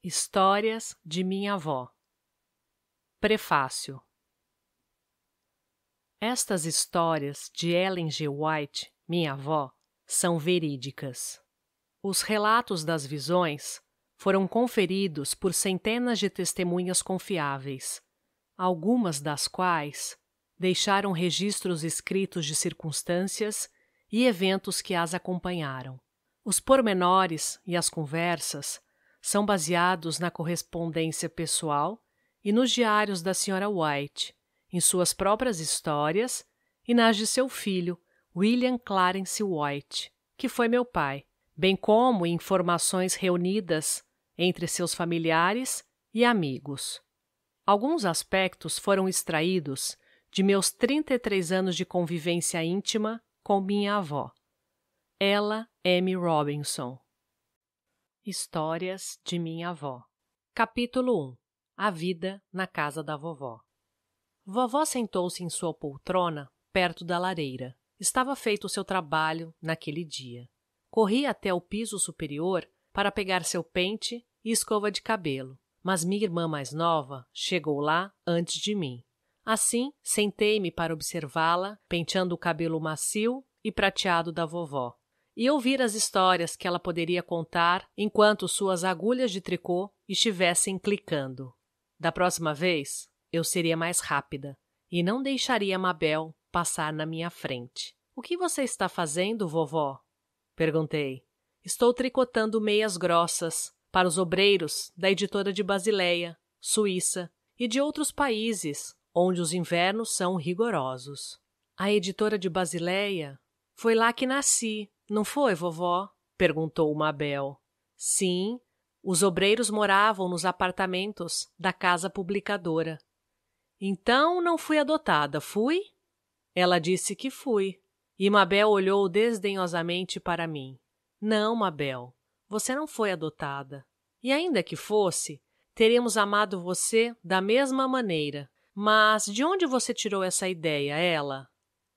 Histórias de minha avó. Prefácio. Estas histórias de Ellen G. White, minha avó, são verídicas. Os relatos das visões foram conferidos por centenas de testemunhas confiáveis, algumas das quais deixaram registros escritos de circunstâncias e eventos que as acompanharam. Os pormenores e as conversas são baseados na correspondência pessoal e nos diários da Sra. White, em suas próprias histórias e nas de seu filho, William Clarence White, que foi meu pai, bem como em informações reunidas entre seus familiares e amigos. Alguns aspectos foram extraídos de meus 33 anos de convivência íntima com minha avó. Ela, Amy Robinson. Histórias de minha avó. Capítulo 1 A vida na casa da vovó. Vovó sentou-se em sua poltrona, perto da lareira. Estava feito o seu trabalho naquele dia. Corri até o piso superior para pegar seu pente e escova de cabelo, mas minha irmã mais nova chegou lá antes de mim. Assim, sentei-me para observá-la, penteando o cabelo macio e prateado da vovó, e ouvir as histórias que ela poderia contar enquanto suas agulhas de tricô estivessem clicando. Da próxima vez, eu seria mais rápida e não deixaria Mabel passar na minha frente. O que você está fazendo, vovó? perguntei. Estou tricotando meias grossas para os obreiros da editora de Basileia, Suíça e de outros países onde os invernos são rigorosos. A editora de Basileia foi lá que nasci não foi, vovó? perguntou Mabel. Sim, os obreiros moravam nos apartamentos da casa publicadora. Então não fui adotada, fui? Ela disse que fui. E Mabel olhou desdenhosamente para mim. Não, Mabel, você não foi adotada. E ainda que fosse, teríamos amado você da mesma maneira. Mas de onde você tirou essa ideia, ela?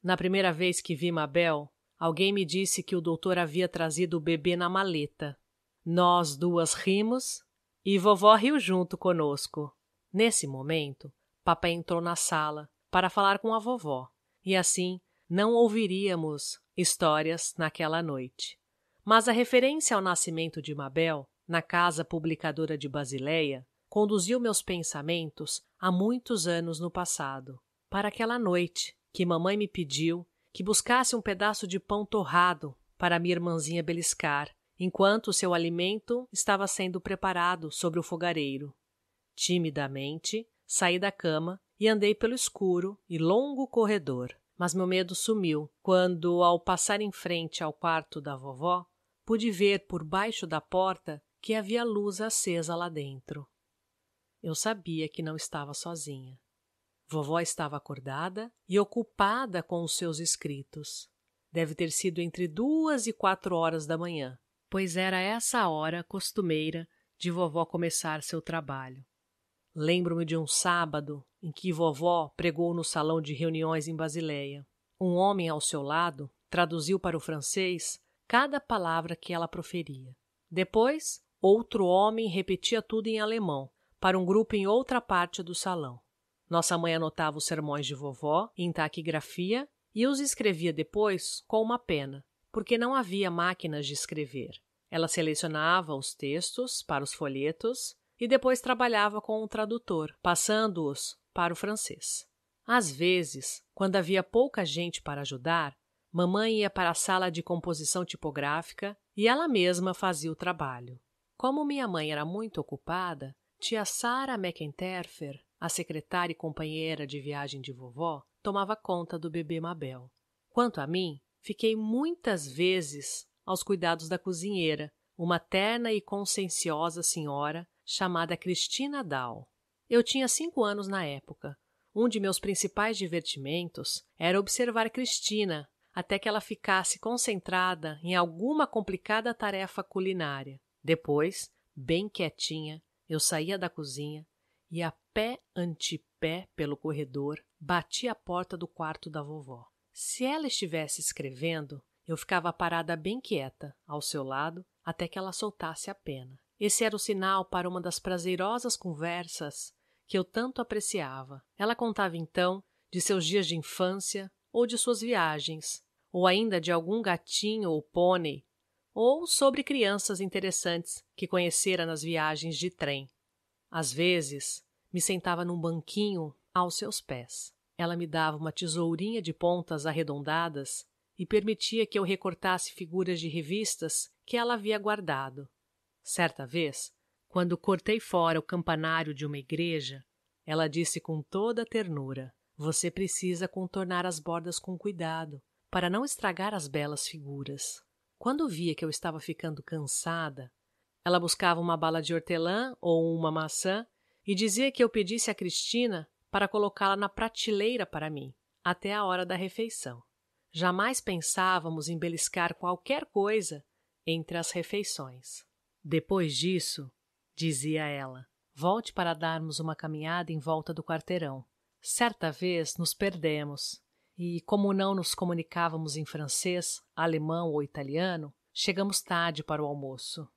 Na primeira vez que vi Mabel, Alguém me disse que o doutor havia trazido o bebê na maleta. Nós duas rimos e vovó riu junto conosco. Nesse momento, papai entrou na sala para falar com a vovó, e assim não ouviríamos histórias naquela noite. Mas a referência ao nascimento de Mabel, na casa publicadora de Basileia, conduziu meus pensamentos há muitos anos no passado, para aquela noite que mamãe me pediu que buscasse um pedaço de pão torrado para minha irmãzinha beliscar, enquanto seu alimento estava sendo preparado sobre o fogareiro. Timidamente, saí da cama e andei pelo escuro e longo corredor, mas meu medo sumiu quando, ao passar em frente ao quarto da vovó, pude ver por baixo da porta que havia luz acesa lá dentro. Eu sabia que não estava sozinha. Vovó estava acordada e ocupada com os seus escritos. Deve ter sido entre duas e quatro horas da manhã, pois era essa hora costumeira de vovó começar seu trabalho. Lembro-me de um sábado em que vovó pregou no salão de reuniões em Basileia. Um homem ao seu lado traduziu para o francês cada palavra que ela proferia. Depois, outro homem repetia tudo em alemão para um grupo em outra parte do salão. Nossa mãe anotava os sermões de vovó em taquigrafia e os escrevia depois com uma pena, porque não havia máquinas de escrever. Ela selecionava os textos para os folhetos e depois trabalhava com o tradutor, passando-os para o francês. Às vezes, quando havia pouca gente para ajudar, mamãe ia para a sala de composição tipográfica e ela mesma fazia o trabalho. Como minha mãe era muito ocupada, tia Sarah McInterfer a secretária e companheira de viagem de vovó tomava conta do bebê Mabel. Quanto a mim, fiquei muitas vezes aos cuidados da cozinheira, uma terna e conscienciosa senhora chamada Cristina Dal. Eu tinha cinco anos na época. Um de meus principais divertimentos era observar Cristina até que ela ficasse concentrada em alguma complicada tarefa culinária. Depois, bem quietinha, eu saía da cozinha, e a pé ante pé pelo corredor, bati a porta do quarto da vovó. Se ela estivesse escrevendo, eu ficava parada bem quieta, ao seu lado, até que ela soltasse a pena. Esse era o sinal para uma das prazerosas conversas que eu tanto apreciava. Ela contava então de seus dias de infância, ou de suas viagens, ou ainda de algum gatinho ou pônei, ou sobre crianças interessantes que conhecera nas viagens de trem. Às vezes, me sentava num banquinho aos seus pés. Ela me dava uma tesourinha de pontas arredondadas e permitia que eu recortasse figuras de revistas que ela havia guardado. Certa vez, quando cortei fora o campanário de uma igreja, ela disse com toda a ternura: Você precisa contornar as bordas com cuidado, para não estragar as belas figuras. Quando via que eu estava ficando cansada, ela buscava uma bala de hortelã ou uma maçã e dizia que eu pedisse a Cristina para colocá-la na prateleira para mim, até a hora da refeição. Jamais pensávamos em beliscar qualquer coisa entre as refeições. Depois disso, dizia ela, volte para darmos uma caminhada em volta do quarteirão. Certa vez nos perdemos e, como não nos comunicávamos em francês, alemão ou italiano, chegamos tarde para o almoço.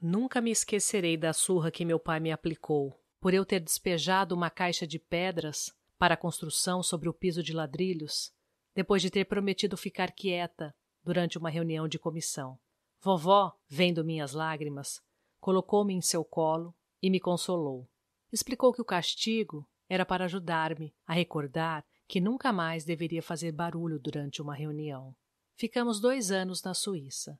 Nunca me esquecerei da surra que meu pai me aplicou por eu ter despejado uma caixa de pedras para a construção sobre o piso de ladrilhos, depois de ter prometido ficar quieta durante uma reunião de comissão. Vovó, vendo minhas lágrimas, colocou-me em seu colo e me consolou. Explicou que o castigo era para ajudar-me a recordar que nunca mais deveria fazer barulho durante uma reunião. Ficamos dois anos na Suíça.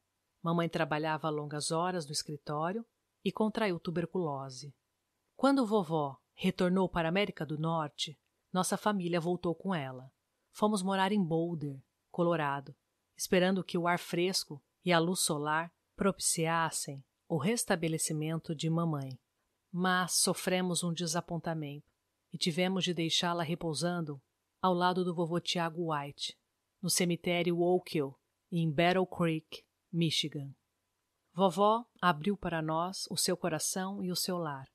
Mamãe trabalhava longas horas no escritório e contraiu tuberculose. Quando vovó retornou para a América do Norte, nossa família voltou com ela. Fomos morar em Boulder, Colorado, esperando que o ar fresco e a luz solar propiciassem o restabelecimento de mamãe. Mas sofremos um desapontamento e tivemos de deixá-la repousando ao lado do vovô Tiago White, no cemitério Oak Hill, em Battle Creek, Michigan. Vovó abriu para nós o seu coração e o seu lar,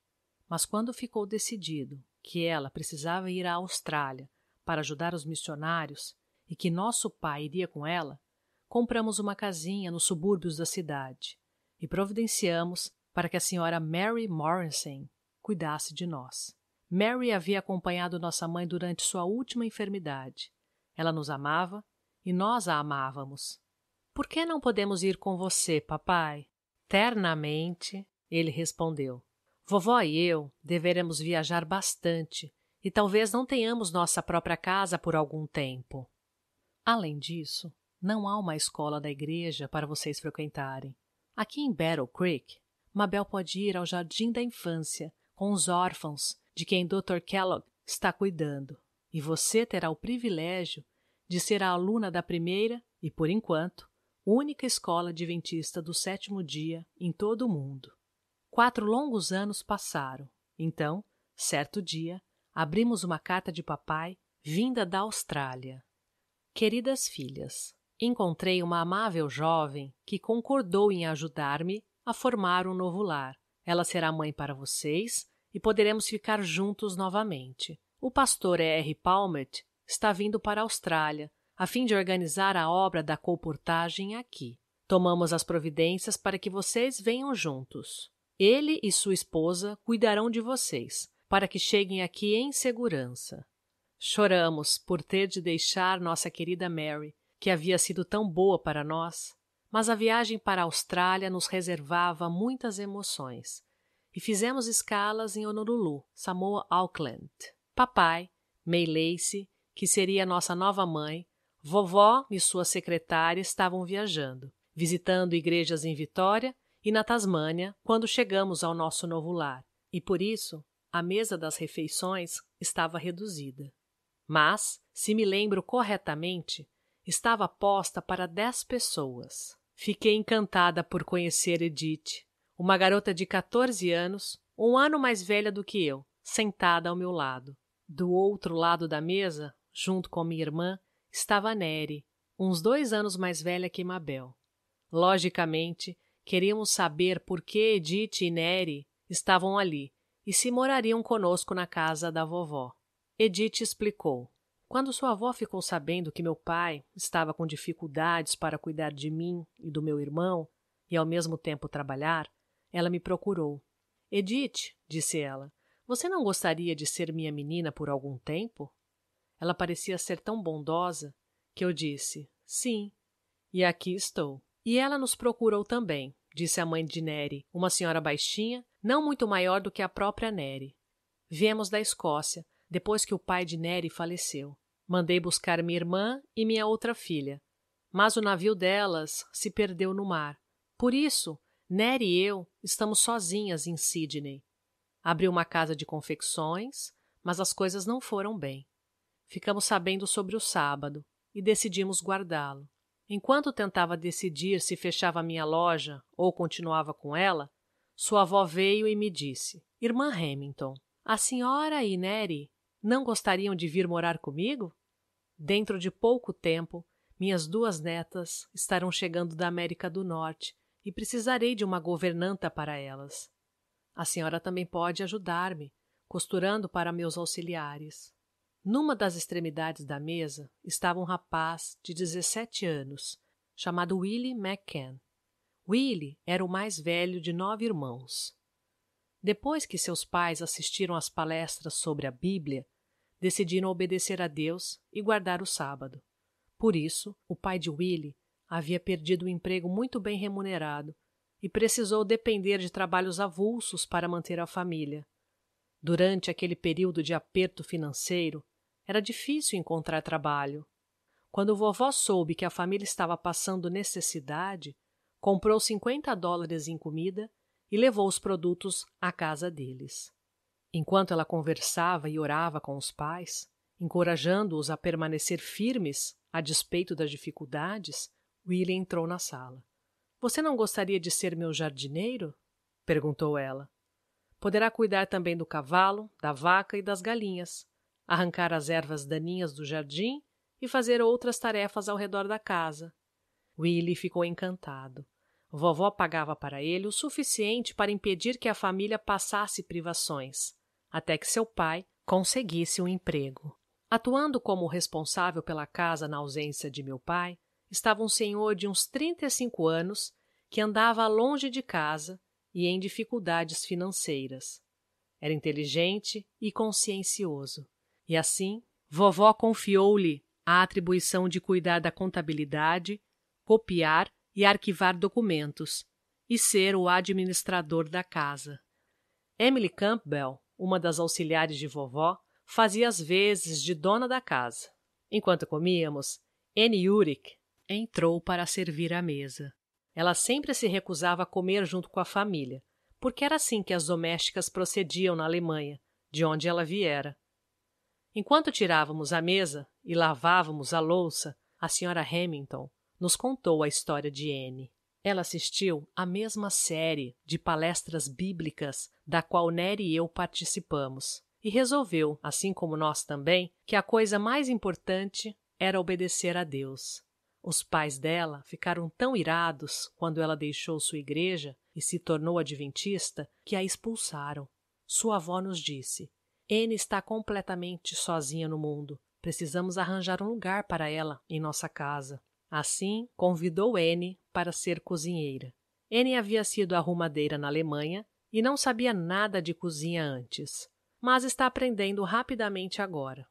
mas quando ficou decidido que ela precisava ir à Austrália para ajudar os missionários e que nosso pai iria com ela, compramos uma casinha nos subúrbios da cidade e providenciamos para que a senhora Mary Morrison cuidasse de nós. Mary havia acompanhado nossa mãe durante sua última enfermidade. Ela nos amava e nós a amávamos. Por que não podemos ir com você, papai? Ternamente, ele respondeu. Vovó e eu deveremos viajar bastante e talvez não tenhamos nossa própria casa por algum tempo. Além disso, não há uma escola da igreja para vocês frequentarem. Aqui em Battle Creek, Mabel pode ir ao jardim da infância com os órfãos de quem Dr. Kellogg está cuidando, e você terá o privilégio de ser a aluna da primeira e, por enquanto, única escola adventista do sétimo dia em todo o mundo. Quatro longos anos passaram. Então, certo dia, abrimos uma carta de papai vinda da Austrália. Queridas filhas, encontrei uma amável jovem que concordou em ajudar-me a formar um novo lar. Ela será mãe para vocês e poderemos ficar juntos novamente. O pastor E. R. Palmer está vindo para a Austrália a fim de organizar a obra da colportagem aqui. Tomamos as providências para que vocês venham juntos. Ele e sua esposa cuidarão de vocês, para que cheguem aqui em segurança. Choramos por ter de deixar nossa querida Mary, que havia sido tão boa para nós, mas a viagem para a Austrália nos reservava muitas emoções e fizemos escalas em Honolulu, Samoa Auckland. Papai, May Lacey, que seria nossa nova mãe, Vovó e sua secretária estavam viajando, visitando igrejas em Vitória e na Tasmânia quando chegamos ao nosso novo lar, e por isso a mesa das refeições estava reduzida. Mas, se me lembro corretamente, estava posta para dez pessoas. Fiquei encantada por conhecer Edith, uma garota de 14 anos, um ano mais velha do que eu, sentada ao meu lado. Do outro lado da mesa, junto com minha irmã, Estava Nere, uns dois anos mais velha que Mabel. Logicamente, queríamos saber por que Edith e Nere estavam ali e se morariam conosco na casa da vovó. Edith explicou. Quando sua avó ficou sabendo que meu pai estava com dificuldades para cuidar de mim e do meu irmão e ao mesmo tempo trabalhar, ela me procurou. Edith, disse ela, você não gostaria de ser minha menina por algum tempo? Ela parecia ser tão bondosa que eu disse: Sim, e aqui estou. E ela nos procurou também, disse a mãe de Nery, uma senhora baixinha, não muito maior do que a própria Nery. Viemos da Escócia, depois que o pai de Nery faleceu. Mandei buscar minha irmã e minha outra filha, mas o navio delas se perdeu no mar. Por isso, Nery e eu estamos sozinhas em Sydney. Abriu uma casa de confecções, mas as coisas não foram bem. Ficamos sabendo sobre o sábado e decidimos guardá-lo. Enquanto tentava decidir se fechava minha loja ou continuava com ela, sua avó veio e me disse: Irmã Hamilton, a senhora e Nery não gostariam de vir morar comigo? Dentro de pouco tempo, minhas duas netas estarão chegando da América do Norte e precisarei de uma governanta para elas. A senhora também pode ajudar-me, costurando para meus auxiliares. Numa das extremidades da mesa estava um rapaz de 17 anos, chamado Willie McCann. Willie era o mais velho de nove irmãos. Depois que seus pais assistiram às palestras sobre a Bíblia, decidiram obedecer a Deus e guardar o sábado. Por isso, o pai de Willie havia perdido um emprego muito bem remunerado e precisou depender de trabalhos avulsos para manter a família. Durante aquele período de aperto financeiro, era difícil encontrar trabalho. Quando vovó soube que a família estava passando necessidade, comprou 50 dólares em comida e levou os produtos à casa deles. Enquanto ela conversava e orava com os pais, encorajando-os a permanecer firmes a despeito das dificuldades, William entrou na sala. Você não gostaria de ser meu jardineiro? perguntou ela. Poderá cuidar também do cavalo, da vaca e das galinhas arrancar as ervas daninhas do jardim e fazer outras tarefas ao redor da casa. Willie ficou encantado. Vovó pagava para ele o suficiente para impedir que a família passasse privações, até que seu pai conseguisse um emprego. Atuando como responsável pela casa na ausência de meu pai, estava um senhor de uns 35 anos que andava longe de casa e em dificuldades financeiras. Era inteligente e consciencioso. E assim, vovó confiou-lhe a atribuição de cuidar da contabilidade, copiar e arquivar documentos, e ser o administrador da casa. Emily Campbell, uma das auxiliares de vovó, fazia as vezes de dona da casa. Enquanto comíamos, Anne Urich entrou para servir à mesa. Ela sempre se recusava a comer junto com a família, porque era assim que as domésticas procediam na Alemanha, de onde ela viera. Enquanto tirávamos a mesa e lavávamos a louça, a senhora Hamilton nos contou a história de Anne. Ela assistiu à mesma série de palestras bíblicas da qual Nery e eu participamos e resolveu, assim como nós também, que a coisa mais importante era obedecer a Deus. Os pais dela ficaram tão irados quando ela deixou sua igreja e se tornou adventista que a expulsaram. Sua avó nos disse: N está completamente sozinha no mundo. Precisamos arranjar um lugar para ela em nossa casa. Assim, convidou N para ser cozinheira. N havia sido arrumadeira na Alemanha e não sabia nada de cozinha antes, mas está aprendendo rapidamente agora.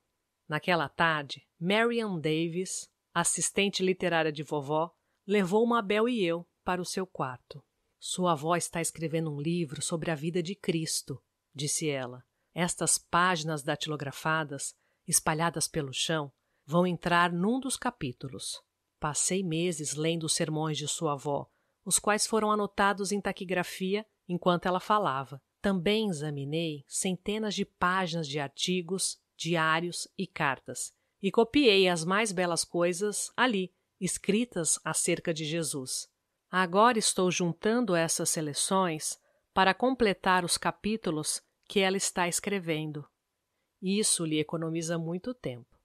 Naquela tarde, Marian Davis, assistente literária de vovó, levou Mabel e eu para o seu quarto. Sua avó está escrevendo um livro sobre a vida de Cristo, disse ela. Estas páginas datilografadas, espalhadas pelo chão, vão entrar num dos capítulos. Passei meses lendo os sermões de sua avó, os quais foram anotados em taquigrafia enquanto ela falava. Também examinei centenas de páginas de artigos, diários e cartas, e copiei as mais belas coisas ali, escritas acerca de Jesus. Agora estou juntando essas seleções para completar os capítulos que ela está escrevendo. Isso lhe economiza muito tempo.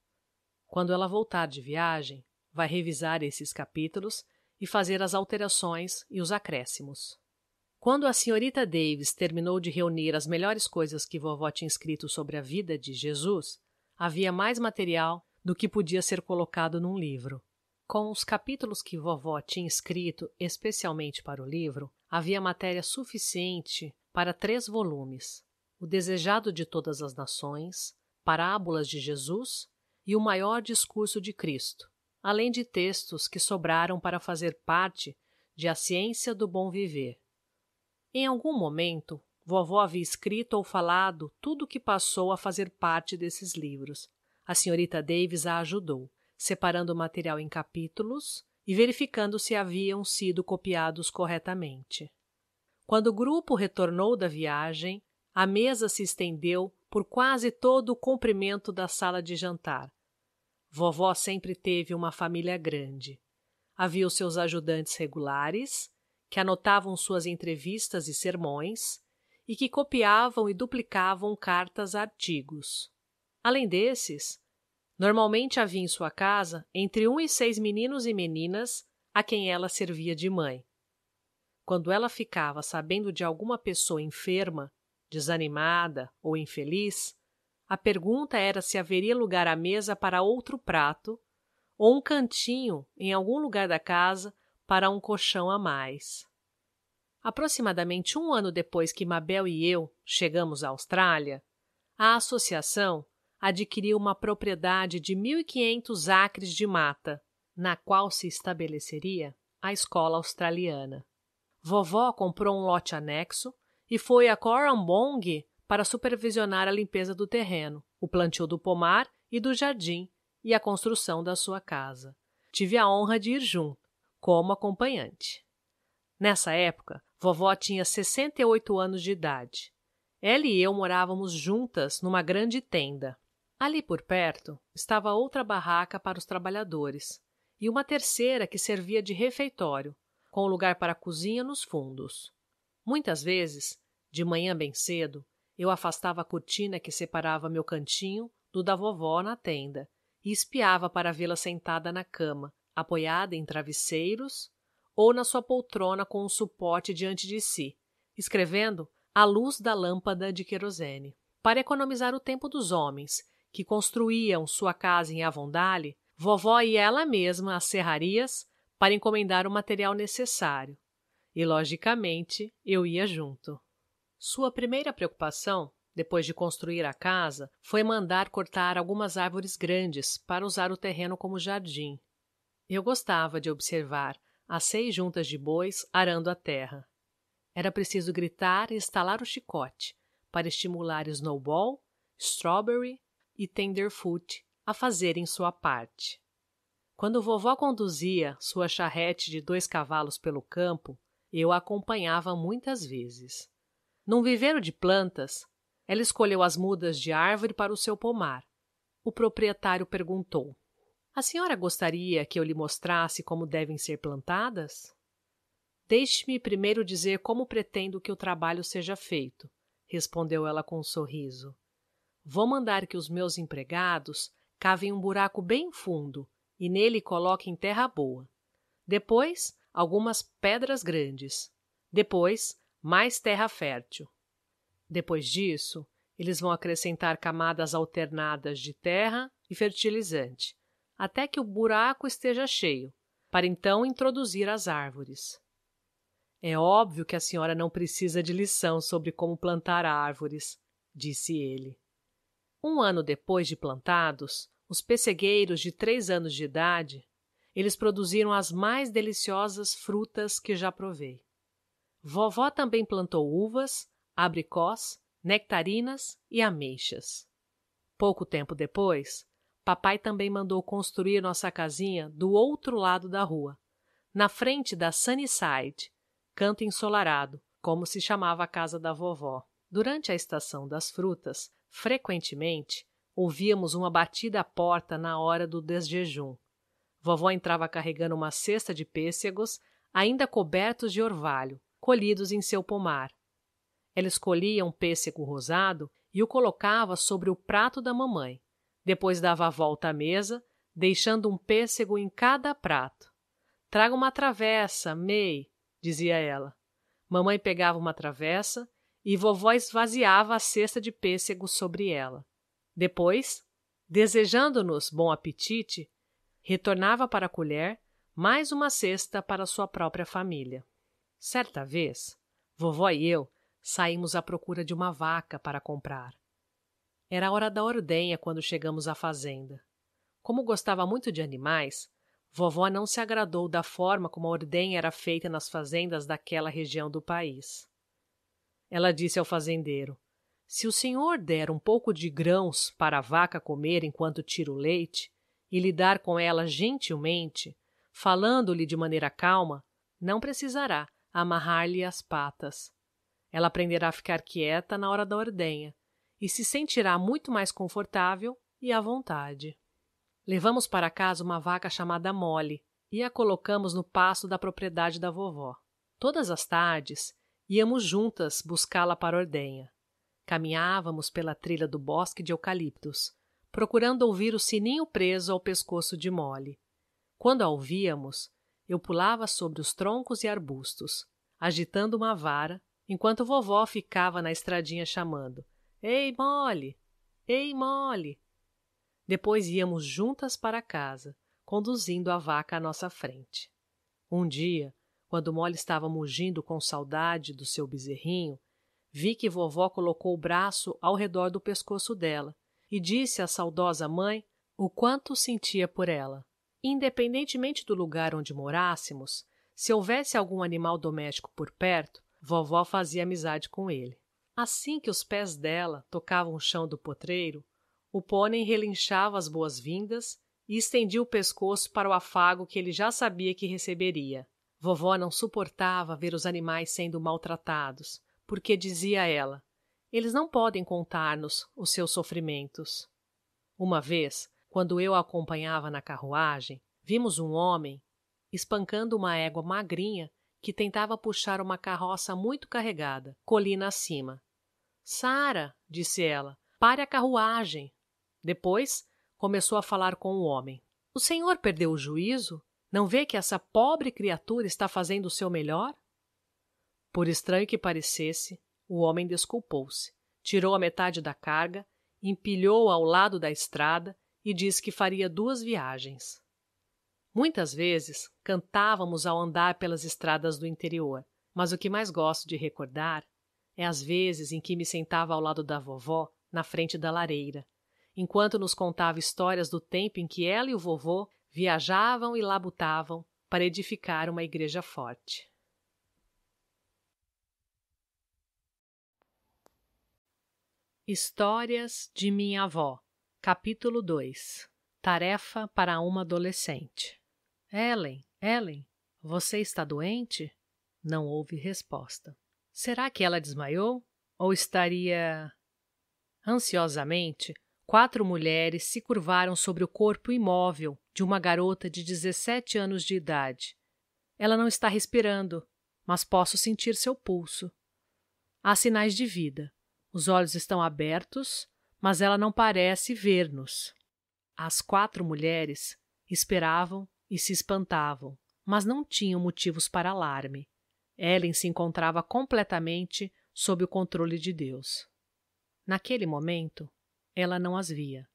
Quando ela voltar de viagem, vai revisar esses capítulos e fazer as alterações e os acréscimos. Quando a senhorita Davis terminou de reunir as melhores coisas que vovó tinha escrito sobre a vida de Jesus, havia mais material do que podia ser colocado num livro. Com os capítulos que vovó tinha escrito especialmente para o livro, havia matéria suficiente para três volumes o desejado de todas as nações, parábolas de Jesus e o maior discurso de Cristo, além de textos que sobraram para fazer parte de A Ciência do Bom Viver. Em algum momento, vovó havia escrito ou falado tudo o que passou a fazer parte desses livros. A senhorita Davis a ajudou, separando o material em capítulos e verificando se haviam sido copiados corretamente. Quando o grupo retornou da viagem, a mesa se estendeu por quase todo o comprimento da sala de jantar. Vovó sempre teve uma família grande. Havia os seus ajudantes regulares, que anotavam suas entrevistas e sermões, e que copiavam e duplicavam cartas a artigos. Além desses, normalmente havia em sua casa entre um e seis meninos e meninas a quem ela servia de mãe. Quando ela ficava sabendo de alguma pessoa enferma, desanimada ou infeliz, a pergunta era se haveria lugar à mesa para outro prato ou um cantinho em algum lugar da casa para um colchão a mais. Aproximadamente um ano depois que Mabel e eu chegamos à Austrália, a associação adquiriu uma propriedade de 1.500 acres de mata, na qual se estabeleceria a escola australiana. Vovó comprou um lote anexo e foi a Bong para supervisionar a limpeza do terreno, o plantio do pomar e do jardim e a construção da sua casa. Tive a honra de ir junto, como acompanhante. Nessa época, vovó tinha 68 anos de idade. Ela e eu morávamos juntas numa grande tenda. Ali por perto estava outra barraca para os trabalhadores e uma terceira que servia de refeitório, com lugar para a cozinha nos fundos muitas vezes de manhã bem cedo eu afastava a cortina que separava meu cantinho do da vovó na tenda e espiava para vê-la sentada na cama apoiada em travesseiros ou na sua poltrona com um suporte diante de si escrevendo à luz da lâmpada de querosene para economizar o tempo dos homens que construíam sua casa em Avondale, vovó ia ela mesma às serrarias para encomendar o material necessário e, logicamente, eu ia junto. Sua primeira preocupação, depois de construir a casa, foi mandar cortar algumas árvores grandes para usar o terreno como jardim. Eu gostava de observar as seis juntas de bois arando a terra. Era preciso gritar e estalar o chicote para estimular Snowball, Strawberry e Tenderfoot a fazerem sua parte. Quando vovó conduzia sua charrete de dois cavalos pelo campo, eu a acompanhava muitas vezes. Num viveiro de plantas, ela escolheu as mudas de árvore para o seu pomar. O proprietário perguntou: A senhora gostaria que eu lhe mostrasse como devem ser plantadas? Deixe-me primeiro dizer como pretendo que o trabalho seja feito, respondeu ela com um sorriso. Vou mandar que os meus empregados cavem um buraco bem fundo e nele coloquem terra boa. Depois, algumas pedras grandes. Depois, mais terra fértil. Depois disso, eles vão acrescentar camadas alternadas de terra e fertilizante, até que o buraco esteja cheio, para então introduzir as árvores. É óbvio que a senhora não precisa de lição sobre como plantar árvores, disse ele. Um ano depois de plantados, os pessegueiros de três anos de idade eles produziram as mais deliciosas frutas que já provei. Vovó também plantou uvas, abricós, nectarinas e ameixas. Pouco tempo depois, papai também mandou construir nossa casinha do outro lado da rua, na frente da Sunnyside, canto ensolarado, como se chamava a casa da vovó. Durante a estação das frutas, frequentemente, ouvíamos uma batida à porta na hora do desjejum, Vovó entrava carregando uma cesta de pêssegos, ainda cobertos de orvalho, colhidos em seu pomar. Ela escolhia um pêssego rosado e o colocava sobre o prato da mamãe. Depois dava a volta à mesa, deixando um pêssego em cada prato. Traga uma travessa, May, dizia ela. Mamãe pegava uma travessa e vovó esvaziava a cesta de pêssego sobre ela. Depois, desejando-nos bom apetite, Retornava para a colher mais uma cesta para sua própria família. Certa vez, vovó e eu saímos à procura de uma vaca para comprar. Era a hora da ordenha quando chegamos à fazenda. Como gostava muito de animais, vovó não se agradou da forma como a ordenha era feita nas fazendas daquela região do país. Ela disse ao fazendeiro: Se o senhor der um pouco de grãos para a vaca comer enquanto tira o leite, e lidar com ela gentilmente, falando-lhe de maneira calma, não precisará amarrar-lhe as patas. Ela aprenderá a ficar quieta na hora da ordenha e se sentirá muito mais confortável e à vontade. Levamos para casa uma vaca chamada Mole e a colocamos no pasto da propriedade da vovó. Todas as tardes íamos juntas buscá-la para a ordenha. Caminhávamos pela trilha do bosque de eucaliptos, procurando ouvir o sininho preso ao pescoço de Mole. Quando a ouvíamos, eu pulava sobre os troncos e arbustos, agitando uma vara, enquanto vovó ficava na estradinha chamando: Ei, Mole! Ei, Mole! Depois íamos juntas para casa, conduzindo a vaca à nossa frente. Um dia, quando Mole estava mugindo com saudade do seu bezerrinho, vi que vovó colocou o braço ao redor do pescoço dela e disse à saudosa mãe o quanto sentia por ela. Independentemente do lugar onde morássemos, se houvesse algum animal doméstico por perto, vovó fazia amizade com ele. Assim que os pés dela tocavam o chão do potreiro, o pônei relinchava as boas-vindas e estendia o pescoço para o afago que ele já sabia que receberia. Vovó não suportava ver os animais sendo maltratados, porque dizia ela: eles não podem contar-nos os seus sofrimentos. Uma vez, quando eu a acompanhava na carruagem, vimos um homem espancando uma égua magrinha que tentava puxar uma carroça muito carregada, colina acima. Sara, disse ela, pare a carruagem. Depois começou a falar com o homem. O senhor perdeu o juízo? Não vê que essa pobre criatura está fazendo o seu melhor? Por estranho que parecesse, o homem desculpou-se, tirou a metade da carga, empilhou-a ao lado da estrada e disse que faria duas viagens. Muitas vezes cantávamos ao andar pelas estradas do interior, mas o que mais gosto de recordar é as vezes em que me sentava ao lado da vovó na frente da lareira, enquanto nos contava histórias do tempo em que ela e o vovô viajavam e labutavam para edificar uma igreja forte. Histórias de Minha Avó, capítulo 2 Tarefa para uma adolescente. Ellen, Ellen, você está doente? Não houve resposta. Será que ela desmaiou? Ou estaria. Ansiosamente, quatro mulheres se curvaram sobre o corpo imóvel de uma garota de 17 anos de idade. Ela não está respirando, mas posso sentir seu pulso. Há sinais de vida. Os olhos estão abertos, mas ela não parece ver-nos. As quatro mulheres esperavam e se espantavam, mas não tinham motivos para alarme. Ellen se encontrava completamente sob o controle de Deus. Naquele momento, ela não as via.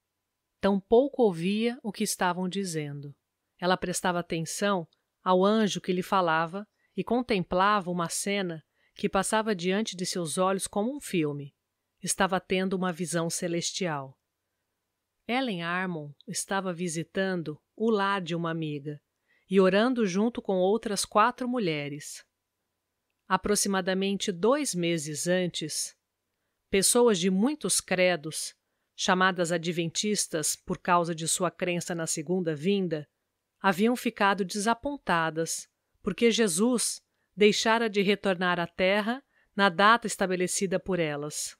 Tampouco ouvia o que estavam dizendo. Ela prestava atenção ao anjo que lhe falava e contemplava uma cena que passava diante de seus olhos como um filme estava tendo uma visão celestial. Ellen Armon estava visitando o lar de uma amiga e orando junto com outras quatro mulheres. Aproximadamente dois meses antes, pessoas de muitos credos, chamadas adventistas por causa de sua crença na segunda vinda, haviam ficado desapontadas porque Jesus deixara de retornar à Terra na data estabelecida por elas.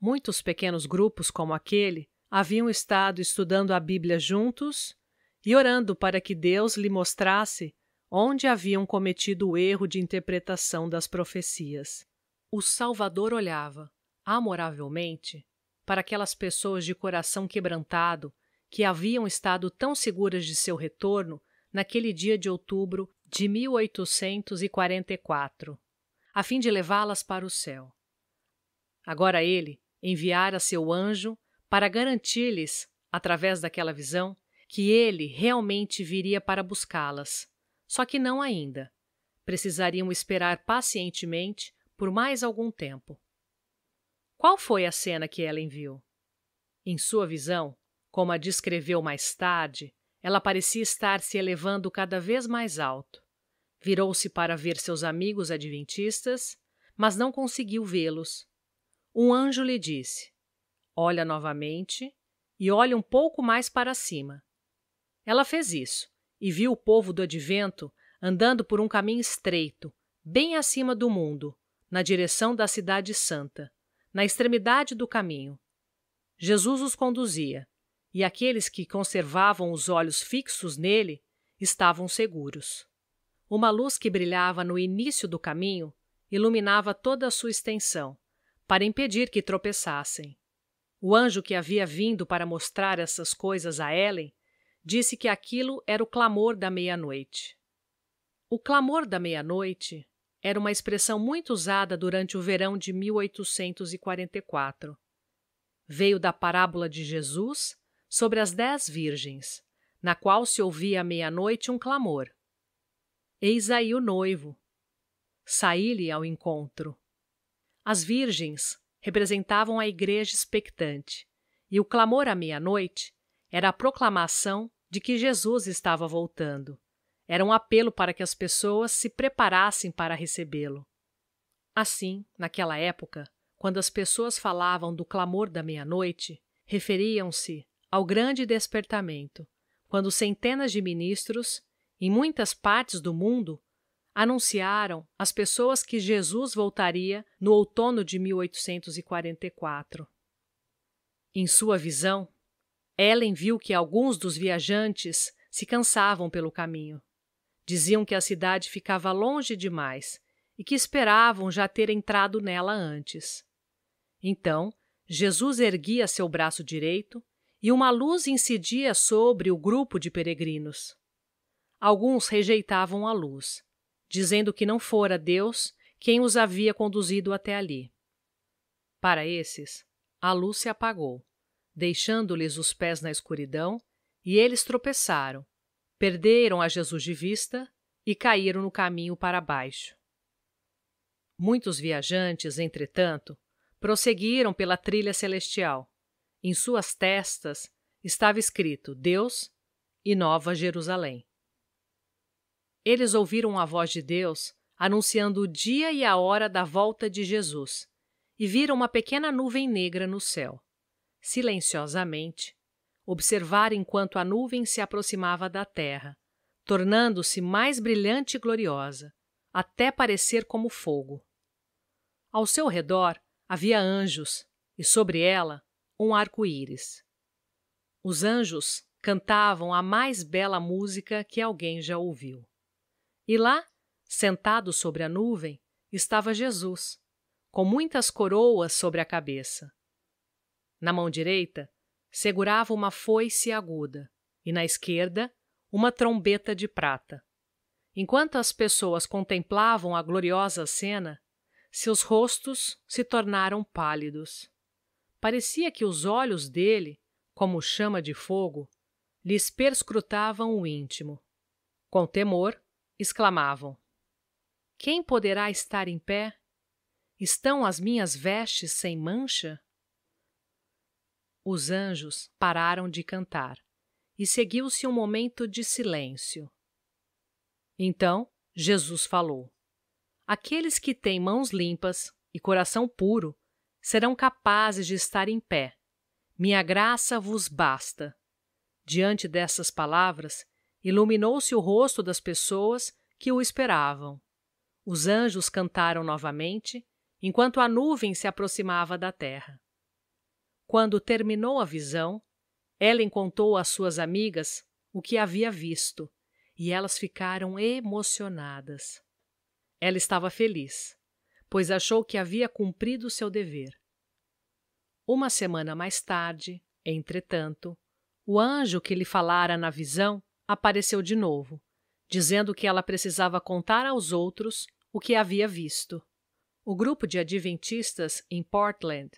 Muitos pequenos grupos como aquele haviam estado estudando a Bíblia juntos e orando para que Deus lhe mostrasse onde haviam cometido o erro de interpretação das profecias. O Salvador olhava, amoravelmente, para aquelas pessoas de coração quebrantado que haviam estado tão seguras de seu retorno naquele dia de outubro de 1844, a fim de levá-las para o céu. Agora ele enviara seu anjo para garantir-lhes, através daquela visão, que ele realmente viria para buscá-las. Só que não ainda. Precisariam esperar pacientemente por mais algum tempo. Qual foi a cena que ela viu? Em sua visão, como a descreveu mais tarde, ela parecia estar se elevando cada vez mais alto. Virou-se para ver seus amigos adventistas, mas não conseguiu vê-los, um anjo lhe disse: Olha novamente e olhe um pouco mais para cima. Ela fez isso e viu o povo do advento andando por um caminho estreito, bem acima do mundo, na direção da Cidade Santa, na extremidade do caminho. Jesus os conduzia, e aqueles que conservavam os olhos fixos nele estavam seguros. Uma luz que brilhava no início do caminho iluminava toda a sua extensão para impedir que tropeçassem. O anjo que havia vindo para mostrar essas coisas a Ellen disse que aquilo era o clamor da meia-noite. O clamor da meia-noite era uma expressão muito usada durante o verão de 1844. Veio da parábola de Jesus sobre as dez virgens, na qual se ouvia à meia-noite um clamor. Eis aí o noivo. Saí-lhe ao encontro. As virgens representavam a igreja expectante, e o clamor à meia-noite era a proclamação de que Jesus estava voltando. Era um apelo para que as pessoas se preparassem para recebê-lo. Assim, naquela época, quando as pessoas falavam do clamor da meia-noite, referiam-se ao grande despertamento, quando centenas de ministros, em muitas partes do mundo, anunciaram às pessoas que Jesus voltaria no outono de 1844. Em sua visão, Ellen viu que alguns dos viajantes se cansavam pelo caminho. Diziam que a cidade ficava longe demais e que esperavam já ter entrado nela antes. Então, Jesus erguia seu braço direito e uma luz incidia sobre o grupo de peregrinos. Alguns rejeitavam a luz dizendo que não fora Deus quem os havia conduzido até ali. Para esses, a luz se apagou, deixando-lhes os pés na escuridão, e eles tropeçaram, perderam a Jesus de vista e caíram no caminho para baixo. Muitos viajantes, entretanto, prosseguiram pela trilha celestial. Em suas testas estava escrito Deus e Nova Jerusalém. Eles ouviram a voz de Deus anunciando o dia e a hora da volta de Jesus e viram uma pequena nuvem negra no céu. Silenciosamente, observar enquanto a nuvem se aproximava da terra, tornando-se mais brilhante e gloriosa, até parecer como fogo. Ao seu redor havia anjos e sobre ela um arco-íris. Os anjos cantavam a mais bela música que alguém já ouviu. E lá, sentado sobre a nuvem, estava Jesus, com muitas coroas sobre a cabeça. Na mão direita, segurava uma foice aguda e na esquerda, uma trombeta de prata. Enquanto as pessoas contemplavam a gloriosa cena, seus rostos se tornaram pálidos. Parecia que os olhos dele, como chama de fogo, lhes perscrutavam o íntimo. Com temor, exclamavam: Quem poderá estar em pé? Estão as minhas vestes sem mancha? Os anjos pararam de cantar e seguiu-se um momento de silêncio. Então Jesus falou: Aqueles que têm mãos limpas e coração puro serão capazes de estar em pé. Minha graça vos basta. Diante dessas palavras, Iluminou-se o rosto das pessoas que o esperavam. Os anjos cantaram novamente, enquanto a nuvem se aproximava da terra. Quando terminou a visão, Ellen contou às suas amigas o que havia visto e elas ficaram emocionadas. Ela estava feliz, pois achou que havia cumprido seu dever. Uma semana mais tarde, entretanto, o anjo que lhe falara na visão apareceu de novo, dizendo que ela precisava contar aos outros o que havia visto. O grupo de adventistas em Portland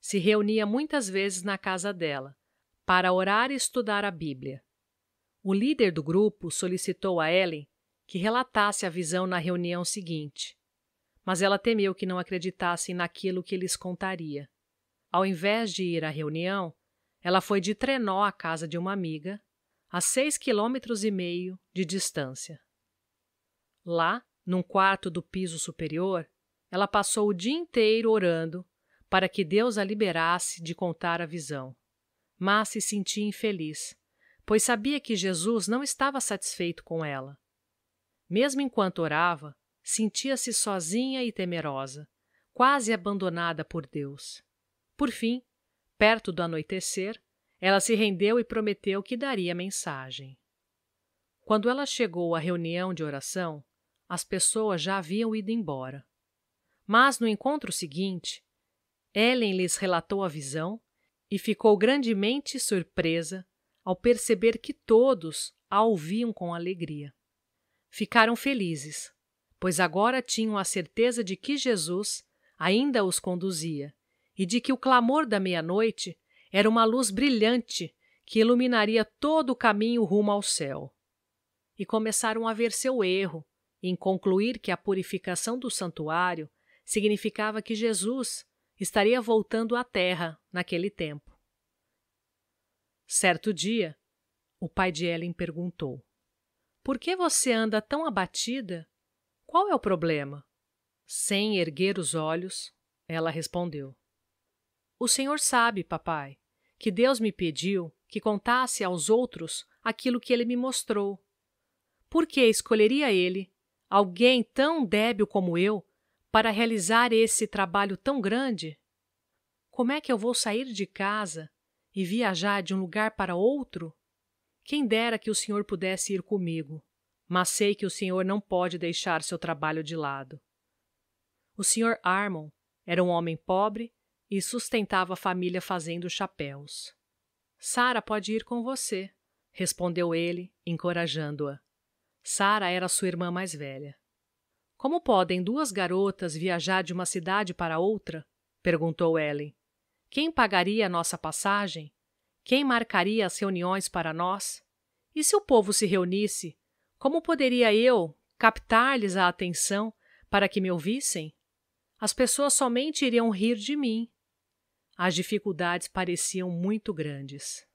se reunia muitas vezes na casa dela para orar e estudar a Bíblia. O líder do grupo solicitou a Ellen que relatasse a visão na reunião seguinte, mas ela temeu que não acreditassem naquilo que lhes contaria. Ao invés de ir à reunião, ela foi de trenó à casa de uma amiga a seis quilômetros e meio de distância. Lá, num quarto do piso superior, ela passou o dia inteiro orando para que Deus a liberasse de contar a visão. Mas se sentia infeliz, pois sabia que Jesus não estava satisfeito com ela. Mesmo enquanto orava, sentia-se sozinha e temerosa, quase abandonada por Deus. Por fim, perto do anoitecer, ela se rendeu e prometeu que daria a mensagem. Quando ela chegou à reunião de oração, as pessoas já haviam ido embora. Mas no encontro seguinte, Ellen lhes relatou a visão e ficou grandemente surpresa ao perceber que todos a ouviam com alegria. Ficaram felizes, pois agora tinham a certeza de que Jesus ainda os conduzia e de que o clamor da meia-noite era uma luz brilhante que iluminaria todo o caminho rumo ao céu. E começaram a ver seu erro em concluir que a purificação do santuário significava que Jesus estaria voltando à terra naquele tempo. Certo dia, o pai de Ellen perguntou: Por que você anda tão abatida? Qual é o problema? Sem erguer os olhos, ela respondeu: O senhor sabe, papai que Deus me pediu que contasse aos outros aquilo que ele me mostrou. Por que escolheria ele, alguém tão débil como eu, para realizar esse trabalho tão grande? Como é que eu vou sair de casa e viajar de um lugar para outro? Quem dera que o senhor pudesse ir comigo, mas sei que o senhor não pode deixar seu trabalho de lado. O senhor Armon era um homem pobre e sustentava a família fazendo chapéus. Sara pode ir com você, respondeu ele, encorajando-a. Sara era sua irmã mais velha. Como podem duas garotas viajar de uma cidade para outra? perguntou Ellen. Quem pagaria a nossa passagem? Quem marcaria as reuniões para nós? E se o povo se reunisse, como poderia eu captar-lhes a atenção para que me ouvissem? As pessoas somente iriam rir de mim. As dificuldades pareciam muito grandes.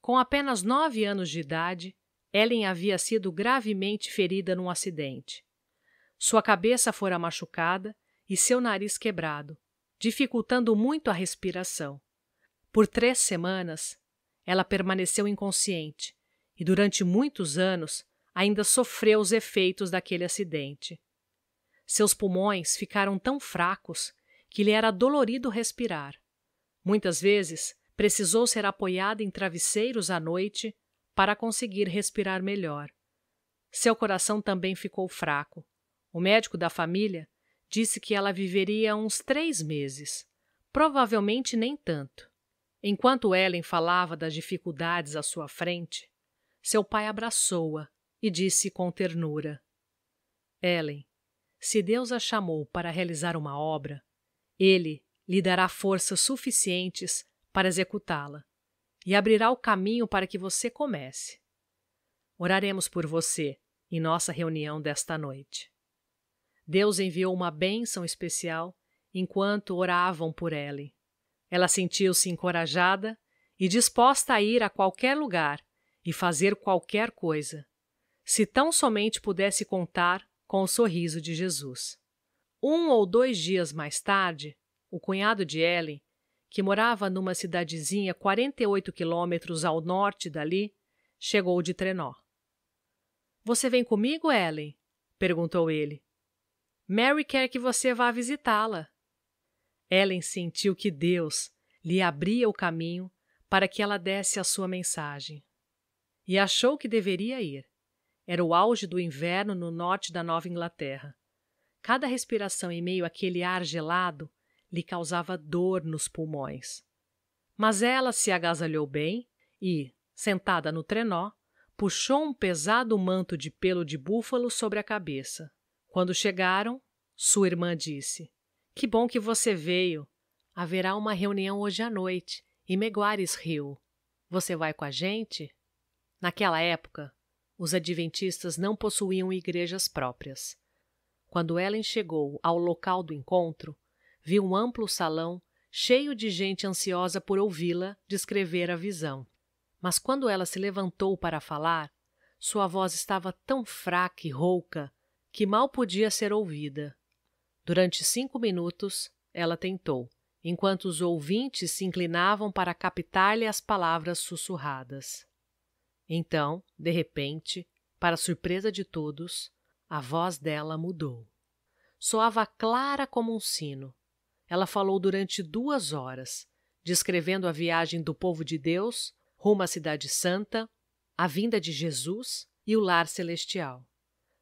Com apenas nove anos de idade, Ellen havia sido gravemente ferida num acidente. Sua cabeça fora machucada e seu nariz quebrado, dificultando muito a respiração. Por três semanas, ela permaneceu inconsciente e, durante muitos anos, ainda sofreu os efeitos daquele acidente. Seus pulmões ficaram tão fracos que lhe era dolorido respirar. Muitas vezes, precisou ser apoiada em travesseiros à noite para conseguir respirar melhor. Seu coração também ficou fraco. O médico da família disse que ela viveria uns três meses, provavelmente nem tanto. Enquanto Ellen falava das dificuldades à sua frente, seu pai abraçou-a e disse com ternura: Ellen, se Deus a chamou para realizar uma obra, ele lhe dará forças suficientes para executá-la e abrirá o caminho para que você comece. Oraremos por você em nossa reunião desta noite. Deus enviou uma bênção especial enquanto oravam por ele. Ela sentiu-se encorajada e disposta a ir a qualquer lugar e fazer qualquer coisa, se tão somente pudesse contar com o sorriso de Jesus. Um ou dois dias mais tarde, o cunhado de Ellen, que morava numa cidadezinha 48 quilômetros ao norte dali, chegou de trenó. Você vem comigo, Ellen? perguntou ele. Mary quer que você vá visitá-la. Ellen sentiu que Deus lhe abria o caminho para que ela desse a sua mensagem. E achou que deveria ir. Era o auge do inverno no norte da Nova Inglaterra. Cada respiração em meio àquele ar gelado lhe causava dor nos pulmões. Mas ela se agasalhou bem e, sentada no trenó, puxou um pesado manto de pelo de búfalo sobre a cabeça. Quando chegaram, sua irmã disse: Que bom que você veio. Haverá uma reunião hoje à noite e Meguares riu. Você vai com a gente? Naquela época, os adventistas não possuíam igrejas próprias. Quando Ellen chegou ao local do encontro, viu um amplo salão cheio de gente ansiosa por ouvi-la descrever a visão. Mas quando ela se levantou para falar, sua voz estava tão fraca e rouca que mal podia ser ouvida. Durante cinco minutos, ela tentou, enquanto os ouvintes se inclinavam para captar-lhe as palavras sussurradas. Então, de repente, para surpresa de todos, a voz dela mudou. Soava clara como um sino, ela falou durante duas horas, descrevendo a viagem do povo de Deus rumo à Cidade Santa, a vinda de Jesus e o lar celestial.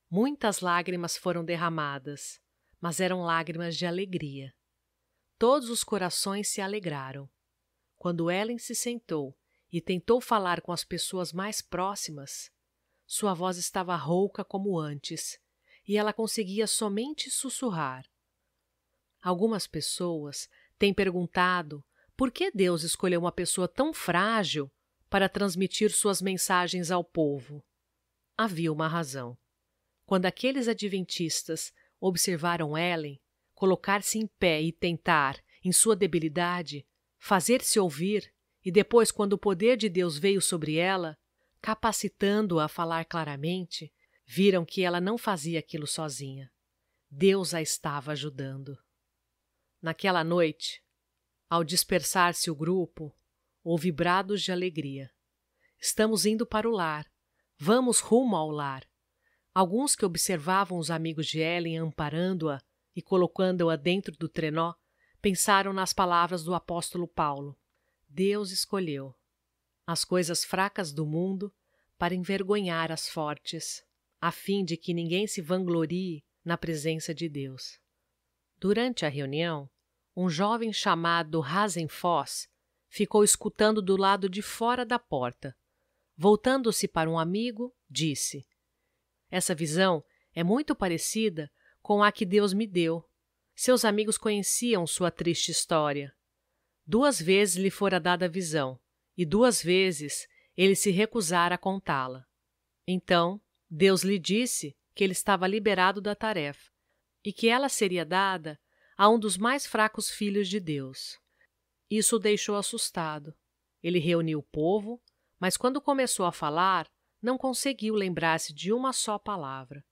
Muitas lágrimas foram derramadas, mas eram lágrimas de alegria. Todos os corações se alegraram. Quando Ellen se sentou e tentou falar com as pessoas mais próximas, sua voz estava rouca como antes, e ela conseguia somente sussurrar. Algumas pessoas têm perguntado por que Deus escolheu uma pessoa tão frágil para transmitir suas mensagens ao povo. Havia uma razão. Quando aqueles adventistas observaram Ellen colocar-se em pé e tentar, em sua debilidade, fazer-se ouvir, e depois, quando o poder de Deus veio sobre ela, capacitando-a a falar claramente, viram que ela não fazia aquilo sozinha. Deus a estava ajudando. Naquela noite, ao dispersar-se o grupo, houve brados de alegria. Estamos indo para o lar. Vamos rumo ao lar. Alguns que observavam os amigos de Ellen amparando-a e colocando-a dentro do trenó pensaram nas palavras do apóstolo Paulo. Deus escolheu as coisas fracas do mundo para envergonhar as fortes, a fim de que ninguém se vanglorie na presença de Deus. Durante a reunião, um jovem chamado Rasenfoss ficou escutando do lado de fora da porta. Voltando-se para um amigo, disse: Essa visão é muito parecida com a que Deus me deu. Seus amigos conheciam sua triste história. Duas vezes lhe fora dada a visão, e duas vezes ele se recusara a contá-la. Então, Deus lhe disse que ele estava liberado da tarefa e que ela seria dada a um dos mais fracos filhos de Deus. Isso o deixou assustado. Ele reuniu o povo, mas quando começou a falar, não conseguiu lembrar-se de uma só palavra.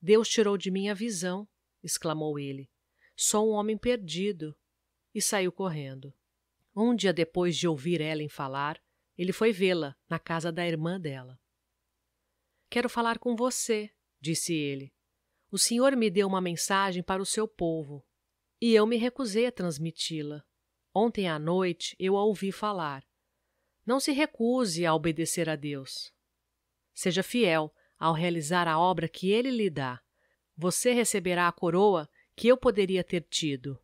Deus tirou de mim a visão, exclamou ele. Sou um homem perdido. E saiu correndo. Um dia depois de ouvir Ellen falar, ele foi vê-la na casa da irmã dela. Quero falar com você, disse ele. O senhor me deu uma mensagem para o seu povo e eu me recusei a transmiti-la. Ontem à noite eu a ouvi falar. Não se recuse a obedecer a Deus. Seja fiel ao realizar a obra que Ele lhe dá. Você receberá a coroa que eu poderia ter tido.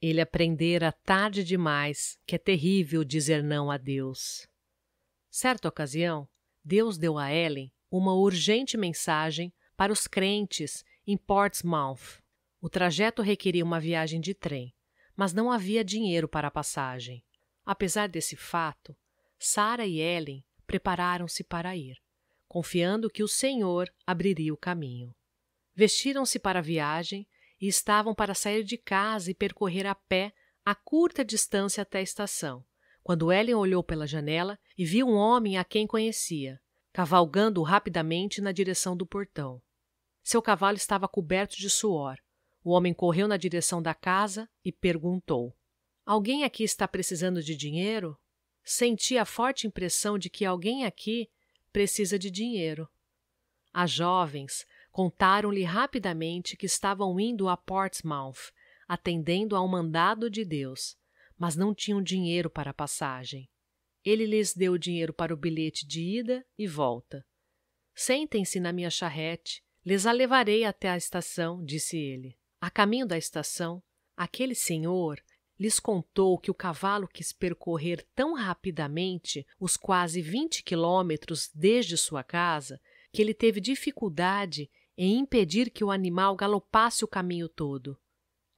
Ele aprendera tarde demais que é terrível dizer não a Deus. Certa ocasião, Deus deu a Ellen uma urgente mensagem para os crentes em Portsmouth. O trajeto requeria uma viagem de trem, mas não havia dinheiro para a passagem. Apesar desse fato, Sara e Ellen prepararam-se para ir, confiando que o Senhor abriria o caminho. Vestiram-se para a viagem e estavam para sair de casa e percorrer a pé a curta distância até a estação, quando Ellen olhou pela janela e viu um homem a quem conhecia, cavalgando rapidamente na direção do portão. Seu cavalo estava coberto de suor o homem correu na direção da casa e perguntou: Alguém aqui está precisando de dinheiro? Senti a forte impressão de que alguém aqui precisa de dinheiro. As jovens contaram-lhe rapidamente que estavam indo a Portsmouth, atendendo a um mandado de Deus, mas não tinham dinheiro para a passagem. Ele lhes deu dinheiro para o bilhete de ida e volta. Sentem-se na minha charrete, lhes a levarei até a estação, disse ele. A caminho da estação, aquele senhor lhes contou que o cavalo quis percorrer tão rapidamente os quase vinte quilômetros desde sua casa que ele teve dificuldade em impedir que o animal galopasse o caminho todo.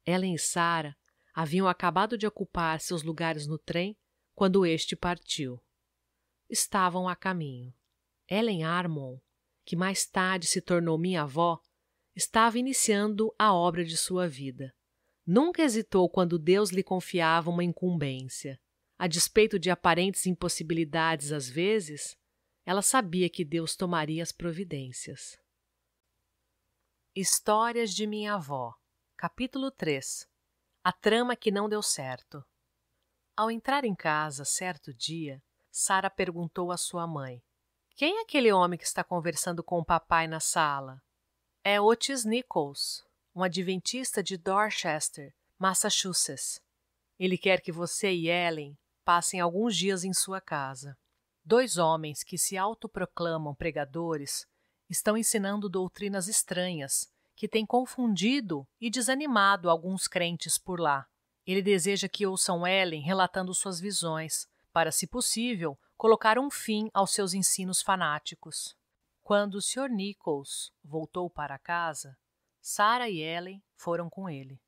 Ellen e Sara haviam acabado de ocupar seus lugares no trem quando este partiu. Estavam a caminho. Ellen Armon, que mais tarde se tornou minha avó, estava iniciando a obra de sua vida. Nunca hesitou quando Deus lhe confiava uma incumbência. A despeito de aparentes impossibilidades às vezes, ela sabia que Deus tomaria as providências. Histórias de minha avó, capítulo 3 A trama que não deu certo. Ao entrar em casa certo dia, Sara perguntou à sua mãe: Quem é aquele homem que está conversando com o papai na sala? é Otis Nichols, um adventista de Dorchester, Massachusetts. Ele quer que você e Ellen passem alguns dias em sua casa. Dois homens que se autoproclamam pregadores estão ensinando doutrinas estranhas que têm confundido e desanimado alguns crentes por lá. Ele deseja que ouçam Ellen relatando suas visões, para, se possível, colocar um fim aos seus ensinos fanáticos. Quando o Sr. Nichols voltou para casa, Sarah e Ellen foram com ele.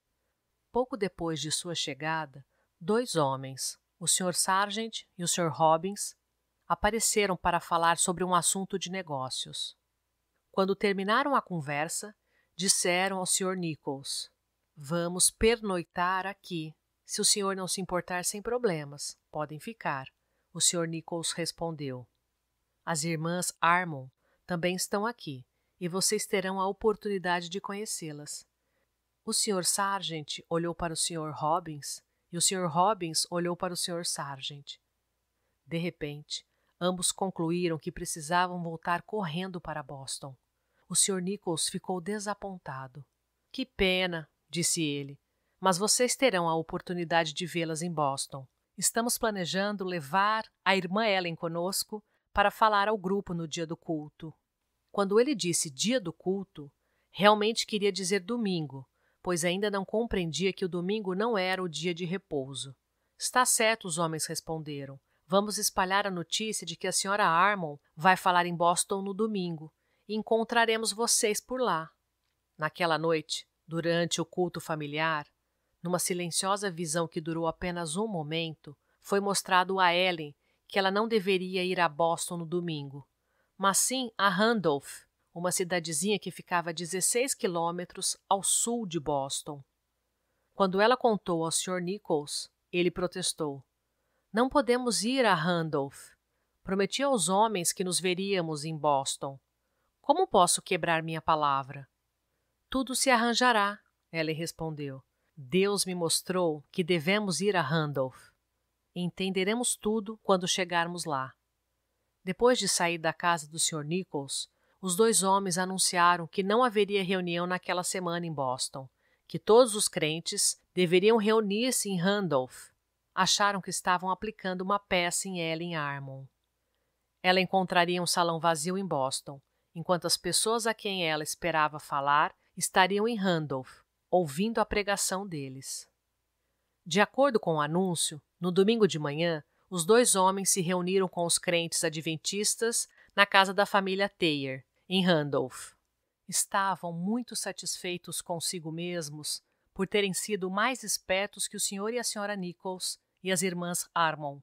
Pouco depois de sua chegada, dois homens, o Sr. Sargent e o Sr. Robbins, apareceram para falar sobre um assunto de negócios. Quando terminaram a conversa, disseram ao Sr. Nichols: Vamos pernoitar aqui. Se o senhor não se importar sem problemas, podem ficar. O Sr. Nichols respondeu. As irmãs Armon também estão aqui e vocês terão a oportunidade de conhecê-las. O Sr. Sargent olhou para o Sr. Robbins e o Sr. Robbins olhou para o Sr. Sargent. De repente, ambos concluíram que precisavam voltar correndo para Boston. O Sr. Nichols ficou desapontado. Que pena, disse ele, mas vocês terão a oportunidade de vê-las em Boston. Estamos planejando levar a irmã Ellen conosco para falar ao grupo no dia do culto. Quando ele disse dia do culto, realmente queria dizer domingo, pois ainda não compreendia que o domingo não era o dia de repouso. Está certo, os homens responderam. Vamos espalhar a notícia de que a senhora Armon vai falar em Boston no domingo e encontraremos vocês por lá. Naquela noite, durante o culto familiar, numa silenciosa visão que durou apenas um momento, foi mostrado a Ellen que ela não deveria ir a Boston no domingo, mas sim a Randolph, uma cidadezinha que ficava a 16 quilômetros ao sul de Boston. Quando ela contou ao Sr. Nichols, ele protestou: Não podemos ir a Randolph. Prometi aos homens que nos veríamos em Boston. Como posso quebrar minha palavra? Tudo se arranjará, ela respondeu. Deus me mostrou que devemos ir a Randolph. Entenderemos tudo quando chegarmos lá. Depois de sair da casa do Sr. Nichols, os dois homens anunciaram que não haveria reunião naquela semana em Boston, que todos os crentes deveriam reunir-se em Randolph. Acharam que estavam aplicando uma peça em Ellen Armon. Ela encontraria um salão vazio em Boston, enquanto as pessoas a quem ela esperava falar estariam em Randolph, ouvindo a pregação deles. De acordo com o anúncio, no domingo de manhã, os dois homens se reuniram com os crentes adventistas na casa da família Thayer, em Randolph. Estavam muito satisfeitos consigo mesmos por terem sido mais espertos que o senhor e a senhora Nichols e as irmãs Armon.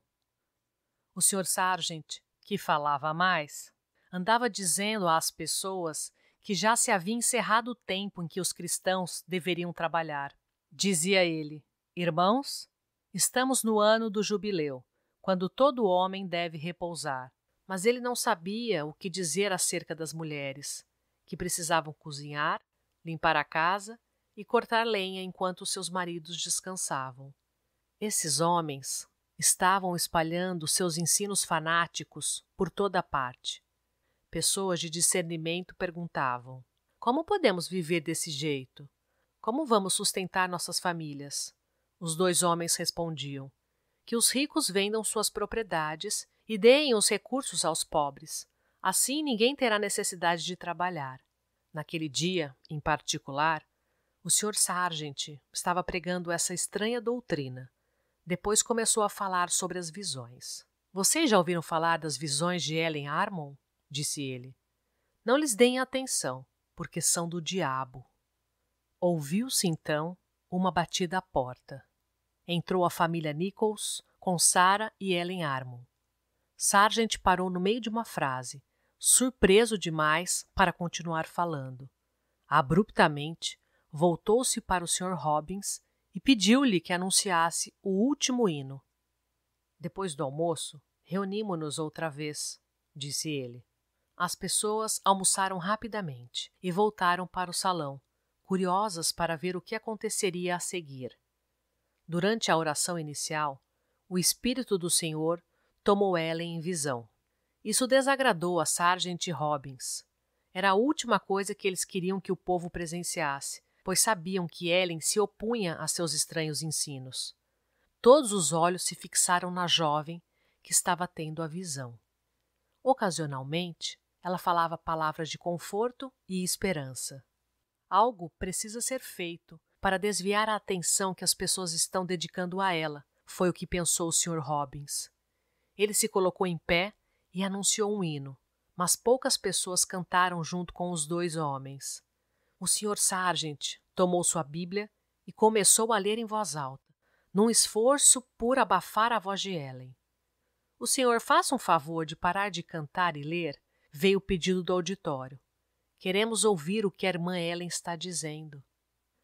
O senhor Sargent, que falava mais, andava dizendo às pessoas que já se havia encerrado o tempo em que os cristãos deveriam trabalhar. Dizia ele: Irmãos, Estamos no ano do jubileu, quando todo homem deve repousar. Mas ele não sabia o que dizer acerca das mulheres, que precisavam cozinhar, limpar a casa e cortar lenha enquanto seus maridos descansavam. Esses homens estavam espalhando seus ensinos fanáticos por toda parte. Pessoas de discernimento perguntavam: Como podemos viver desse jeito? Como vamos sustentar nossas famílias? Os dois homens respondiam: Que os ricos vendam suas propriedades e deem os recursos aos pobres. Assim ninguém terá necessidade de trabalhar. Naquele dia, em particular, o Sr. Sargent estava pregando essa estranha doutrina. Depois começou a falar sobre as visões. Vocês já ouviram falar das visões de Ellen Harmon? disse ele. Não lhes deem atenção, porque são do diabo. Ouviu-se então uma batida à porta. Entrou a família Nichols, com Sarah e Ellen Armon. Sargent parou no meio de uma frase, surpreso demais para continuar falando. Abruptamente, voltou-se para o Sr. Robbins e pediu-lhe que anunciasse o último hino. Depois do almoço, reunimo-nos outra vez, disse ele. As pessoas almoçaram rapidamente e voltaram para o salão, curiosas para ver o que aconteceria a seguir. Durante a oração inicial, o Espírito do Senhor tomou Ellen em visão. Isso desagradou a Sargent Robbins. Era a última coisa que eles queriam que o povo presenciasse, pois sabiam que Ellen se opunha a seus estranhos ensinos. Todos os olhos se fixaram na jovem que estava tendo a visão. Ocasionalmente, ela falava palavras de conforto e esperança. Algo precisa ser feito para desviar a atenção que as pessoas estão dedicando a ela, foi o que pensou o Sr. Robbins. Ele se colocou em pé e anunciou um hino, mas poucas pessoas cantaram junto com os dois homens. O Sr. Sargent tomou sua Bíblia e começou a ler em voz alta, num esforço por abafar a voz de Ellen. O senhor faça um favor de parar de cantar e ler, veio o pedido do auditório. Queremos ouvir o que a irmã Ellen está dizendo.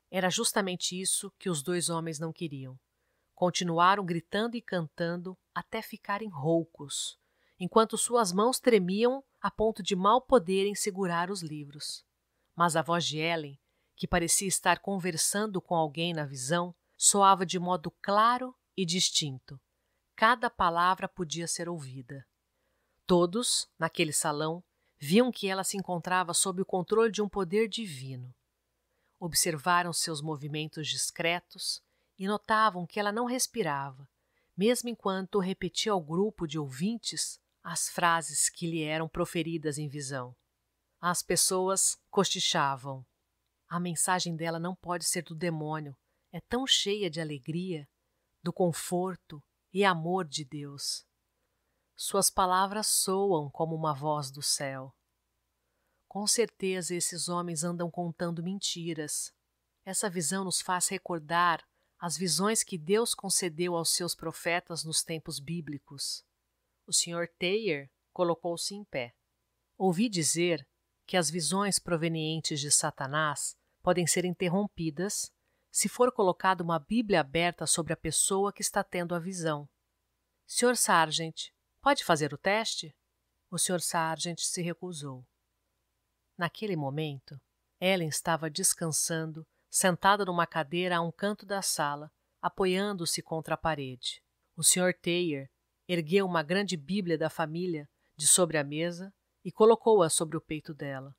Era justamente isso que os dois homens não queriam. Continuaram gritando e cantando até ficarem roucos, enquanto suas mãos tremiam a ponto de mal poderem segurar os livros. Mas a voz de Ellen, que parecia estar conversando com alguém na visão, soava de modo claro e distinto. Cada palavra podia ser ouvida. Todos, naquele salão, viam que ela se encontrava sob o controle de um poder divino. Observaram seus movimentos discretos e notavam que ela não respirava, mesmo enquanto repetia ao grupo de ouvintes as frases que lhe eram proferidas em visão. As pessoas cochichavam. A mensagem dela não pode ser do demônio, é tão cheia de alegria, do conforto e amor de Deus. Suas palavras soam como uma voz do céu. Com certeza esses homens andam contando mentiras. Essa visão nos faz recordar as visões que Deus concedeu aos seus profetas nos tempos bíblicos. O Sr. Taylor colocou-se em pé. Ouvi dizer que as visões provenientes de Satanás podem ser interrompidas se for colocada uma Bíblia aberta sobre a pessoa que está tendo a visão. Sr. Sargent, Pode fazer o teste? O Sr. Sargent se recusou. Naquele momento, Ellen estava descansando, sentada numa cadeira a um canto da sala, apoiando-se contra a parede. O Sr. Taylor ergueu uma grande Bíblia da família de sobre a mesa e colocou-a sobre o peito dela.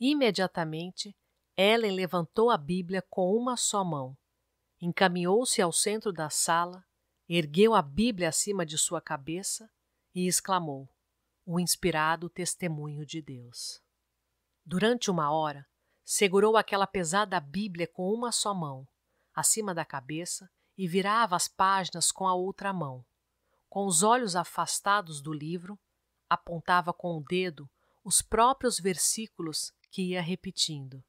Imediatamente, Ellen levantou a Bíblia com uma só mão, encaminhou-se ao centro da sala, ergueu a Bíblia acima de sua cabeça e exclamou: O inspirado testemunho de Deus. Durante uma hora, segurou aquela pesada Bíblia com uma só mão, acima da cabeça, e virava as páginas com a outra mão. Com os olhos afastados do livro, apontava com o dedo os próprios versículos que ia repetindo.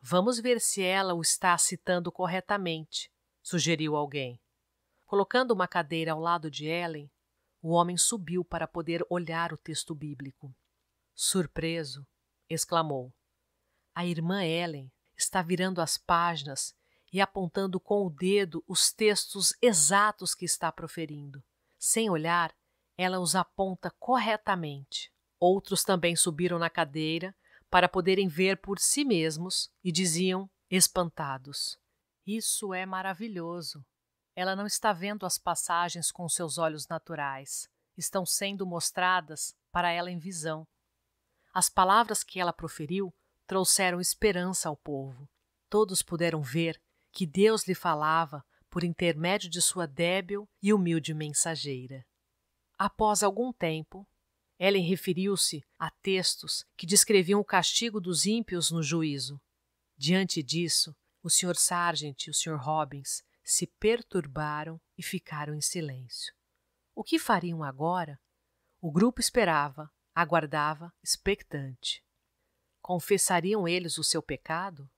Vamos ver se ela o está citando corretamente, sugeriu alguém. Colocando uma cadeira ao lado de Ellen, o homem subiu para poder olhar o texto bíblico. Surpreso, exclamou: A irmã Ellen está virando as páginas e apontando com o dedo os textos exatos que está proferindo. Sem olhar, ela os aponta corretamente. Outros também subiram na cadeira para poderem ver por si mesmos e diziam, espantados: Isso é maravilhoso! Ela não está vendo as passagens com seus olhos naturais. Estão sendo mostradas para ela em visão. As palavras que ela proferiu trouxeram esperança ao povo. Todos puderam ver que Deus lhe falava por intermédio de sua débil e humilde mensageira. Após algum tempo, Ellen referiu-se a textos que descreviam o castigo dos ímpios no juízo. Diante disso, o Sr. Sargent e o Sr. Robbins se perturbaram e ficaram em silêncio. O que fariam agora? O grupo esperava, aguardava, expectante. Confessariam eles o seu pecado?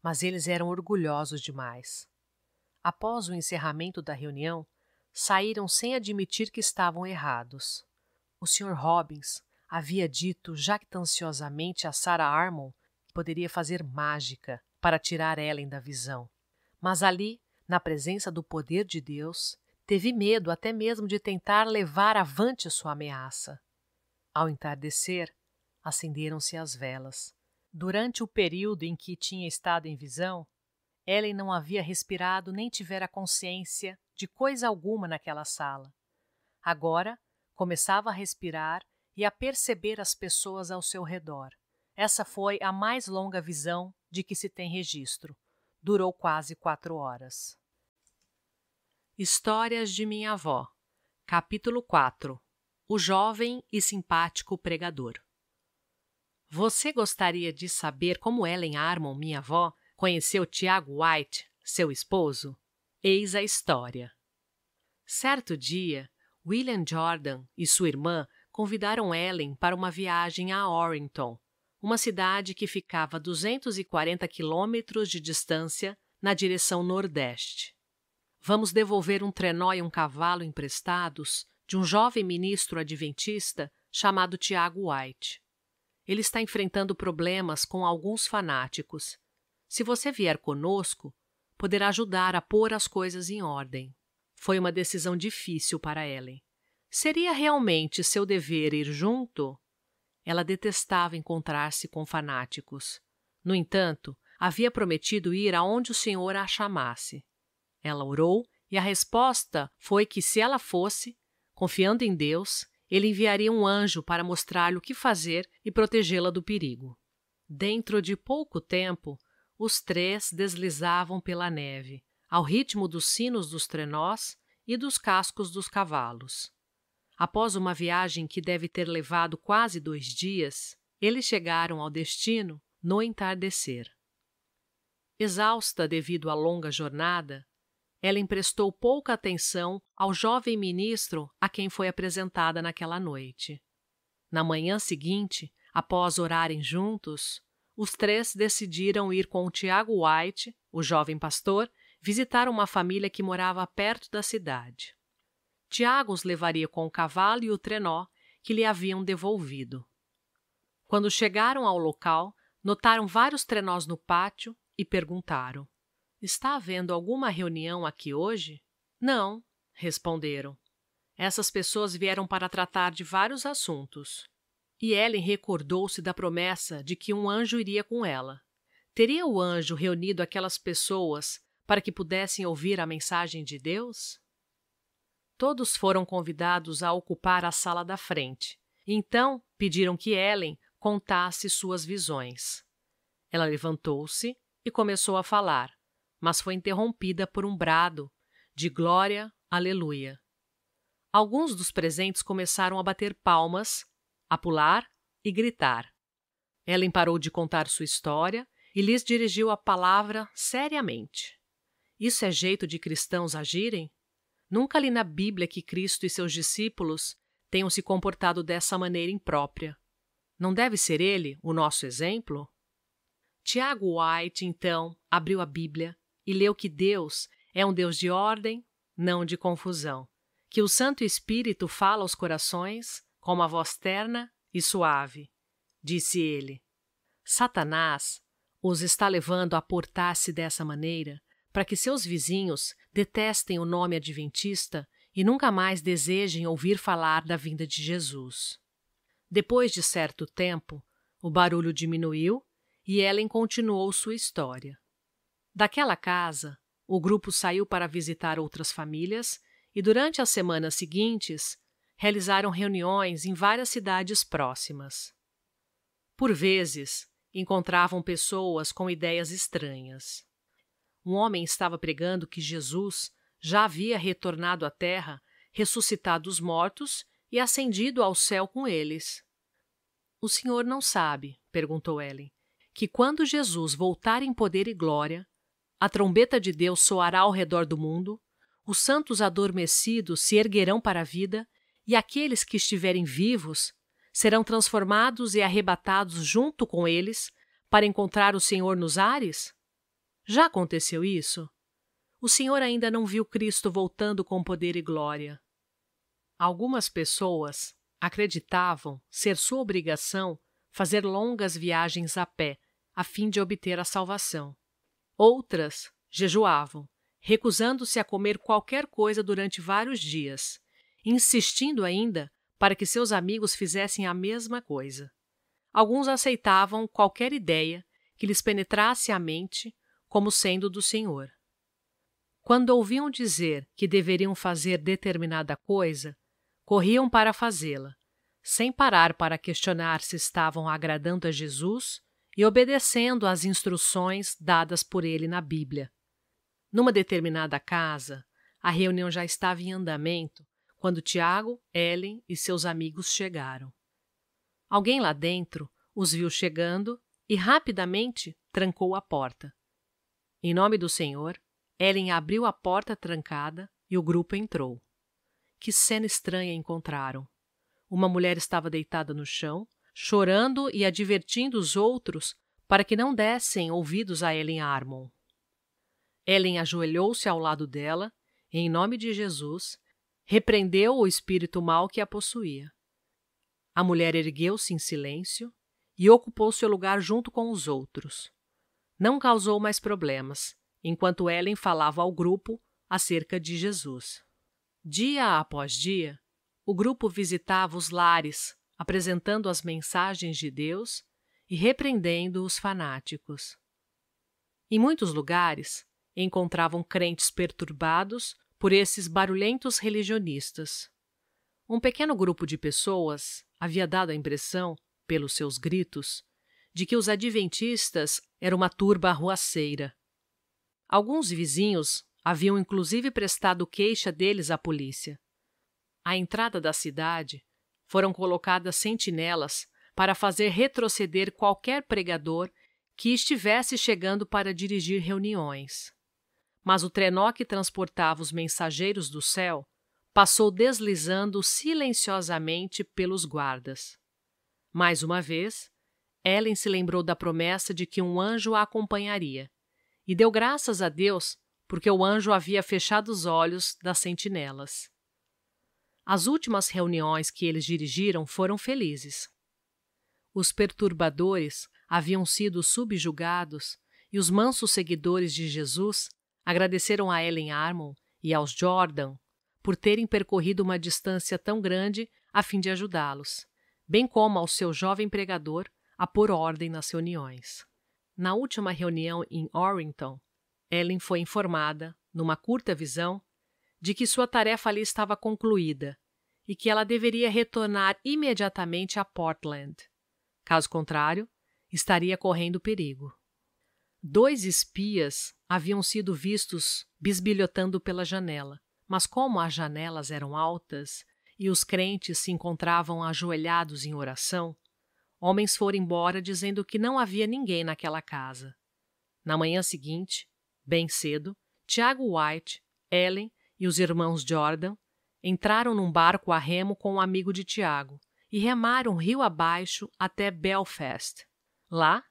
Mas eles eram orgulhosos demais. Após o encerramento da reunião, saíram sem admitir que estavam errados. O Sr. Robbins havia dito jactanciosamente a Sarah Armon que poderia fazer mágica para tirar Ellen da visão. Mas ali na presença do poder de Deus, teve medo até mesmo de tentar levar avante sua ameaça. Ao entardecer, acenderam-se as velas. Durante o período em que tinha estado em visão, Ellen não havia respirado nem tivera consciência de coisa alguma naquela sala. Agora, começava a respirar e a perceber as pessoas ao seu redor. Essa foi a mais longa visão de que se tem registro. Durou quase quatro horas. Histórias de Minha Avó, capítulo 4 O Jovem e Simpático Pregador. Você gostaria de saber como Ellen Armon, minha avó, conheceu Tiago White, seu esposo? Eis a história. Certo dia, William Jordan e sua irmã convidaram Ellen para uma viagem a Orrington, uma cidade que ficava a 240 quilômetros de distância na direção nordeste. Vamos devolver um trenó e um cavalo emprestados de um jovem ministro adventista chamado Tiago White. Ele está enfrentando problemas com alguns fanáticos. Se você vier conosco, poderá ajudar a pôr as coisas em ordem. Foi uma decisão difícil para Ellen. Seria realmente seu dever ir junto? Ela detestava encontrar-se com fanáticos. No entanto, havia prometido ir aonde o senhor a chamasse. Ela orou e a resposta foi que, se ela fosse, confiando em Deus, ele enviaria um anjo para mostrar-lhe o que fazer e protegê-la do perigo. Dentro de pouco tempo, os três deslizavam pela neve, ao ritmo dos sinos dos trenós e dos cascos dos cavalos. Após uma viagem que deve ter levado quase dois dias, eles chegaram ao destino no entardecer. Exausta devido à longa jornada, ela emprestou pouca atenção ao jovem ministro a quem foi apresentada naquela noite. Na manhã seguinte, após orarem juntos, os três decidiram ir com o Tiago White, o jovem pastor, visitar uma família que morava perto da cidade. Tiago os levaria com o cavalo e o trenó que lhe haviam devolvido. Quando chegaram ao local, notaram vários trenós no pátio e perguntaram: Está havendo alguma reunião aqui hoje? Não, responderam. Essas pessoas vieram para tratar de vários assuntos. E Ellen recordou-se da promessa de que um anjo iria com ela. Teria o anjo reunido aquelas pessoas para que pudessem ouvir a mensagem de Deus? Todos foram convidados a ocupar a sala da frente. Então pediram que Ellen contasse suas visões. Ela levantou-se e começou a falar mas foi interrompida por um brado de glória, aleluia. Alguns dos presentes começaram a bater palmas, a pular e gritar. Ellen parou de contar sua história e lhes dirigiu a palavra seriamente. Isso é jeito de cristãos agirem? Nunca li na Bíblia que Cristo e seus discípulos tenham se comportado dessa maneira imprópria. Não deve ser ele o nosso exemplo? Tiago White, então, abriu a Bíblia e leu que Deus é um Deus de ordem, não de confusão, que o Santo Espírito fala aos corações com uma voz terna e suave. Disse ele: Satanás os está levando a portar-se dessa maneira para que seus vizinhos detestem o nome adventista e nunca mais desejem ouvir falar da vinda de Jesus. Depois de certo tempo, o barulho diminuiu e Ellen continuou sua história. Daquela casa, o grupo saiu para visitar outras famílias e, durante as semanas seguintes, realizaram reuniões em várias cidades próximas. Por vezes, encontravam pessoas com ideias estranhas. Um homem estava pregando que Jesus já havia retornado à terra, ressuscitado os mortos e ascendido ao céu com eles. O senhor não sabe, perguntou Ellen, que quando Jesus voltar em poder e glória, a trombeta de Deus soará ao redor do mundo, os santos adormecidos se erguerão para a vida, e aqueles que estiverem vivos serão transformados e arrebatados junto com eles para encontrar o Senhor nos ares? Já aconteceu isso? O Senhor ainda não viu Cristo voltando com poder e glória. Algumas pessoas acreditavam ser sua obrigação fazer longas viagens a pé, a fim de obter a salvação. Outras jejuavam, recusando-se a comer qualquer coisa durante vários dias, insistindo ainda para que seus amigos fizessem a mesma coisa. Alguns aceitavam qualquer ideia que lhes penetrasse a mente como sendo do Senhor. Quando ouviam dizer que deveriam fazer determinada coisa, corriam para fazê-la, sem parar para questionar se estavam agradando a Jesus e obedecendo às instruções dadas por ele na Bíblia. Numa determinada casa, a reunião já estava em andamento quando Tiago, Ellen e seus amigos chegaram. Alguém lá dentro os viu chegando e rapidamente trancou a porta. Em nome do Senhor, Ellen abriu a porta trancada e o grupo entrou. Que cena estranha encontraram! Uma mulher estava deitada no chão, chorando e advertindo os outros para que não dessem ouvidos a Ellen Armon. Ellen ajoelhou-se ao lado dela e, em nome de Jesus, repreendeu o espírito mau que a possuía. A mulher ergueu-se em silêncio e ocupou seu lugar junto com os outros. Não causou mais problemas, enquanto Ellen falava ao grupo acerca de Jesus. Dia após dia, o grupo visitava os lares, apresentando as mensagens de Deus e repreendendo os fanáticos. Em muitos lugares, encontravam crentes perturbados por esses barulhentos religionistas. Um pequeno grupo de pessoas havia dado a impressão, pelos seus gritos, de que os adventistas eram uma turba arruaceira. Alguns vizinhos haviam inclusive prestado queixa deles à polícia. A entrada da cidade foram colocadas sentinelas para fazer retroceder qualquer pregador que estivesse chegando para dirigir reuniões. Mas o trenó que transportava os mensageiros do céu passou deslizando silenciosamente pelos guardas. Mais uma vez, Ellen se lembrou da promessa de que um anjo a acompanharia e deu graças a Deus porque o anjo havia fechado os olhos das sentinelas. As últimas reuniões que eles dirigiram foram felizes. Os perturbadores haviam sido subjugados e os mansos seguidores de Jesus agradeceram a Ellen Armon e aos Jordan por terem percorrido uma distância tão grande a fim de ajudá-los, bem como ao seu jovem pregador a pôr ordem nas reuniões. Na última reunião em Orrington, Ellen foi informada, numa curta visão, de que sua tarefa ali estava concluída e que ela deveria retornar imediatamente a Portland. Caso contrário, estaria correndo perigo. Dois espias haviam sido vistos bisbilhotando pela janela, mas como as janelas eram altas e os crentes se encontravam ajoelhados em oração, homens foram embora dizendo que não havia ninguém naquela casa. Na manhã seguinte, bem cedo, Tiago White, Ellen e os irmãos Jordan entraram num barco a remo com um amigo de Tiago e remaram rio abaixo até Belfast. Lá,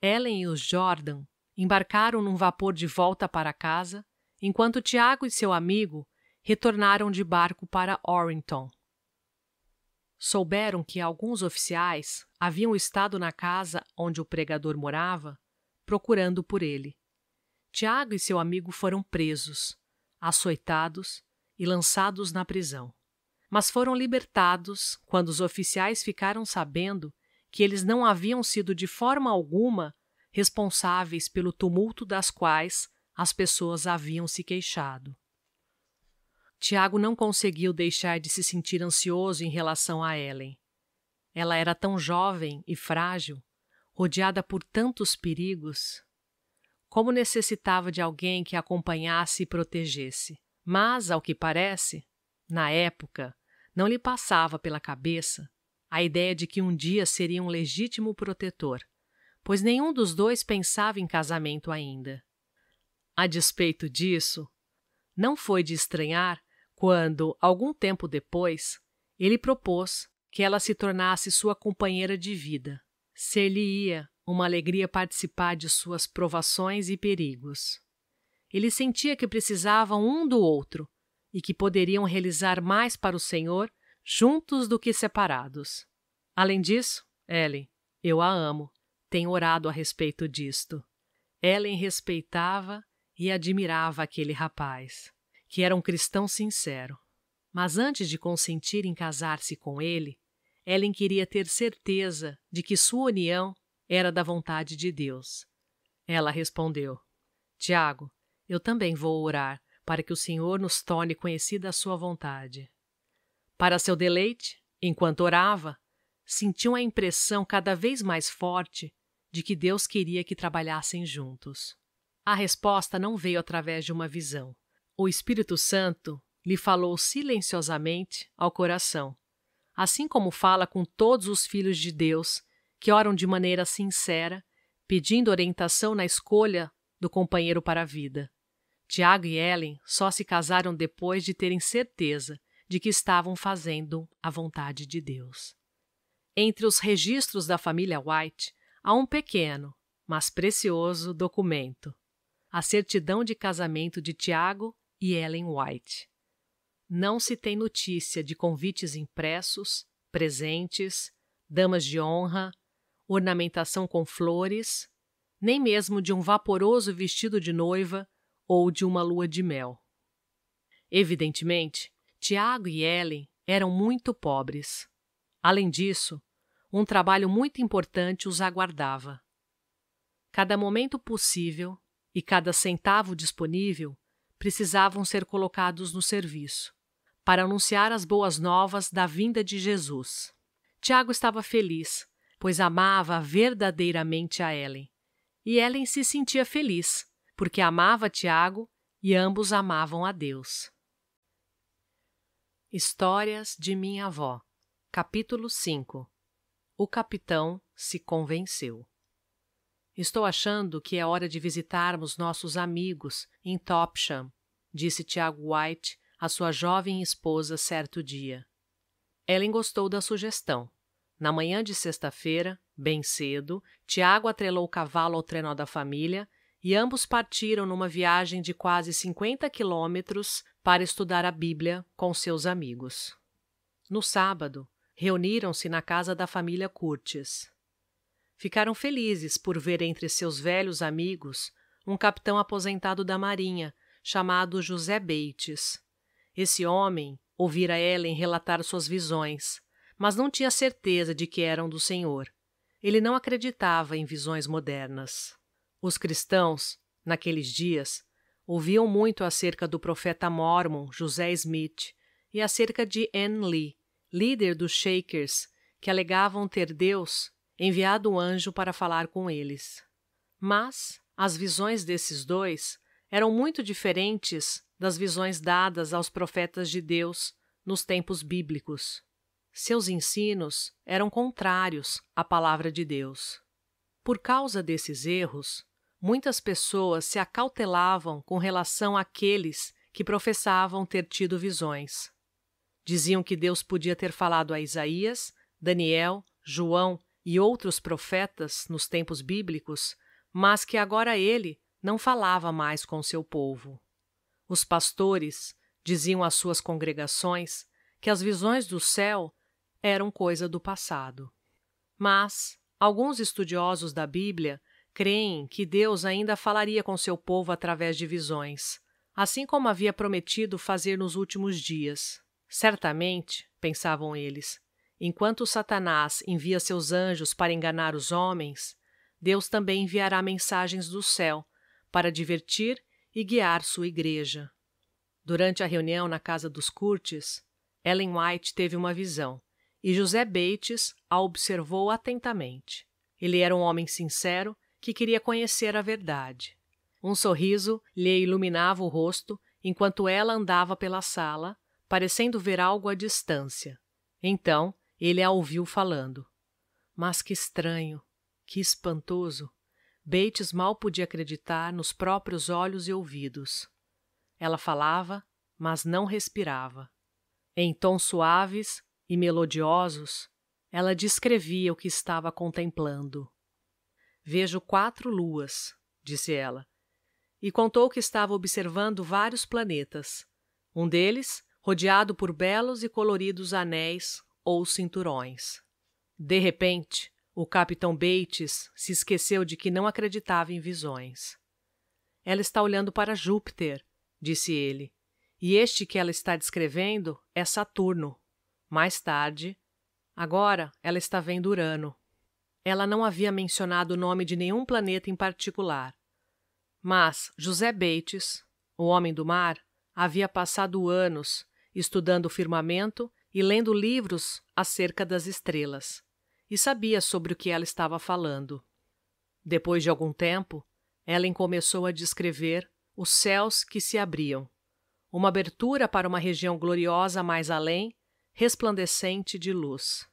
Ellen e os Jordan embarcaram num vapor de volta para casa, enquanto Tiago e seu amigo retornaram de barco para Orrington. Souberam que alguns oficiais haviam estado na casa onde o pregador morava, procurando por ele. Tiago e seu amigo foram presos açoitados e lançados na prisão. Mas foram libertados quando os oficiais ficaram sabendo que eles não haviam sido de forma alguma responsáveis pelo tumulto das quais as pessoas haviam se queixado. Tiago não conseguiu deixar de se sentir ansioso em relação a Ellen. Ela era tão jovem e frágil, rodeada por tantos perigos, como necessitava de alguém que a acompanhasse e protegesse. Mas, ao que parece, na época, não lhe passava pela cabeça a ideia de que um dia seria um legítimo protetor, pois nenhum dos dois pensava em casamento ainda. A despeito disso, não foi de estranhar quando, algum tempo depois, ele propôs que ela se tornasse sua companheira de vida. Ser-lhe-ia uma alegria participar de suas provações e perigos. Ele sentia que precisavam um do outro e que poderiam realizar mais para o Senhor juntos do que separados. Além disso, Ellen, eu a amo, tem orado a respeito disto. Ellen respeitava e admirava aquele rapaz, que era um cristão sincero. Mas antes de consentir em casar-se com ele, Ellen queria ter certeza de que sua união era da vontade de Deus. Ela respondeu: Tiago, eu também vou orar para que o Senhor nos torne conhecida a sua vontade. Para seu deleite, enquanto orava, sentiu a impressão cada vez mais forte de que Deus queria que trabalhassem juntos. A resposta não veio através de uma visão. O Espírito Santo lhe falou silenciosamente ao coração, assim como fala com todos os filhos de Deus que oram de maneira sincera, pedindo orientação na escolha do companheiro para a vida. Tiago e Ellen só se casaram depois de terem certeza de que estavam fazendo a vontade de Deus. Entre os registros da família White há um pequeno, mas precioso documento: a certidão de casamento de Tiago e Ellen White. Não se tem notícia de convites impressos, presentes, damas de honra, ornamentação com flores, nem mesmo de um vaporoso vestido de noiva ou de uma lua de mel. Evidentemente, Tiago e Ellen eram muito pobres. Além disso, um trabalho muito importante os aguardava. Cada momento possível e cada centavo disponível precisavam ser colocados no serviço para anunciar as boas novas da vinda de Jesus. Tiago estava feliz pois amava verdadeiramente a Ellen. E Ellen se sentia feliz, porque amava Tiago e ambos amavam a Deus. Histórias de minha avó. Capítulo 5 O capitão se convenceu. Estou achando que é hora de visitarmos nossos amigos em Topsham, disse Tiago White à sua jovem esposa certo dia. Ellen gostou da sugestão. Na manhã de sexta-feira, bem cedo, Tiago atrelou o cavalo ao trenó da família e ambos partiram numa viagem de quase 50 quilômetros para estudar a Bíblia com seus amigos. No sábado, reuniram-se na casa da família Curtis. Ficaram felizes por ver entre seus velhos amigos um capitão aposentado da Marinha, chamado José Beites. Esse homem ouvira Ellen relatar suas visões, mas não tinha certeza de que eram do Senhor. Ele não acreditava em visões modernas. Os cristãos, naqueles dias, ouviam muito acerca do profeta mormon José Smith e acerca de Anne Lee, líder dos Shakers, que alegavam ter Deus enviado um anjo para falar com eles. Mas as visões desses dois eram muito diferentes das visões dadas aos profetas de Deus nos tempos bíblicos. Seus ensinos eram contrários à palavra de Deus. Por causa desses erros, muitas pessoas se acautelavam com relação àqueles que professavam ter tido visões. Diziam que Deus podia ter falado a Isaías, Daniel, João e outros profetas nos tempos bíblicos, mas que agora ele não falava mais com seu povo. Os pastores diziam às suas congregações que as visões do céu eram coisa do passado. Mas alguns estudiosos da Bíblia creem que Deus ainda falaria com seu povo através de visões, assim como havia prometido fazer nos últimos dias. Certamente, pensavam eles, enquanto Satanás envia seus anjos para enganar os homens, Deus também enviará mensagens do céu para divertir e guiar sua igreja. Durante a reunião na casa dos Curtis, Ellen White teve uma visão. E José Beites a observou atentamente. Ele era um homem sincero que queria conhecer a verdade. Um sorriso lhe iluminava o rosto enquanto ela andava pela sala, parecendo ver algo à distância. Então ele a ouviu falando. Mas que estranho, que espantoso! Bates mal podia acreditar nos próprios olhos e ouvidos. Ela falava, mas não respirava. Em tons suaves, e melodiosos, ela descrevia o que estava contemplando. Vejo quatro luas, disse ela, e contou que estava observando vários planetas, um deles rodeado por belos e coloridos anéis ou cinturões. De repente, o capitão Bates se esqueceu de que não acreditava em visões. Ela está olhando para Júpiter, disse ele, e este que ela está descrevendo é Saturno. Mais tarde, agora ela está vendo Urano. Ela não havia mencionado o nome de nenhum planeta em particular. Mas José Bates, o homem do mar, havia passado anos estudando o firmamento e lendo livros acerca das estrelas, e sabia sobre o que ela estava falando. Depois de algum tempo, Ellen começou a descrever os céus que se abriam. Uma abertura para uma região gloriosa mais além resplandecente de luz.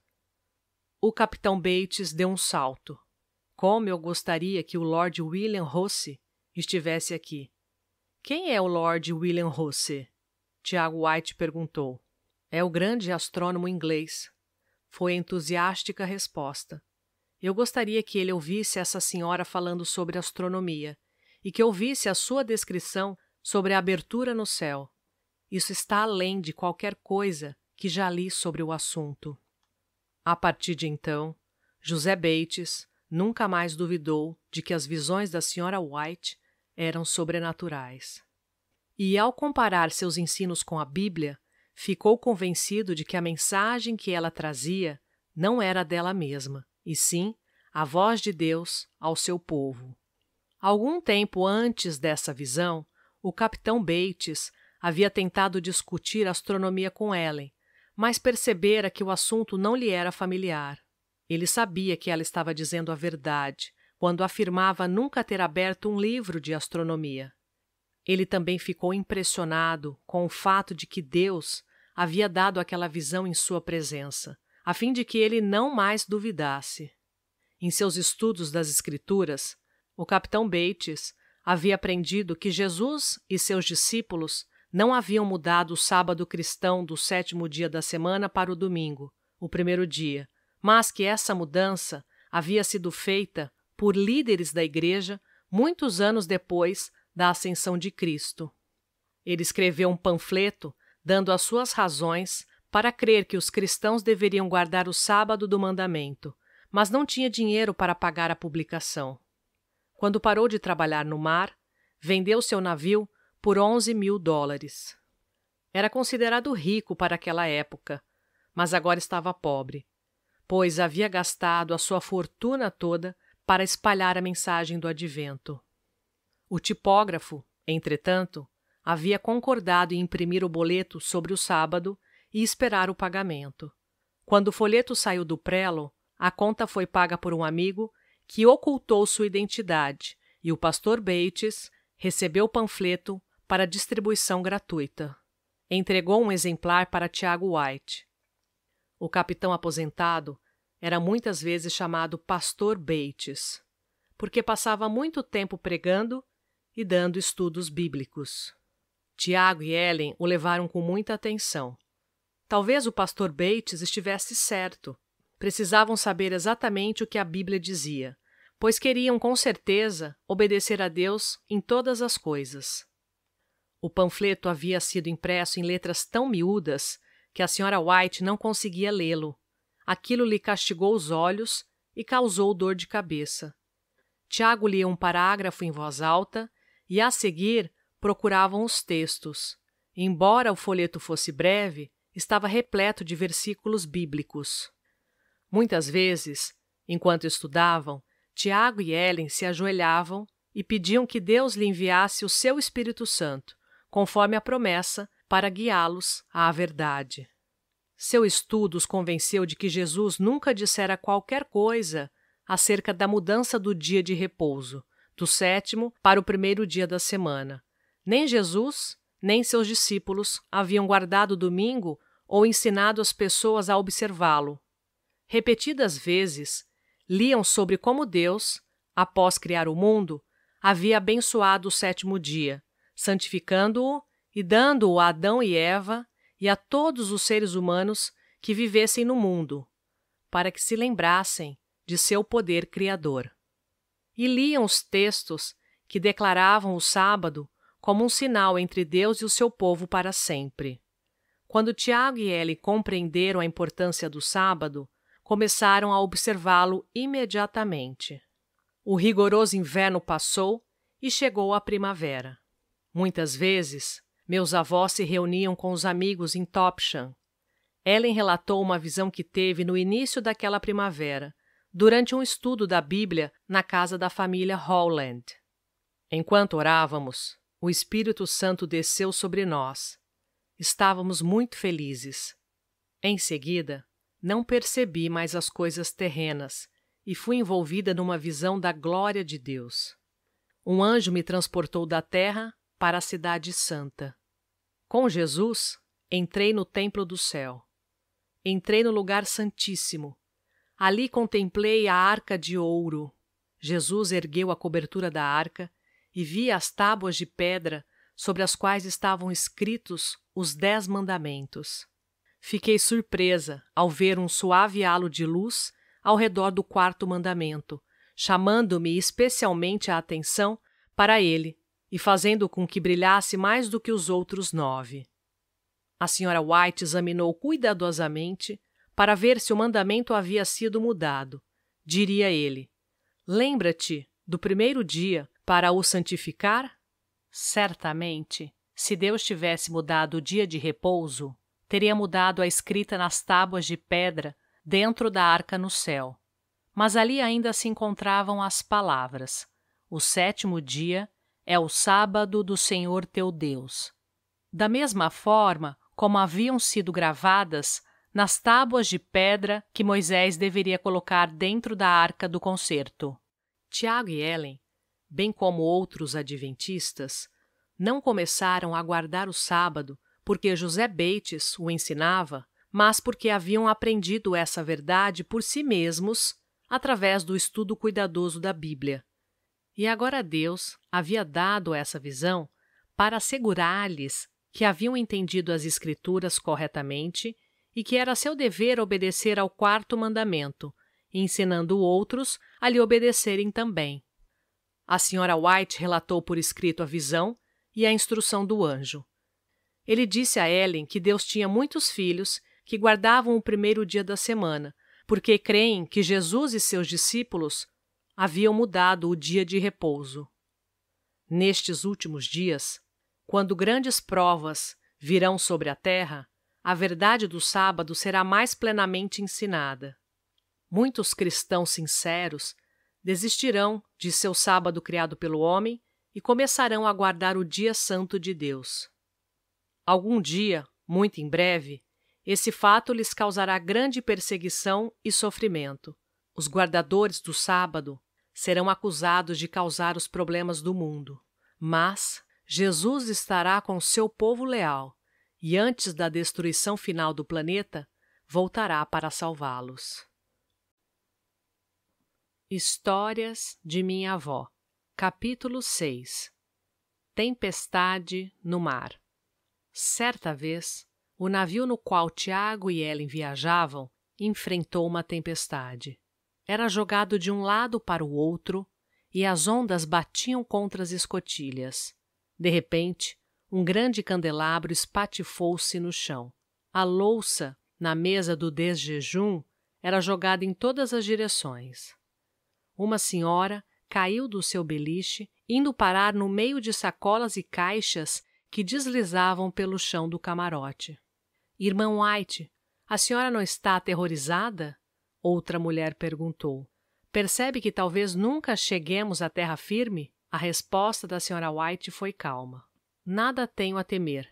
O capitão Bates deu um salto. Como eu gostaria que o Lord William Rosse estivesse aqui. Quem é o Lord William Rosse? Tiago White perguntou. É o grande astrônomo inglês. Foi a entusiástica resposta. Eu gostaria que ele ouvisse essa senhora falando sobre astronomia e que ouvisse a sua descrição sobre a abertura no céu. Isso está além de qualquer coisa que já li sobre o assunto. A partir de então, José Bates nunca mais duvidou de que as visões da senhora White eram sobrenaturais. E ao comparar seus ensinos com a Bíblia, ficou convencido de que a mensagem que ela trazia não era dela mesma, e sim a voz de Deus ao seu povo. Algum tempo antes dessa visão, o capitão Bates havia tentado discutir astronomia com Ellen, mas percebera que o assunto não lhe era familiar. Ele sabia que ela estava dizendo a verdade quando afirmava nunca ter aberto um livro de astronomia. Ele também ficou impressionado com o fato de que Deus havia dado aquela visão em sua presença, a fim de que ele não mais duvidasse. Em seus estudos das Escrituras, o capitão Bates havia aprendido que Jesus e seus discípulos não haviam mudado o sábado cristão do sétimo dia da semana para o domingo, o primeiro dia, mas que essa mudança havia sido feita por líderes da Igreja muitos anos depois da ascensão de Cristo. Ele escreveu um panfleto dando as suas razões para crer que os cristãos deveriam guardar o sábado do mandamento, mas não tinha dinheiro para pagar a publicação. Quando parou de trabalhar no mar, vendeu seu navio por 11 mil dólares. Era considerado rico para aquela época, mas agora estava pobre, pois havia gastado a sua fortuna toda para espalhar a mensagem do advento. O tipógrafo, entretanto, havia concordado em imprimir o boleto sobre o sábado e esperar o pagamento. Quando o folheto saiu do prelo, a conta foi paga por um amigo que ocultou sua identidade e o pastor Bates recebeu o panfleto para distribuição gratuita. Entregou um exemplar para Tiago White. O capitão aposentado era muitas vezes chamado Pastor Bates, porque passava muito tempo pregando e dando estudos bíblicos. Tiago e Ellen o levaram com muita atenção. Talvez o pastor Bates estivesse certo. Precisavam saber exatamente o que a Bíblia dizia, pois queriam com certeza obedecer a Deus em todas as coisas. O panfleto havia sido impresso em letras tão miúdas que a senhora White não conseguia lê-lo. Aquilo lhe castigou os olhos e causou dor de cabeça. Tiago lia um parágrafo em voz alta e, a seguir, procuravam os textos. Embora o folheto fosse breve, estava repleto de versículos bíblicos. Muitas vezes, enquanto estudavam, Tiago e Ellen se ajoelhavam e pediam que Deus lhe enviasse o seu Espírito Santo conforme a promessa, para guiá-los à verdade. Seu estudo os convenceu de que Jesus nunca dissera qualquer coisa acerca da mudança do dia de repouso, do sétimo para o primeiro dia da semana. Nem Jesus, nem seus discípulos haviam guardado o domingo ou ensinado as pessoas a observá-lo. Repetidas vezes, liam sobre como Deus, após criar o mundo, havia abençoado o sétimo dia santificando-o e dando-o a Adão e Eva e a todos os seres humanos que vivessem no mundo, para que se lembrassem de seu poder criador. E liam os textos que declaravam o sábado como um sinal entre Deus e o seu povo para sempre. Quando Tiago e ele compreenderam a importância do sábado, começaram a observá-lo imediatamente. O rigoroso inverno passou e chegou a primavera. Muitas vezes, meus avós se reuniam com os amigos em Topshan. Ellen relatou uma visão que teve no início daquela primavera, durante um estudo da Bíblia na casa da família Howland. Enquanto orávamos, o Espírito Santo desceu sobre nós. Estávamos muito felizes. Em seguida, não percebi mais as coisas terrenas e fui envolvida numa visão da glória de Deus. Um anjo me transportou da terra para a Cidade Santa. Com Jesus, entrei no Templo do Céu. Entrei no lugar santíssimo. Ali contemplei a arca de ouro. Jesus ergueu a cobertura da arca e vi as tábuas de pedra sobre as quais estavam escritos os Dez Mandamentos. Fiquei surpresa ao ver um suave halo de luz ao redor do quarto mandamento, chamando-me especialmente a atenção para ele, e fazendo com que brilhasse mais do que os outros nove. A senhora White examinou cuidadosamente para ver se o mandamento havia sido mudado. Diria ele: Lembra-te do primeiro dia para o santificar? Certamente, se Deus tivesse mudado o dia de repouso, teria mudado a escrita nas tábuas de pedra dentro da arca no céu. Mas ali ainda se encontravam as palavras: O sétimo dia é o sábado do Senhor teu Deus. Da mesma forma como haviam sido gravadas nas tábuas de pedra que Moisés deveria colocar dentro da arca do concerto. Tiago e Ellen, bem como outros adventistas, não começaram a guardar o sábado porque José Bates o ensinava, mas porque haviam aprendido essa verdade por si mesmos através do estudo cuidadoso da Bíblia. E agora Deus havia dado essa visão para assegurar-lhes que haviam entendido as Escrituras corretamente e que era seu dever obedecer ao quarto mandamento, ensinando outros a lhe obedecerem também. A senhora White relatou por escrito a visão e a instrução do anjo. Ele disse a Ellen que Deus tinha muitos filhos que guardavam o primeiro dia da semana, porque creem que Jesus e seus discípulos haviam mudado o dia de repouso. Nestes últimos dias, quando grandes provas virão sobre a terra, a verdade do sábado será mais plenamente ensinada. Muitos cristãos sinceros desistirão de seu sábado criado pelo homem e começarão a guardar o dia santo de Deus. Algum dia, muito em breve, esse fato lhes causará grande perseguição e sofrimento. Os guardadores do sábado serão acusados de causar os problemas do mundo, mas Jesus estará com seu povo leal e, antes da destruição final do planeta, voltará para salvá-los. Histórias de minha avó, capítulo 6 Tempestade no mar. Certa vez, o navio no qual Tiago e Ellen viajavam enfrentou uma tempestade. Era jogado de um lado para o outro e as ondas batiam contra as escotilhas. De repente, um grande candelabro espatifou-se no chão. A louça, na mesa do desjejum, era jogada em todas as direções. Uma senhora caiu do seu beliche, indo parar no meio de sacolas e caixas que deslizavam pelo chão do camarote. Irmão White, a senhora não está aterrorizada? Outra mulher perguntou: Percebe que talvez nunca cheguemos à terra firme? A resposta da senhora White foi calma. Nada tenho a temer.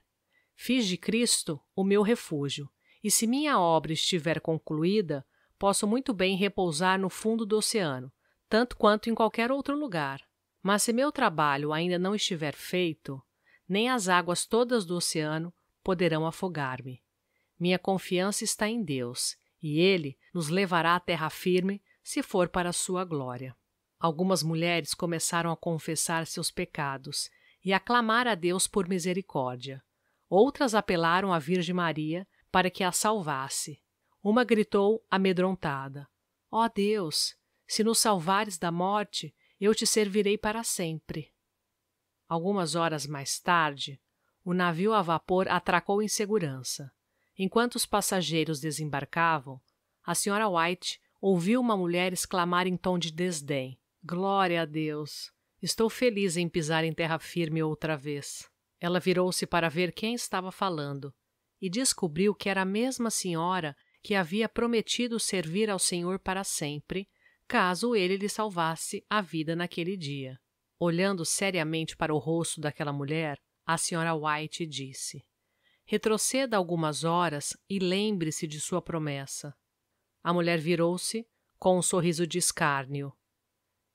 Fiz de Cristo o meu refúgio, e se minha obra estiver concluída, posso muito bem repousar no fundo do oceano, tanto quanto em qualquer outro lugar. Mas se meu trabalho ainda não estiver feito, nem as águas todas do oceano poderão afogar-me. Minha confiança está em Deus, e ele nos levará à terra firme se for para a sua glória. Algumas mulheres começaram a confessar seus pecados e a clamar a Deus por misericórdia. Outras apelaram à Virgem Maria para que a salvasse. Uma gritou amedrontada: Ó oh Deus, se nos salvares da morte, eu te servirei para sempre. Algumas horas mais tarde, o navio a vapor atracou em segurança. Enquanto os passageiros desembarcavam, a senhora White ouviu uma mulher exclamar em tom de desdém: Glória a Deus! Estou feliz em pisar em terra firme outra vez. Ela virou-se para ver quem estava falando e descobriu que era a mesma senhora que havia prometido servir ao Senhor para sempre, caso ele lhe salvasse a vida naquele dia. Olhando seriamente para o rosto daquela mulher, a senhora White disse: Retroceda algumas horas e lembre-se de sua promessa. A mulher virou-se com um sorriso de escárnio.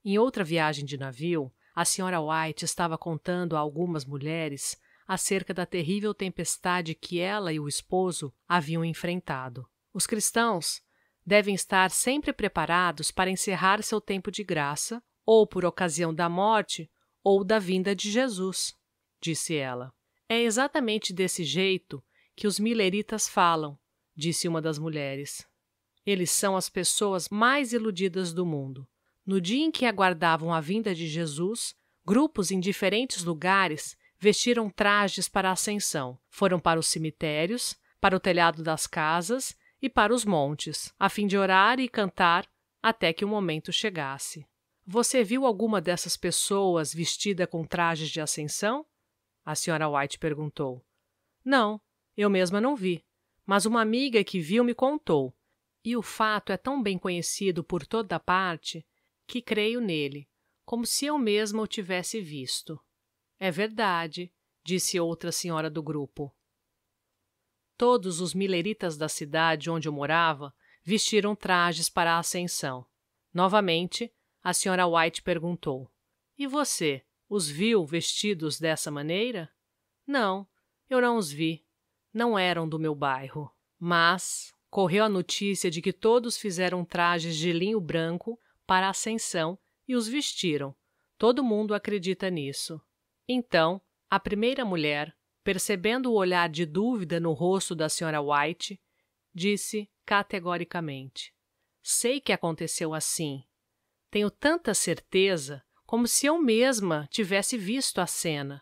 Em outra viagem de navio, a senhora White estava contando a algumas mulheres acerca da terrível tempestade que ela e o esposo haviam enfrentado. Os cristãos devem estar sempre preparados para encerrar seu tempo de graça, ou por ocasião da morte, ou da vinda de Jesus, disse ela. É exatamente desse jeito que os mileritas falam, disse uma das mulheres. Eles são as pessoas mais iludidas do mundo. No dia em que aguardavam a vinda de Jesus, grupos em diferentes lugares vestiram trajes para a ascensão, foram para os cemitérios, para o telhado das casas e para os montes, a fim de orar e cantar até que o momento chegasse. Você viu alguma dessas pessoas vestida com trajes de ascensão? A senhora White perguntou. Não, eu mesma não vi, mas uma amiga que viu me contou. E o fato é tão bem conhecido por toda parte que creio nele, como se eu mesma o tivesse visto. É verdade, disse outra senhora do grupo. Todos os mileritas da cidade onde eu morava vestiram trajes para a ascensão. Novamente, a senhora White perguntou: E você? Os viu vestidos dessa maneira? Não, eu não os vi. Não eram do meu bairro. Mas correu a notícia de que todos fizeram trajes de linho branco para a ascensão e os vestiram. Todo mundo acredita nisso. Então, a primeira mulher, percebendo o olhar de dúvida no rosto da senhora White, disse categoricamente: Sei que aconteceu assim. Tenho tanta certeza como se eu mesma tivesse visto a cena.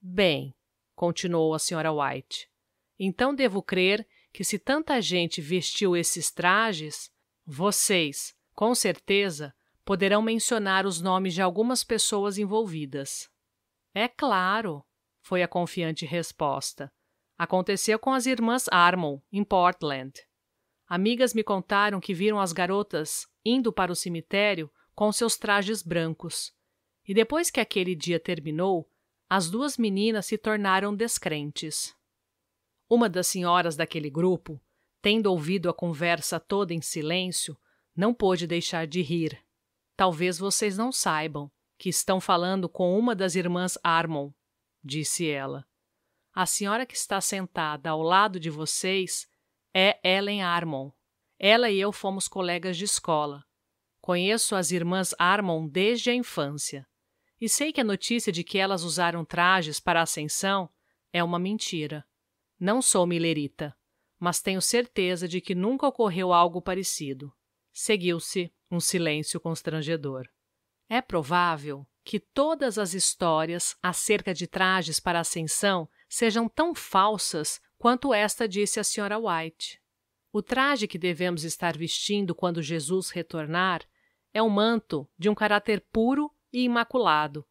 Bem, continuou a senhora White, então devo crer que se tanta gente vestiu esses trajes, vocês, com certeza, poderão mencionar os nomes de algumas pessoas envolvidas. É claro, foi a confiante resposta. Aconteceu com as irmãs Armon, em Portland. Amigas me contaram que viram as garotas indo para o cemitério com seus trajes brancos. E depois que aquele dia terminou, as duas meninas se tornaram descrentes. Uma das senhoras daquele grupo, tendo ouvido a conversa toda em silêncio, não pôde deixar de rir. Talvez vocês não saibam que estão falando com uma das irmãs Armon, disse ela. A senhora que está sentada ao lado de vocês é Ellen Armon. Ela e eu fomos colegas de escola. Conheço as irmãs Armon desde a infância e sei que a notícia de que elas usaram trajes para a ascensão é uma mentira. Não sou milerita, mas tenho certeza de que nunca ocorreu algo parecido. Seguiu-se um silêncio constrangedor. É provável que todas as histórias acerca de trajes para a ascensão sejam tão falsas quanto esta disse a Sra. White. O traje que devemos estar vestindo quando Jesus retornar é um manto de um caráter puro e imaculado.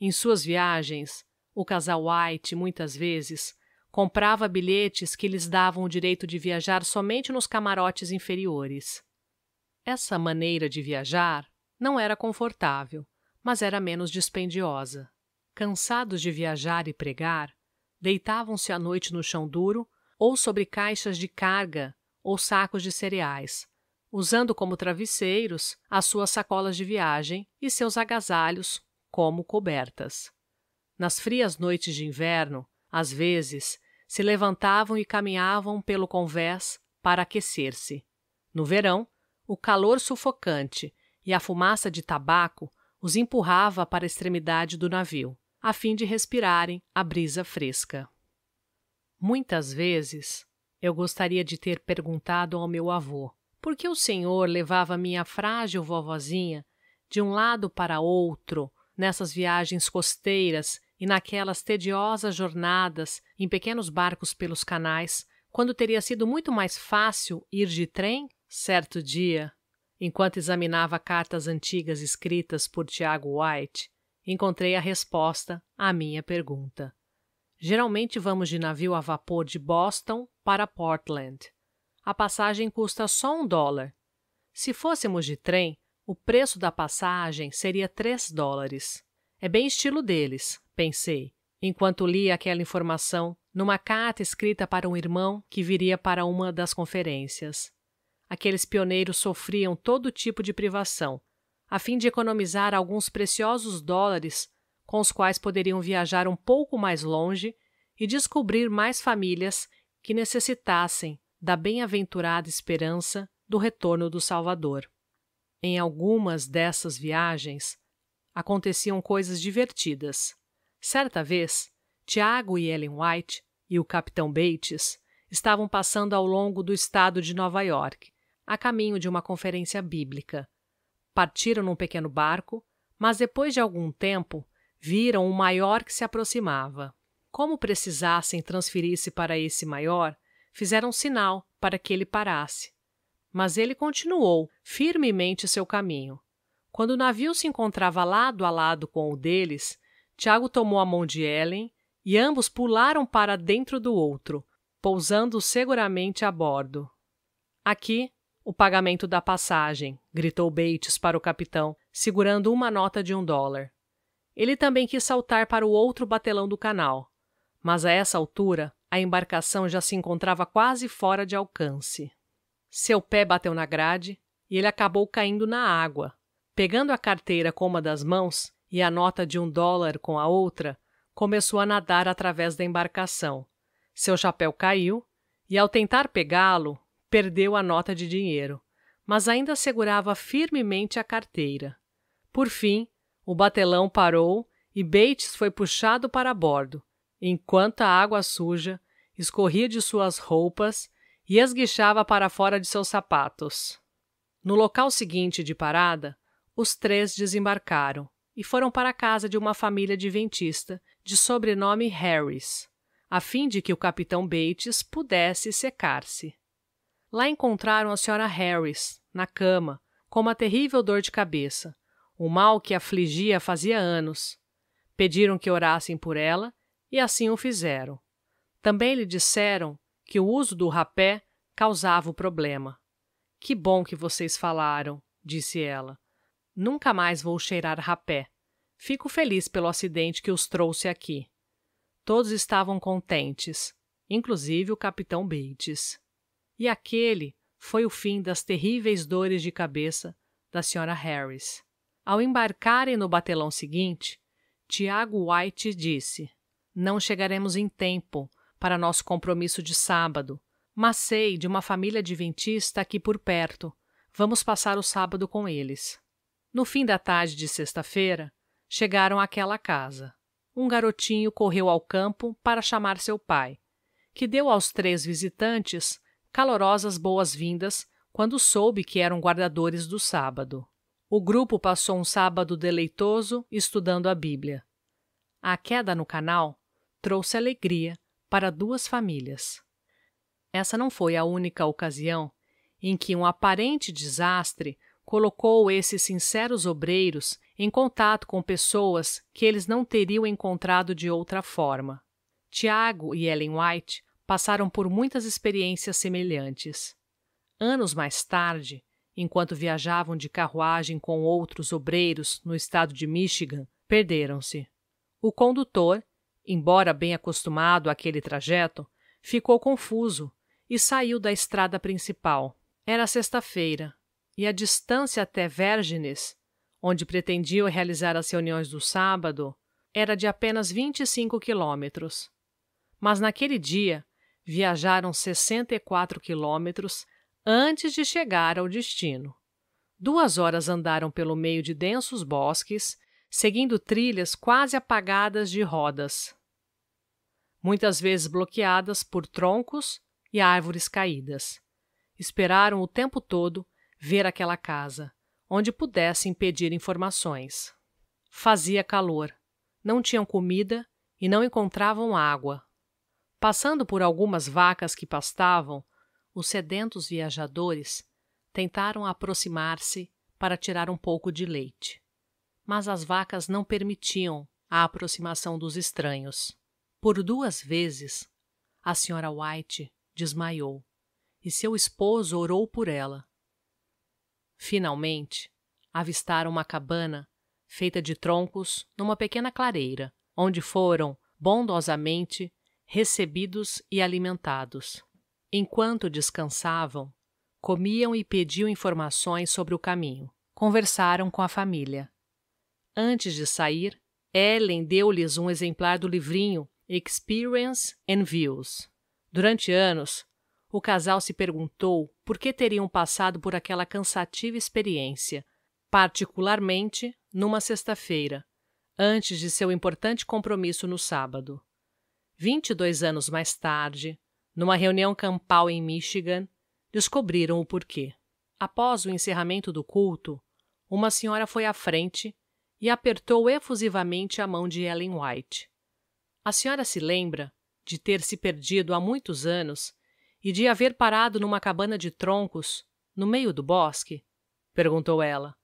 Em suas viagens, o casal White muitas vezes comprava bilhetes que lhes davam o direito de viajar somente nos camarotes inferiores. Essa maneira de viajar não era confortável, mas era menos dispendiosa. Cansados de viajar e pregar, deitavam-se à noite no chão duro ou sobre caixas de carga ou sacos de cereais, usando como travesseiros as suas sacolas de viagem e seus agasalhos como cobertas. Nas frias noites de inverno, às vezes, se levantavam e caminhavam pelo convés para aquecer-se. No verão, o calor sufocante e a fumaça de tabaco os empurrava para a extremidade do navio, a fim de respirarem a brisa fresca. Muitas vezes eu gostaria de ter perguntado ao meu avô porque o senhor levava minha frágil vovozinha de um lado para outro nessas viagens costeiras e naquelas tediosas jornadas em pequenos barcos pelos canais, quando teria sido muito mais fácil ir de trem, certo dia, enquanto examinava cartas antigas escritas por Tiago White, encontrei a resposta à minha pergunta. Geralmente vamos de navio a vapor de Boston para Portland a passagem custa só um dólar. Se fôssemos de trem, o preço da passagem seria três dólares. É bem estilo deles, pensei, enquanto li aquela informação numa carta escrita para um irmão que viria para uma das conferências. Aqueles pioneiros sofriam todo tipo de privação, a fim de economizar alguns preciosos dólares com os quais poderiam viajar um pouco mais longe e descobrir mais famílias que necessitassem da bem-aventurada esperança do retorno do Salvador. Em algumas dessas viagens aconteciam coisas divertidas. Certa vez, Tiago e Ellen White e o capitão Bates estavam passando ao longo do estado de Nova York, a caminho de uma conferência bíblica. Partiram num pequeno barco, mas depois de algum tempo viram um maior que se aproximava. Como precisassem transferir-se para esse maior, fizeram sinal para que ele parasse. Mas ele continuou firmemente seu caminho. Quando o navio se encontrava lado a lado com o deles, Tiago tomou a mão de Ellen e ambos pularam para dentro do outro, pousando seguramente a bordo. Aqui, o pagamento da passagem, gritou Bates para o capitão, segurando uma nota de um dólar. Ele também quis saltar para o outro batelão do canal, mas a essa altura a embarcação já se encontrava quase fora de alcance. Seu pé bateu na grade e ele acabou caindo na água. Pegando a carteira com uma das mãos e a nota de um dólar com a outra, começou a nadar através da embarcação. Seu chapéu caiu e, ao tentar pegá-lo, perdeu a nota de dinheiro, mas ainda segurava firmemente a carteira. Por fim, o batelão parou e Bates foi puxado para bordo, enquanto a água suja escorria de suas roupas e esguichava para fora de seus sapatos. No local seguinte de parada, os três desembarcaram e foram para a casa de uma família adventista de sobrenome Harris, a fim de que o capitão Bates pudesse secar-se. Lá encontraram a senhora Harris, na cama, com uma terrível dor de cabeça, o um mal que afligia fazia anos. Pediram que orassem por ela e assim o fizeram. Também lhe disseram que o uso do rapé causava o problema. Que bom que vocês falaram, disse ela. Nunca mais vou cheirar rapé. Fico feliz pelo acidente que os trouxe aqui. Todos estavam contentes, inclusive o capitão Bates. E aquele foi o fim das terríveis dores de cabeça da senhora Harris. Ao embarcarem no batelão seguinte, Tiago White disse: Não chegaremos em tempo para nosso compromisso de sábado, mas sei de uma família adventista aqui por perto. Vamos passar o sábado com eles. No fim da tarde de sexta-feira, chegaram àquela casa. Um garotinho correu ao campo para chamar seu pai, que deu aos três visitantes calorosas boas-vindas quando soube que eram guardadores do sábado. O grupo passou um sábado deleitoso estudando a Bíblia. A queda no canal trouxe alegria para duas famílias. Essa não foi a única ocasião em que um aparente desastre colocou esses sinceros obreiros em contato com pessoas que eles não teriam encontrado de outra forma. Tiago e Ellen White passaram por muitas experiências semelhantes. Anos mais tarde, enquanto viajavam de carruagem com outros obreiros no estado de Michigan, perderam-se. O condutor, Embora bem acostumado àquele trajeto, ficou confuso e saiu da estrada principal. Era sexta-feira, e a distância até Vergines, onde pretendia realizar as reuniões do sábado, era de apenas 25 quilômetros. Mas naquele dia, viajaram 64 quilômetros antes de chegar ao destino. Duas horas andaram pelo meio de densos bosques seguindo trilhas quase apagadas de rodas, muitas vezes bloqueadas por troncos e árvores caídas. Esperaram o tempo todo ver aquela casa, onde pudessem pedir informações. Fazia calor, não tinham comida e não encontravam água. Passando por algumas vacas que pastavam, os sedentos viajadores tentaram aproximar-se para tirar um pouco de leite mas as vacas não permitiam a aproximação dos estranhos. Por duas vezes, a senhora White desmaiou e seu esposo orou por ela. Finalmente, avistaram uma cabana feita de troncos numa pequena clareira, onde foram bondosamente recebidos e alimentados. Enquanto descansavam, comiam e pediam informações sobre o caminho. Conversaram com a família Antes de sair, Ellen deu-lhes um exemplar do livrinho Experience and Views. Durante anos, o casal se perguntou por que teriam passado por aquela cansativa experiência, particularmente numa sexta-feira, antes de seu importante compromisso no sábado. 22 anos mais tarde, numa reunião campal em Michigan, descobriram o porquê. Após o encerramento do culto, uma senhora foi à frente e apertou efusivamente a mão de Ellen White. A senhora se lembra de ter se perdido há muitos anos e de haver parado numa cabana de troncos, no meio do bosque? perguntou ela.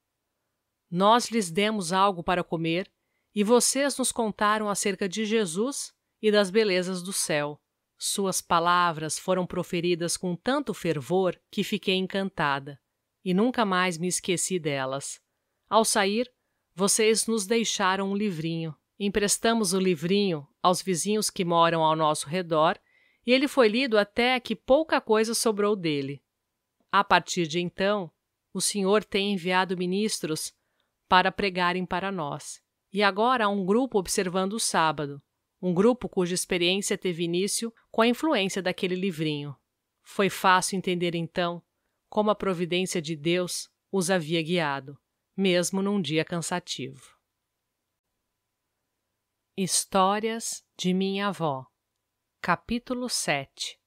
Nós lhes demos algo para comer e vocês nos contaram acerca de Jesus e das belezas do céu. Suas palavras foram proferidas com tanto fervor que fiquei encantada e nunca mais me esqueci delas. Ao sair, vocês nos deixaram um livrinho. Emprestamos o livrinho aos vizinhos que moram ao nosso redor e ele foi lido até que pouca coisa sobrou dele. A partir de então, o Senhor tem enviado ministros para pregarem para nós. E agora há um grupo observando o sábado, um grupo cuja experiência teve início com a influência daquele livrinho. Foi fácil entender então como a providência de Deus os havia guiado mesmo num dia cansativo. Histórias de minha avó. Capítulo 7.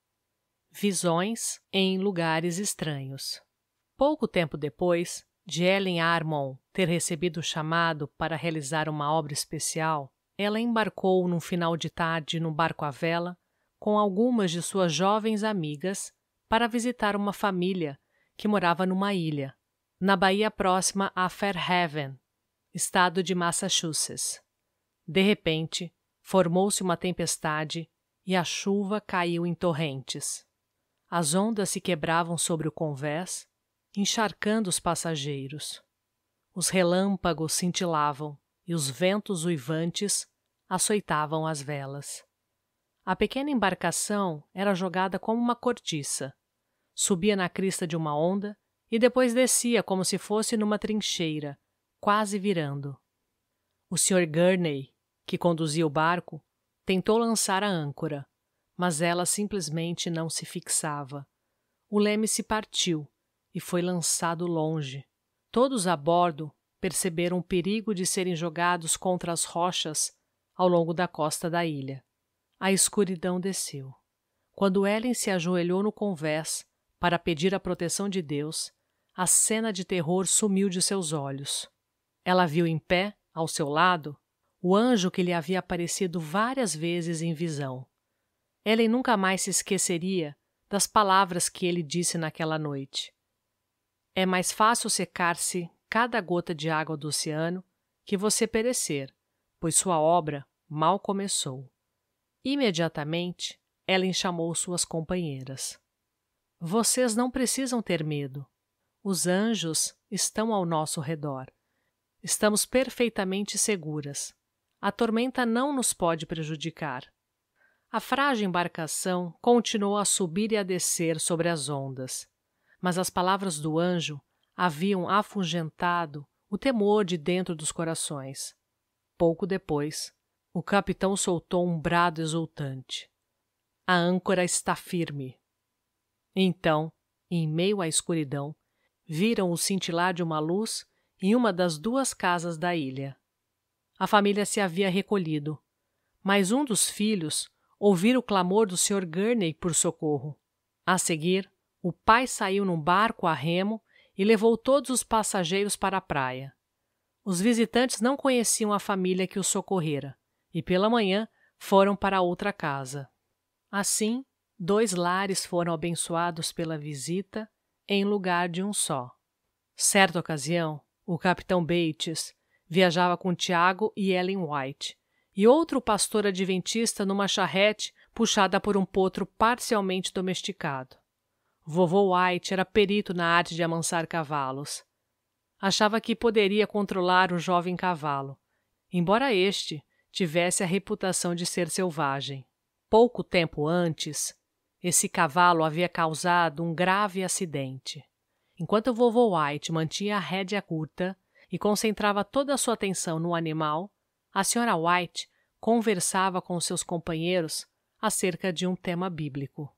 Visões em lugares estranhos. Pouco tempo depois de Ellen Armon ter recebido o chamado para realizar uma obra especial, ela embarcou num final de tarde num barco à vela com algumas de suas jovens amigas para visitar uma família que morava numa ilha na Bahia próxima a Fairhaven, estado de Massachusetts. De repente, formou-se uma tempestade e a chuva caiu em torrentes. As ondas se quebravam sobre o convés, encharcando os passageiros. Os relâmpagos cintilavam e os ventos uivantes açoitavam as velas. A pequena embarcação era jogada como uma cortiça. Subia na crista de uma onda e depois descia como se fosse numa trincheira, quase virando. O Sr. Gurney, que conduzia o barco, tentou lançar a âncora, mas ela simplesmente não se fixava. O leme se partiu e foi lançado longe. Todos a bordo perceberam o perigo de serem jogados contra as rochas ao longo da costa da ilha. A escuridão desceu. Quando Ellen se ajoelhou no convés para pedir a proteção de Deus, a cena de terror sumiu de seus olhos. Ela viu em pé, ao seu lado, o anjo que lhe havia aparecido várias vezes em visão. Ellen nunca mais se esqueceria das palavras que ele disse naquela noite. É mais fácil secar-se cada gota de água do oceano que você perecer, pois sua obra mal começou. Imediatamente, Ellen chamou suas companheiras. Vocês não precisam ter medo, os anjos estão ao nosso redor. Estamos perfeitamente seguras. A tormenta não nos pode prejudicar. A frágil embarcação continuou a subir e a descer sobre as ondas, mas as palavras do anjo haviam afugentado o temor de dentro dos corações. Pouco depois, o capitão soltou um brado exultante. A âncora está firme. Então, em meio à escuridão, viram o cintilar de uma luz em uma das duas casas da ilha. A família se havia recolhido, mas um dos filhos ouvira o clamor do Sr. Gurney por socorro. A seguir, o pai saiu num barco a remo e levou todos os passageiros para a praia. Os visitantes não conheciam a família que os socorrera e, pela manhã, foram para outra casa. Assim, dois lares foram abençoados pela visita em lugar de um só. Certa ocasião, o capitão Bates viajava com Tiago e Ellen White, e outro pastor adventista numa charrete puxada por um potro parcialmente domesticado. Vovô White era perito na arte de amansar cavalos. Achava que poderia controlar o jovem cavalo, embora este tivesse a reputação de ser selvagem. Pouco tempo antes, esse cavalo havia causado um grave acidente. Enquanto vovô White mantinha a rédea curta e concentrava toda a sua atenção no animal, a senhora White conversava com seus companheiros acerca de um tema bíblico.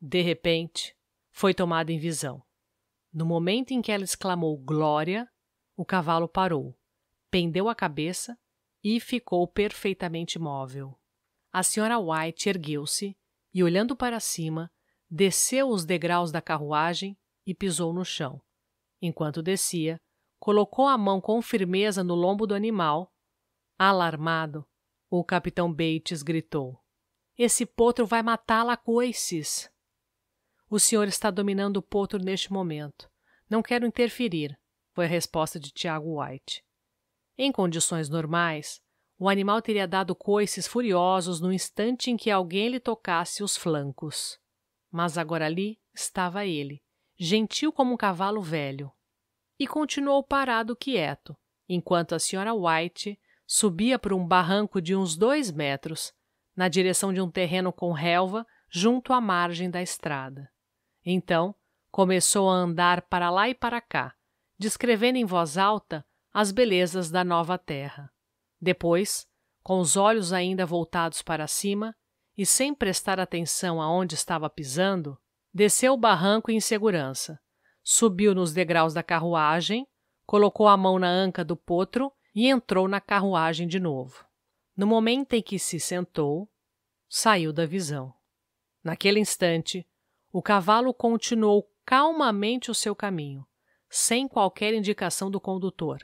De repente, foi tomada em visão. No momento em que ela exclamou glória, o cavalo parou, pendeu a cabeça e ficou perfeitamente imóvel. A senhora White ergueu-se e, olhando para cima, desceu os degraus da carruagem e pisou no chão. Enquanto descia, colocou a mão com firmeza no lombo do animal. Alarmado, o capitão Bates gritou: Esse potro vai matá-la a coices. O senhor está dominando o potro neste momento. Não quero interferir, foi a resposta de Tiago White. Em condições normais, o animal teria dado coices furiosos no instante em que alguém lhe tocasse os flancos. Mas agora ali estava ele, gentil como um cavalo velho. E continuou parado quieto, enquanto a senhora White subia por um barranco de uns dois metros, na direção de um terreno com relva junto à margem da estrada. Então, começou a andar para lá e para cá, descrevendo em voz alta as belezas da nova terra. Depois, com os olhos ainda voltados para cima e sem prestar atenção aonde estava pisando, desceu o barranco em segurança, subiu nos degraus da carruagem, colocou a mão na anca do potro e entrou na carruagem de novo. No momento em que se sentou, saiu da visão. Naquele instante, o cavalo continuou calmamente o seu caminho, sem qualquer indicação do condutor.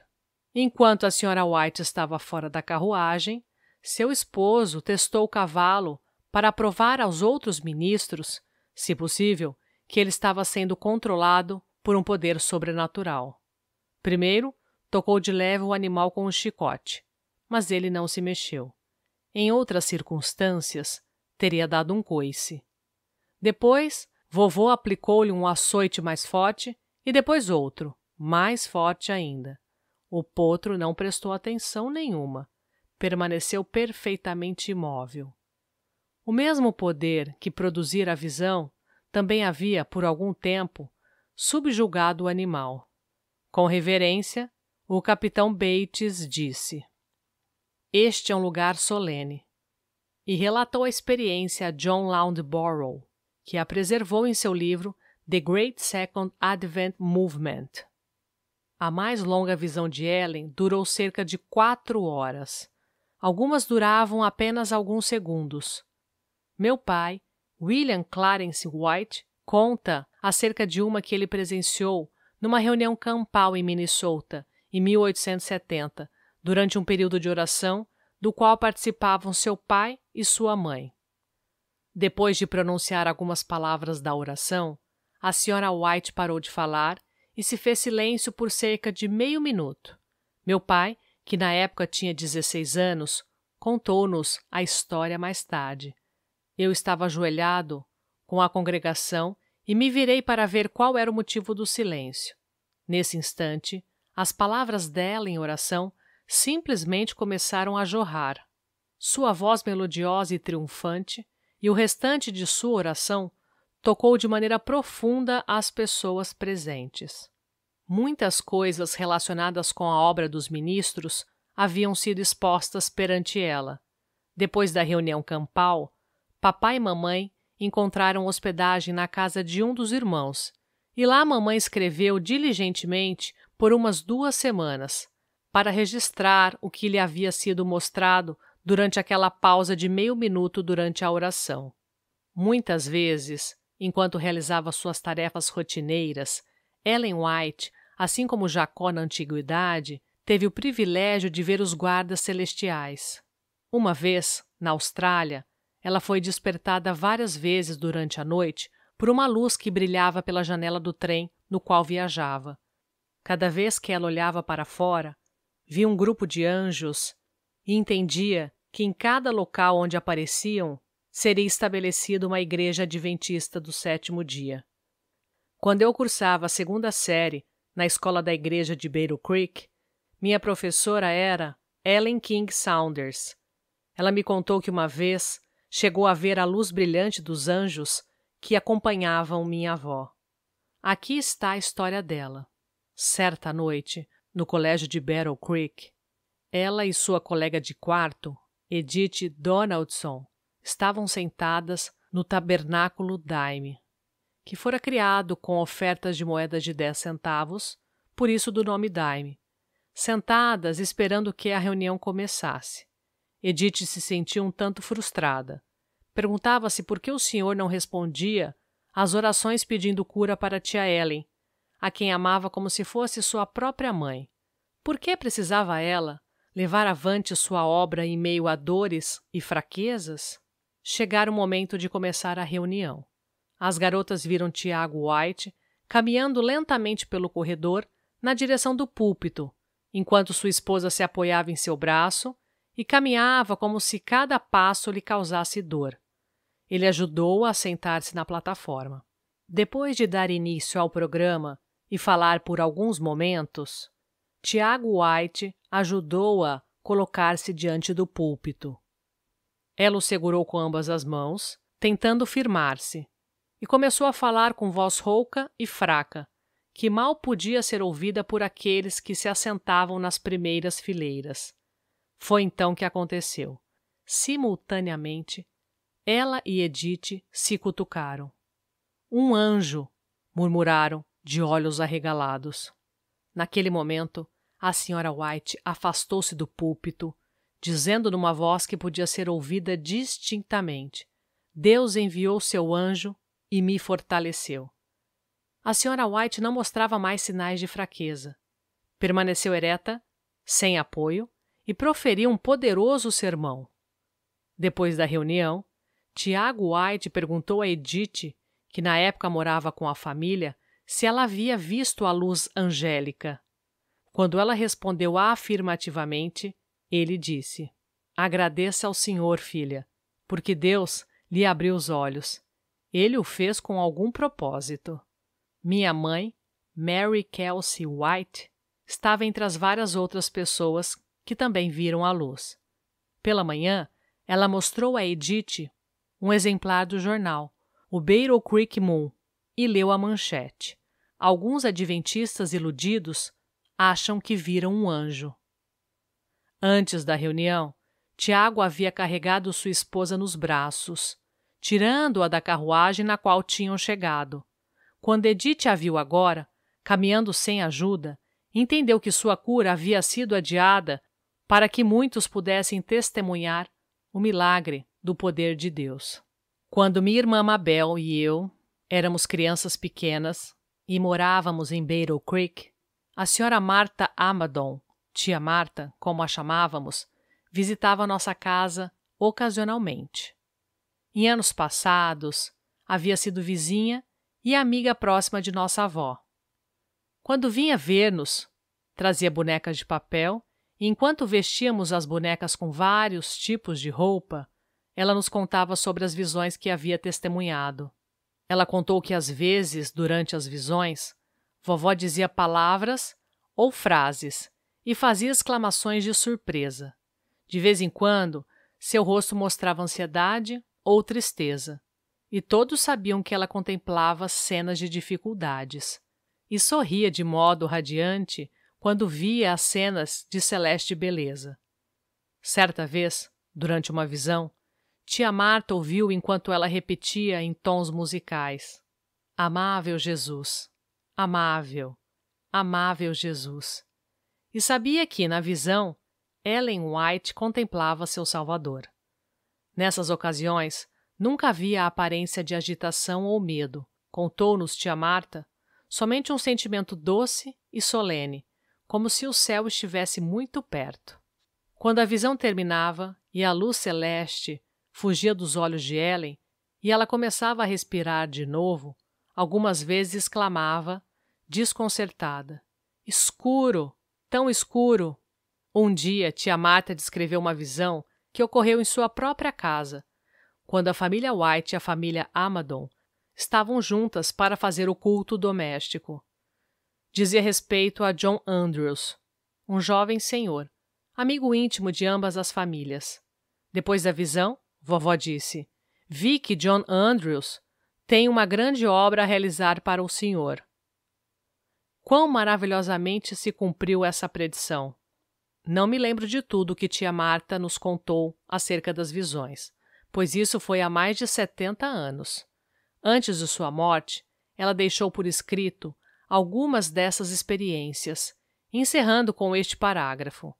Enquanto a senhora White estava fora da carruagem, seu esposo testou o cavalo para provar aos outros ministros, se possível, que ele estava sendo controlado por um poder sobrenatural. Primeiro, tocou de leve o animal com um chicote, mas ele não se mexeu. Em outras circunstâncias, teria dado um coice. Depois, vovô aplicou-lhe um açoite mais forte e depois outro, mais forte ainda. O potro não prestou atenção nenhuma. Permaneceu perfeitamente imóvel. O mesmo poder que produzira a visão também havia, por algum tempo, subjulgado o animal. Com reverência, o capitão Bates disse: Este é um lugar solene. E relatou a experiência a John Loundborough, que a preservou em seu livro The Great Second Advent Movement. A mais longa visão de Ellen durou cerca de quatro horas. Algumas duravam apenas alguns segundos. Meu pai, William Clarence White, conta acerca de uma que ele presenciou numa reunião campal em Minnesota, em 1870, durante um período de oração do qual participavam seu pai e sua mãe. Depois de pronunciar algumas palavras da oração, a senhora White parou de falar e se fez silêncio por cerca de meio minuto. Meu pai, que na época tinha 16 anos, contou-nos a história mais tarde. Eu estava ajoelhado com a congregação e me virei para ver qual era o motivo do silêncio. Nesse instante, as palavras dela em oração simplesmente começaram a jorrar. Sua voz melodiosa e triunfante e o restante de sua oração tocou de maneira profunda as pessoas presentes. Muitas coisas relacionadas com a obra dos ministros haviam sido expostas perante ela. Depois da reunião campal, papai e mamãe encontraram hospedagem na casa de um dos irmãos, e lá a mamãe escreveu diligentemente por umas duas semanas, para registrar o que lhe havia sido mostrado durante aquela pausa de meio minuto durante a oração. Muitas vezes, Enquanto realizava suas tarefas rotineiras, Ellen White, assim como Jacó na antiguidade, teve o privilégio de ver os guardas celestiais. Uma vez, na Austrália, ela foi despertada várias vezes durante a noite por uma luz que brilhava pela janela do trem no qual viajava. Cada vez que ela olhava para fora, via um grupo de anjos e entendia que em cada local onde apareciam seria estabelecida uma igreja adventista do sétimo dia. Quando eu cursava a segunda série na escola da igreja de Beiro Creek, minha professora era Ellen King Saunders. Ela me contou que uma vez chegou a ver a luz brilhante dos anjos que acompanhavam minha avó. Aqui está a história dela. Certa noite, no colégio de Battle Creek, ela e sua colega de quarto, Edith Donaldson, estavam sentadas no tabernáculo Daime, que fora criado com ofertas de moedas de dez centavos, por isso do nome Daime, sentadas esperando que a reunião começasse. Edith se sentia um tanto frustrada. Perguntava-se por que o senhor não respondia às orações pedindo cura para tia Ellen, a quem amava como se fosse sua própria mãe. Por que precisava ela levar avante sua obra em meio a dores e fraquezas? Chegara o momento de começar a reunião. As garotas viram Tiago White caminhando lentamente pelo corredor na direção do púlpito, enquanto sua esposa se apoiava em seu braço e caminhava como se cada passo lhe causasse dor. Ele ajudou-a a sentar-se na plataforma. Depois de dar início ao programa e falar por alguns momentos, Tiago White ajudou-a colocar-se diante do púlpito. Ela o segurou com ambas as mãos, tentando firmar-se, e começou a falar com voz rouca e fraca, que mal podia ser ouvida por aqueles que se assentavam nas primeiras fileiras. Foi então que aconteceu. Simultaneamente, ela e Edith se cutucaram. Um anjo! murmuraram, de olhos arregalados. Naquele momento, a senhora White afastou-se do púlpito dizendo numa voz que podia ser ouvida distintamente: Deus enviou seu anjo e me fortaleceu. A senhora White não mostrava mais sinais de fraqueza. Permaneceu ereta, sem apoio, e proferiu um poderoso sermão. Depois da reunião, Tiago White perguntou a Edith, que na época morava com a família, se ela havia visto a luz angélica. Quando ela respondeu afirmativamente, ele disse: Agradeça ao Senhor, filha, porque Deus lhe abriu os olhos. Ele o fez com algum propósito. Minha mãe, Mary Kelsey White, estava entre as várias outras pessoas que também viram a luz. Pela manhã, ela mostrou a Edith um exemplar do jornal, o Battle Creek Moon, e leu a manchete. Alguns adventistas iludidos acham que viram um anjo. Antes da reunião, Tiago havia carregado sua esposa nos braços, tirando-a da carruagem na qual tinham chegado. Quando Edith a viu agora, caminhando sem ajuda, entendeu que sua cura havia sido adiada para que muitos pudessem testemunhar o milagre do poder de Deus. Quando minha irmã Mabel e eu éramos crianças pequenas e morávamos em Battle Creek, a senhora Marta Amadon Tia Marta, como a chamávamos, visitava nossa casa ocasionalmente. Em anos passados, havia sido vizinha e amiga próxima de nossa avó. Quando vinha ver-nos, trazia bonecas de papel e, enquanto vestíamos as bonecas com vários tipos de roupa, ela nos contava sobre as visões que havia testemunhado. Ela contou que às vezes, durante as visões, vovó dizia palavras ou frases e fazia exclamações de surpresa. De vez em quando, seu rosto mostrava ansiedade ou tristeza, e todos sabiam que ela contemplava cenas de dificuldades, e sorria de modo radiante quando via as cenas de celeste beleza. Certa vez, durante uma visão, tia Marta ouviu enquanto ela repetia em tons musicais: Amável Jesus, amável, amável Jesus e sabia que, na visão, Ellen White contemplava seu salvador. Nessas ocasiões, nunca havia a aparência de agitação ou medo, contou-nos tia Marta, somente um sentimento doce e solene, como se o céu estivesse muito perto. Quando a visão terminava e a luz celeste fugia dos olhos de Ellen e ela começava a respirar de novo, algumas vezes exclamava, desconcertada: Escuro! tão escuro. Um dia, tia Marta descreveu uma visão que ocorreu em sua própria casa, quando a família White e a família Amadon estavam juntas para fazer o culto doméstico. Dizia respeito a John Andrews, um jovem senhor, amigo íntimo de ambas as famílias. Depois da visão, vovó disse: Vi que John Andrews tem uma grande obra a realizar para o senhor. Quão maravilhosamente se cumpriu essa predição! Não me lembro de tudo que tia Marta nos contou acerca das visões, pois isso foi há mais de 70 anos. Antes de sua morte, ela deixou por escrito algumas dessas experiências, encerrando com este parágrafo.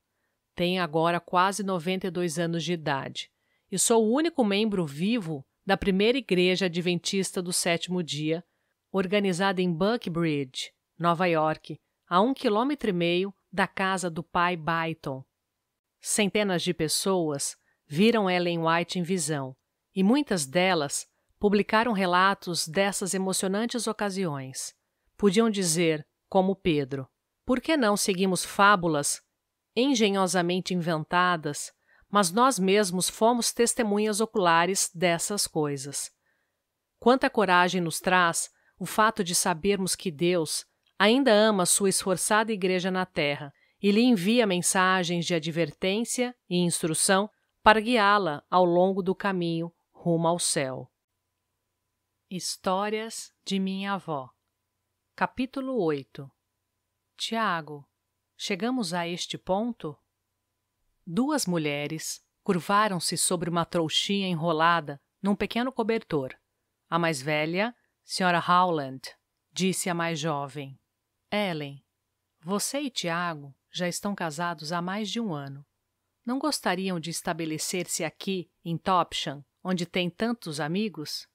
Tenho agora quase 92 anos de idade e sou o único membro vivo da primeira igreja adventista do sétimo dia, organizada em Buckbridge, Nova York, a um quilômetro e meio da casa do pai Byton. Centenas de pessoas viram Ellen White em visão, e muitas delas publicaram relatos dessas emocionantes ocasiões. Podiam dizer, como Pedro, por que não seguimos fábulas engenhosamente inventadas, mas nós mesmos fomos testemunhas oculares dessas coisas? Quanta coragem nos traz o fato de sabermos que Deus ainda ama sua esforçada igreja na terra e lhe envia mensagens de advertência e instrução para guiá-la ao longo do caminho rumo ao céu. Histórias de minha avó. Capítulo 8. Tiago, chegamos a este ponto? Duas mulheres curvaram-se sobre uma trouxinha enrolada num pequeno cobertor. A mais velha, Sra. Howland, disse a mais jovem: Ellen, você e Tiago já estão casados há mais de um ano. Não gostariam de estabelecer-se aqui, em Topsham, onde tem tantos amigos?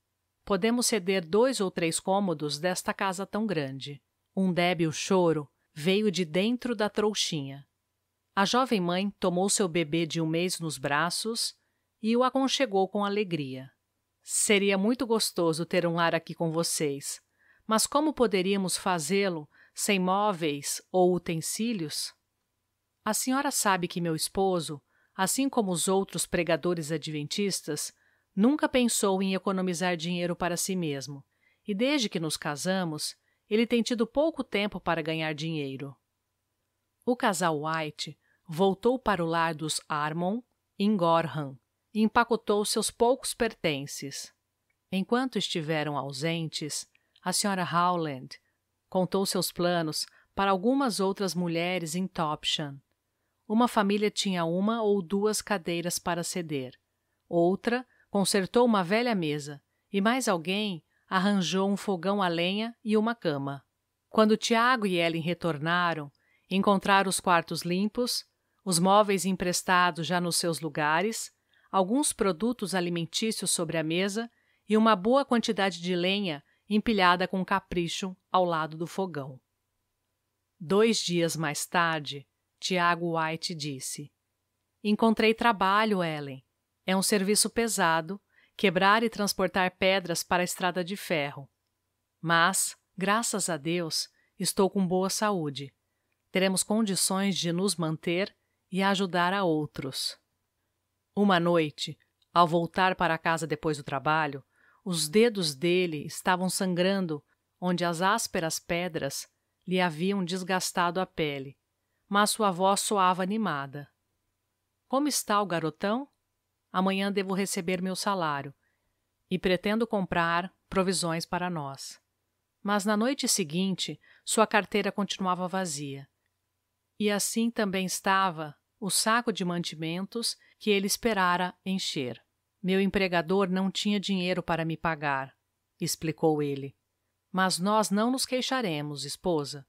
Podemos ceder dois ou três cômodos desta casa tão grande. Um débil choro veio de dentro da trouxinha. A jovem mãe tomou seu bebê de um mês nos braços e o aconchegou com alegria. Seria muito gostoso ter um lar aqui com vocês, mas como poderíamos fazê-lo sem móveis ou utensílios? A senhora sabe que meu esposo, assim como os outros pregadores adventistas, nunca pensou em economizar dinheiro para si mesmo, e desde que nos casamos, ele tem tido pouco tempo para ganhar dinheiro. O casal White voltou para o lar dos Armon, em Gorham, e empacotou seus poucos pertences. Enquanto estiveram ausentes, a senhora Howland Contou seus planos para algumas outras mulheres em Topshan. Uma família tinha uma ou duas cadeiras para ceder. Outra consertou uma velha mesa e mais alguém arranjou um fogão a lenha e uma cama. Quando Tiago e Ellen retornaram, encontraram os quartos limpos, os móveis emprestados já nos seus lugares, alguns produtos alimentícios sobre a mesa e uma boa quantidade de lenha empilhada com capricho ao lado do fogão. Dois dias mais tarde, Tiago White disse: Encontrei trabalho, Ellen. É um serviço pesado quebrar e transportar pedras para a estrada de ferro. Mas, graças a Deus, estou com boa saúde. Teremos condições de nos manter e ajudar a outros. Uma noite, ao voltar para casa depois do trabalho, os dedos dele estavam sangrando, onde as ásperas pedras lhe haviam desgastado a pele, mas sua voz soava animada. Como está o garotão? Amanhã devo receber meu salário e pretendo comprar provisões para nós. Mas na noite seguinte, sua carteira continuava vazia. E assim também estava o saco de mantimentos que ele esperara encher. Meu empregador não tinha dinheiro para me pagar, explicou ele. Mas nós não nos queixaremos, esposa.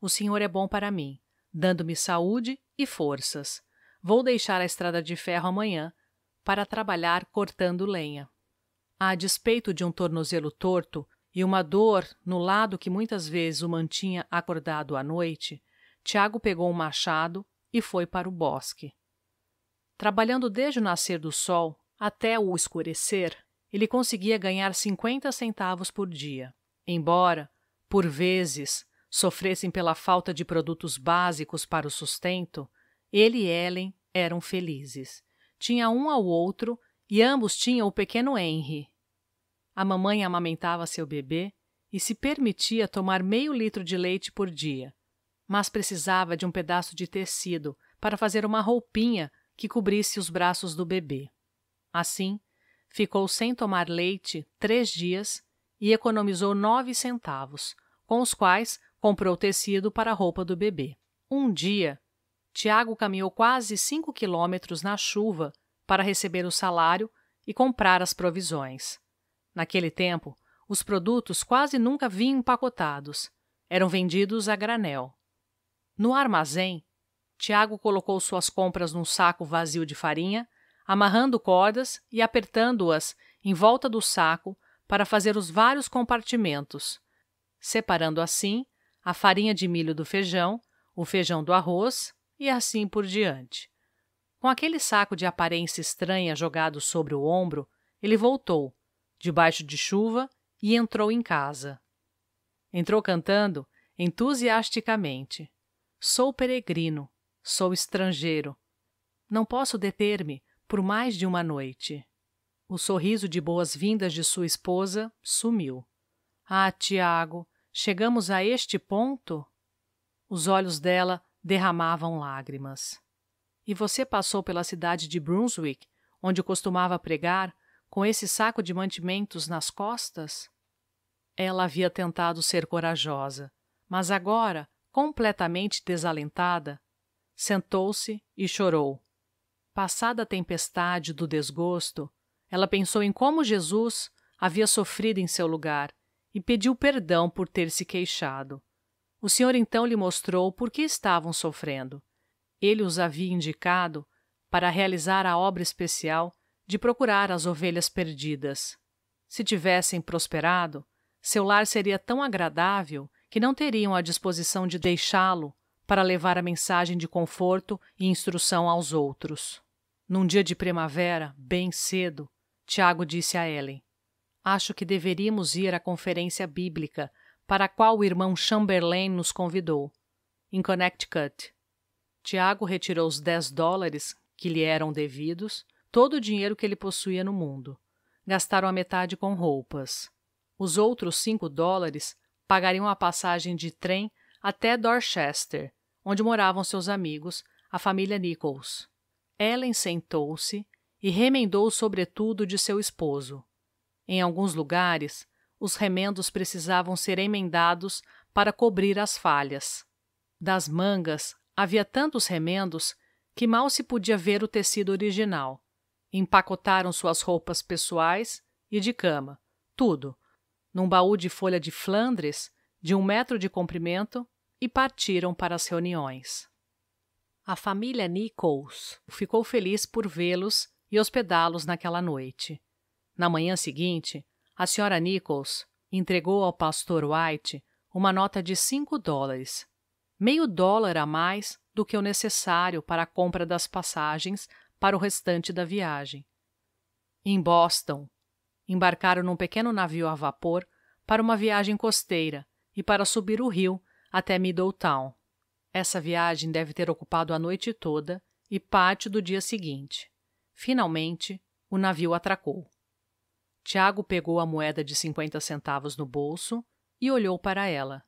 O senhor é bom para mim, dando-me saúde e forças. Vou deixar a estrada de ferro amanhã para trabalhar cortando lenha. A despeito de um tornozelo torto e uma dor no lado que muitas vezes o mantinha acordado à noite, Tiago pegou um machado e foi para o bosque. Trabalhando desde o nascer do sol, até o escurecer, ele conseguia ganhar 50 centavos por dia, embora, por vezes, sofressem pela falta de produtos básicos para o sustento, ele e Ellen eram felizes. Tinha um ao outro e ambos tinham o pequeno Henry. A mamãe amamentava seu bebê e se permitia tomar meio litro de leite por dia, mas precisava de um pedaço de tecido para fazer uma roupinha que cobrisse os braços do bebê. Assim, ficou sem tomar leite três dias e economizou nove centavos, com os quais comprou tecido para a roupa do bebê. Um dia, Tiago caminhou quase cinco quilômetros na chuva para receber o salário e comprar as provisões. Naquele tempo, os produtos quase nunca vinham empacotados, eram vendidos a granel. No armazém, Tiago colocou suas compras num saco vazio de farinha amarrando cordas e apertando-as em volta do saco para fazer os vários compartimentos, separando assim a farinha de milho do feijão, o feijão do arroz e assim por diante. Com aquele saco de aparência estranha jogado sobre o ombro, ele voltou, debaixo de chuva, e entrou em casa. Entrou cantando entusiasticamente: Sou peregrino, sou estrangeiro. Não posso deter-me, por mais de uma noite. O sorriso de boas-vindas de sua esposa sumiu. Ah, Tiago, chegamos a este ponto? Os olhos dela derramavam lágrimas. E você passou pela cidade de Brunswick, onde costumava pregar, com esse saco de mantimentos nas costas? Ela havia tentado ser corajosa, mas agora, completamente desalentada, sentou-se e chorou. Passada a tempestade do desgosto, ela pensou em como Jesus havia sofrido em seu lugar e pediu perdão por ter se queixado. O Senhor então lhe mostrou por que estavam sofrendo. Ele os havia indicado para realizar a obra especial de procurar as ovelhas perdidas. Se tivessem prosperado, seu lar seria tão agradável que não teriam a disposição de deixá-lo para levar a mensagem de conforto e instrução aos outros. Num dia de primavera, bem cedo, Tiago disse a Ellen: Acho que deveríamos ir à conferência bíblica para a qual o irmão Chamberlain nos convidou, em Connecticut. Tiago retirou os 10 dólares que lhe eram devidos, todo o dinheiro que ele possuía no mundo. Gastaram a metade com roupas. Os outros 5 dólares pagariam a passagem de trem até Dorchester, onde moravam seus amigos, a família Nichols. Ellen sentou-se e remendou o sobretudo de seu esposo. Em alguns lugares, os remendos precisavam ser emendados para cobrir as falhas. Das mangas havia tantos remendos que mal se podia ver o tecido original. Empacotaram suas roupas pessoais e de cama, tudo, num baú de folha de Flandres de um metro de comprimento e partiram para as reuniões. A família Nichols ficou feliz por vê-los e hospedá-los naquela noite. Na manhã seguinte, a senhora Nichols entregou ao pastor White uma nota de cinco dólares, meio dólar a mais do que o necessário para a compra das passagens para o restante da viagem. Em Boston, embarcaram num pequeno navio a vapor para uma viagem costeira e para subir o rio até Middletown. Essa viagem deve ter ocupado a noite toda e parte do dia seguinte. Finalmente, o navio atracou. Tiago pegou a moeda de 50 centavos no bolso e olhou para ela.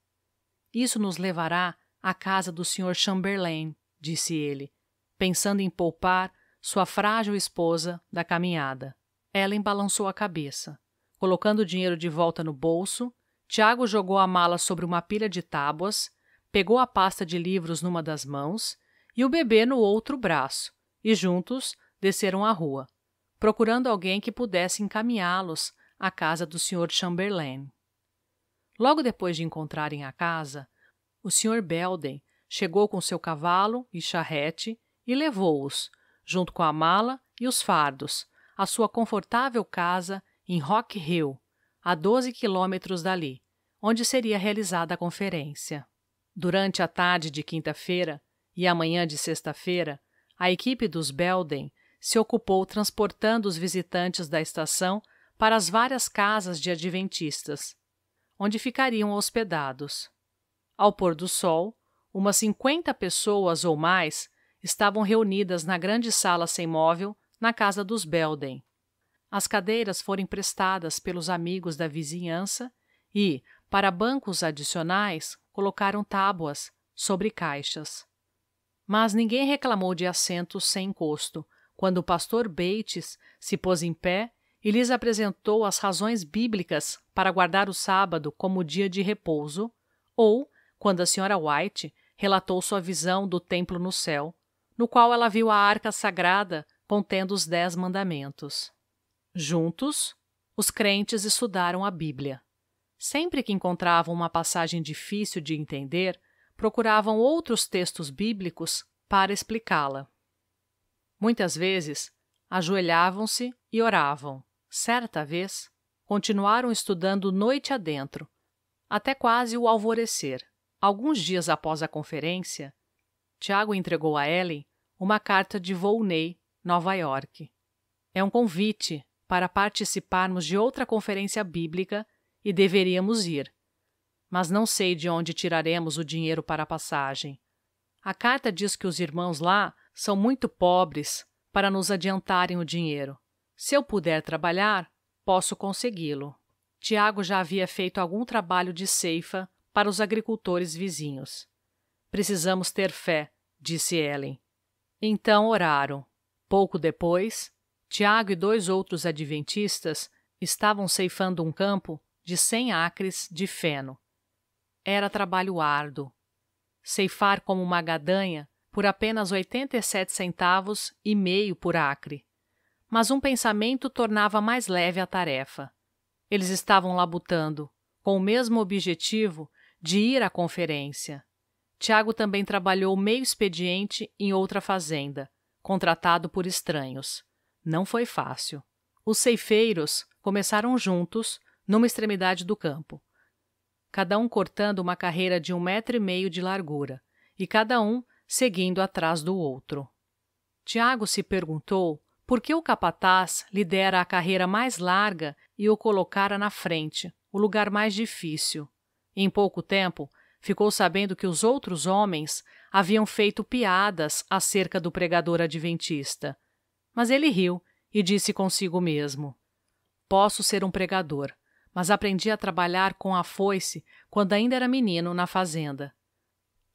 Isso nos levará à casa do Sr. Chamberlain, disse ele, pensando em poupar sua frágil esposa da caminhada. Ela balançou a cabeça. Colocando o dinheiro de volta no bolso, Tiago jogou a mala sobre uma pilha de tábuas pegou a pasta de livros numa das mãos e o bebê no outro braço, e juntos desceram à rua, procurando alguém que pudesse encaminhá-los à casa do Sr. Chamberlain. Logo depois de encontrarem a casa, o Sr. Belden chegou com seu cavalo e charrete e levou-os, junto com a mala e os fardos, à sua confortável casa em Rock Hill, a 12 quilômetros dali, onde seria realizada a conferência. Durante a tarde de quinta-feira e a manhã de sexta-feira, a equipe dos Belden se ocupou transportando os visitantes da estação para as várias casas de adventistas, onde ficariam hospedados. Ao pôr do sol, umas 50 pessoas ou mais estavam reunidas na grande sala sem móvel na casa dos Belden. As cadeiras foram emprestadas pelos amigos da vizinhança e, para bancos adicionais, colocaram tábuas sobre caixas. Mas ninguém reclamou de assentos sem encosto, quando o pastor Bates se pôs em pé e lhes apresentou as razões bíblicas para guardar o sábado como dia de repouso, ou quando a senhora White relatou sua visão do templo no céu, no qual ela viu a arca sagrada contendo os dez mandamentos. Juntos, os crentes estudaram a Bíblia. Sempre que encontravam uma passagem difícil de entender, procuravam outros textos bíblicos para explicá-la. Muitas vezes, ajoelhavam-se e oravam. Certa vez, continuaram estudando noite adentro, até quase o alvorecer. Alguns dias após a conferência, Tiago entregou a Ellen uma carta de Volney, Nova York. É um convite para participarmos de outra conferência bíblica e deveríamos ir. Mas não sei de onde tiraremos o dinheiro para a passagem. A carta diz que os irmãos lá são muito pobres para nos adiantarem o dinheiro. Se eu puder trabalhar, posso consegui-lo. Tiago já havia feito algum trabalho de ceifa para os agricultores vizinhos. Precisamos ter fé, disse Ellen. Então oraram. Pouco depois, Tiago e dois outros adventistas estavam ceifando um campo de 100 acres de feno. Era trabalho árduo. Ceifar como uma gadanha por apenas 87 centavos e meio por acre. Mas um pensamento tornava mais leve a tarefa. Eles estavam labutando, com o mesmo objetivo de ir à conferência. Tiago também trabalhou meio expediente em outra fazenda, contratado por estranhos. Não foi fácil. Os ceifeiros começaram juntos numa extremidade do campo. Cada um cortando uma carreira de um metro e meio de largura, e cada um seguindo atrás do outro. Tiago se perguntou por que o capataz lhe dera a carreira mais larga e o colocara na frente, o lugar mais difícil. Em pouco tempo, ficou sabendo que os outros homens haviam feito piadas acerca do pregador adventista. Mas ele riu e disse consigo mesmo: Posso ser um pregador, mas aprendi a trabalhar com a foice quando ainda era menino na fazenda.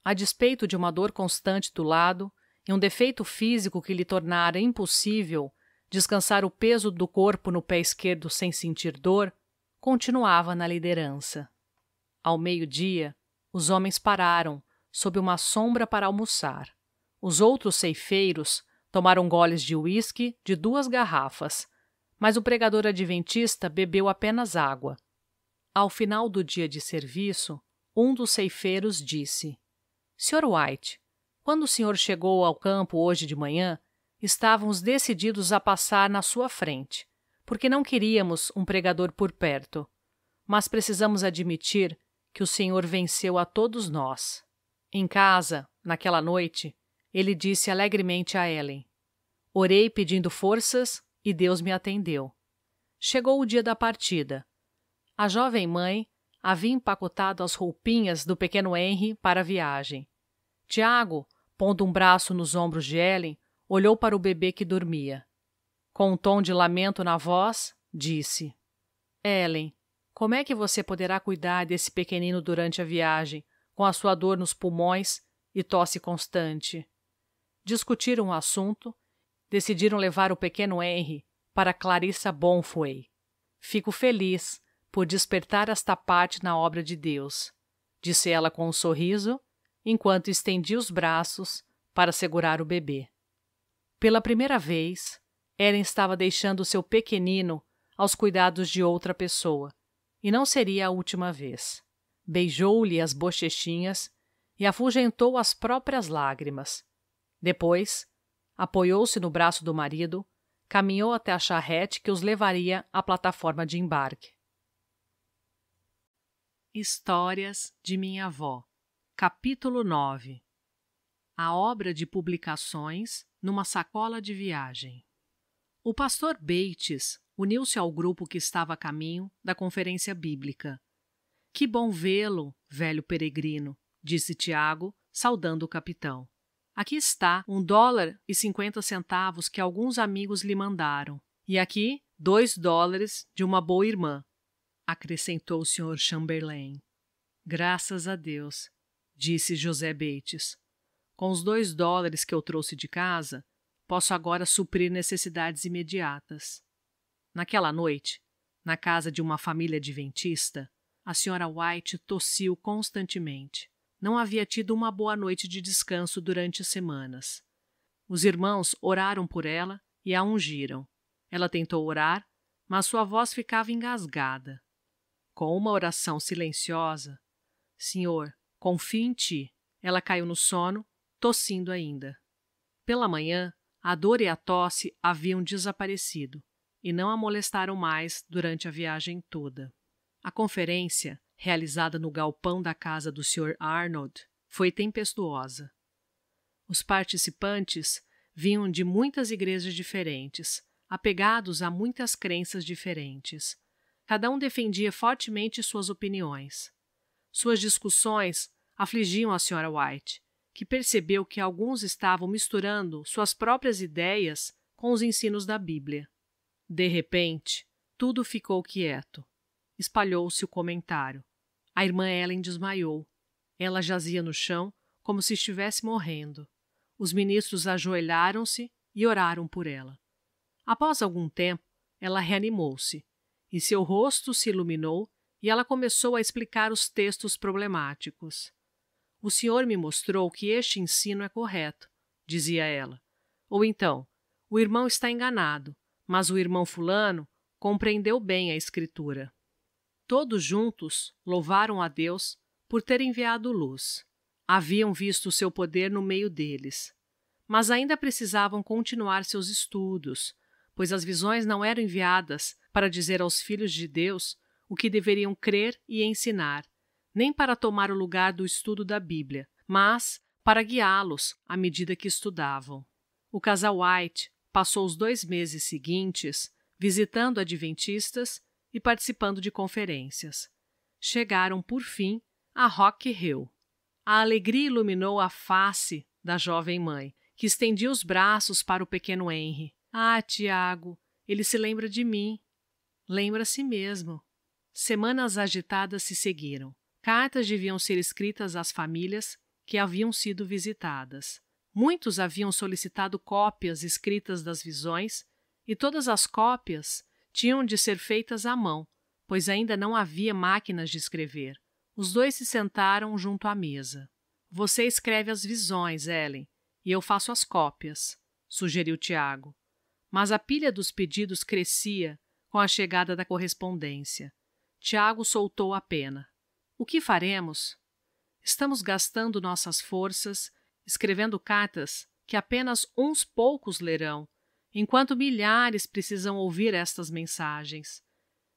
A despeito de uma dor constante do lado e um defeito físico que lhe tornara impossível descansar o peso do corpo no pé esquerdo sem sentir dor, continuava na liderança. Ao meio-dia, os homens pararam sob uma sombra para almoçar. Os outros ceifeiros tomaram goles de uísque de duas garrafas mas o pregador adventista bebeu apenas água. Ao final do dia de serviço, um dos ceifeiros disse: Sr. White, quando o senhor chegou ao campo hoje de manhã, estávamos decididos a passar na sua frente, porque não queríamos um pregador por perto. Mas precisamos admitir que o senhor venceu a todos nós. Em casa, naquela noite, ele disse alegremente a Ellen: Orei pedindo forças e Deus me atendeu. Chegou o dia da partida. A jovem mãe havia empacotado as roupinhas do pequeno Henry para a viagem. Tiago, pondo um braço nos ombros de Ellen, olhou para o bebê que dormia. Com um tom de lamento na voz, disse: Ellen, como é que você poderá cuidar desse pequenino durante a viagem, com a sua dor nos pulmões e tosse constante? Discutiram o assunto decidiram levar o pequeno Henry para Clarissa Bonfoy. Fico feliz por despertar esta parte na obra de Deus, disse ela com um sorriso, enquanto estendia os braços para segurar o bebê. Pela primeira vez, Ellen estava deixando seu pequenino aos cuidados de outra pessoa, e não seria a última vez. Beijou-lhe as bochechinhas e afugentou as próprias lágrimas. Depois, apoiou-se no braço do marido, caminhou até a charrete que os levaria à plataforma de embarque. Histórias de Minha Avó, capítulo 9 A obra de publicações numa sacola de viagem. O pastor Bates uniu-se ao grupo que estava a caminho da conferência bíblica. Que bom vê-lo, velho peregrino, disse Tiago, saudando o capitão. Aqui está um dólar e cinquenta centavos que alguns amigos lhe mandaram. E aqui, dois dólares de uma boa irmã, acrescentou o Sr. Chamberlain. Graças a Deus, disse José Bates. Com os dois dólares que eu trouxe de casa, posso agora suprir necessidades imediatas. Naquela noite, na casa de uma família adventista, a senhora White tossiu constantemente não havia tido uma boa noite de descanso durante semanas. Os irmãos oraram por ela e a ungiram. Ela tentou orar, mas sua voz ficava engasgada. Com uma oração silenciosa, Senhor, confio em ti, ela caiu no sono, tossindo ainda. Pela manhã, a dor e a tosse haviam desaparecido e não a molestaram mais durante a viagem toda. A conferência realizada no galpão da casa do Sr. Arnold, foi tempestuosa. Os participantes vinham de muitas igrejas diferentes, apegados a muitas crenças diferentes. Cada um defendia fortemente suas opiniões. Suas discussões afligiam a Sra. White, que percebeu que alguns estavam misturando suas próprias ideias com os ensinos da Bíblia. De repente, tudo ficou quieto. Espalhou-se o comentário. A irmã Ellen desmaiou. Ela jazia no chão, como se estivesse morrendo. Os ministros ajoelharam-se e oraram por ela. Após algum tempo, ela reanimou-se, e seu rosto se iluminou e ela começou a explicar os textos problemáticos. O senhor me mostrou que este ensino é correto, dizia ela. Ou então, o irmão está enganado, mas o irmão Fulano compreendeu bem a escritura. Todos juntos louvaram a Deus por ter enviado luz. Haviam visto o seu poder no meio deles. Mas ainda precisavam continuar seus estudos, pois as visões não eram enviadas para dizer aos filhos de Deus o que deveriam crer e ensinar, nem para tomar o lugar do estudo da Bíblia, mas para guiá-los à medida que estudavam. O casal White passou os dois meses seguintes visitando adventistas e participando de conferências. Chegaram, por fim, a Rock Hill. A alegria iluminou a face da jovem mãe, que estendia os braços para o pequeno Henry. Ah, Tiago, ele se lembra de mim. Lembra-se mesmo. Semanas agitadas se seguiram. Cartas deviam ser escritas às famílias que haviam sido visitadas. Muitos haviam solicitado cópias escritas das visões, e todas as cópias tinham de ser feitas à mão, pois ainda não havia máquinas de escrever. Os dois se sentaram junto à mesa. Você escreve as visões, Ellen, e eu faço as cópias, sugeriu Tiago. Mas a pilha dos pedidos crescia com a chegada da correspondência. Tiago soltou a pena. O que faremos? Estamos gastando nossas forças escrevendo cartas que apenas uns poucos lerão enquanto milhares precisam ouvir estas mensagens.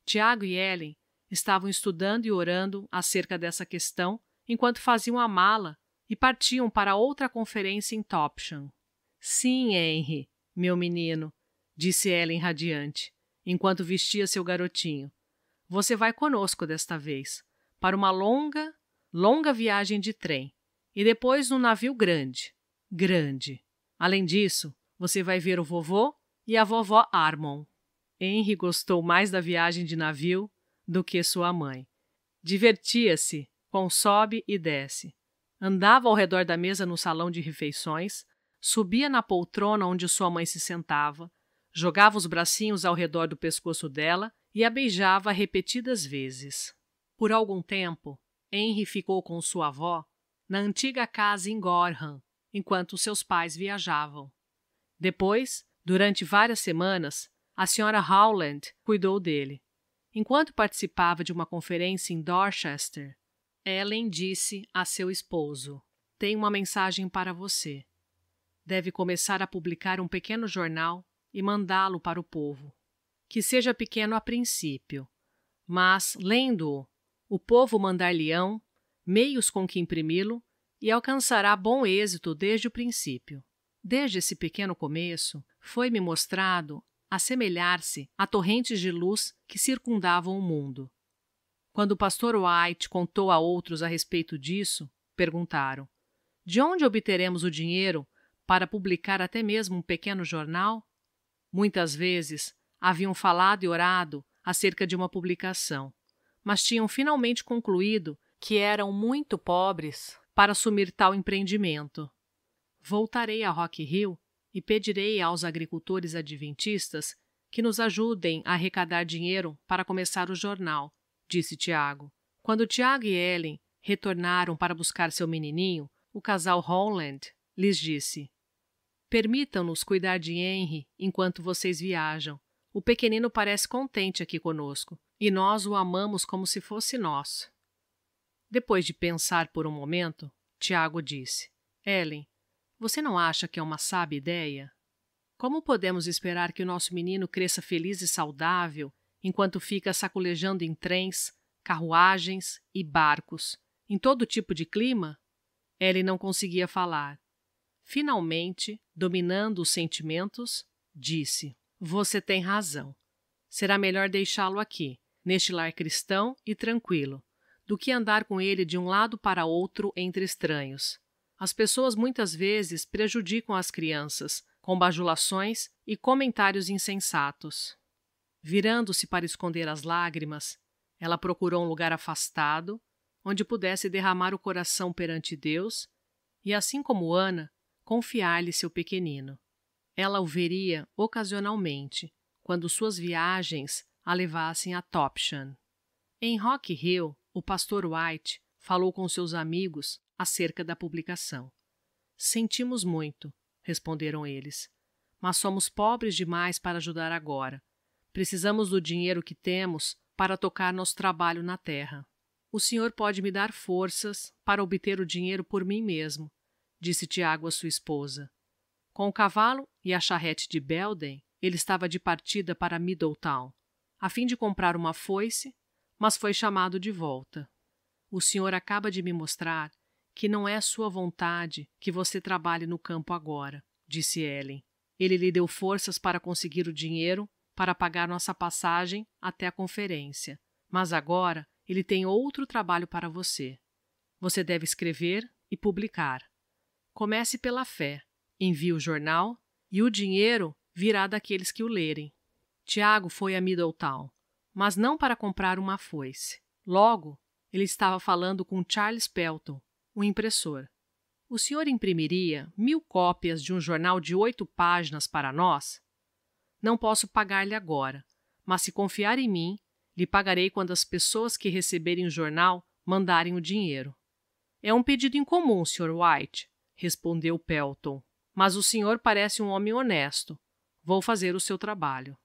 Tiago e Ellen estavam estudando e orando acerca dessa questão enquanto faziam a mala e partiam para outra conferência em Topsham. Sim, Henry, meu menino, disse Ellen radiante, enquanto vestia seu garotinho. Você vai conosco desta vez, para uma longa, longa viagem de trem, e depois num navio grande. Grande. Além disso, você vai ver o vovô e a vovó Armon. Henry gostou mais da viagem de navio do que sua mãe. Divertia-se com sobe e desce. Andava ao redor da mesa no salão de refeições, subia na poltrona onde sua mãe se sentava, jogava os bracinhos ao redor do pescoço dela e a beijava repetidas vezes. Por algum tempo, Henry ficou com sua avó na antiga casa em Gorham, enquanto seus pais viajavam. Depois, durante várias semanas, a senhora Howland cuidou dele. Enquanto participava de uma conferência em Dorchester, Ellen disse a seu esposo: Tenho uma mensagem para você. Deve começar a publicar um pequeno jornal e mandá-lo para o povo. Que seja pequeno a princípio, mas, lendo-o, o povo mandar-lhe-ão meios com que imprimi-lo e alcançará bom êxito desde o princípio. Desde esse pequeno começo, foi-me mostrado assemelhar-se a torrentes de luz que circundavam o mundo. Quando o pastor White contou a outros a respeito disso, perguntaram: De onde obteremos o dinheiro para publicar até mesmo um pequeno jornal? Muitas vezes haviam falado e orado acerca de uma publicação, mas tinham finalmente concluído que eram muito pobres para assumir tal empreendimento voltarei a Rock Hill e pedirei aos agricultores adventistas que nos ajudem a arrecadar dinheiro para começar o jornal, disse Tiago. Quando Tiago e Ellen retornaram para buscar seu menininho, o casal Holland lhes disse: Permitam-nos cuidar de Henry enquanto vocês viajam. O pequenino parece contente aqui conosco e nós o amamos como se fosse nosso. Depois de pensar por um momento, Tiago disse: Ellen, você não acha que é uma sábia ideia? Como podemos esperar que o nosso menino cresça feliz e saudável enquanto fica sacolejando em trens, carruagens e barcos, em todo tipo de clima? Ele não conseguia falar. Finalmente, dominando os sentimentos, disse: Você tem razão. Será melhor deixá-lo aqui, neste lar cristão e tranquilo, do que andar com ele de um lado para outro entre estranhos. As pessoas muitas vezes prejudicam as crianças com bajulações e comentários insensatos. Virando-se para esconder as lágrimas, ela procurou um lugar afastado onde pudesse derramar o coração perante Deus e, assim como Ana, confiar-lhe seu pequenino. Ela o veria ocasionalmente, quando suas viagens a levassem a Topshan. Em Rock Hill, o pastor White falou com seus amigos acerca da publicação. Sentimos muito, responderam eles, mas somos pobres demais para ajudar agora. Precisamos do dinheiro que temos para tocar nosso trabalho na terra. O senhor pode me dar forças para obter o dinheiro por mim mesmo, disse Tiago à sua esposa. Com o cavalo e a charrete de Belden, ele estava de partida para Middletown, a fim de comprar uma foice, mas foi chamado de volta. O senhor acaba de me mostrar que não é sua vontade que você trabalhe no campo agora, disse Ellen. Ele lhe deu forças para conseguir o dinheiro para pagar nossa passagem até a conferência. Mas agora ele tem outro trabalho para você. Você deve escrever e publicar. Comece pela fé, envie o jornal e o dinheiro virá daqueles que o lerem. Tiago foi a Middletown, mas não para comprar uma foice. Logo, ele estava falando com Charles Pelton, o impressor. O senhor imprimiria mil cópias de um jornal de oito páginas para nós? Não posso pagar-lhe agora, mas se confiar em mim, lhe pagarei quando as pessoas que receberem o jornal mandarem o dinheiro. É um pedido incomum, Sr. White, respondeu Pelton, mas o senhor parece um homem honesto. Vou fazer o seu trabalho.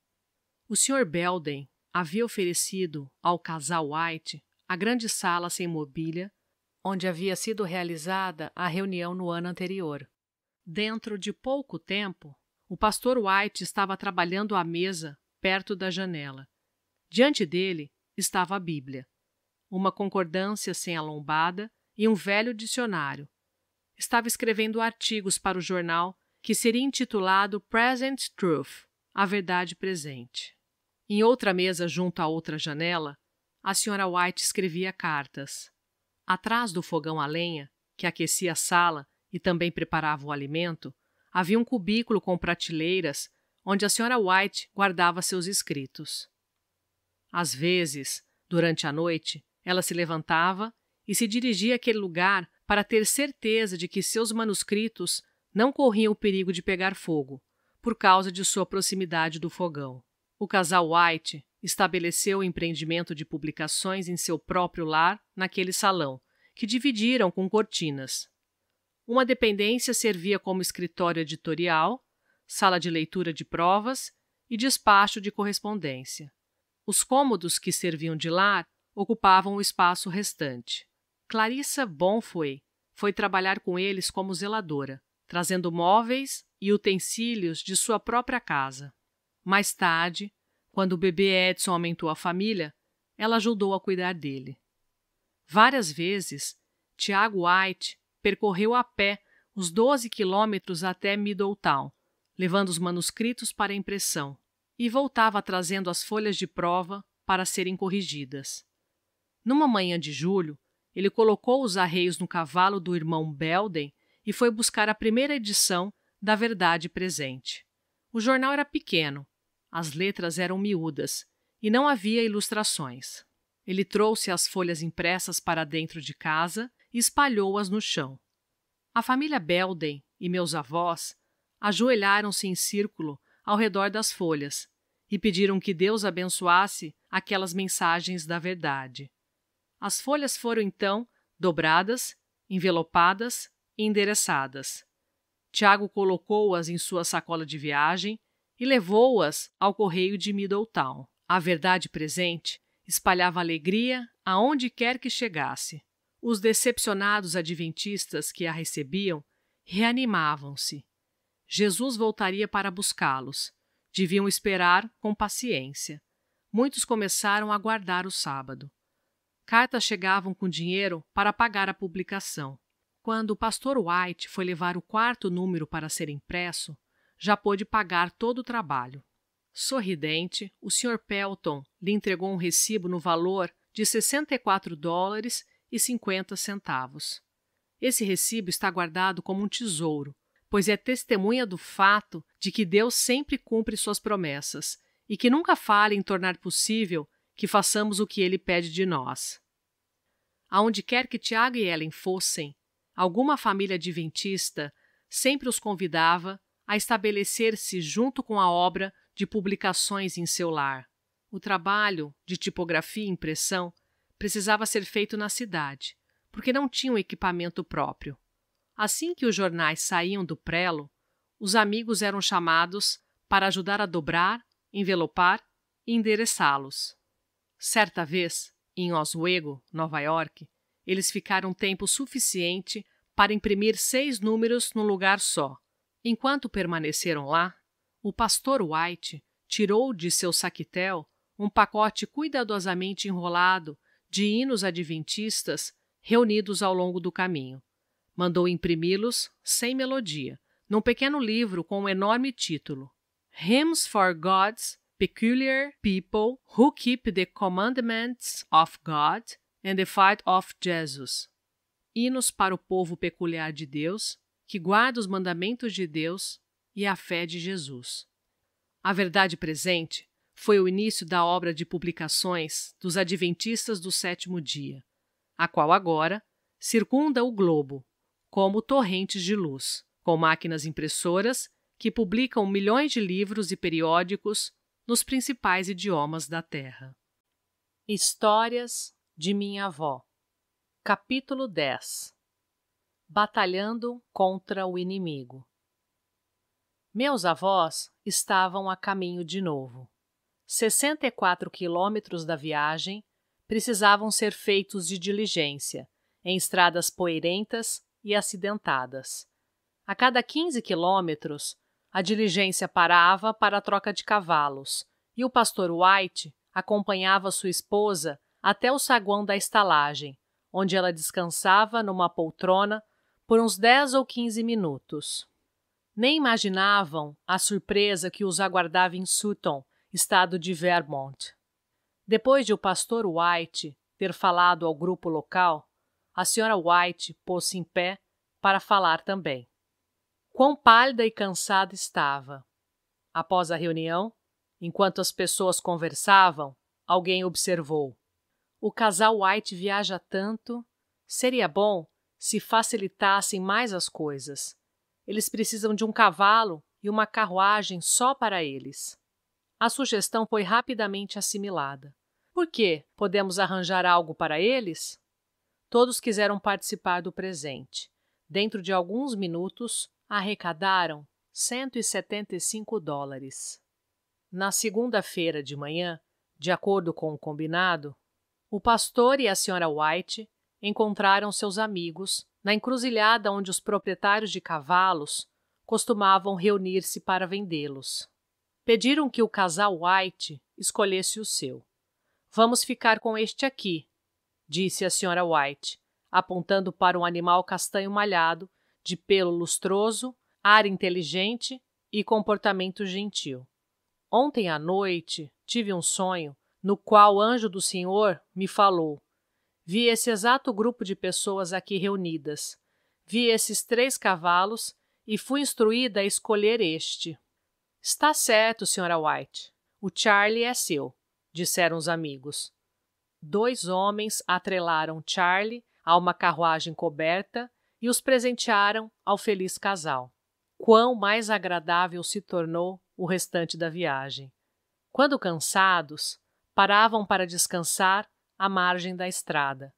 O Sr. Belden havia oferecido ao casal White a grande sala sem mobília onde havia sido realizada a reunião no ano anterior. Dentro de pouco tempo, o pastor White estava trabalhando à mesa, perto da janela. Diante dele estava a Bíblia, uma concordância sem a lombada e um velho dicionário. Estava escrevendo artigos para o jornal que seria intitulado Present Truth A Verdade Presente. Em outra mesa, junto a outra janela, a senhora White escrevia cartas. Atrás do fogão a lenha, que aquecia a sala e também preparava o alimento, havia um cubículo com prateleiras onde a senhora White guardava seus escritos. Às vezes, durante a noite, ela se levantava e se dirigia àquele lugar para ter certeza de que seus manuscritos não corriam o perigo de pegar fogo, por causa de sua proximidade do fogão. O casal White estabeleceu o empreendimento de publicações em seu próprio lar, naquele salão, que dividiram com cortinas. Uma dependência servia como escritório editorial, sala de leitura de provas e despacho de correspondência. Os cômodos que serviam de lar ocupavam o espaço restante. Clarissa Bonfoy foi trabalhar com eles como zeladora, trazendo móveis e utensílios de sua própria casa. Mais tarde, quando o bebê Edson aumentou a família, ela ajudou a cuidar dele. Várias vezes, Tiago White percorreu a pé os 12 quilômetros até Middletown, levando os manuscritos para impressão, e voltava trazendo as folhas de prova para serem corrigidas. Numa manhã de julho, ele colocou os arreios no cavalo do irmão Belden e foi buscar a primeira edição da Verdade Presente. O jornal era pequeno, as letras eram miúdas e não havia ilustrações. Ele trouxe as folhas impressas para dentro de casa e espalhou-as no chão. A família Belden e meus avós ajoelharam-se em círculo ao redor das folhas e pediram que Deus abençoasse aquelas mensagens da verdade. As folhas foram então dobradas, envelopadas e endereçadas. Tiago colocou-as em sua sacola de viagem e levou-as ao correio de Middletown. A verdade presente espalhava alegria aonde quer que chegasse. Os decepcionados adventistas que a recebiam reanimavam-se. Jesus voltaria para buscá-los. Deviam esperar com paciência. Muitos começaram a guardar o sábado. Cartas chegavam com dinheiro para pagar a publicação. Quando o pastor White foi levar o quarto número para ser impresso, já pôde pagar todo o trabalho. Sorridente, o Sr. Pelton lhe entregou um recibo no valor de 64 dólares e 50 centavos. Esse recibo está guardado como um tesouro, pois é testemunha do fato de que Deus sempre cumpre suas promessas e que nunca falha em tornar possível que façamos o que ele pede de nós. Aonde quer que Tiago e Ellen fossem, alguma família adventista sempre os convidava a estabelecer-se junto com a obra de publicações em seu lar. O trabalho de tipografia e impressão precisava ser feito na cidade, porque não tinham equipamento próprio. Assim que os jornais saíam do prelo, os amigos eram chamados para ajudar a dobrar, envelopar e endereçá-los. Certa vez, em Oswego, Nova York, eles ficaram tempo suficiente para imprimir seis números num lugar só, Enquanto permaneceram lá, o pastor White tirou de seu saquitel um pacote cuidadosamente enrolado de hinos adventistas reunidos ao longo do caminho. Mandou imprimi-los, sem melodia, num pequeno livro com um enorme título: Hymns for God's Peculiar People Who Keep the Commandments of God and the Fight of Jesus. Hinos para o povo peculiar de Deus que guarda os mandamentos de Deus e a fé de Jesus. A Verdade Presente foi o início da obra de publicações dos Adventistas do Sétimo Dia, a qual agora circunda o globo, como torrentes de luz, com máquinas impressoras que publicam milhões de livros e periódicos nos principais idiomas da Terra. Histórias de Minha Avó, capítulo 10 batalhando contra o inimigo. Meus avós estavam a caminho de novo. 64 quilômetros da viagem precisavam ser feitos de diligência, em estradas poeirentas e acidentadas. A cada 15 quilômetros, a diligência parava para a troca de cavalos e o pastor White acompanhava sua esposa até o saguão da estalagem, onde ela descansava numa poltrona por uns 10 ou 15 minutos. Nem imaginavam a surpresa que os aguardava em Sutton, estado de Vermont. Depois de o pastor White ter falado ao grupo local, a senhora White pôs-se em pé para falar também. Quão pálida e cansada estava. Após a reunião, enquanto as pessoas conversavam, alguém observou: O casal White viaja tanto, seria bom se facilitassem mais as coisas. Eles precisam de um cavalo e uma carruagem só para eles. A sugestão foi rapidamente assimilada. Por que Podemos arranjar algo para eles? Todos quiseram participar do presente. Dentro de alguns minutos, arrecadaram 175 dólares. Na segunda-feira de manhã, de acordo com o combinado, o pastor e a senhora White encontraram seus amigos na encruzilhada onde os proprietários de cavalos costumavam reunir-se para vendê-los. Pediram que o casal White escolhesse o seu. Vamos ficar com este aqui, disse a senhora White, apontando para um animal castanho malhado, de pelo lustroso, ar inteligente e comportamento gentil. Ontem à noite tive um sonho no qual o anjo do Senhor me falou Vi esse exato grupo de pessoas aqui reunidas. Vi esses três cavalos e fui instruída a escolher este. Está certo, senhora White. O Charlie é seu, disseram os amigos. Dois homens atrelaram Charlie a uma carruagem coberta e os presentearam ao feliz casal. Quão mais agradável se tornou o restante da viagem. Quando cansados, paravam para descansar à margem da estrada.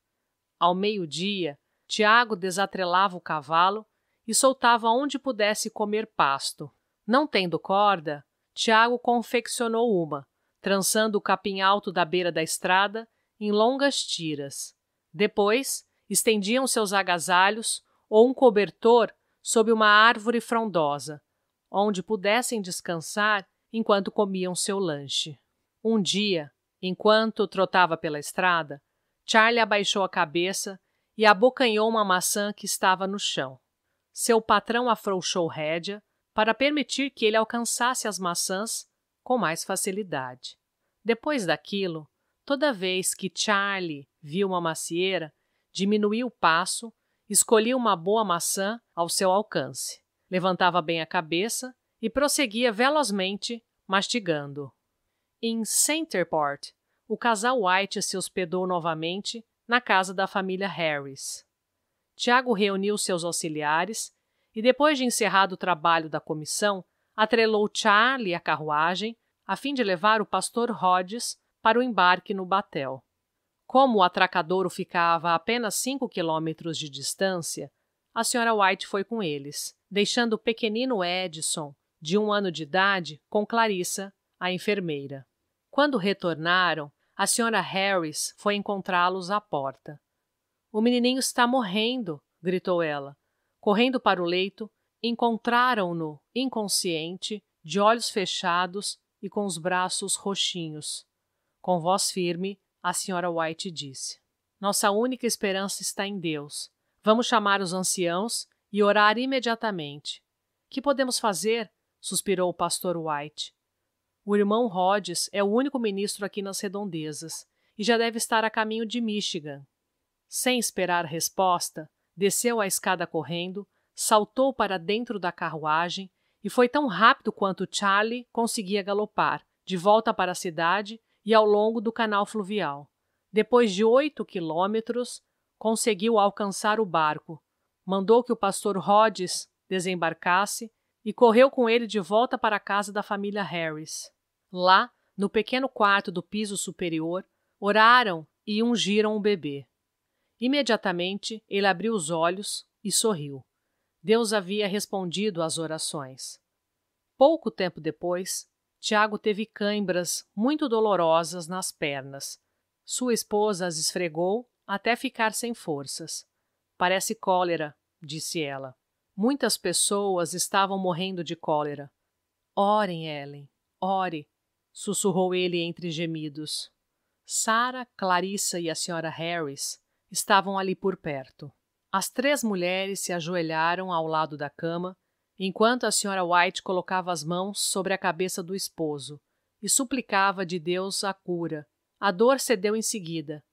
Ao meio-dia, Tiago desatrelava o cavalo e soltava onde pudesse comer pasto. Não tendo corda, Tiago confeccionou uma, trançando o capim alto da beira da estrada em longas tiras. Depois, estendiam seus agasalhos ou um cobertor sob uma árvore frondosa, onde pudessem descansar enquanto comiam seu lanche. Um dia, Enquanto trotava pela estrada, Charlie abaixou a cabeça e abocanhou uma maçã que estava no chão. Seu patrão afrouxou rédea para permitir que ele alcançasse as maçãs com mais facilidade. Depois daquilo, toda vez que Charlie viu uma macieira, diminuía o passo, escolhia uma boa maçã ao seu alcance, levantava bem a cabeça e prosseguia velozmente mastigando. Em Centerport, o casal White se hospedou novamente na casa da família Harris. Tiago reuniu seus auxiliares e, depois de encerrado o trabalho da comissão, atrelou Charlie à carruagem a fim de levar o pastor Rhodes para o embarque no Batel. Como o atracadouro ficava a apenas cinco quilômetros de distância, a senhora White foi com eles, deixando o pequenino Edson, de um ano de idade, com Clarissa, a enfermeira. Quando retornaram, a senhora Harris foi encontrá-los à porta. O menininho está morrendo, gritou ela. Correndo para o leito, encontraram-no inconsciente, de olhos fechados e com os braços roxinhos. Com voz firme, a senhora White disse: Nossa única esperança está em Deus. Vamos chamar os anciãos e orar imediatamente. Que podemos fazer? suspirou o pastor White. O irmão Rhodes é o único ministro aqui nas redondezas e já deve estar a caminho de Michigan. Sem esperar resposta, desceu a escada correndo, saltou para dentro da carruagem e foi tão rápido quanto Charlie conseguia galopar, de volta para a cidade e ao longo do canal fluvial. Depois de oito quilômetros, conseguiu alcançar o barco. Mandou que o pastor Rhodes desembarcasse e correu com ele de volta para a casa da família Harris. Lá, no pequeno quarto do piso superior, oraram e ungiram o bebê. Imediatamente ele abriu os olhos e sorriu. Deus havia respondido às orações. Pouco tempo depois, Tiago teve cãibras muito dolorosas nas pernas. Sua esposa as esfregou até ficar sem forças. Parece cólera, disse ela. Muitas pessoas estavam morrendo de cólera. Orem, Ellen, ore, sussurrou ele entre gemidos. Sara, Clarissa e a senhora Harris estavam ali por perto. As três mulheres se ajoelharam ao lado da cama, enquanto a senhora White colocava as mãos sobre a cabeça do esposo e suplicava de Deus a cura. A dor cedeu em seguida,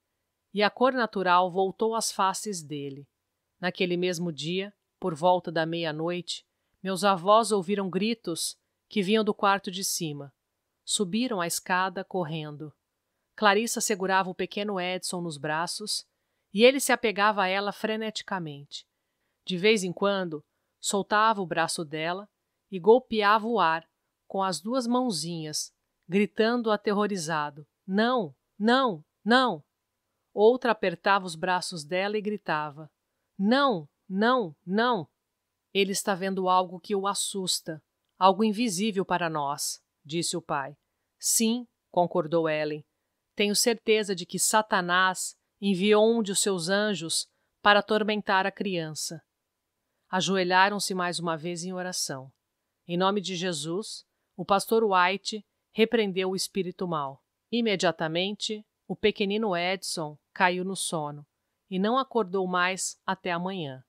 e a cor natural voltou às faces dele. Naquele mesmo dia, por volta da meia-noite, meus avós ouviram gritos que vinham do quarto de cima. Subiram a escada correndo. Clarissa segurava o pequeno Edson nos braços e ele se apegava a ela freneticamente. De vez em quando, soltava o braço dela e golpeava o ar com as duas mãozinhas, gritando aterrorizado: Não, não, não! Outra apertava os braços dela e gritava: Não, não, não! Ele está vendo algo que o assusta, algo invisível para nós, disse o pai. Sim, concordou Ellen. Tenho certeza de que Satanás enviou um de seus anjos para atormentar a criança. Ajoelharam-se mais uma vez em oração. Em nome de Jesus, o pastor White repreendeu o espírito mal. Imediatamente, o pequenino Edson caiu no sono e não acordou mais até amanhã.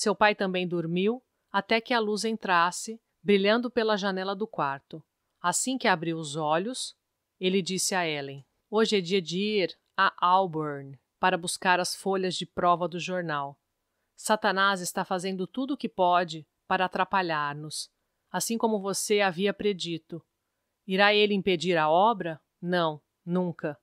Seu pai também dormiu até que a luz entrasse, brilhando pela janela do quarto. Assim que abriu os olhos, ele disse a Ellen: Hoje é dia de ir a Auburn para buscar as folhas de prova do jornal. Satanás está fazendo tudo o que pode para atrapalhar-nos, assim como você havia predito. Irá ele impedir a obra? Não, nunca.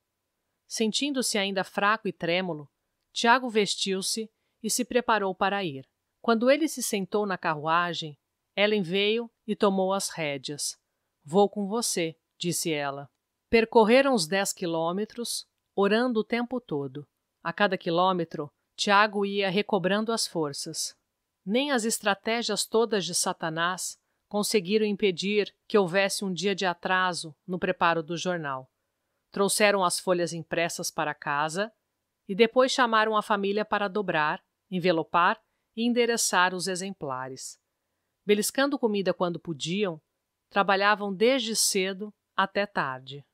Sentindo-se ainda fraco e trêmulo, Tiago vestiu-se e se preparou para ir. Quando ele se sentou na carruagem, Ellen veio e tomou as rédeas. Vou com você, disse ela. Percorreram os dez quilômetros, orando o tempo todo. A cada quilômetro, Tiago ia recobrando as forças. Nem as estratégias todas de Satanás conseguiram impedir que houvesse um dia de atraso no preparo do jornal. Trouxeram as folhas impressas para casa e depois chamaram a família para dobrar, envelopar e endereçar os exemplares. Beliscando comida quando podiam, trabalhavam desde cedo até tarde.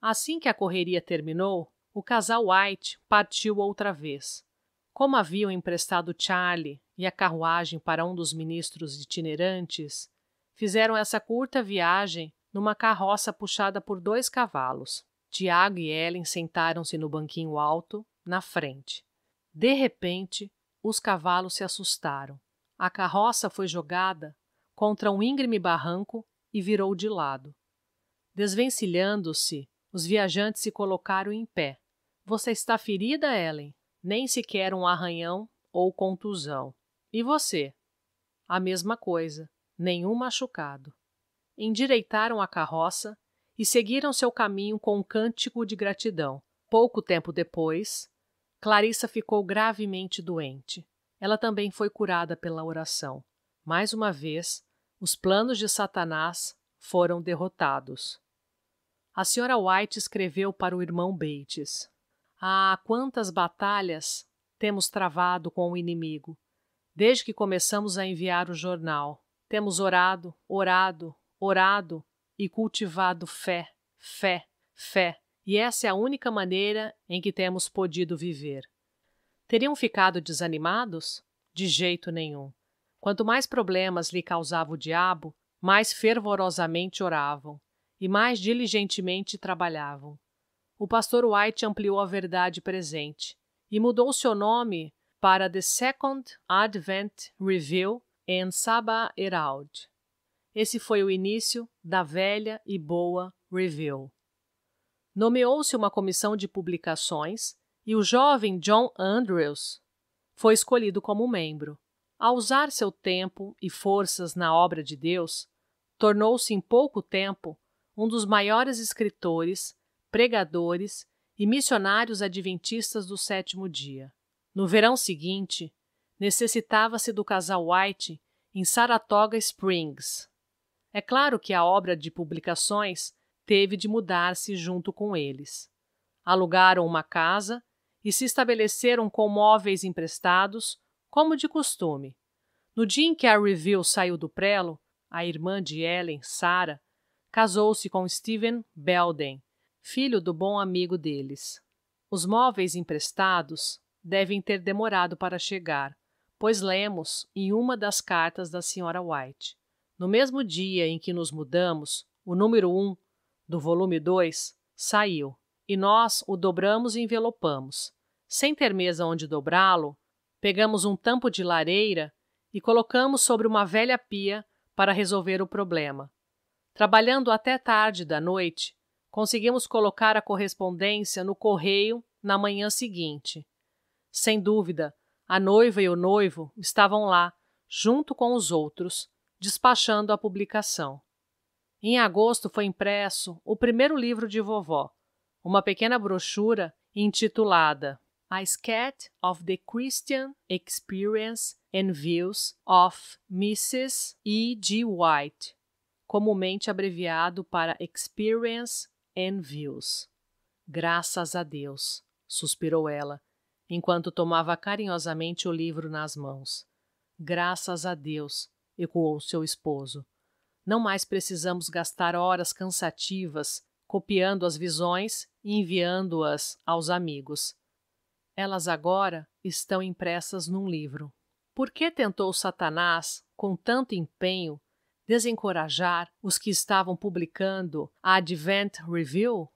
Assim que a correria terminou, o casal White partiu outra vez. Como haviam emprestado Charlie e a carruagem para um dos ministros itinerantes, fizeram essa curta viagem numa carroça puxada por dois cavalos. Tiago e Ellen sentaram-se no banquinho alto, na frente. De repente, os cavalos se assustaram. A carroça foi jogada contra um íngreme barranco e virou de lado. Desvencilhando-se, os viajantes se colocaram em pé. Você está ferida, Ellen? Nem sequer um arranhão ou contusão. E você? A mesma coisa, nenhum machucado. Endireitaram a carroça e seguiram seu caminho com um cântico de gratidão. Pouco tempo depois, Clarissa ficou gravemente doente. Ela também foi curada pela oração. Mais uma vez, os planos de Satanás foram derrotados. A senhora White escreveu para o irmão Bates: Ah, quantas batalhas temos travado com o inimigo! Desde que começamos a enviar o jornal, temos orado, orado, orado e cultivado fé, fé, fé. E essa é a única maneira em que temos podido viver. Teriam ficado desanimados? De jeito nenhum. Quanto mais problemas lhe causava o diabo, mais fervorosamente oravam e mais diligentemente trabalhavam. O pastor White ampliou a verdade presente e mudou seu nome para The Second Advent Review and Sabbath Herald. Esse foi o início da velha e boa Review nomeou-se uma comissão de publicações e o jovem John Andrews foi escolhido como membro. Ao usar seu tempo e forças na obra de Deus, tornou-se em pouco tempo um dos maiores escritores, pregadores e missionários adventistas do sétimo dia. No verão seguinte, necessitava-se do casal White em Saratoga Springs. É claro que a obra de publicações teve de mudar-se junto com eles. Alugaram uma casa e se estabeleceram com móveis emprestados, como de costume. No dia em que a Reveal saiu do prelo, a irmã de Ellen, Sarah, casou-se com Stephen Belden, filho do bom amigo deles. Os móveis emprestados devem ter demorado para chegar, pois lemos em uma das cartas da Sra. White. No mesmo dia em que nos mudamos, o número 1 do volume 2 saiu, e nós o dobramos e envelopamos. Sem ter mesa onde dobrá-lo, pegamos um tampo de lareira e colocamos sobre uma velha pia para resolver o problema. Trabalhando até tarde da noite, conseguimos colocar a correspondência no correio na manhã seguinte. Sem dúvida, a noiva e o noivo estavam lá, junto com os outros, despachando a publicação. Em agosto foi impresso o primeiro livro de vovó, uma pequena brochura intitulada A Sketch of the Christian Experience and Views of Mrs. E. G. White, comumente abreviado para Experience and Views. Graças a Deus, suspirou ela, enquanto tomava carinhosamente o livro nas mãos. Graças a Deus, ecoou seu esposo. Não mais precisamos gastar horas cansativas copiando as visões e enviando-as aos amigos. Elas agora estão impressas num livro. Por que tentou Satanás, com tanto empenho, desencorajar os que estavam publicando a Advent Review?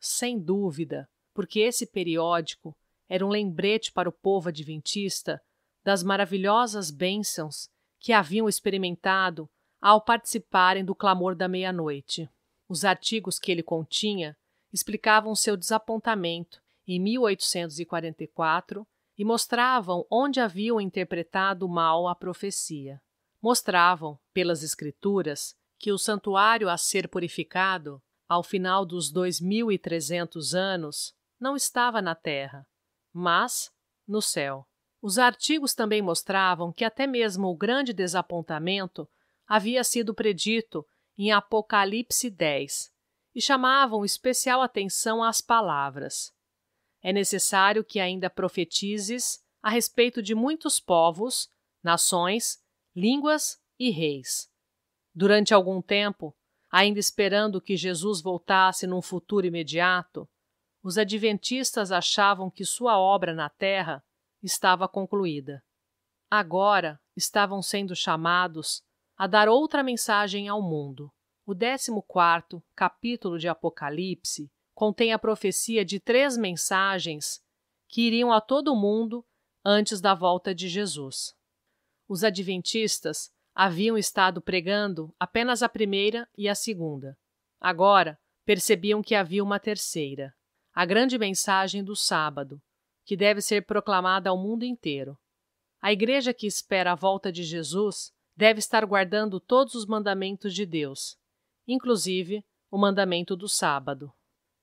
Sem dúvida, porque esse periódico era um lembrete para o povo adventista das maravilhosas bênçãos que haviam experimentado ao participarem do clamor da meia-noite. Os artigos que ele continha explicavam seu desapontamento em 1844 e mostravam onde haviam interpretado mal a profecia. Mostravam, pelas Escrituras, que o santuário a ser purificado, ao final dos 2.300 anos, não estava na terra, mas no céu. Os artigos também mostravam que até mesmo o grande desapontamento havia sido predito em Apocalipse 10 e chamavam especial atenção às palavras. É necessário que ainda profetizes a respeito de muitos povos, nações, línguas e reis. Durante algum tempo, ainda esperando que Jesus voltasse num futuro imediato, os adventistas achavam que sua obra na terra estava concluída. Agora estavam sendo chamados a dar outra mensagem ao mundo. O 14 capítulo de Apocalipse contém a profecia de três mensagens que iriam a todo o mundo antes da volta de Jesus. Os adventistas haviam estado pregando apenas a primeira e a segunda. Agora percebiam que havia uma terceira, a grande mensagem do sábado, que deve ser proclamada ao mundo inteiro. A igreja que espera a volta de Jesus deve estar guardando todos os mandamentos de Deus, inclusive o mandamento do sábado.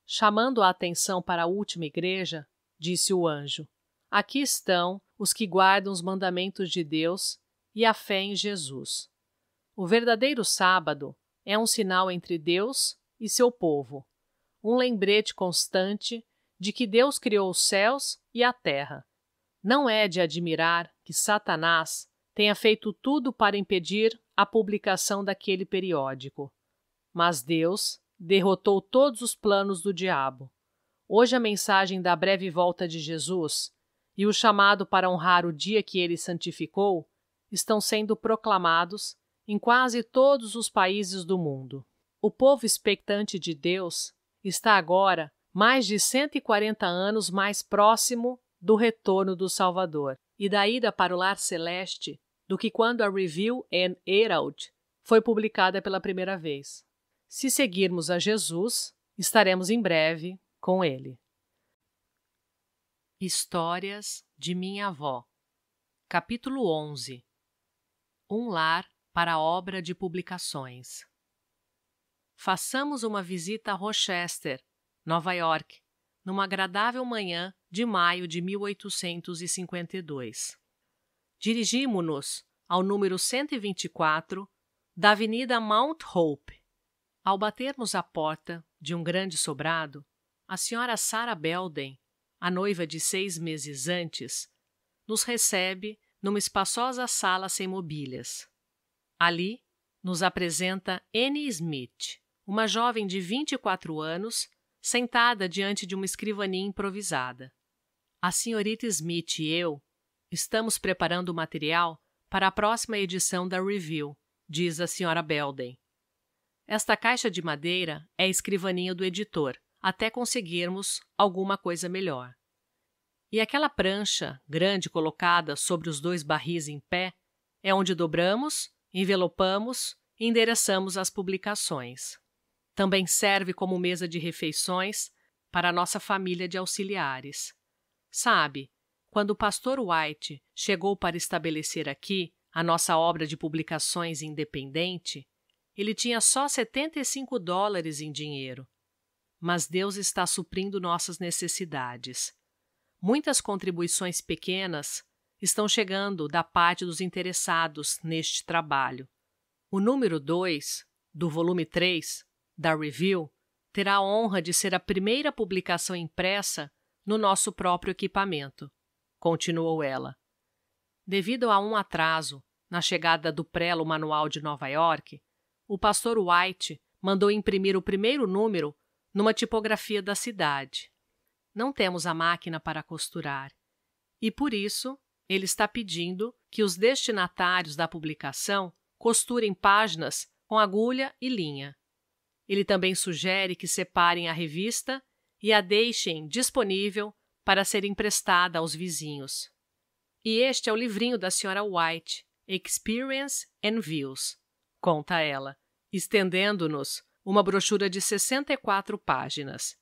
Chamando a atenção para a última igreja, disse o anjo: Aqui estão os que guardam os mandamentos de Deus e a fé em Jesus. O verdadeiro sábado é um sinal entre Deus e seu povo, um lembrete constante de que Deus criou os céus e a terra. Não é de admirar que Satanás tenha feito tudo para impedir a publicação daquele periódico. Mas Deus derrotou todos os planos do diabo. Hoje a mensagem da breve volta de Jesus e o chamado para honrar o dia que ele santificou estão sendo proclamados em quase todos os países do mundo. O povo expectante de Deus está agora mais de 140 anos mais próximo do retorno do Salvador e da ida para o lar celeste do que quando a Review and Herald foi publicada pela primeira vez. Se seguirmos a Jesus, estaremos em breve com ele. Histórias de minha avó. Capítulo 11. Um lar para obra de publicações. Façamos uma visita a Rochester, Nova York, numa agradável manhã de maio de 1852. Dirigimo-nos ao número 124 da Avenida Mount Hope. Ao batermos à porta de um grande sobrado, a senhora Sarah Belden, a noiva de seis meses antes, nos recebe numa espaçosa sala sem mobílias. Ali, nos apresenta Annie Smith, uma jovem de 24 anos sentada diante de uma escrivaninha improvisada. A senhorita Smith e eu estamos preparando o material para a próxima edição da Review, diz a senhora Belden. Esta caixa de madeira é a escrivaninha do editor, até conseguirmos alguma coisa melhor. E aquela prancha, grande colocada sobre os dois barris em pé, é onde dobramos, envelopamos e endereçamos as publicações. Também serve como mesa de refeições para nossa família de auxiliares. Sabe, quando o pastor White chegou para estabelecer aqui a nossa obra de publicações independente, ele tinha só 75 dólares em dinheiro. Mas Deus está suprindo nossas necessidades. Muitas contribuições pequenas estão chegando da parte dos interessados neste trabalho. O número 2, do volume 3, da Review terá a honra de ser a primeira publicação impressa no nosso próprio equipamento, continuou ela. Devido a um atraso na chegada do prelo manual de Nova York, o pastor White mandou imprimir o primeiro número numa tipografia da cidade. Não temos a máquina para costurar e por isso ele está pedindo que os destinatários da publicação costurem páginas com agulha e linha. Ele também sugere que separem a revista e a deixem disponível para ser emprestada aos vizinhos. E este é o livrinho da senhora White, Experience and Views, conta ela, estendendo-nos uma brochura de 64 páginas.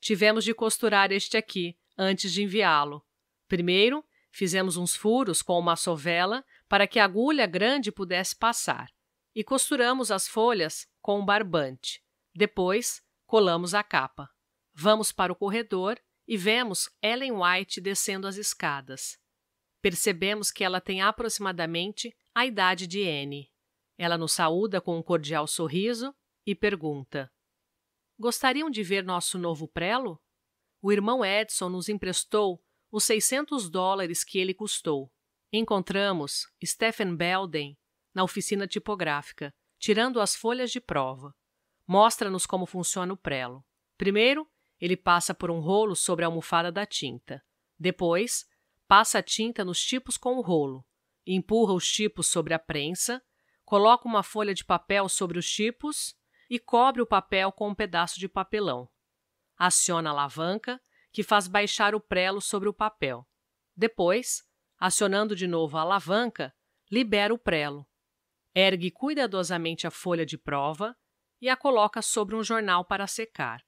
Tivemos de costurar este aqui antes de enviá-lo. Primeiro, fizemos uns furos com uma sovela para que a agulha grande pudesse passar, e costuramos as folhas com um barbante. Depois, colamos a capa. Vamos para o corredor e vemos Ellen White descendo as escadas. Percebemos que ela tem aproximadamente a idade de Anne. Ela nos saúda com um cordial sorriso e pergunta: Gostariam de ver nosso novo prelo? O irmão Edson nos emprestou os 600 dólares que ele custou. Encontramos Stephen Belden na oficina tipográfica tirando as folhas de prova. Mostra-nos como funciona o prelo. Primeiro, ele passa por um rolo sobre a almofada da tinta. Depois, passa a tinta nos tipos com o rolo, empurra os tipos sobre a prensa, coloca uma folha de papel sobre os tipos e cobre o papel com um pedaço de papelão. Aciona a alavanca, que faz baixar o prelo sobre o papel. Depois, acionando de novo a alavanca, libera o prelo ergue cuidadosamente a folha de prova e a coloca sobre um jornal para secar.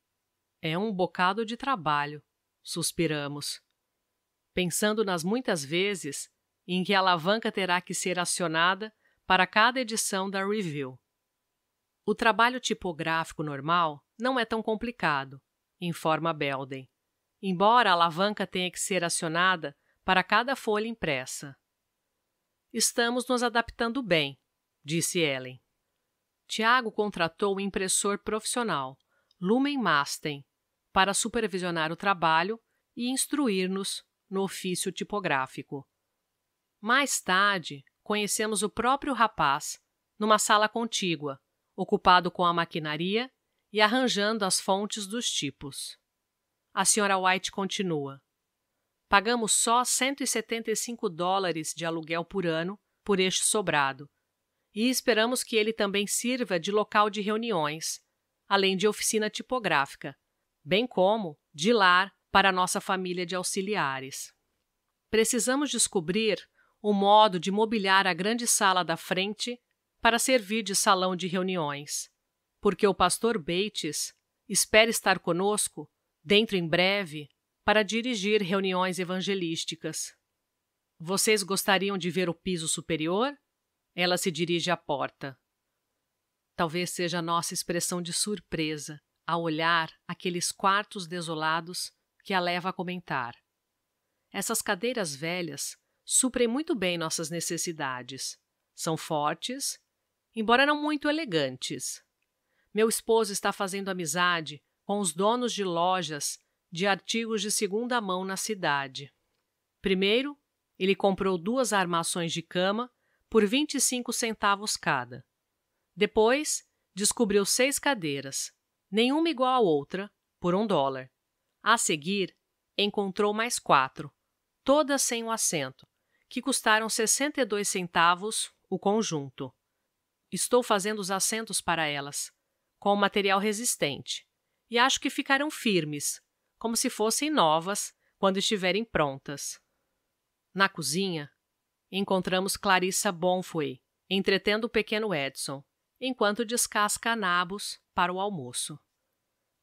É um bocado de trabalho, suspiramos. Pensando nas muitas vezes em que a alavanca terá que ser acionada para cada edição da review. O trabalho tipográfico normal não é tão complicado, informa Belden, embora a alavanca tenha que ser acionada para cada folha impressa. Estamos nos adaptando bem, disse Ellen. Tiago contratou um impressor profissional, Lumen Masten, para supervisionar o trabalho e instruir-nos no ofício tipográfico. Mais tarde, conhecemos o próprio rapaz numa sala contígua, ocupado com a maquinaria e arranjando as fontes dos tipos. A senhora White continua: Pagamos só 175 dólares de aluguel por ano por este sobrado e esperamos que ele também sirva de local de reuniões, além de oficina tipográfica, bem como de lar para nossa família de auxiliares. Precisamos descobrir o modo de mobiliar a grande sala da frente para servir de salão de reuniões, porque o pastor Bates espera estar conosco dentro em breve para dirigir reuniões evangelísticas. Vocês gostariam de ver o piso superior? Ela se dirige à porta. Talvez seja a nossa expressão de surpresa ao olhar aqueles quartos desolados que a leva a comentar. Essas cadeiras velhas suprem muito bem nossas necessidades. São fortes, embora não muito elegantes. Meu esposo está fazendo amizade com os donos de lojas de artigos de segunda mão na cidade. Primeiro, ele comprou duas armações de cama por 25 centavos cada. Depois, descobriu seis cadeiras, nenhuma igual à outra, por um dólar. A seguir, encontrou mais quatro, todas sem o assento, que custaram 62 centavos o conjunto. Estou fazendo os assentos para elas, com material resistente, e acho que ficarão firmes, como se fossem novas quando estiverem prontas. Na cozinha, Encontramos Clarissa Bonfoy entretendo o pequeno Edson, enquanto descasca nabos para o almoço.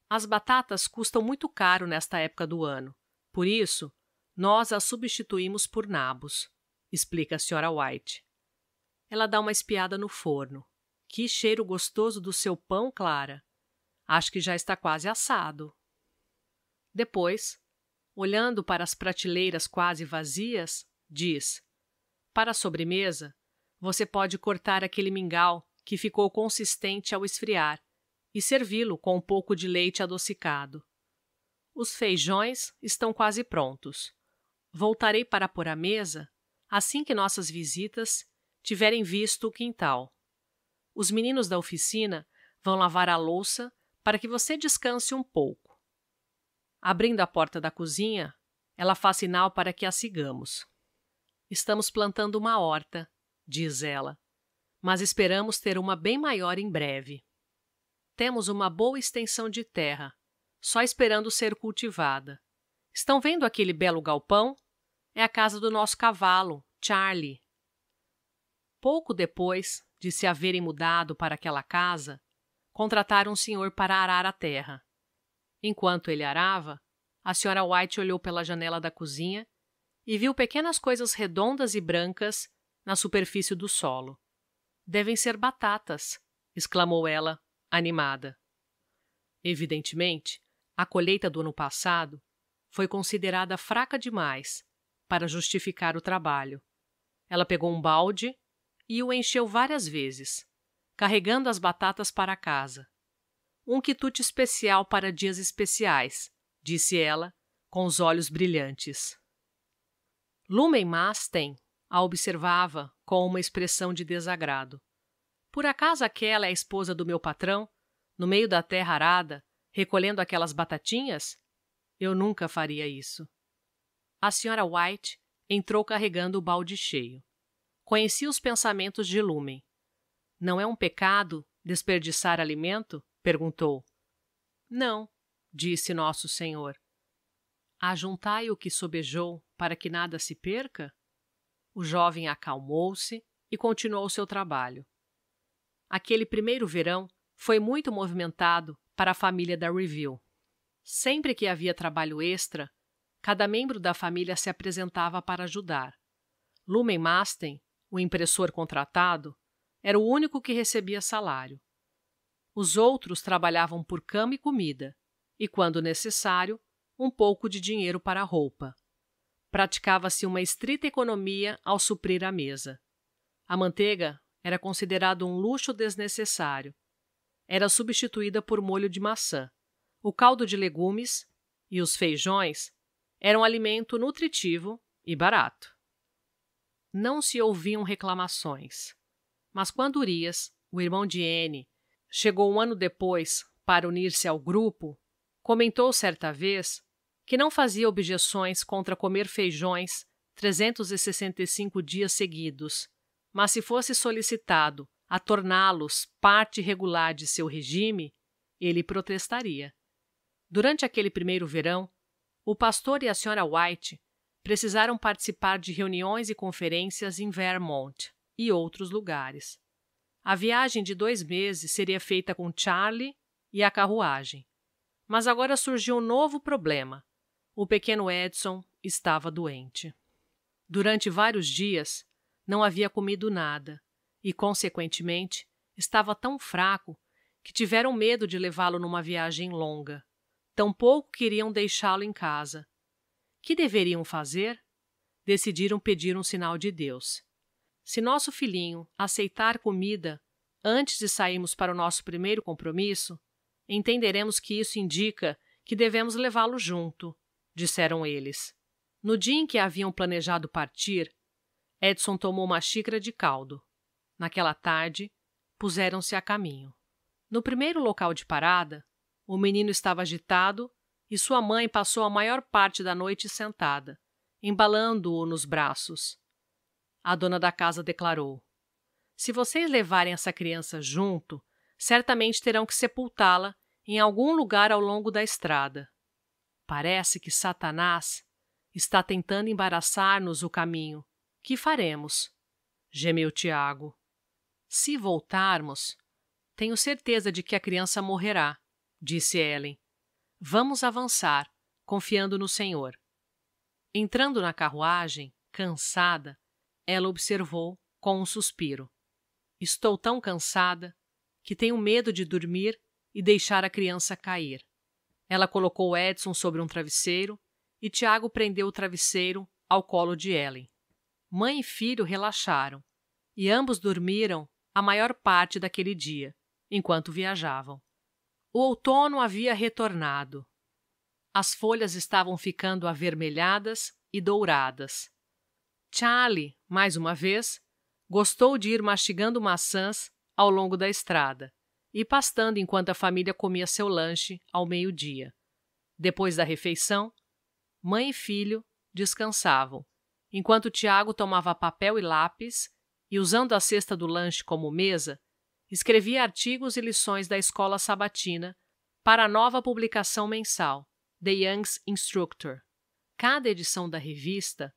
As batatas custam muito caro nesta época do ano, por isso, nós as substituímos por nabos, explica a senhora White. Ela dá uma espiada no forno. Que cheiro gostoso do seu pão, Clara! Acho que já está quase assado. Depois, olhando para as prateleiras quase vazias, diz: para a sobremesa, você pode cortar aquele mingau que ficou consistente ao esfriar e servi-lo com um pouco de leite adocicado. Os feijões estão quase prontos. Voltarei para pôr a mesa assim que nossas visitas tiverem visto o quintal. Os meninos da oficina vão lavar a louça para que você descanse um pouco. Abrindo a porta da cozinha, ela faz sinal para que a sigamos. Estamos plantando uma horta, diz ela, mas esperamos ter uma bem maior em breve. Temos uma boa extensão de terra, só esperando ser cultivada. Estão vendo aquele belo galpão? É a casa do nosso cavalo, Charlie. Pouco depois de se haverem mudado para aquela casa, contrataram um senhor para arar a terra. Enquanto ele arava, a senhora White olhou pela janela da cozinha e viu pequenas coisas redondas e brancas na superfície do solo. Devem ser batatas, exclamou ela, animada. Evidentemente, a colheita do ano passado foi considerada fraca demais para justificar o trabalho. Ela pegou um balde e o encheu várias vezes, carregando as batatas para casa. Um quitute especial para dias especiais, disse ela, com os olhos brilhantes. Lumen Masten a observava com uma expressão de desagrado. Por acaso aquela é a esposa do meu patrão? No meio da terra arada, recolhendo aquelas batatinhas? Eu nunca faria isso. A senhora White entrou carregando o balde cheio. Conhecia os pensamentos de Lumen. Não é um pecado desperdiçar alimento? perguntou. Não, disse Nosso Senhor. Ajuntai o que sobejou para que nada se perca? O jovem acalmou-se e continuou seu trabalho. Aquele primeiro verão foi muito movimentado para a família da Review. Sempre que havia trabalho extra, cada membro da família se apresentava para ajudar. Lumen Masten, o impressor contratado, era o único que recebia salário. Os outros trabalhavam por cama e comida, e, quando necessário, um pouco de dinheiro para roupa praticava-se uma estrita economia ao suprir a mesa. A manteiga era considerado um luxo desnecessário. Era substituída por molho de maçã. O caldo de legumes e os feijões eram alimento nutritivo e barato. Não se ouviam reclamações. Mas quando Urias, o irmão de N, chegou um ano depois para unir-se ao grupo, comentou certa vez que não fazia objeções contra comer feijões 365 dias seguidos, mas se fosse solicitado a torná-los parte regular de seu regime, ele protestaria. Durante aquele primeiro verão, o pastor e a Sra. White precisaram participar de reuniões e conferências em Vermont e outros lugares. A viagem de dois meses seria feita com Charlie e a carruagem. Mas agora surgiu um novo problema. O pequeno Edson estava doente. Durante vários dias, não havia comido nada e, consequentemente, estava tão fraco que tiveram medo de levá-lo numa viagem longa. Tampouco queriam deixá-lo em casa. Que deveriam fazer? Decidiram pedir um sinal de Deus. Se nosso filhinho aceitar comida antes de sairmos para o nosso primeiro compromisso, entenderemos que isso indica que devemos levá-lo junto disseram eles. No dia em que haviam planejado partir, Edson tomou uma xícara de caldo. Naquela tarde, puseram-se a caminho. No primeiro local de parada, o menino estava agitado e sua mãe passou a maior parte da noite sentada, embalando-o nos braços. A dona da casa declarou: Se vocês levarem essa criança junto, certamente terão que sepultá-la em algum lugar ao longo da estrada. Parece que Satanás está tentando embaraçar-nos o caminho. Que faremos? gemeu Tiago. Se voltarmos, tenho certeza de que a criança morrerá, disse Ellen. Vamos avançar, confiando no Senhor. Entrando na carruagem, cansada, ela observou com um suspiro. Estou tão cansada que tenho medo de dormir e deixar a criança cair. Ela colocou Edson sobre um travesseiro e Tiago prendeu o travesseiro ao colo de Ellen. Mãe e filho relaxaram e ambos dormiram a maior parte daquele dia, enquanto viajavam. O outono havia retornado. As folhas estavam ficando avermelhadas e douradas. Charlie, mais uma vez, gostou de ir mastigando maçãs ao longo da estrada e pastando enquanto a família comia seu lanche ao meio-dia. Depois da refeição, mãe e filho descansavam, enquanto Tiago tomava papel e lápis e, usando a cesta do lanche como mesa, escrevia artigos e lições da escola sabatina para a nova publicação mensal, The Young's Instructor. Cada edição da revista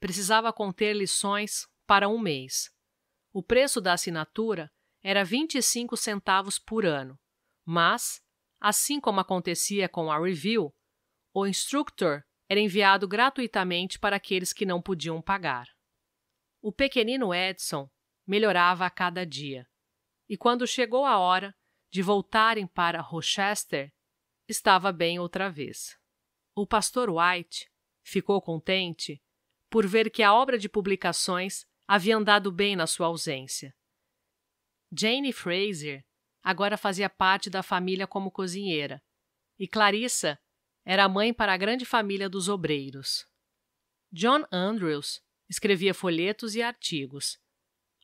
precisava conter lições para um mês. O preço da assinatura era 25 centavos por ano, mas, assim como acontecia com a review, o instructor era enviado gratuitamente para aqueles que não podiam pagar. O pequenino Edson melhorava a cada dia, e quando chegou a hora de voltarem para Rochester, estava bem outra vez. O pastor White ficou contente por ver que a obra de publicações havia andado bem na sua ausência Jane Fraser agora fazia parte da família como cozinheira, e Clarissa era mãe para a grande família dos obreiros. John Andrews escrevia folhetos e artigos,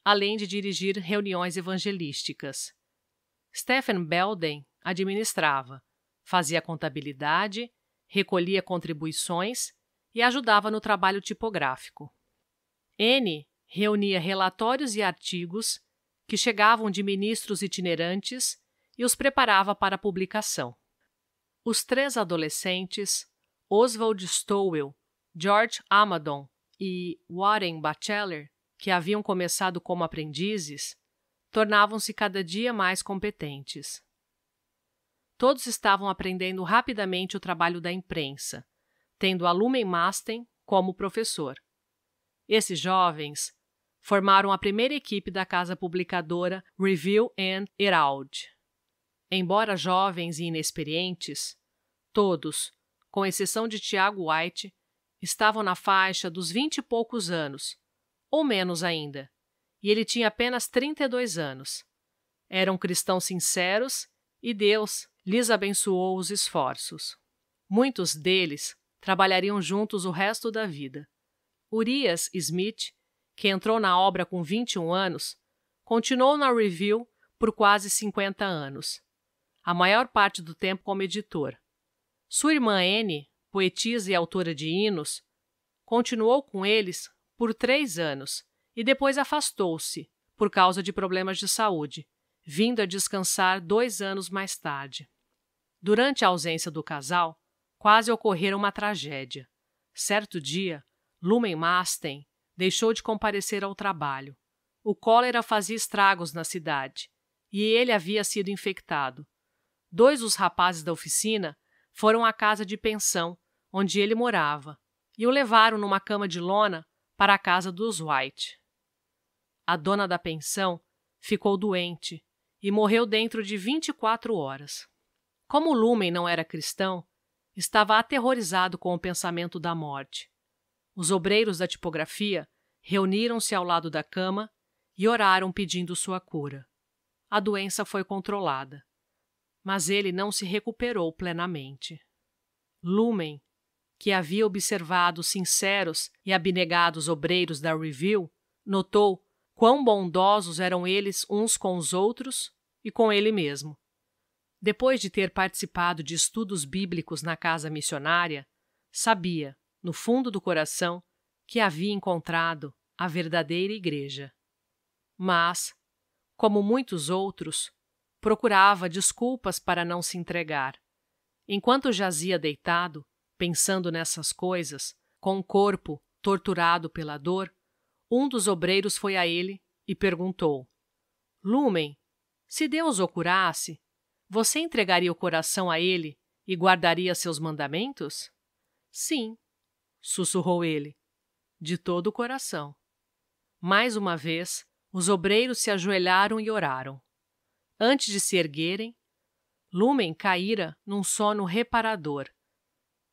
além de dirigir reuniões evangelísticas. Stephen Belden administrava, fazia contabilidade, recolhia contribuições e ajudava no trabalho tipográfico. N reunia relatórios e artigos que chegavam de ministros itinerantes e os preparava para a publicação. Os três adolescentes, Oswald Stowell, George Amadon e Warren Batchelor, que haviam começado como aprendizes, tornavam-se cada dia mais competentes. Todos estavam aprendendo rapidamente o trabalho da imprensa, tendo a Lumen Masten como professor. Esses jovens formaram a primeira equipe da casa publicadora Review and Herald. Embora jovens e inexperientes, todos, com exceção de Tiago White, estavam na faixa dos vinte e poucos anos, ou menos ainda, e ele tinha apenas 32 anos. Eram cristãos sinceros e Deus lhes abençoou os esforços. Muitos deles trabalhariam juntos o resto da vida. Urias Smith que entrou na obra com 21 anos, continuou na Review por quase 50 anos, a maior parte do tempo como editor. Sua irmã Anne, poetisa e autora de hinos, continuou com eles por três anos e depois afastou-se por causa de problemas de saúde, vindo a descansar dois anos mais tarde. Durante a ausência do casal, quase ocorrera uma tragédia. Certo dia, Lumen Masten Deixou de comparecer ao trabalho. O cólera fazia estragos na cidade e ele havia sido infectado. Dois dos rapazes da oficina foram à casa de pensão onde ele morava e o levaram numa cama de lona para a casa dos White. A dona da pensão ficou doente e morreu dentro de 24 horas. Como Lumen não era cristão, estava aterrorizado com o pensamento da morte os obreiros da tipografia reuniram-se ao lado da cama e oraram pedindo sua cura. A doença foi controlada, mas ele não se recuperou plenamente. Lumen, que havia observado sinceros e abnegados obreiros da Review, notou quão bondosos eram eles uns com os outros e com ele mesmo. Depois de ter participado de estudos bíblicos na casa missionária, sabia no fundo do coração, que havia encontrado a verdadeira igreja. Mas, como muitos outros, procurava desculpas para não se entregar. Enquanto jazia deitado, pensando nessas coisas, com o corpo torturado pela dor, um dos obreiros foi a ele e perguntou: Lumen, se Deus o curasse, você entregaria o coração a ele e guardaria seus mandamentos? Sim, sussurrou ele, de todo o coração. Mais uma vez, os obreiros se ajoelharam e oraram. Antes de se erguerem, Lumen caíra num sono reparador.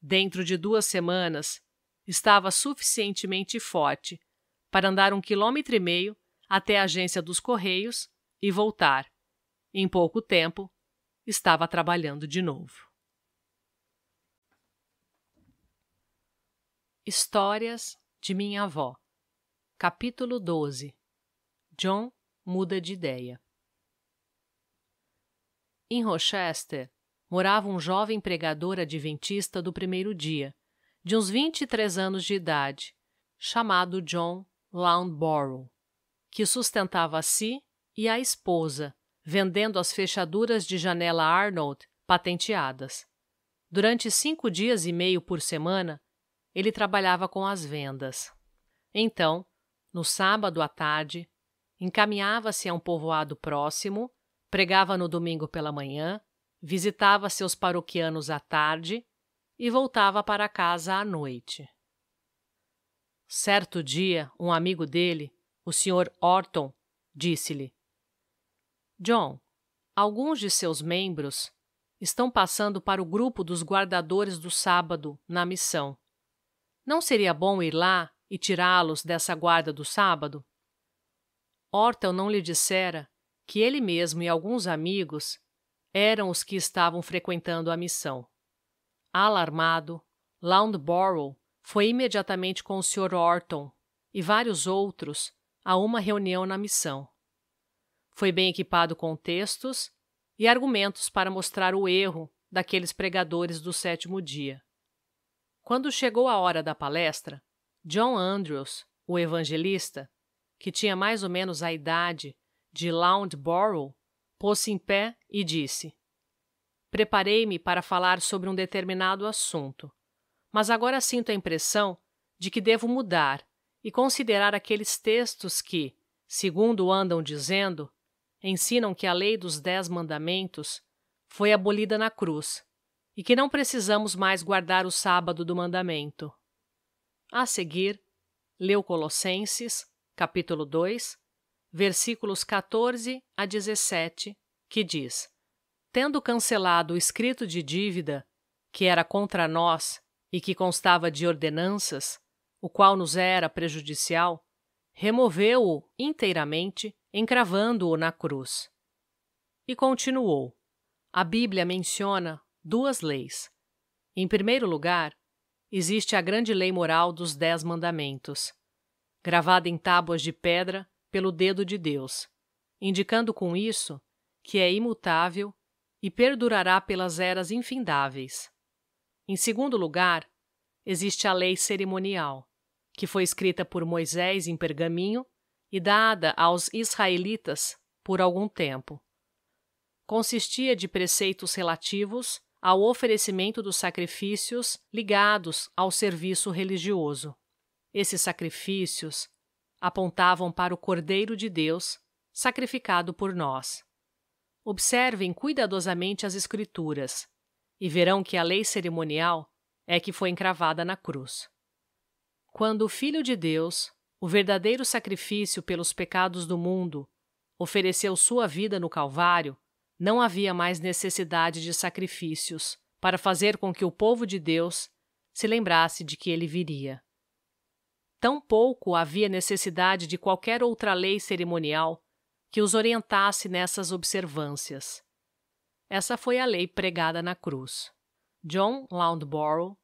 Dentro de duas semanas, estava suficientemente forte para andar um quilômetro e meio até a agência dos Correios e voltar. Em pouco tempo, estava trabalhando de novo. Histórias de Minha Avó, capítulo 12 John muda de ideia. Em Rochester, morava um jovem pregador adventista do primeiro dia, de uns 23 anos de idade, chamado John Lownborough, que sustentava a si e a esposa, vendendo as fechaduras de janela Arnold patenteadas. Durante cinco dias e meio por semana, ele trabalhava com as vendas. Então, no sábado à tarde, encaminhava-se a um povoado próximo, pregava no domingo pela manhã, visitava seus paroquianos à tarde e voltava para casa à noite. Certo dia, um amigo dele, o Sr. Orton, disse-lhe: John, alguns de seus membros estão passando para o grupo dos guardadores do sábado na missão. Não seria bom ir lá e tirá-los dessa guarda do sábado? Hortel não lhe dissera que ele mesmo e alguns amigos eram os que estavam frequentando a missão. Alarmado, Loundborough foi imediatamente com o Sr. Orton e vários outros a uma reunião na missão. Foi bem equipado com textos e argumentos para mostrar o erro daqueles pregadores do sétimo dia. Quando chegou a hora da palestra, John Andrews, o evangelista, que tinha mais ou menos a idade de Loundborough, pôs-se em pé e disse: Preparei-me para falar sobre um determinado assunto, mas agora sinto a impressão de que devo mudar e considerar aqueles textos que, segundo andam dizendo, ensinam que a lei dos Dez Mandamentos foi abolida na cruz e que não precisamos mais guardar o sábado do mandamento. A seguir, leu Colossenses, capítulo 2, versículos 14 a 17, que diz: Tendo cancelado o escrito de dívida, que era contra nós e que constava de ordenanças, o qual nos era prejudicial, removeu-o inteiramente, encravando-o na cruz. E continuou: A Bíblia menciona duas leis. Em primeiro lugar, existe a grande lei moral dos Dez Mandamentos, gravada em tábuas de pedra pelo dedo de Deus, indicando com isso que é imutável e perdurará pelas eras infindáveis. Em segundo lugar, existe a lei cerimonial, que foi escrita por Moisés em pergaminho e dada aos israelitas por algum tempo. Consistia de preceitos relativos ao oferecimento dos sacrifícios ligados ao serviço religioso. Esses sacrifícios apontavam para o Cordeiro de Deus sacrificado por nós. Observem cuidadosamente as Escrituras e verão que a lei cerimonial é que foi encravada na cruz. Quando o Filho de Deus, o verdadeiro sacrifício pelos pecados do mundo, ofereceu sua vida no Calvário, não havia mais necessidade de sacrifícios para fazer com que o povo de Deus se lembrasse de que ele viria. Tampouco havia necessidade de qualquer outra lei cerimonial que os orientasse nessas observâncias. Essa foi a lei pregada na cruz. John Loudborough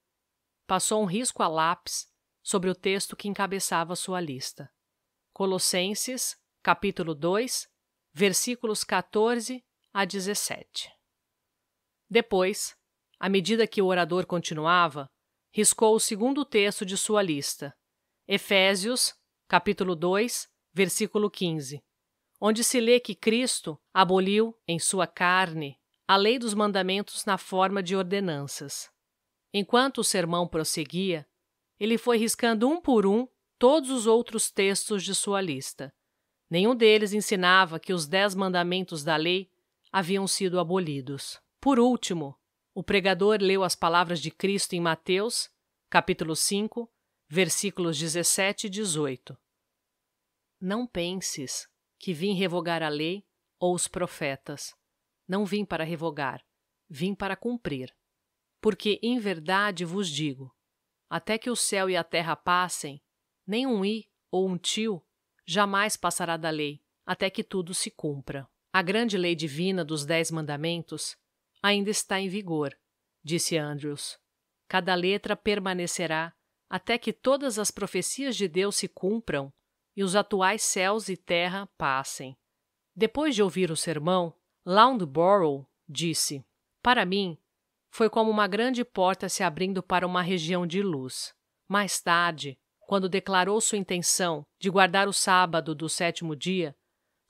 passou um risco a lápis sobre o texto que encabeçava sua lista. Colossenses, capítulo 2, versículos 14 a 17. Depois, à medida que o orador continuava, riscou o segundo texto de sua lista, Efésios, capítulo 2, versículo 15, onde se lê que Cristo aboliu, em sua carne, a lei dos mandamentos na forma de ordenanças. Enquanto o sermão prosseguia, ele foi riscando um por um todos os outros textos de sua lista. Nenhum deles ensinava que os dez mandamentos da lei haviam sido abolidos. Por último, o pregador leu as palavras de Cristo em Mateus, capítulo 5, versículos 17 e 18. Não penses que vim revogar a lei ou os profetas. Não vim para revogar, vim para cumprir. Porque em verdade vos digo: até que o céu e a terra passem, nem um i ou um tio jamais passará da lei, até que tudo se cumpra. A grande lei divina dos Dez Mandamentos ainda está em vigor, disse Andrews. Cada letra permanecerá até que todas as profecias de Deus se cumpram e os atuais céus e terra passem. Depois de ouvir o sermão, Loundborough disse: Para mim, foi como uma grande porta se abrindo para uma região de luz. Mais tarde, quando declarou sua intenção de guardar o sábado do sétimo dia,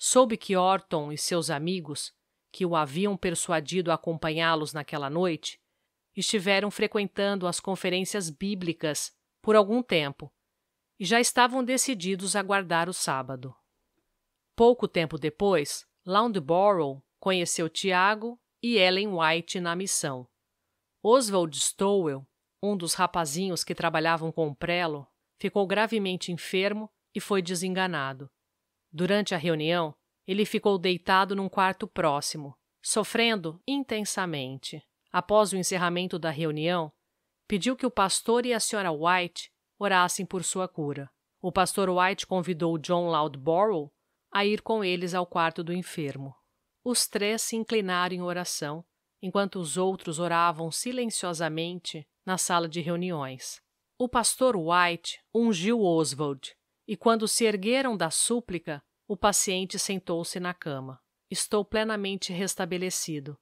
Soube que Orton e seus amigos, que o haviam persuadido a acompanhá-los naquela noite, estiveram frequentando as conferências bíblicas por algum tempo e já estavam decididos a guardar o sábado. Pouco tempo depois, Loundborough conheceu Tiago e Ellen White na missão. Oswald Stowell, um dos rapazinhos que trabalhavam com o prelo, ficou gravemente enfermo e foi desenganado. Durante a reunião, ele ficou deitado num quarto próximo, sofrendo intensamente. Após o encerramento da reunião, pediu que o pastor e a senhora White orassem por sua cura. O pastor White convidou John Loudborough a ir com eles ao quarto do enfermo. Os três se inclinaram em oração, enquanto os outros oravam silenciosamente na sala de reuniões. O pastor White ungiu Oswald e quando se ergueram da súplica, o paciente sentou-se na cama. Estou plenamente restabelecido.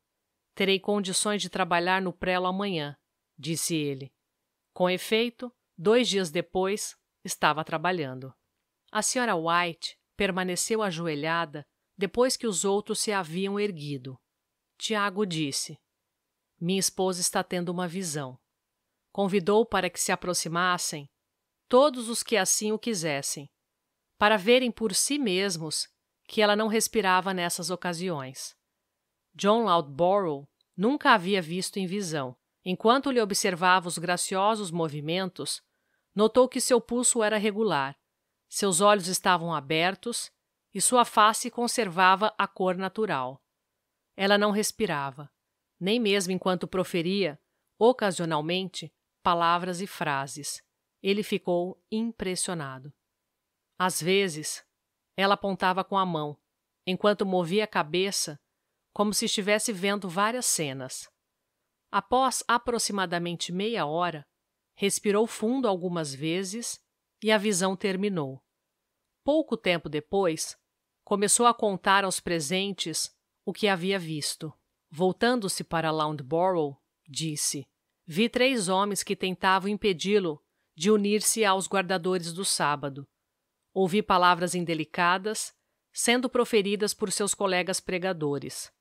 Terei condições de trabalhar no prelo amanhã, disse ele. Com efeito, dois dias depois, estava trabalhando. A senhora White permaneceu ajoelhada depois que os outros se haviam erguido. Tiago disse: Minha esposa está tendo uma visão. Convidou para que se aproximassem todos os que assim o quisessem, para verem por si mesmos que ela não respirava nessas ocasiões. John Loudborough nunca havia visto em visão. Enquanto lhe observava os graciosos movimentos, notou que seu pulso era regular, seus olhos estavam abertos e sua face conservava a cor natural. Ela não respirava, nem mesmo enquanto proferia, ocasionalmente, palavras e frases. Ele ficou impressionado. Às vezes, ela apontava com a mão, enquanto movia a cabeça, como se estivesse vendo várias cenas. Após aproximadamente meia hora, respirou fundo algumas vezes e a visão terminou. Pouco tempo depois, começou a contar aos presentes o que havia visto. Voltando-se para Loundborough, disse: Vi três homens que tentavam impedi-lo de unir-se aos guardadores do sábado. Ouvi palavras indelicadas sendo proferidas por seus colegas pregadores.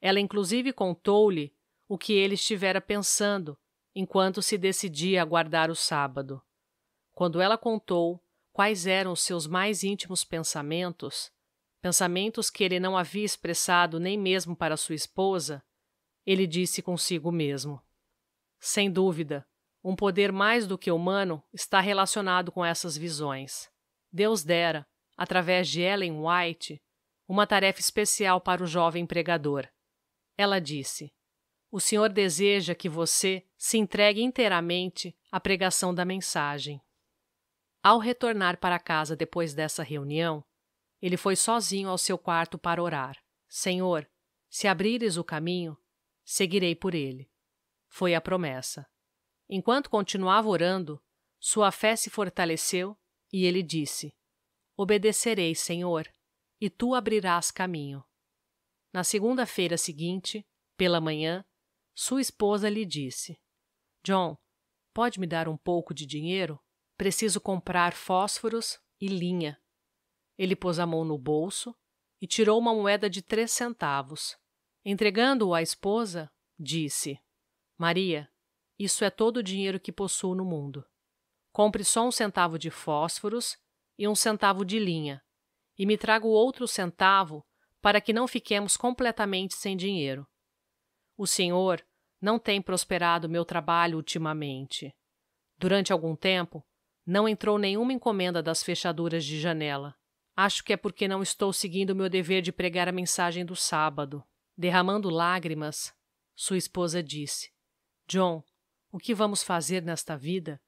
Ela inclusive contou-lhe o que ele estivera pensando enquanto se decidia a guardar o sábado. Quando ela contou quais eram os seus mais íntimos pensamentos, pensamentos que ele não havia expressado nem mesmo para sua esposa, ele disse consigo mesmo: Sem dúvida, um poder mais do que humano está relacionado com essas visões. Deus dera, através de Ellen White, uma tarefa especial para o jovem pregador. Ela disse: O Senhor deseja que você se entregue inteiramente à pregação da mensagem. Ao retornar para casa depois dessa reunião, ele foi sozinho ao seu quarto para orar. Senhor, se abrires o caminho, seguirei por ele. Foi a promessa. Enquanto continuava orando, sua fé se fortaleceu e ele disse: Obedecerei, Senhor, e tu abrirás caminho. Na segunda-feira seguinte, pela manhã, sua esposa lhe disse: John, pode me dar um pouco de dinheiro? Preciso comprar fósforos e linha. Ele pôs a mão no bolso e tirou uma moeda de três centavos. Entregando-o à esposa, disse: Maria, isso é todo o dinheiro que possuo no mundo. Compre só um centavo de fósforos e um centavo de linha, e me traga outro centavo para que não fiquemos completamente sem dinheiro. O senhor não tem prosperado meu trabalho ultimamente. Durante algum tempo, não entrou nenhuma encomenda das fechaduras de janela. Acho que é porque não estou seguindo meu dever de pregar a mensagem do sábado. Derramando lágrimas, sua esposa disse: John, o que vamos fazer nesta vida?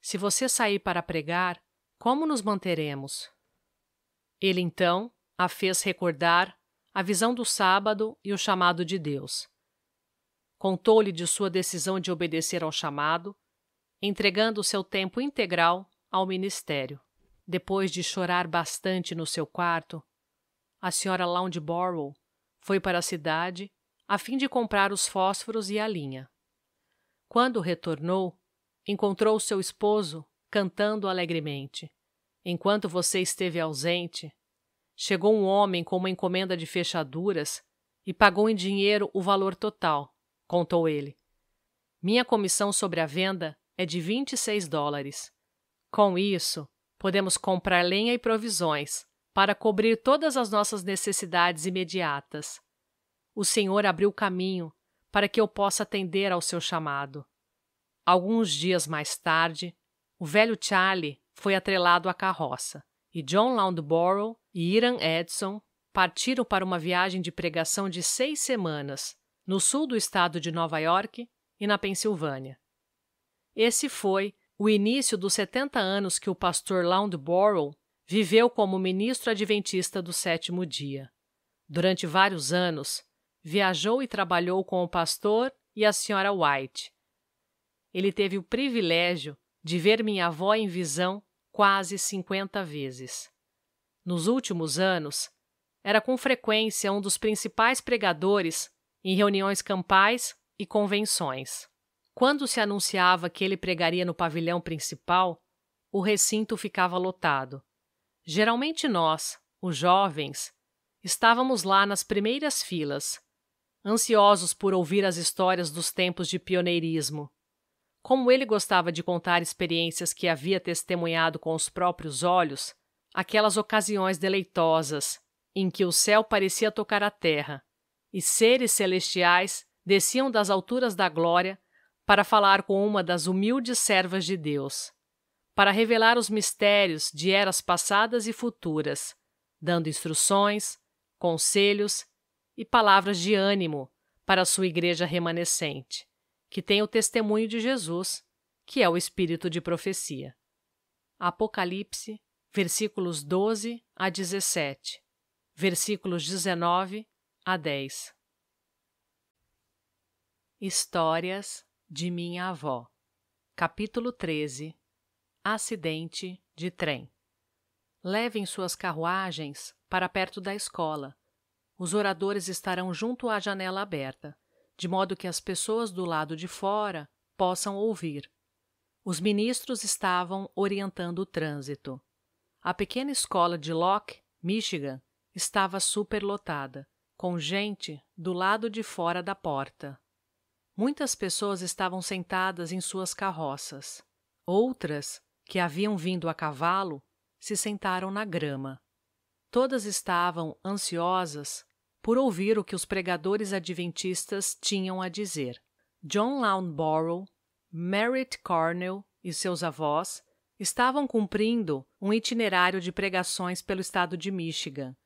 Se você sair para pregar, como nos manteremos? Ele então a fez recordar a visão do sábado e o chamado de Deus. Contou-lhe de sua decisão de obedecer ao chamado, entregando seu tempo integral ao ministério. Depois de chorar bastante no seu quarto, a senhora Loundborough foi para a cidade a fim de comprar os fósforos e a linha. Quando retornou, encontrou seu esposo cantando alegremente. Enquanto você esteve ausente, chegou um homem com uma encomenda de fechaduras e pagou em dinheiro o valor total, contou ele. Minha comissão sobre a venda é de 26 dólares. Com isso, podemos comprar lenha e provisões para cobrir todas as nossas necessidades imediatas. O Senhor abriu caminho para que eu possa atender ao seu chamado. Alguns dias mais tarde, o velho Charlie foi atrelado à carroça e John Loundborough e Iran Edson partiram para uma viagem de pregação de seis semanas no sul do estado de Nova York e na Pensilvânia. Esse foi o início dos 70 anos que o pastor Loundborough viveu como ministro adventista do sétimo dia. Durante vários anos, Viajou e trabalhou com o pastor e a senhora White. Ele teve o privilégio de ver minha avó em visão quase 50 vezes. Nos últimos anos, era com frequência um dos principais pregadores em reuniões campais e convenções. Quando se anunciava que ele pregaria no pavilhão principal, o recinto ficava lotado. Geralmente nós, os jovens, estávamos lá nas primeiras filas, ansiosos por ouvir as histórias dos tempos de pioneirismo. Como ele gostava de contar experiências que havia testemunhado com os próprios olhos, aquelas ocasiões deleitosas em que o céu parecia tocar a terra e seres celestiais desciam das alturas da glória para falar com uma das humildes servas de Deus, para revelar os mistérios de eras passadas e futuras, dando instruções, conselhos e palavras de ânimo para a sua igreja remanescente, que tem o testemunho de Jesus, que é o espírito de profecia. Apocalipse, versículos 12 a 17, versículos 19 a 10. Histórias de minha avó. Capítulo 13. Acidente de trem. Levem suas carruagens para perto da escola os oradores estarão junto à janela aberta, de modo que as pessoas do lado de fora possam ouvir. Os ministros estavam orientando o trânsito. A pequena escola de Locke, Michigan, estava superlotada, com gente do lado de fora da porta. Muitas pessoas estavam sentadas em suas carroças. Outras, que haviam vindo a cavalo, se sentaram na grama. Todas estavam ansiosas por ouvir o que os pregadores adventistas tinham a dizer. John Lounborough, Merritt Cornell e seus avós estavam cumprindo um itinerário de pregações pelo estado de Michigan,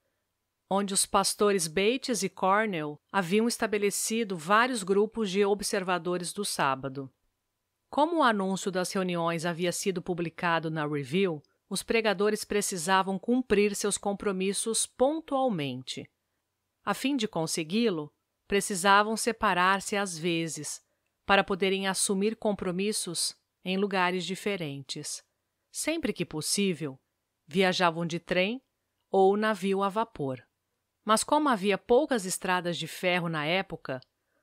onde os pastores Bates e Cornell haviam estabelecido vários grupos de observadores do sábado. Como o anúncio das reuniões havia sido publicado na Review, os pregadores precisavam cumprir seus compromissos pontualmente. A fim de consegui-lo, precisavam separar-se às vezes, para poderem assumir compromissos em lugares diferentes. Sempre que possível, viajavam de trem ou navio a vapor. Mas como havia poucas estradas de ferro na época,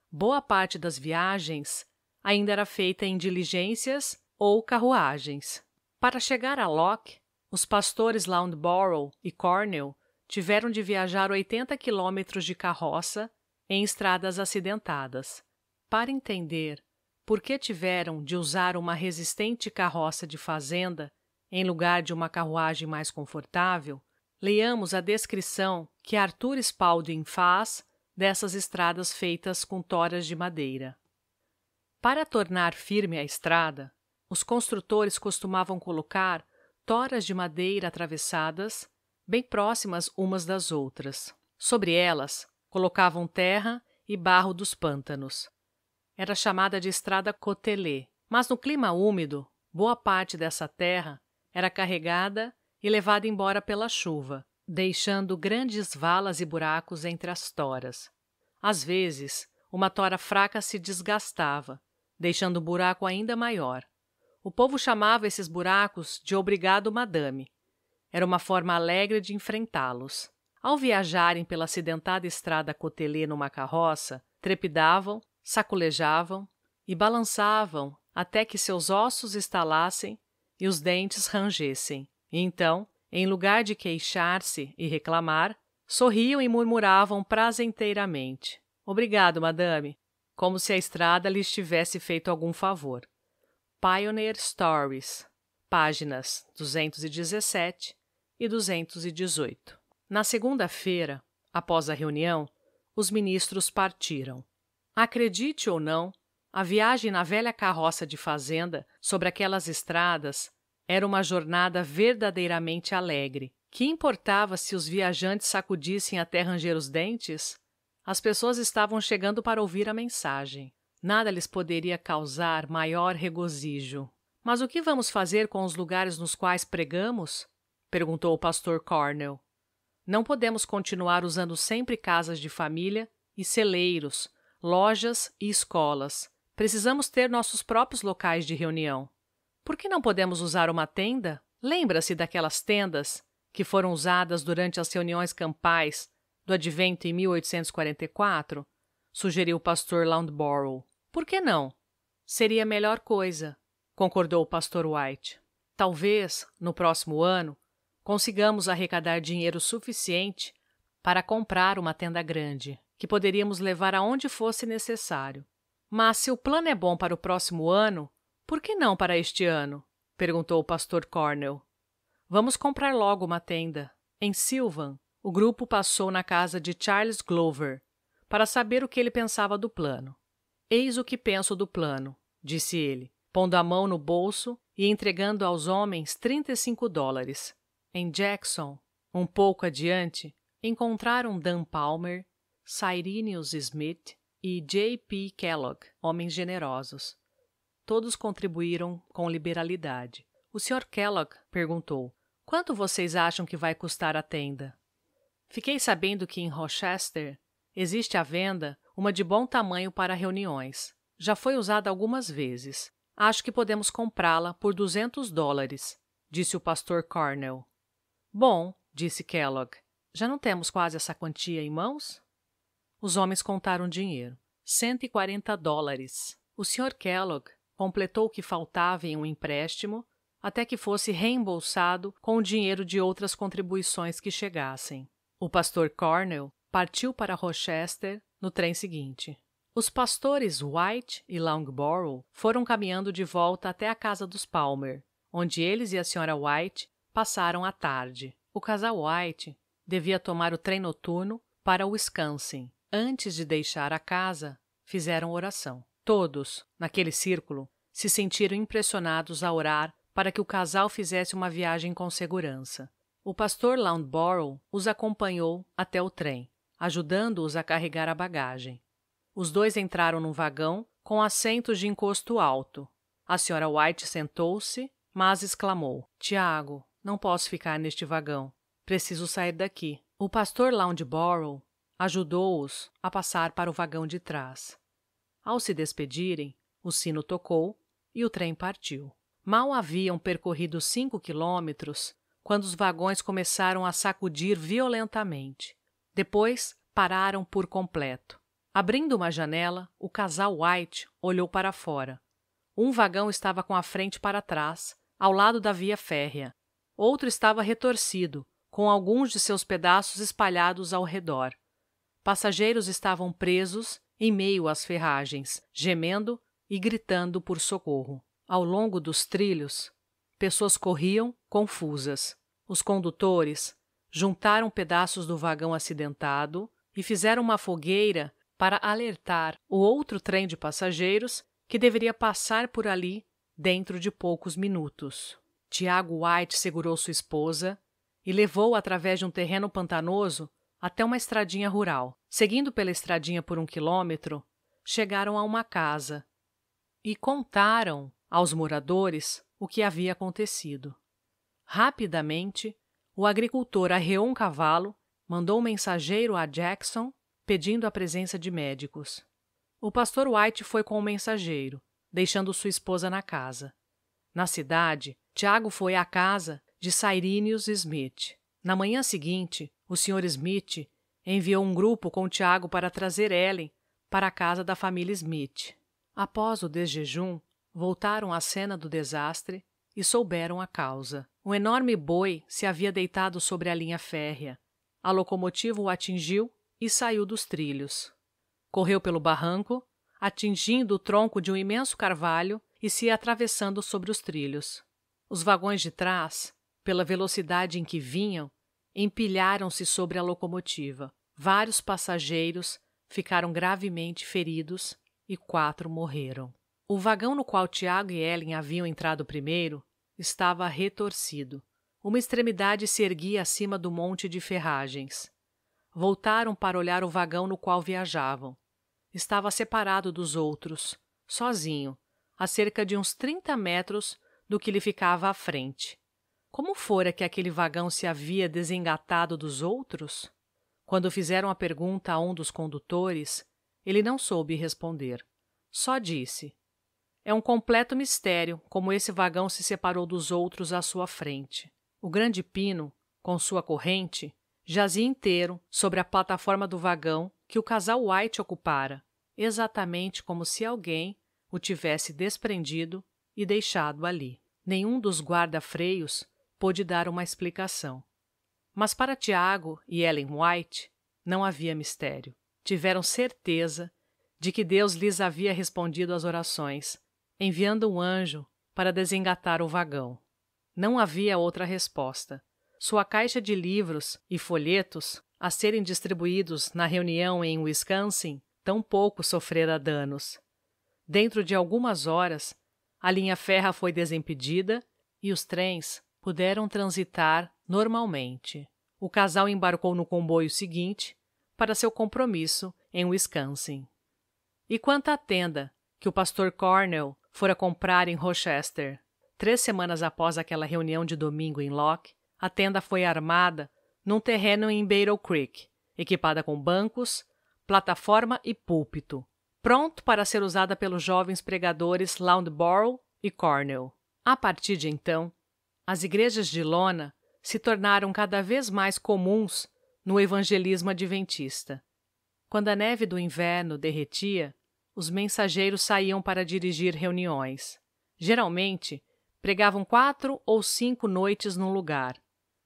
boa parte das viagens ainda era feita em diligências ou carruagens. Para chegar a Locke, os pastores Loundborough e Cornell tiveram de viajar 80 quilômetros de carroça em estradas acidentadas. Para entender por que tiveram de usar uma resistente carroça de fazenda em lugar de uma carruagem mais confortável, leiamos a descrição que Arthur Spalding faz dessas estradas feitas com toras de madeira. Para tornar firme a estrada, os construtores costumavam colocar toras de madeira atravessadas, bem próximas umas das outras. Sobre elas, colocavam terra e barro dos pântanos. Era chamada de estrada cotelê, mas no clima úmido, boa parte dessa terra era carregada e levada embora pela chuva, deixando grandes valas e buracos entre as toras. Às vezes, uma tora fraca se desgastava, deixando o buraco ainda maior. O povo chamava esses buracos de obrigado madame. Era uma forma alegre de enfrentá-los. Ao viajarem pela acidentada estrada cotelê numa carroça, trepidavam, sacolejavam e balançavam até que seus ossos estalassem e os dentes rangessem. E então, em lugar de queixar-se e reclamar, sorriam e murmuravam prazenteiramente: Obrigado, madame, como se a estrada lhes tivesse feito algum favor. Pioneer Stories, páginas 217 e 218. Na segunda-feira, após a reunião, os ministros partiram. Acredite ou não, a viagem na velha carroça de fazenda sobre aquelas estradas era uma jornada verdadeiramente alegre. Que importava se os viajantes sacudissem até ranger os dentes? As pessoas estavam chegando para ouvir a mensagem. Nada lhes poderia causar maior regozijo. Mas o que vamos fazer com os lugares nos quais pregamos? perguntou o pastor Cornell. Não podemos continuar usando sempre casas de família e celeiros, lojas e escolas. Precisamos ter nossos próprios locais de reunião. Por que não podemos usar uma tenda? Lembra-se daquelas tendas que foram usadas durante as reuniões campais do Advento em 1844? sugeriu o pastor Loundborough. Por que não? Seria a melhor coisa, concordou o pastor White. Talvez, no próximo ano, consigamos arrecadar dinheiro suficiente para comprar uma tenda grande, que poderíamos levar aonde fosse necessário. Mas se o plano é bom para o próximo ano, por que não para este ano? perguntou o pastor Cornell. Vamos comprar logo uma tenda. Em Sylvan, o grupo passou na casa de Charles Glover para saber o que ele pensava do plano. Eis o que penso do plano, disse ele, pondo a mão no bolso e entregando aos homens 35 dólares. Em Jackson, um pouco adiante, encontraram Dan Palmer, Cyrenius Smith e J.P. Kellogg, homens generosos. Todos contribuíram com liberalidade. O Sr. Kellogg perguntou: Quanto vocês acham que vai custar a tenda? Fiquei sabendo que em Rochester existe à venda uma de bom tamanho para reuniões. Já foi usada algumas vezes. Acho que podemos comprá-la por 200 dólares, disse o pastor Cornell. Bom, disse Kellogg, já não temos quase essa quantia em mãos? Os homens contaram dinheiro. 140 dólares. O Sr. Kellogg completou o que faltava em um empréstimo até que fosse reembolsado com o dinheiro de outras contribuições que chegassem. O pastor Cornell partiu para Rochester no trem seguinte. Os pastores White e Longborough foram caminhando de volta até a casa dos Palmer, onde eles e a senhora White passaram a tarde. O casal White devia tomar o trem noturno para o Wisconsin. Antes de deixar a casa, fizeram oração. Todos, naquele círculo, se sentiram impressionados a orar para que o casal fizesse uma viagem com segurança. O pastor Loundborough os acompanhou até o trem ajudando-os a carregar a bagagem. Os dois entraram num vagão com assentos de encosto alto. A senhora White sentou-se, mas exclamou: Tiago, não posso ficar neste vagão. Preciso sair daqui. O pastor Loundborough ajudou-os a passar para o vagão de trás. Ao se despedirem, o sino tocou e o trem partiu. Mal haviam percorrido cinco quilômetros quando os vagões começaram a sacudir violentamente. Depois pararam por completo. Abrindo uma janela, o casal White olhou para fora. Um vagão estava com a frente para trás, ao lado da via férrea. Outro estava retorcido, com alguns de seus pedaços espalhados ao redor. Passageiros estavam presos em meio às ferragens, gemendo e gritando por socorro. Ao longo dos trilhos, pessoas corriam confusas. Os condutores juntaram pedaços do vagão acidentado e fizeram uma fogueira para alertar o outro trem de passageiros que deveria passar por ali dentro de poucos minutos. Tiago White segurou sua esposa e levou através de um terreno pantanoso até uma estradinha rural. Seguindo pela estradinha por um quilômetro, chegaram a uma casa e contaram aos moradores o que havia acontecido. Rapidamente, o agricultor arreou um cavalo, mandou um mensageiro a Jackson pedindo a presença de médicos. O pastor White foi com o mensageiro, deixando sua esposa na casa. Na cidade, Tiago foi à casa de Cyrenius Smith. Na manhã seguinte, o Sr. Smith enviou um grupo com Tiago para trazer Ellen para a casa da família Smith. Após o desjejum, voltaram à cena do desastre e souberam a causa. Um enorme boi se havia deitado sobre a linha férrea. A locomotiva o atingiu e saiu dos trilhos. Correu pelo barranco, atingindo o tronco de um imenso carvalho e se atravessando sobre os trilhos. Os vagões de trás, pela velocidade em que vinham, empilharam-se sobre a locomotiva. Vários passageiros ficaram gravemente feridos e quatro morreram. O vagão no qual Tiago e Ellen haviam entrado primeiro estava retorcido. Uma extremidade se erguia acima do monte de ferragens. Voltaram para olhar o vagão no qual viajavam. Estava separado dos outros, sozinho, a cerca de uns 30 metros do que lhe ficava à frente. Como fora que aquele vagão se havia desengatado dos outros? Quando fizeram a pergunta a um dos condutores, ele não soube responder. Só disse: é um completo mistério como esse vagão se separou dos outros à sua frente. O grande pino, com sua corrente, jazia inteiro sobre a plataforma do vagão que o casal White ocupara, exatamente como se alguém o tivesse desprendido e deixado ali. Nenhum dos guarda-freios pôde dar uma explicação. Mas para Tiago e Ellen White não havia mistério. Tiveram certeza de que Deus lhes havia respondido às orações enviando um anjo para desengatar o vagão. Não havia outra resposta. Sua caixa de livros e folhetos a serem distribuídos na reunião em Wisconsin tão pouco sofrera danos. Dentro de algumas horas, a linha ferra foi desimpedida e os trens puderam transitar normalmente. O casal embarcou no comboio seguinte para seu compromisso em Wisconsin. E quanto à tenda que o pastor Cornell fora comprar em Rochester. Três semanas após aquela reunião de domingo em Locke, a tenda foi armada num terreno em Battle Creek, equipada com bancos, plataforma e púlpito, pronto para ser usada pelos jovens pregadores Loudborough e Cornell. A partir de então, as igrejas de lona se tornaram cada vez mais comuns no evangelismo adventista. Quando a neve do inverno derretia, os mensageiros saíam para dirigir reuniões. Geralmente, pregavam quatro ou cinco noites num lugar.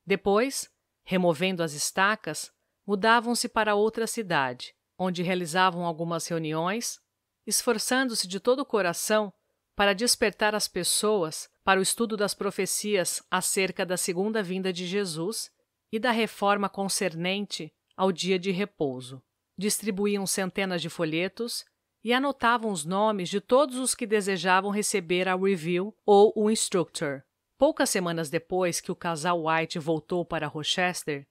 Depois, removendo as estacas, mudavam-se para outra cidade, onde realizavam algumas reuniões, esforçando-se de todo o coração para despertar as pessoas para o estudo das profecias acerca da segunda vinda de Jesus e da reforma concernente ao dia de repouso. Distribuíam centenas de folhetos e anotavam os nomes de todos os que desejavam receber a review ou o instructor. Poucas semanas depois que o casal White voltou para Rochester,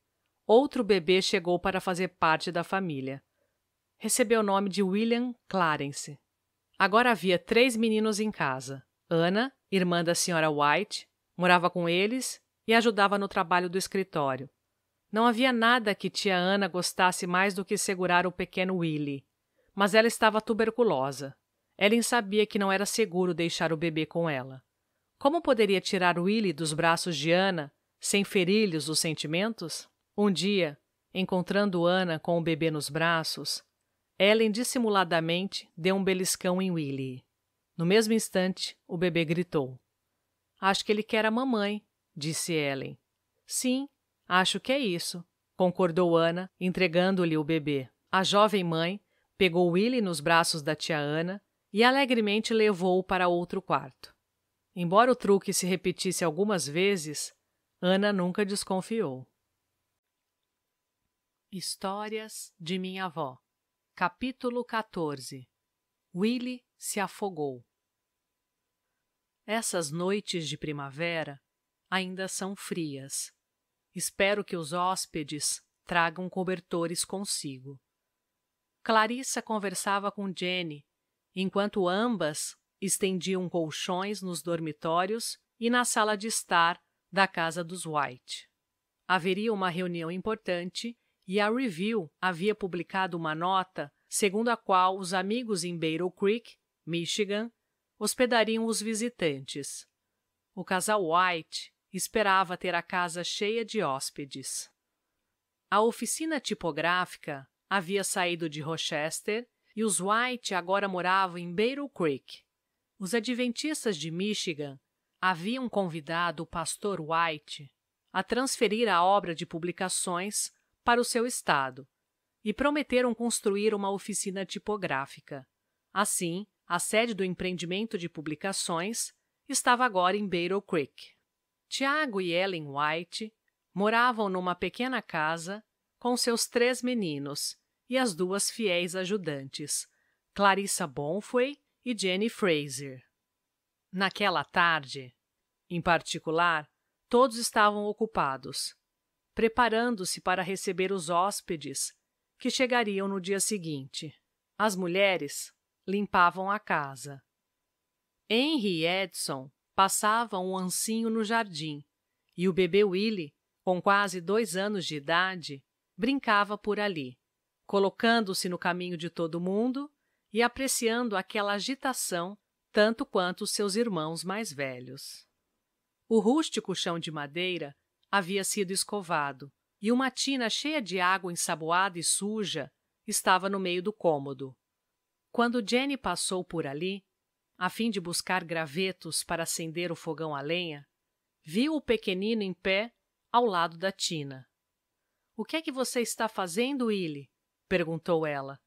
outro bebê chegou para fazer parte da família. Recebeu o nome de William Clarence. Agora havia três meninos em casa. Ana, irmã da senhora White, morava com eles e ajudava no trabalho do escritório. Não havia nada que tia Ana gostasse mais do que segurar o pequeno Willie mas ela estava tuberculosa. Ellen sabia que não era seguro deixar o bebê com ela. Como poderia tirar Willie dos braços de Ana sem ferir-lhes os sentimentos? Um dia, encontrando Ana com o bebê nos braços, Ellen dissimuladamente deu um beliscão em Willie. No mesmo instante, o bebê gritou. Acho que ele quer a mamãe, disse Ellen. Sim, acho que é isso, concordou Ana, entregando-lhe o bebê. A jovem mãe Pegou Willie nos braços da tia Ana e alegremente levou-o para outro quarto. Embora o truque se repetisse algumas vezes, Ana nunca desconfiou. Histórias de minha avó. Capítulo 14. Willie se afogou. Essas noites de primavera ainda são frias. Espero que os hóspedes tragam cobertores consigo. Clarissa conversava com Jenny, enquanto ambas estendiam colchões nos dormitórios e na sala de estar da casa dos White. Haveria uma reunião importante e a Review havia publicado uma nota segundo a qual os amigos em Battle Creek, Michigan, hospedariam os visitantes. O casal White esperava ter a casa cheia de hóspedes. A oficina tipográfica havia saído de Rochester e os White agora moravam em Battle Creek. Os adventistas de Michigan haviam convidado o pastor White a transferir a obra de publicações para o seu estado e prometeram construir uma oficina tipográfica. Assim, a sede do empreendimento de publicações estava agora em Battle Creek. Tiago e Ellen White moravam numa pequena casa com seus três meninos e as duas fiéis ajudantes, Clarissa Bonfoy e Jenny Fraser. Naquela tarde, em particular, todos estavam ocupados, preparando-se para receber os hóspedes que chegariam no dia seguinte. As mulheres limpavam a casa. Henry e Edson passavam um ancinho no jardim e o bebê Willie, com quase dois anos de idade, brincava por ali colocando-se no caminho de todo mundo e apreciando aquela agitação tanto quanto os seus irmãos mais velhos. O rústico chão de madeira havia sido escovado e uma tina cheia de água ensaboada e suja estava no meio do cômodo. Quando Jenny passou por ali, a fim de buscar gravetos para acender o fogão a lenha, viu o pequenino em pé ao lado da tina. O que é que você está fazendo, Willie? perguntou ela.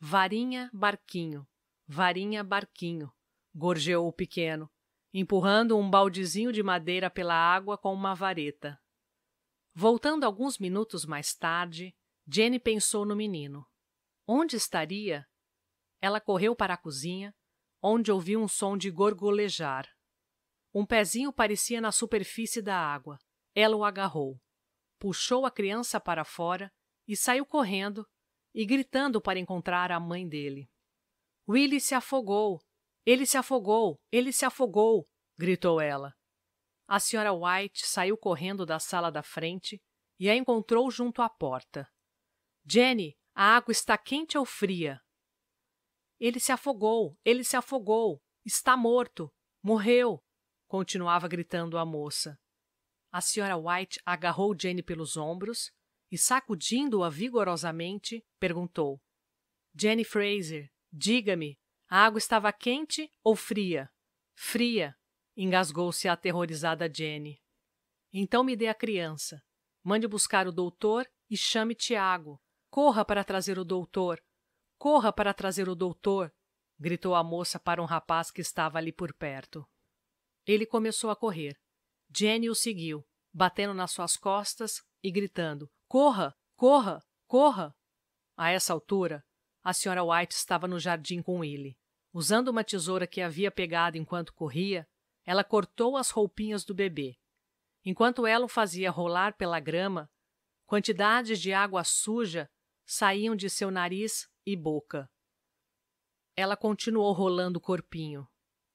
Varinha, barquinho, varinha, barquinho, gorjeou o pequeno, empurrando um baldezinho de madeira pela água com uma vareta. Voltando alguns minutos mais tarde, Jenny pensou no menino. Onde estaria? Ela correu para a cozinha, onde ouviu um som de gorgolejar. Um pezinho parecia na superfície da água. Ela o agarrou, puxou a criança para fora e saiu correndo, e gritando para encontrar a mãe dele. Willie se afogou! Ele se afogou! Ele se afogou! gritou ela. A senhora White saiu correndo da sala da frente e a encontrou junto à porta. Jenny, a água está quente ou fria? Ele se afogou! Ele se afogou! Está morto! Morreu! continuava gritando a moça. A senhora White agarrou Jenny pelos ombros e, sacudindo-a vigorosamente, perguntou: Jenny Fraser, diga-me, a água estava quente ou fria? Fria, engasgou-se a aterrorizada Jenny. Então me dê a criança. Mande buscar o doutor e chame Tiago. Corra para trazer o doutor. Corra para trazer o doutor, gritou a moça para um rapaz que estava ali por perto. Ele começou a correr. Jenny o seguiu, batendo nas suas costas e gritando: Corra, corra, corra! A essa altura, a senhora White estava no jardim com ele. Usando uma tesoura que havia pegado enquanto corria, ela cortou as roupinhas do bebê. Enquanto ela o fazia rolar pela grama, quantidades de água suja saíam de seu nariz e boca. Ela continuou rolando o corpinho.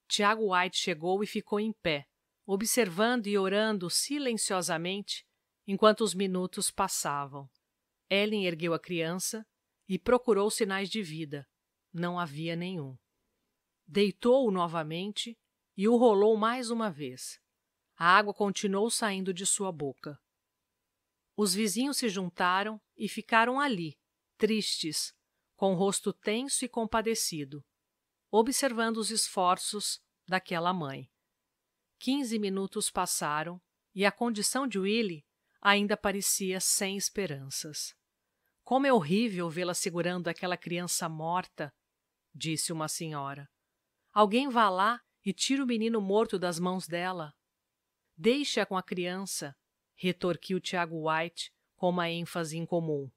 Tiago White chegou e ficou em pé, observando e orando silenciosamente enquanto os minutos passavam. Ellen ergueu a criança e procurou sinais de vida. Não havia nenhum. Deitou-o novamente e o rolou mais uma vez. A água continuou saindo de sua boca. Os vizinhos se juntaram e ficaram ali, tristes, com o rosto tenso e compadecido, observando os esforços daquela mãe. Quinze minutos passaram e a condição de Willie ainda parecia sem esperanças. Como é horrível vê-la segurando aquela criança morta, disse uma senhora. Alguém vá lá e tire o menino morto das mãos dela. Deixa com a criança, retorquiu Tiago White com uma ênfase incomum.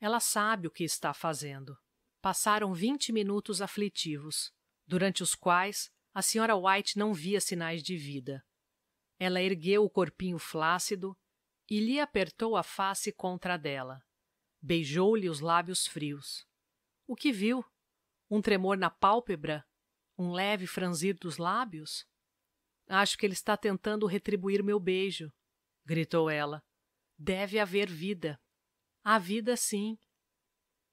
Ela sabe o que está fazendo. Passaram vinte minutos aflitivos, durante os quais a senhora White não via sinais de vida. Ela ergueu o corpinho flácido e lhe apertou a face contra a dela. Beijou-lhe os lábios frios. O que viu? Um tremor na pálpebra? Um leve franzir dos lábios? Acho que ele está tentando retribuir meu beijo, gritou ela. Deve haver vida. Há vida, sim.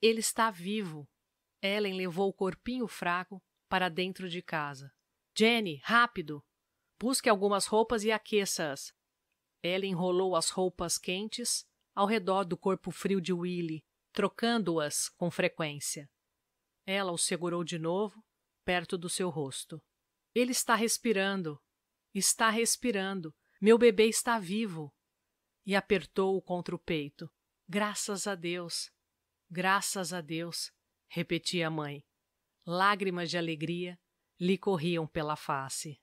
Ele está vivo. Ellen levou o corpinho fraco para dentro de casa. Jenny, rápido! Busque algumas roupas e aqueça-as. Ela enrolou as roupas quentes ao redor do corpo frio de Willie, trocando-as com frequência. Ela o segurou de novo, perto do seu rosto. Ele está respirando. Está respirando. Meu bebê está vivo. E apertou-o contra o peito. Graças a Deus. Graças a Deus, repetia a mãe. Lágrimas de alegria lhe corriam pela face.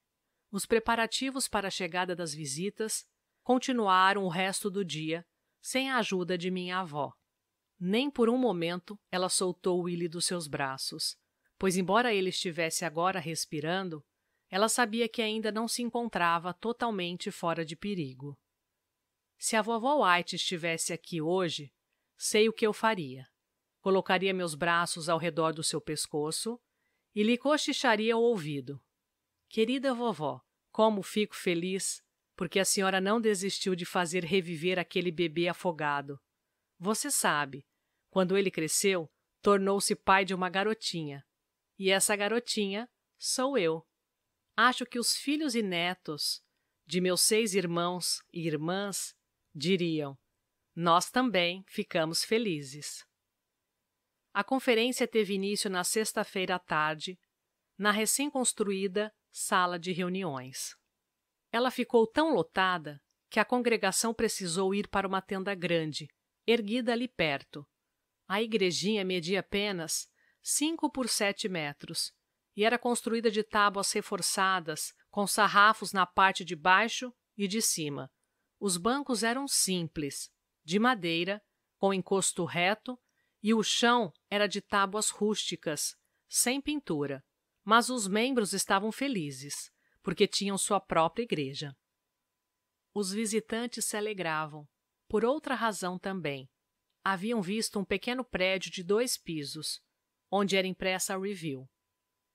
Os preparativos para a chegada das visitas continuaram o resto do dia, sem a ajuda de minha avó. Nem por um momento ela soltou Willie dos seus braços, pois, embora ele estivesse agora respirando, ela sabia que ainda não se encontrava totalmente fora de perigo. Se a vovó White estivesse aqui hoje, sei o que eu faria. Colocaria meus braços ao redor do seu pescoço e lhe cochicharia o ouvido. Querida vovó, como fico feliz porque a senhora não desistiu de fazer reviver aquele bebê afogado. Você sabe, quando ele cresceu, tornou-se pai de uma garotinha. E essa garotinha sou eu. Acho que os filhos e netos de meus seis irmãos e irmãs diriam: Nós também ficamos felizes. A conferência teve início na sexta-feira à tarde, na recém-construída sala de reuniões. Ela ficou tão lotada que a congregação precisou ir para uma tenda grande, erguida ali perto. A igrejinha media apenas cinco por sete metros e era construída de tábuas reforçadas, com sarrafos na parte de baixo e de cima. Os bancos eram simples, de madeira, com encosto reto, e o chão era de tábuas rústicas, sem pintura. Mas os membros estavam felizes porque tinham sua própria igreja. Os visitantes se alegravam, por outra razão também. Haviam visto um pequeno prédio de dois pisos, onde era impressa a review,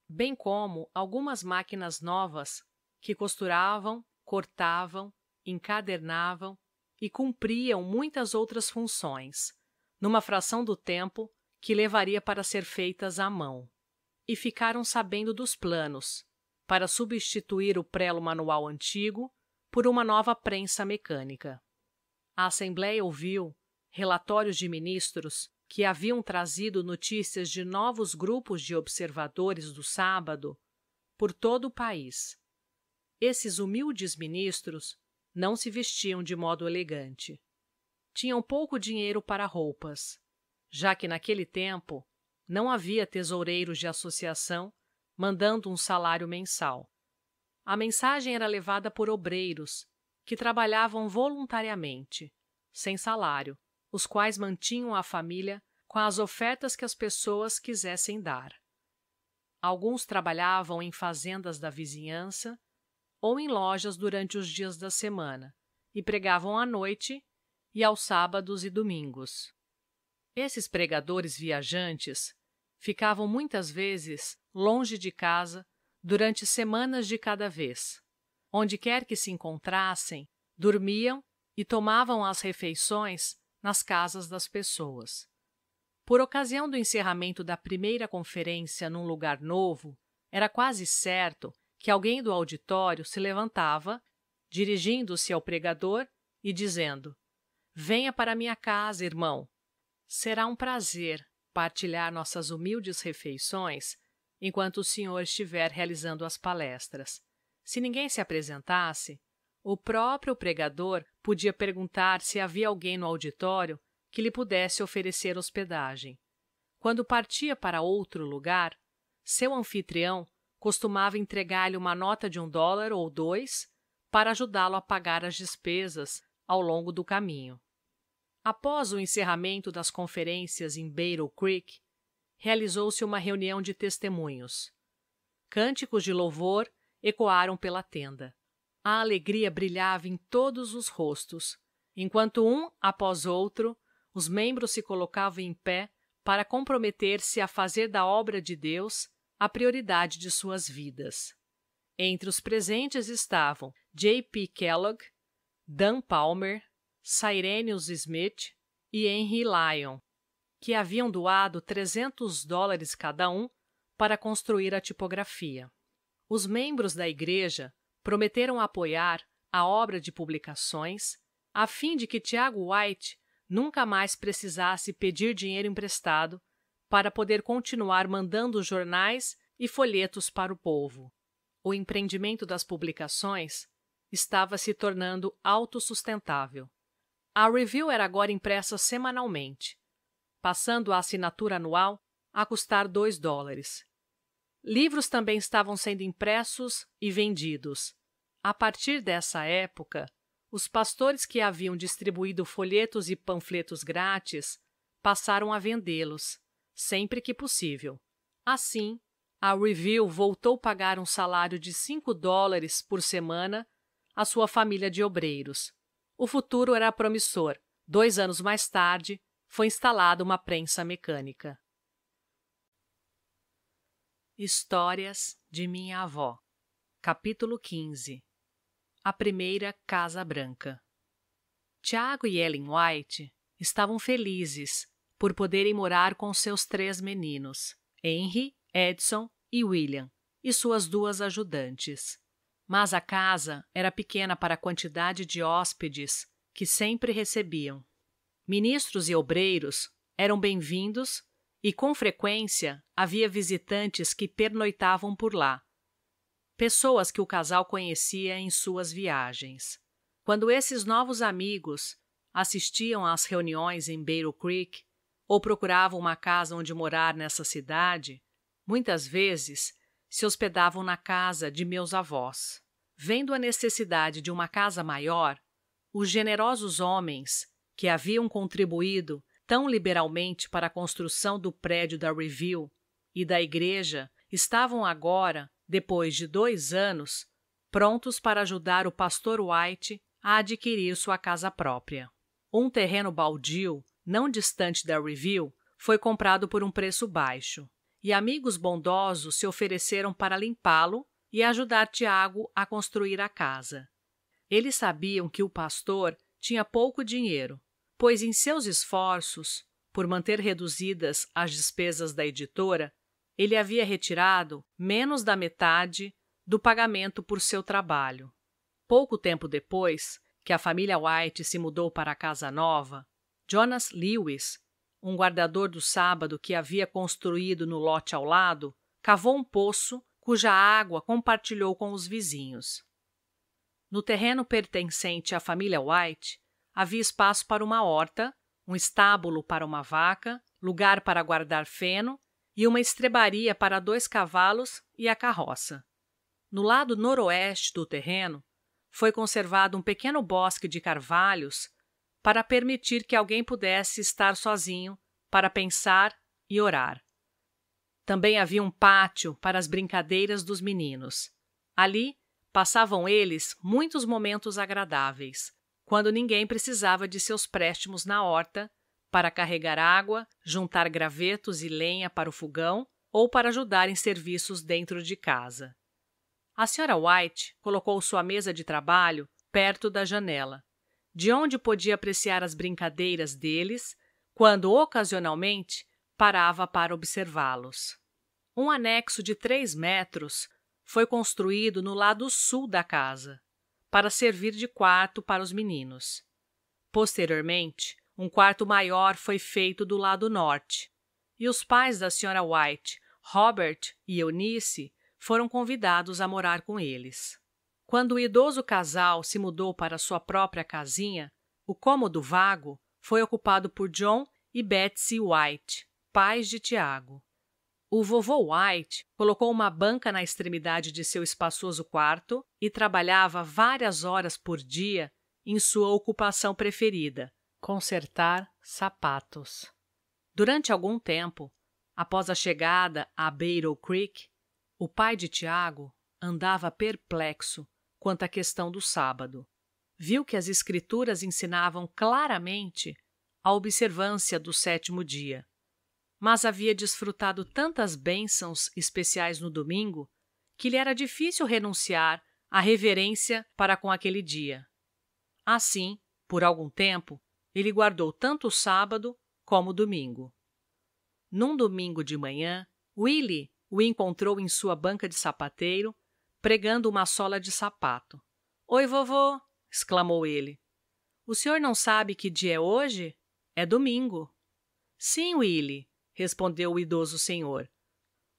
bem como algumas máquinas novas que costuravam, cortavam, encadernavam e cumpriam muitas outras funções, numa fração do tempo que levaria para ser feitas à mão. E ficaram sabendo dos planos, para substituir o prelo manual antigo por uma nova prensa mecânica. A Assembleia ouviu relatórios de ministros que haviam trazido notícias de novos grupos de observadores do sábado por todo o país. Esses humildes ministros não se vestiam de modo elegante. Tinham pouco dinheiro para roupas, já que naquele tempo não havia tesoureiros de associação mandando um salário mensal. A mensagem era levada por obreiros, que trabalhavam voluntariamente, sem salário, os quais mantinham a família com as ofertas que as pessoas quisessem dar. Alguns trabalhavam em fazendas da vizinhança ou em lojas durante os dias da semana e pregavam à noite e aos sábados e domingos. Esses pregadores viajantes ficavam muitas vezes longe de casa, durante semanas de cada vez. Onde quer que se encontrassem, dormiam e tomavam as refeições nas casas das pessoas. Por ocasião do encerramento da primeira conferência num lugar novo, era quase certo que alguém do auditório se levantava, dirigindo-se ao pregador e dizendo: Venha para minha casa, irmão. Será um prazer partilhar nossas humildes refeições enquanto o senhor estiver realizando as palestras. Se ninguém se apresentasse, o próprio pregador podia perguntar se havia alguém no auditório que lhe pudesse oferecer hospedagem. Quando partia para outro lugar, seu anfitrião costumava entregar-lhe uma nota de um dólar ou dois para ajudá-lo a pagar as despesas ao longo do caminho. Após o encerramento das conferências em Battle Creek, realizou-se uma reunião de testemunhos. Cânticos de louvor ecoaram pela tenda. A alegria brilhava em todos os rostos, enquanto um após outro os membros se colocavam em pé para comprometer-se a fazer da obra de Deus a prioridade de suas vidas. Entre os presentes estavam J.P. Kellogg, Dan Palmer, Cyrenius Smith e Henry Lyon que haviam doado 300 dólares cada um para construir a tipografia. Os membros da igreja prometeram apoiar a obra de publicações a fim de que Tiago White nunca mais precisasse pedir dinheiro emprestado para poder continuar mandando jornais e folhetos para o povo. O empreendimento das publicações estava se tornando autossustentável. A review era agora impressa semanalmente passando a assinatura anual a custar 2 dólares. Livros também estavam sendo impressos e vendidos. A partir dessa época, os pastores que haviam distribuído folhetos e panfletos grátis passaram a vendê-los, sempre que possível. Assim, a Review voltou a pagar um salário de 5 dólares por semana à sua família de obreiros. O futuro era promissor. Dois anos mais tarde, foi instalada uma prensa mecânica. Histórias de minha avó. Capítulo 15. A primeira Casa Branca. Tiago e Ellen White estavam felizes por poderem morar com seus três meninos, Henry, Edson e William, e suas duas ajudantes. Mas a casa era pequena para a quantidade de hóspedes que sempre recebiam. Ministros e obreiros eram bem-vindos e, com frequência, havia visitantes que pernoitavam por lá. Pessoas que o casal conhecia em suas viagens. Quando esses novos amigos assistiam às reuniões em Beiro Creek ou procuravam uma casa onde morar nessa cidade, muitas vezes se hospedavam na casa de meus avós. Vendo a necessidade de uma casa maior, os generosos homens que haviam contribuído tão liberalmente para a construção do prédio da Review e da igreja, estavam agora, depois de dois anos, prontos para ajudar o pastor White a adquirir sua casa própria. Um terreno baldio, não distante da Review, foi comprado por um preço baixo, e amigos bondosos se ofereceram para limpá-lo e ajudar Tiago a construir a casa. Eles sabiam que o pastor tinha pouco dinheiro, pois em seus esforços por manter reduzidas as despesas da editora, ele havia retirado menos da metade do pagamento por seu trabalho. Pouco tempo depois que a família White se mudou para a casa nova, Jonas Lewis, um guardador do sábado que havia construído no lote ao lado, cavou um poço cuja água compartilhou com os vizinhos. No terreno pertencente à família White, havia espaço para uma horta, um estábulo para uma vaca, lugar para guardar feno e uma estrebaria para dois cavalos e a carroça. No lado noroeste do terreno, foi conservado um pequeno bosque de carvalhos para permitir que alguém pudesse estar sozinho para pensar e orar. Também havia um pátio para as brincadeiras dos meninos. Ali Passavam eles muitos momentos agradáveis, quando ninguém precisava de seus préstimos na horta para carregar água, juntar gravetos e lenha para o fogão ou para ajudar em serviços dentro de casa. A senhora White colocou sua mesa de trabalho perto da janela, de onde podia apreciar as brincadeiras deles, quando ocasionalmente parava para observá-los. Um anexo de três metros foi construído no lado sul da casa, para servir de quarto para os meninos. Posteriormente, um quarto maior foi feito do lado norte, e os pais da senhora White, Robert e Eunice, foram convidados a morar com eles. Quando o idoso casal se mudou para sua própria casinha, o cômodo vago foi ocupado por John e Betsy White, pais de Tiago. O vovô White colocou uma banca na extremidade de seu espaçoso quarto e trabalhava várias horas por dia em sua ocupação preferida, consertar sapatos. Durante algum tempo, após a chegada a Battle Creek, o pai de Tiago andava perplexo quanto à questão do sábado. Viu que as escrituras ensinavam claramente a observância do sétimo dia mas havia desfrutado tantas bênçãos especiais no domingo que lhe era difícil renunciar à reverência para com aquele dia. Assim, por algum tempo, ele guardou tanto o sábado como o domingo. Num domingo de manhã, Willie o encontrou em sua banca de sapateiro, pregando uma sola de sapato. Oi, vovô! exclamou ele. O senhor não sabe que dia é hoje? É domingo. Sim, Willie, respondeu o idoso senhor.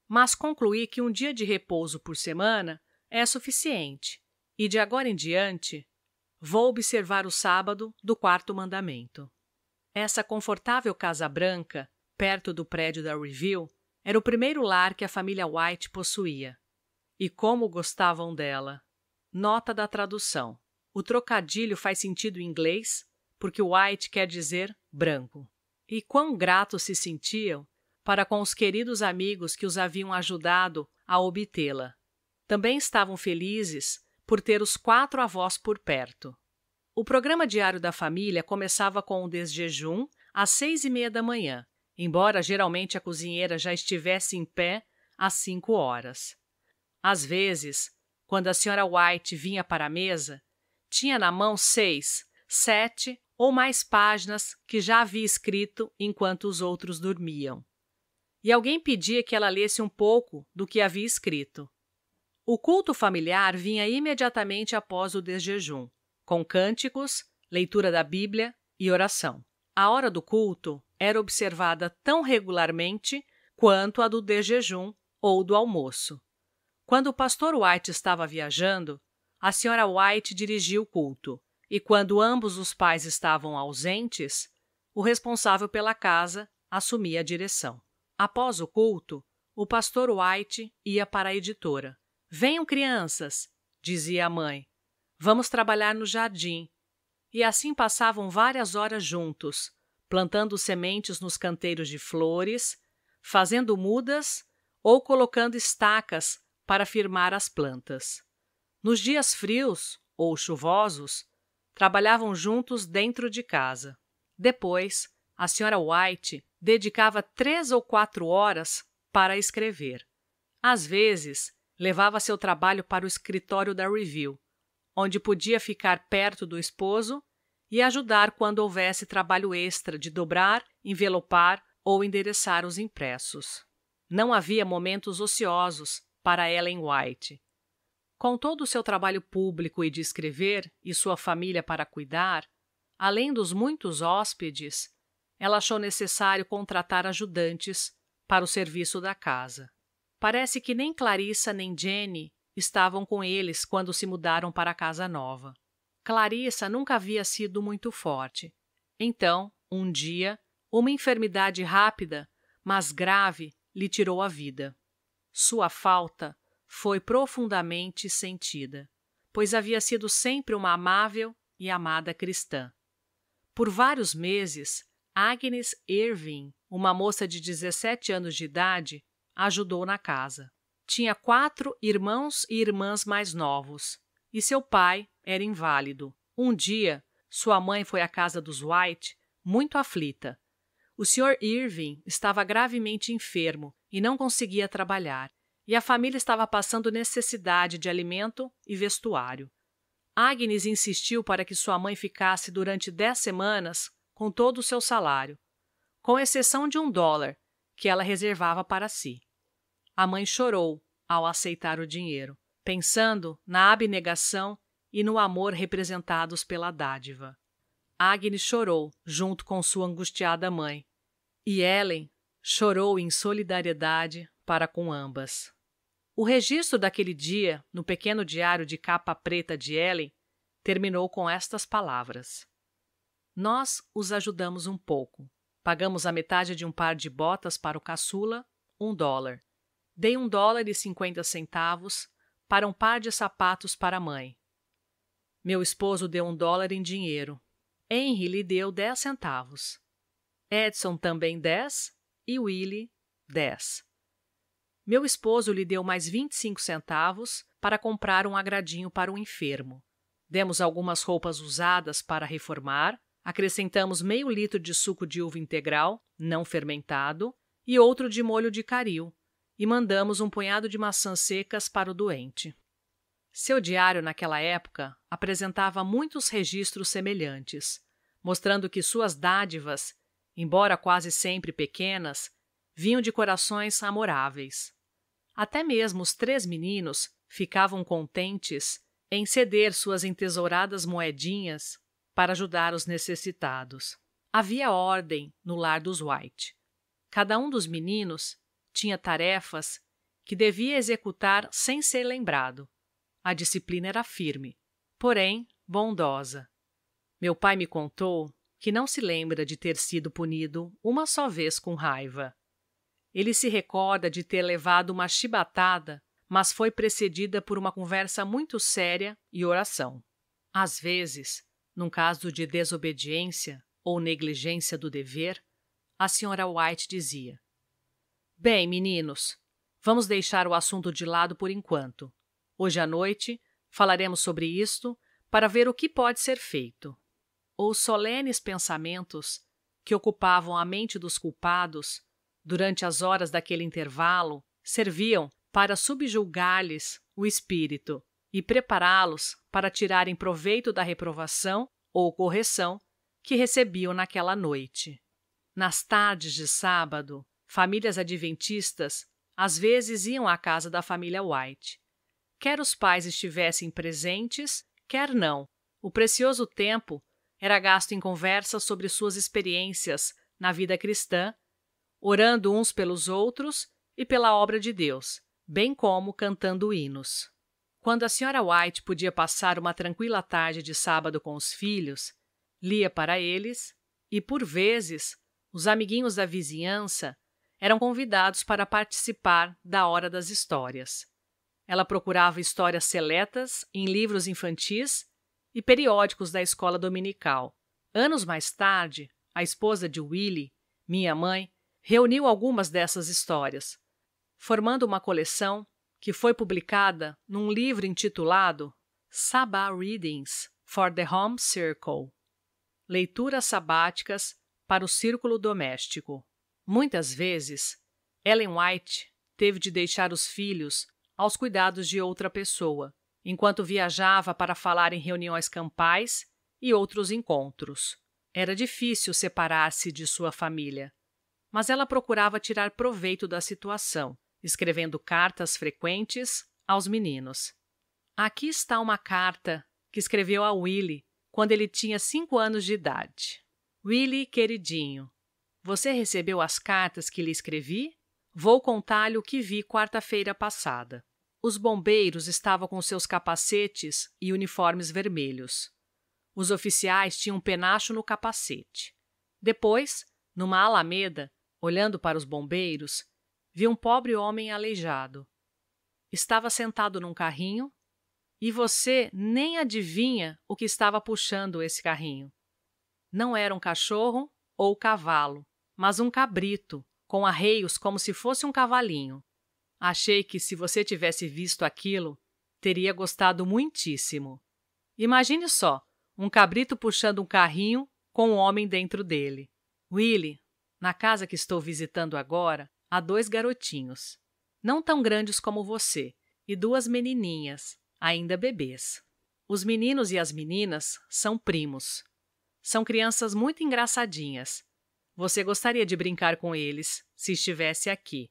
Mas concluí que um dia de repouso por semana é suficiente, e de agora em diante vou observar o sábado do quarto mandamento. Essa confortável casa branca, perto do prédio da Review, era o primeiro lar que a família White possuía. E como gostavam dela! Nota da tradução. O trocadilho faz sentido em inglês, porque white quer dizer branco. E quão gratos se sentiam para com os queridos amigos que os haviam ajudado a obtê-la. Também estavam felizes por ter os quatro avós por perto. O programa diário da família começava com um desjejum às seis e meia da manhã, embora geralmente a cozinheira já estivesse em pé às cinco horas. Às vezes, quando a senhora White vinha para a mesa, tinha na mão seis, sete ou mais páginas que já havia escrito enquanto os outros dormiam. E alguém pedia que ela lesse um pouco do que havia escrito. O culto familiar vinha imediatamente após o desjejum, com cânticos, leitura da Bíblia e oração. A hora do culto era observada tão regularmente quanto a do desjejum ou do almoço. Quando o pastor White estava viajando, a senhora White dirigia o culto e quando ambos os pais estavam ausentes, o responsável pela casa assumia a direção. Após o culto, o pastor White ia para a editora. Venham, crianças, dizia a mãe. Vamos trabalhar no jardim. E assim passavam várias horas juntos, plantando sementes nos canteiros de flores, fazendo mudas ou colocando estacas para firmar as plantas. Nos dias frios ou chuvosos, trabalhavam juntos dentro de casa. Depois, a senhora White dedicava três ou quatro horas para escrever. Às vezes, levava seu trabalho para o escritório da Review, onde podia ficar perto do esposo e ajudar quando houvesse trabalho extra de dobrar, envelopar ou endereçar os impressos. Não havia momentos ociosos para Ellen White. Com todo o seu trabalho público e de escrever e sua família para cuidar, além dos muitos hóspedes, ela achou necessário contratar ajudantes para o serviço da casa. Parece que nem Clarissa nem Jenny estavam com eles quando se mudaram para a casa nova. Clarissa nunca havia sido muito forte. Então, um dia, uma enfermidade rápida, mas grave, lhe tirou a vida. Sua falta foi profundamente sentida, pois havia sido sempre uma amável e amada cristã. Por vários meses, Agnes Irving, uma moça de 17 anos de idade, ajudou na casa. Tinha quatro irmãos e irmãs mais novos, e seu pai era inválido. Um dia, sua mãe foi à casa dos White, muito aflita. O Sr. Irving estava gravemente enfermo e não conseguia trabalhar e a família estava passando necessidade de alimento e vestuário. Agnes insistiu para que sua mãe ficasse durante dez semanas com todo o seu salário, com exceção de um dólar que ela reservava para si. A mãe chorou ao aceitar o dinheiro, pensando na abnegação e no amor representados pela dádiva. Agnes chorou junto com sua angustiada mãe, e Ellen chorou em solidariedade para com ambas. O registro daquele dia, no pequeno diário de capa preta de Ellen, terminou com estas palavras: Nós os ajudamos um pouco. Pagamos a metade de um par de botas para o caçula, um dólar. Dei um dólar e cinquenta centavos para um par de sapatos para a mãe. Meu esposo deu um dólar em dinheiro. Henry lhe deu dez centavos. Edson também dez e Willie dez. Meu esposo lhe deu mais 25 centavos para comprar um agradinho para o enfermo. Demos algumas roupas usadas para reformar, acrescentamos meio litro de suco de uva integral, não fermentado, e outro de molho de caril, e mandamos um punhado de maçãs secas para o doente. Seu diário naquela época apresentava muitos registros semelhantes, mostrando que suas dádivas, embora quase sempre pequenas, vinham de corações amoráveis. Até mesmo os três meninos ficavam contentes em ceder suas entesouradas moedinhas para ajudar os necessitados. Havia ordem no lar dos White. Cada um dos meninos tinha tarefas que devia executar sem ser lembrado. A disciplina era firme, porém bondosa. Meu pai me contou que não se lembra de ter sido punido uma só vez com raiva. Ele se recorda de ter levado uma chibatada, mas foi precedida por uma conversa muito séria e oração. Às vezes, num caso de desobediência ou negligência do dever, a senhora White dizia: Bem, meninos, vamos deixar o assunto de lado por enquanto. Hoje à noite falaremos sobre isto para ver o que pode ser feito. Os solenes pensamentos que ocupavam a mente dos culpados durante as horas daquele intervalo, serviam para subjulgar-lhes o espírito e prepará-los para tirarem proveito da reprovação ou correção que recebiam naquela noite. Nas tardes de sábado, famílias adventistas às vezes iam à casa da família White. Quer os pais estivessem presentes, quer não, o precioso tempo era gasto em conversas sobre suas experiências na vida cristã orando uns pelos outros e pela obra de Deus, bem como cantando hinos. Quando a senhora White podia passar uma tranquila tarde de sábado com os filhos, lia para eles e, por vezes, os amiguinhos da vizinhança eram convidados para participar da Hora das Histórias. Ela procurava histórias seletas em livros infantis e periódicos da escola dominical. Anos mais tarde, a esposa de Willie, minha mãe, reuniu algumas dessas histórias, formando uma coleção que foi publicada num livro intitulado Sabbath Readings for the Home Circle Leituras Sabáticas para o Círculo Doméstico. Muitas vezes, Ellen White teve de deixar os filhos aos cuidados de outra pessoa, enquanto viajava para falar em reuniões campais e outros encontros. Era difícil separar-se de sua família, mas ela procurava tirar proveito da situação, escrevendo cartas frequentes aos meninos. Aqui está uma carta que escreveu a Willie quando ele tinha cinco anos de idade. Willie, queridinho, você recebeu as cartas que lhe escrevi? Vou contar-lhe o que vi quarta-feira passada. Os bombeiros estavam com seus capacetes e uniformes vermelhos. Os oficiais tinham um penacho no capacete. Depois, numa alameda, Olhando para os bombeiros, vi um pobre homem aleijado. Estava sentado num carrinho e você nem adivinha o que estava puxando esse carrinho. Não era um cachorro ou cavalo, mas um cabrito, com arreios como se fosse um cavalinho. Achei que se você tivesse visto aquilo, teria gostado muitíssimo. Imagine só, um cabrito puxando um carrinho com um homem dentro dele. Willie, na casa que estou visitando agora, há dois garotinhos, não tão grandes como você, e duas menininhas, ainda bebês. Os meninos e as meninas são primos. São crianças muito engraçadinhas. Você gostaria de brincar com eles se estivesse aqui.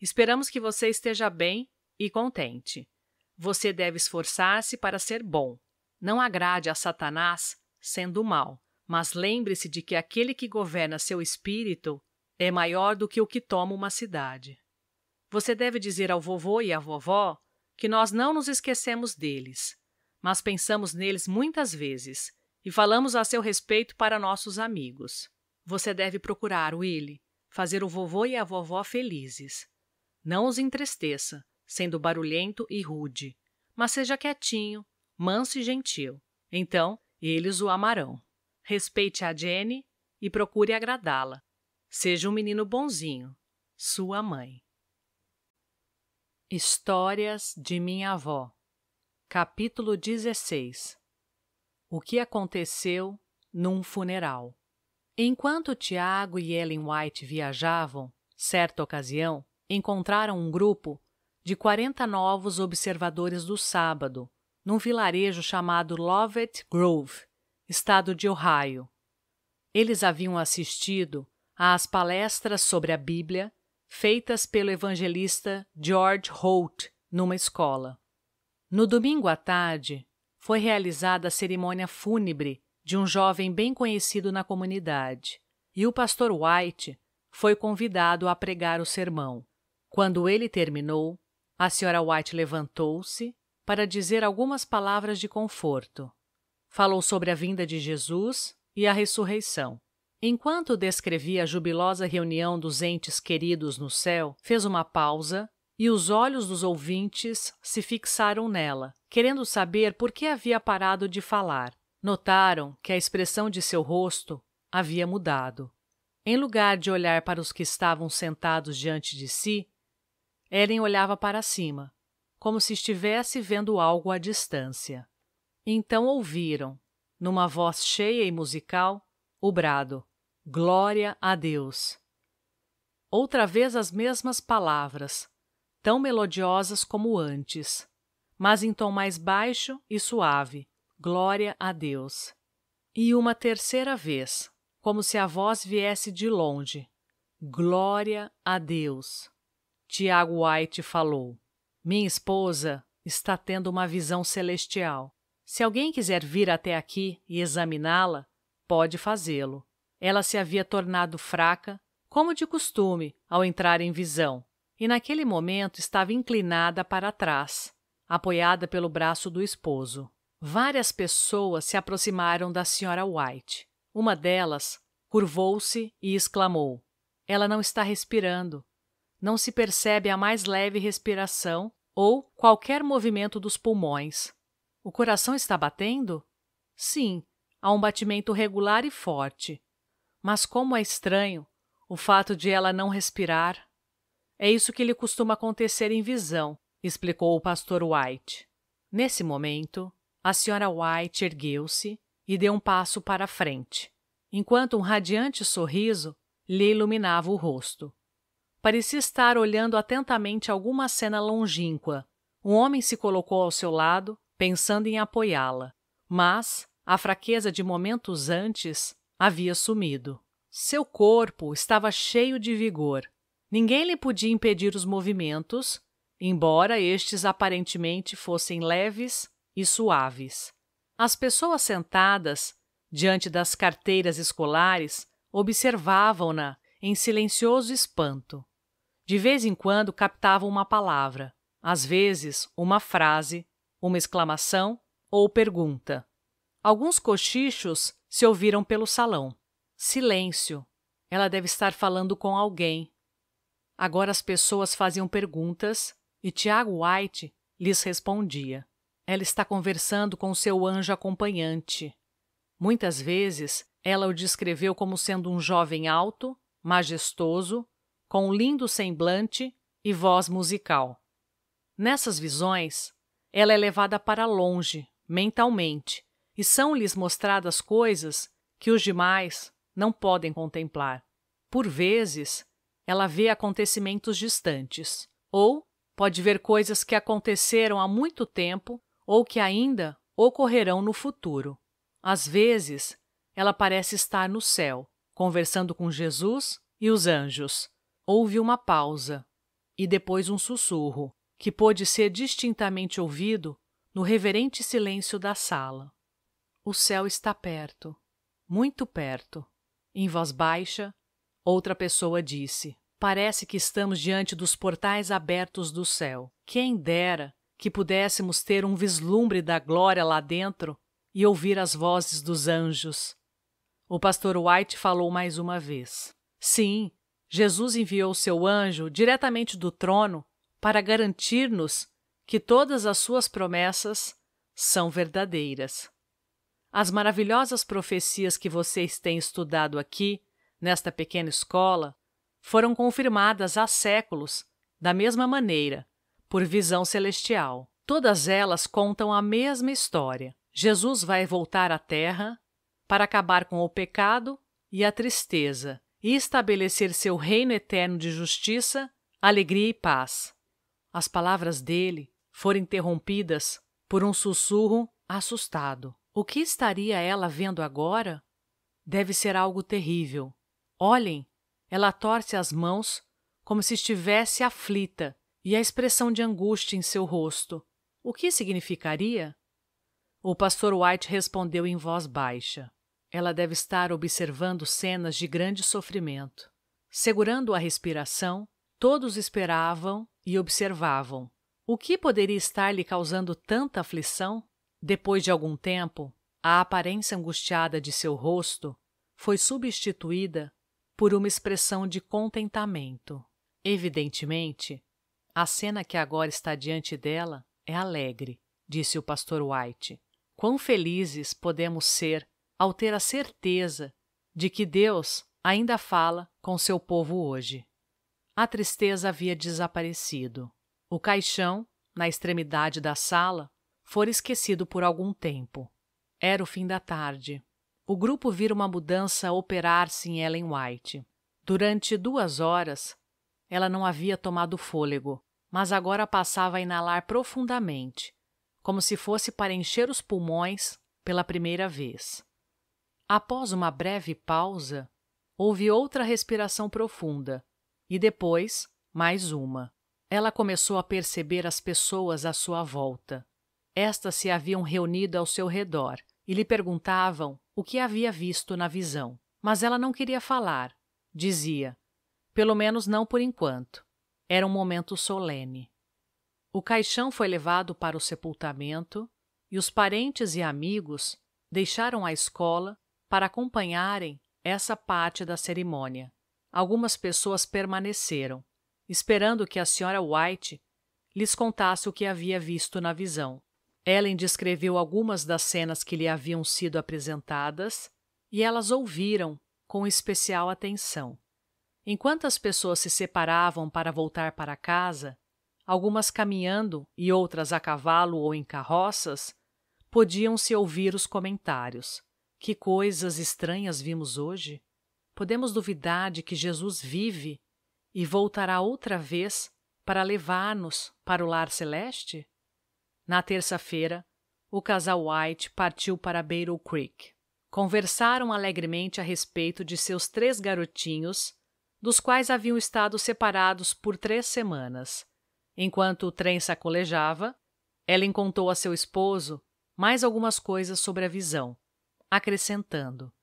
Esperamos que você esteja bem e contente. Você deve esforçar-se para ser bom. Não agrade a Satanás sendo mal. Mas lembre-se de que aquele que governa seu espírito é maior do que o que toma uma cidade. Você deve dizer ao vovô e à vovó que nós não nos esquecemos deles, mas pensamos neles muitas vezes e falamos a seu respeito para nossos amigos. Você deve procurar, Willie, fazer o vovô e a vovó felizes. Não os entristeça, sendo barulhento e rude, mas seja quietinho, manso e gentil. Então, eles o amarão. Respeite a Jenny e procure agradá-la. Seja um menino bonzinho. Sua mãe. Histórias de minha avó. Capítulo 16. O que aconteceu num funeral. Enquanto Tiago e Ellen White viajavam, certa ocasião, encontraram um grupo de 40 novos observadores do sábado, num vilarejo chamado Lovett Grove, estado de Ohio. Eles haviam assistido às palestras sobre a Bíblia feitas pelo evangelista George Holt numa escola. No domingo à tarde, foi realizada a cerimônia fúnebre de um jovem bem conhecido na comunidade, e o pastor White foi convidado a pregar o sermão. Quando ele terminou, a senhora White levantou-se para dizer algumas palavras de conforto. Falou sobre a vinda de Jesus e a ressurreição. Enquanto descrevia a jubilosa reunião dos entes queridos no céu, fez uma pausa e os olhos dos ouvintes se fixaram nela, querendo saber por que havia parado de falar. Notaram que a expressão de seu rosto havia mudado. Em lugar de olhar para os que estavam sentados diante de si, Ellen olhava para cima, como se estivesse vendo algo à distância. Então ouviram, numa voz cheia e musical, o brado: Glória a Deus! Outra vez as mesmas palavras, tão melodiosas como antes, mas em tom mais baixo e suave: Glória a Deus! E uma terceira vez, como se a voz viesse de longe: Glória a Deus! Tiago White falou: Minha esposa está tendo uma visão celestial. Se alguém quiser vir até aqui e examiná-la, pode fazê-lo. Ela se havia tornado fraca, como de costume, ao entrar em visão, e naquele momento estava inclinada para trás, apoiada pelo braço do esposo. Várias pessoas se aproximaram da senhora White. Uma delas curvou-se e exclamou: Ela não está respirando. Não se percebe a mais leve respiração ou qualquer movimento dos pulmões. O coração está batendo? Sim, há um batimento regular e forte. Mas como é estranho o fato de ela não respirar. É isso que lhe costuma acontecer em visão, explicou o pastor White. Nesse momento, a senhora White ergueu-se e deu um passo para frente, enquanto um radiante sorriso lhe iluminava o rosto. Parecia estar olhando atentamente alguma cena longínqua. Um homem se colocou ao seu lado pensando em apoiá-la, mas a fraqueza de momentos antes havia sumido. Seu corpo estava cheio de vigor. Ninguém lhe podia impedir os movimentos, embora estes aparentemente fossem leves e suaves. As pessoas sentadas diante das carteiras escolares observavam-na em silencioso espanto. De vez em quando captavam uma palavra, às vezes uma frase, uma exclamação ou pergunta. Alguns cochichos se ouviram pelo salão. Silêncio. Ela deve estar falando com alguém. Agora as pessoas faziam perguntas e Tiago White lhes respondia. Ela está conversando com seu anjo acompanhante. Muitas vezes ela o descreveu como sendo um jovem alto, majestoso, com um lindo semblante e voz musical. Nessas visões, ela é levada para longe, mentalmente, e são-lhes mostradas coisas que os demais não podem contemplar. Por vezes, ela vê acontecimentos distantes, ou pode ver coisas que aconteceram há muito tempo ou que ainda ocorrerão no futuro. Às vezes, ela parece estar no céu, conversando com Jesus e os anjos. Houve uma pausa e depois um sussurro que pôde ser distintamente ouvido no reverente silêncio da sala. O céu está perto, muito perto. Em voz baixa, outra pessoa disse: Parece que estamos diante dos portais abertos do céu. Quem dera que pudéssemos ter um vislumbre da glória lá dentro e ouvir as vozes dos anjos. O pastor White falou mais uma vez. Sim, Jesus enviou seu anjo diretamente do trono para garantir-nos que todas as suas promessas são verdadeiras. As maravilhosas profecias que vocês têm estudado aqui, nesta pequena escola, foram confirmadas há séculos, da mesma maneira, por visão celestial. Todas elas contam a mesma história. Jesus vai voltar à Terra para acabar com o pecado e a tristeza e estabelecer seu reino eterno de justiça, alegria e paz. As palavras dele foram interrompidas por um sussurro assustado. O que estaria ela vendo agora? Deve ser algo terrível. Olhem, ela torce as mãos como se estivesse aflita e a expressão de angústia em seu rosto. O que significaria? O pastor White respondeu em voz baixa. Ela deve estar observando cenas de grande sofrimento. Segurando a respiração, todos esperavam e observavam. O que poderia estar lhe causando tanta aflição? Depois de algum tempo, a aparência angustiada de seu rosto foi substituída por uma expressão de contentamento. Evidentemente, a cena que agora está diante dela é alegre, disse o pastor White. Quão felizes podemos ser ao ter a certeza de que Deus ainda fala com seu povo hoje. A tristeza havia desaparecido. O caixão, na extremidade da sala, fora esquecido por algum tempo. Era o fim da tarde. O grupo vira uma mudança operar-se em Ellen White. Durante duas horas, ela não havia tomado fôlego, mas agora passava a inalar profundamente, como se fosse para encher os pulmões pela primeira vez. Após uma breve pausa, houve outra respiração profunda, e depois, mais uma. Ela começou a perceber as pessoas à sua volta. Estas se haviam reunido ao seu redor e lhe perguntavam o que havia visto na visão. Mas ela não queria falar. Dizia: pelo menos não por enquanto. Era um momento solene. O caixão foi levado para o sepultamento e os parentes e amigos deixaram a escola para acompanharem essa parte da cerimônia algumas pessoas permaneceram, esperando que a senhora White lhes contasse o que havia visto na visão. Ellen descreveu algumas das cenas que lhe haviam sido apresentadas e elas ouviram com especial atenção. Enquanto as pessoas se separavam para voltar para casa, algumas caminhando e outras a cavalo ou em carroças, podiam-se ouvir os comentários. Que coisas estranhas vimos hoje! podemos duvidar de que Jesus vive e voltará outra vez para levar-nos para o lar celeste? Na terça-feira, o casal White partiu para Battle Creek. Conversaram alegremente a respeito de seus três garotinhos, dos quais haviam estado separados por três semanas. Enquanto o trem sacolejava, Ellen contou a seu esposo mais algumas coisas sobre a visão, acrescentando: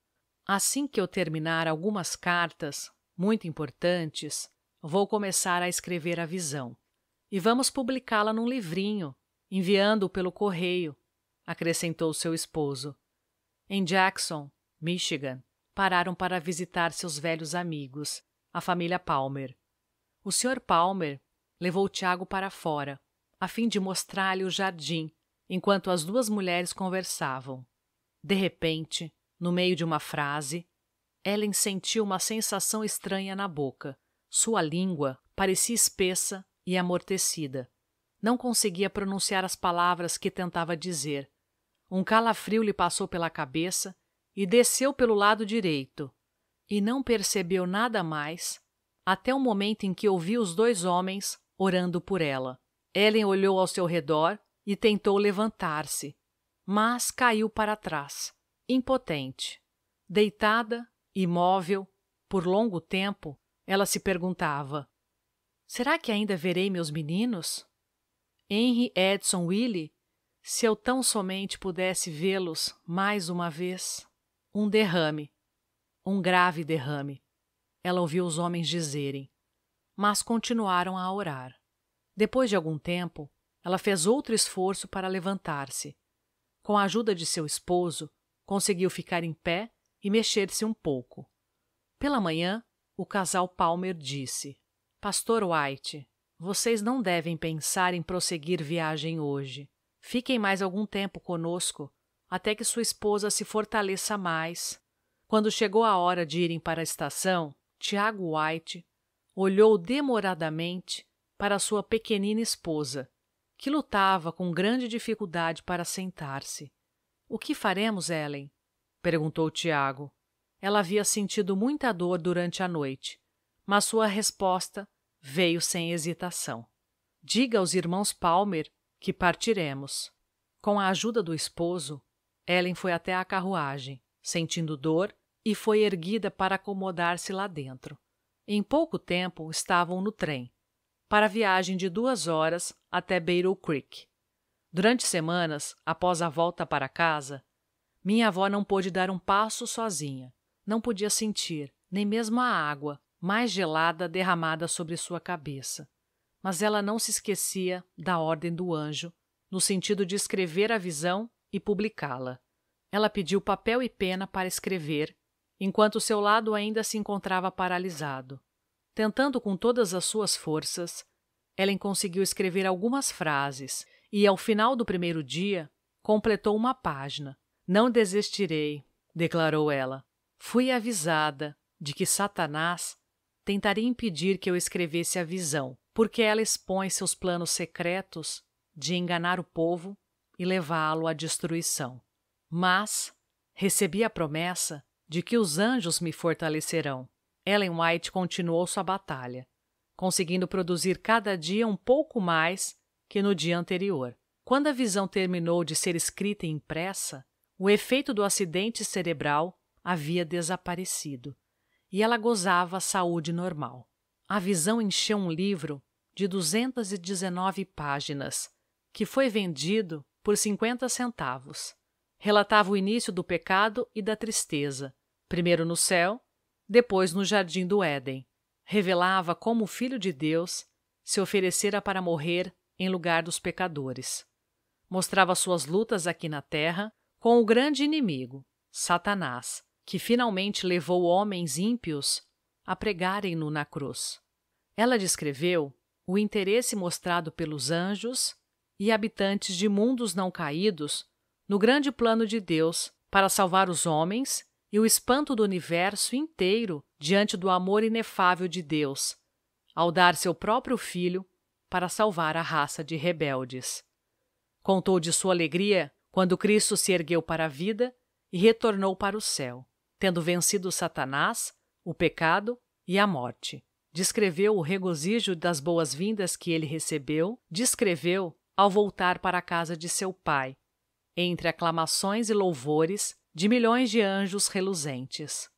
Assim que eu terminar algumas cartas, muito importantes, vou começar a escrever a visão. E vamos publicá-la num livrinho, enviando-o pelo correio, acrescentou seu esposo. Em Jackson, Michigan, pararam para visitar seus velhos amigos, a família Palmer. O Sr. Palmer levou Tiago para fora, a fim de mostrar-lhe o jardim, enquanto as duas mulheres conversavam. De repente, no meio de uma frase, Ellen sentiu uma sensação estranha na boca. Sua língua parecia espessa e amortecida. Não conseguia pronunciar as palavras que tentava dizer. Um calafrio lhe passou pela cabeça e desceu pelo lado direito. E não percebeu nada mais até o momento em que ouviu os dois homens orando por ela. Ellen olhou ao seu redor e tentou levantar-se, mas caiu para trás impotente. Deitada, imóvel, por longo tempo, ela se perguntava: Será que ainda verei meus meninos? Henry Edson Willie, se eu tão somente pudesse vê-los mais uma vez. Um derrame, um grave derrame. Ela ouviu os homens dizerem, mas continuaram a orar. Depois de algum tempo, ela fez outro esforço para levantar-se. Com a ajuda de seu esposo, Conseguiu ficar em pé e mexer-se um pouco. Pela manhã, o casal Palmer disse: Pastor White, vocês não devem pensar em prosseguir viagem hoje. Fiquem mais algum tempo conosco até que sua esposa se fortaleça mais. Quando chegou a hora de irem para a estação, Tiago White olhou demoradamente para sua pequenina esposa, que lutava com grande dificuldade para sentar-se. O que faremos, Ellen? perguntou Tiago. Ela havia sentido muita dor durante a noite, mas sua resposta veio sem hesitação. Diga aos irmãos Palmer que partiremos. Com a ajuda do esposo, Ellen foi até a carruagem, sentindo dor, e foi erguida para acomodar-se lá dentro. Em pouco tempo estavam no trem, para a viagem de duas horas até Beirut Creek. Durante semanas, após a volta para casa, minha avó não pôde dar um passo sozinha. Não podia sentir nem mesmo a água mais gelada derramada sobre sua cabeça. Mas ela não se esquecia da ordem do anjo, no sentido de escrever a visão e publicá-la. Ela pediu papel e pena para escrever, enquanto seu lado ainda se encontrava paralisado. Tentando com todas as suas forças, Ellen conseguiu escrever algumas frases e, ao final do primeiro dia, completou uma página. Não desistirei, declarou ela. Fui avisada de que Satanás tentaria impedir que eu escrevesse a visão, porque ela expõe seus planos secretos de enganar o povo e levá-lo à destruição. Mas recebi a promessa de que os anjos me fortalecerão. Ellen White continuou sua batalha, conseguindo produzir cada dia um pouco mais que no dia anterior. Quando a visão terminou de ser escrita e impressa, o efeito do acidente cerebral havia desaparecido e ela gozava a saúde normal. A visão encheu um livro de 219 páginas, que foi vendido por 50 centavos. Relatava o início do pecado e da tristeza, primeiro no céu, depois no jardim do Éden. Revelava como o Filho de Deus se oferecera para morrer em lugar dos pecadores. Mostrava suas lutas aqui na terra com o grande inimigo, Satanás, que finalmente levou homens ímpios a pregarem-no na cruz. Ela descreveu o interesse mostrado pelos anjos e habitantes de mundos não caídos no grande plano de Deus para salvar os homens e o espanto do universo inteiro diante do amor inefável de Deus, ao dar seu próprio filho para salvar a raça de rebeldes. Contou de sua alegria quando Cristo se ergueu para a vida e retornou para o céu, tendo vencido Satanás, o pecado e a morte. Descreveu o regozijo das boas-vindas que ele recebeu, descreveu ao voltar para a casa de seu pai, entre aclamações e louvores de milhões de anjos reluzentes.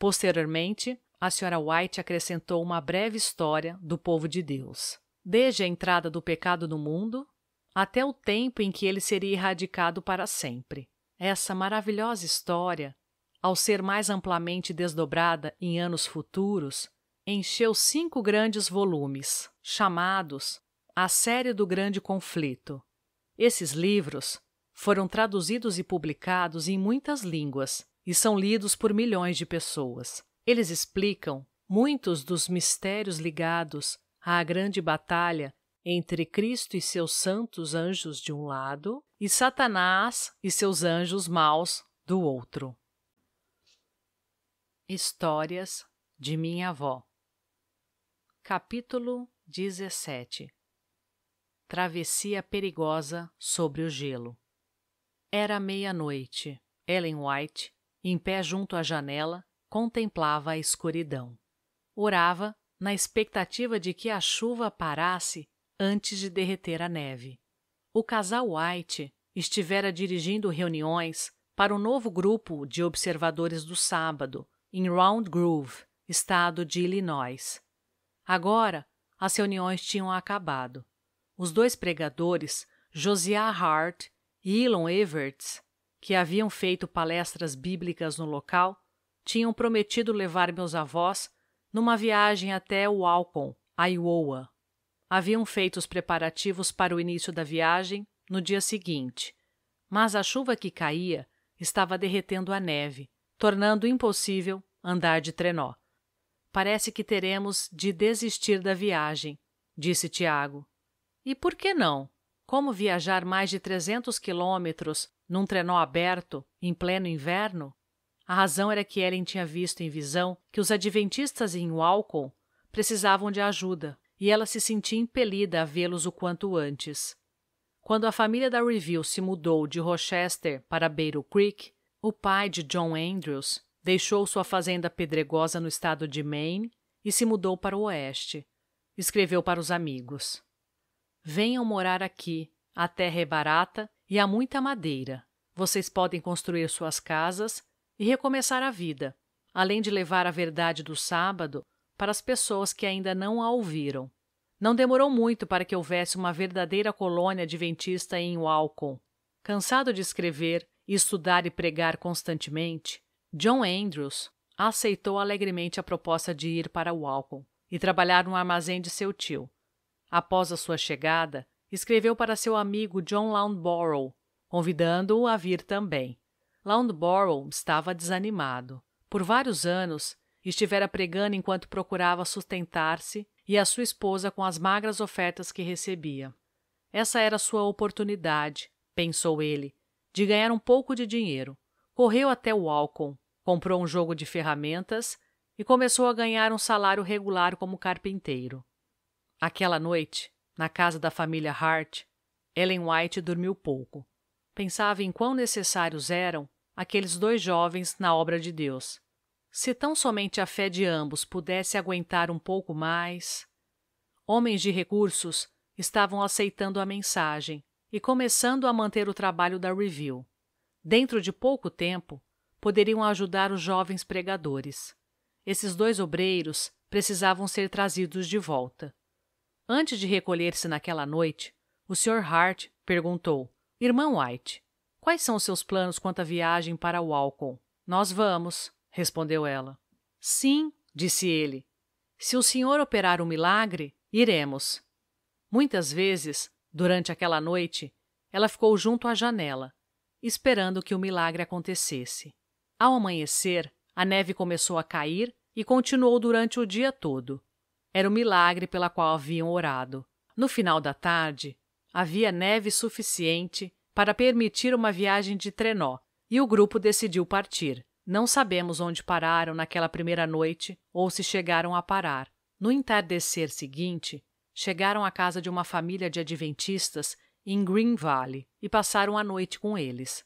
Posteriormente, a senhora White acrescentou uma breve história do povo de Deus desde a entrada do pecado no mundo até o tempo em que ele seria erradicado para sempre. Essa maravilhosa história, ao ser mais amplamente desdobrada em anos futuros, encheu cinco grandes volumes, chamados A Série do Grande Conflito. Esses livros foram traduzidos e publicados em muitas línguas e são lidos por milhões de pessoas. Eles explicam muitos dos mistérios ligados à grande batalha entre Cristo e seus santos anjos de um lado e Satanás e seus anjos maus do outro. Histórias de minha avó. Capítulo 17 Travessia perigosa sobre o gelo. Era meia-noite. Ellen White, em pé junto à janela, contemplava a escuridão. Orava na expectativa de que a chuva parasse antes de derreter a neve. O casal White estivera dirigindo reuniões para um novo grupo de observadores do sábado, em Round Grove, estado de Illinois. Agora, as reuniões tinham acabado. Os dois pregadores, Josiah Hart e Elon Everts, que haviam feito palestras bíblicas no local, tinham prometido levar meus avós numa viagem até o Alcon, Iowa, haviam feito os preparativos para o início da viagem no dia seguinte, mas a chuva que caía estava derretendo a neve, tornando impossível andar de trenó. Parece que teremos de desistir da viagem, disse Tiago. E por que não? Como viajar mais de 300 quilômetros num trenó aberto, em pleno inverno? A razão era que Ellen tinha visto em visão que os adventistas em Walcon precisavam de ajuda, e ela se sentia impelida a vê-los o quanto antes. Quando a família da Review se mudou de Rochester para Battle Creek, o pai de John Andrews deixou sua fazenda pedregosa no estado de Maine e se mudou para o oeste. Escreveu para os amigos: Venham morar aqui, a terra é barata e há muita madeira. Vocês podem construir suas casas e recomeçar a vida, além de levar a verdade do sábado para as pessoas que ainda não a ouviram. Não demorou muito para que houvesse uma verdadeira colônia adventista em Walcon. Cansado de escrever, estudar e pregar constantemente, John Andrews aceitou alegremente a proposta de ir para Walcon e trabalhar no armazém de seu tio. Após a sua chegada, escreveu para seu amigo John Lounborough, convidando-o a vir também. Loundborough estava desanimado. Por vários anos, estivera pregando enquanto procurava sustentar-se e a sua esposa com as magras ofertas que recebia. Essa era sua oportunidade, pensou ele, de ganhar um pouco de dinheiro. Correu até o Alcon, comprou um jogo de ferramentas e começou a ganhar um salário regular como carpinteiro. Aquela noite, na casa da família Hart, Ellen White dormiu pouco. Pensava em quão necessários eram aqueles dois jovens na obra de Deus. Se tão somente a fé de ambos pudesse aguentar um pouco mais. Homens de recursos estavam aceitando a mensagem e começando a manter o trabalho da Review. Dentro de pouco tempo, poderiam ajudar os jovens pregadores. Esses dois obreiros precisavam ser trazidos de volta. Antes de recolher-se naquela noite, o Sr. Hart perguntou: Irmão White, Quais são os seus planos quanto à viagem para o álcool? Nós vamos, respondeu ela. Sim, disse ele. Se o senhor operar um milagre, iremos. Muitas vezes, durante aquela noite, ela ficou junto à janela, esperando que o milagre acontecesse. Ao amanhecer, a neve começou a cair e continuou durante o dia todo. Era o milagre pela qual haviam orado. No final da tarde, havia neve suficiente para permitir uma viagem de trenó, e o grupo decidiu partir. Não sabemos onde pararam naquela primeira noite ou se chegaram a parar. No entardecer seguinte, chegaram à casa de uma família de adventistas em Green Valley e passaram a noite com eles.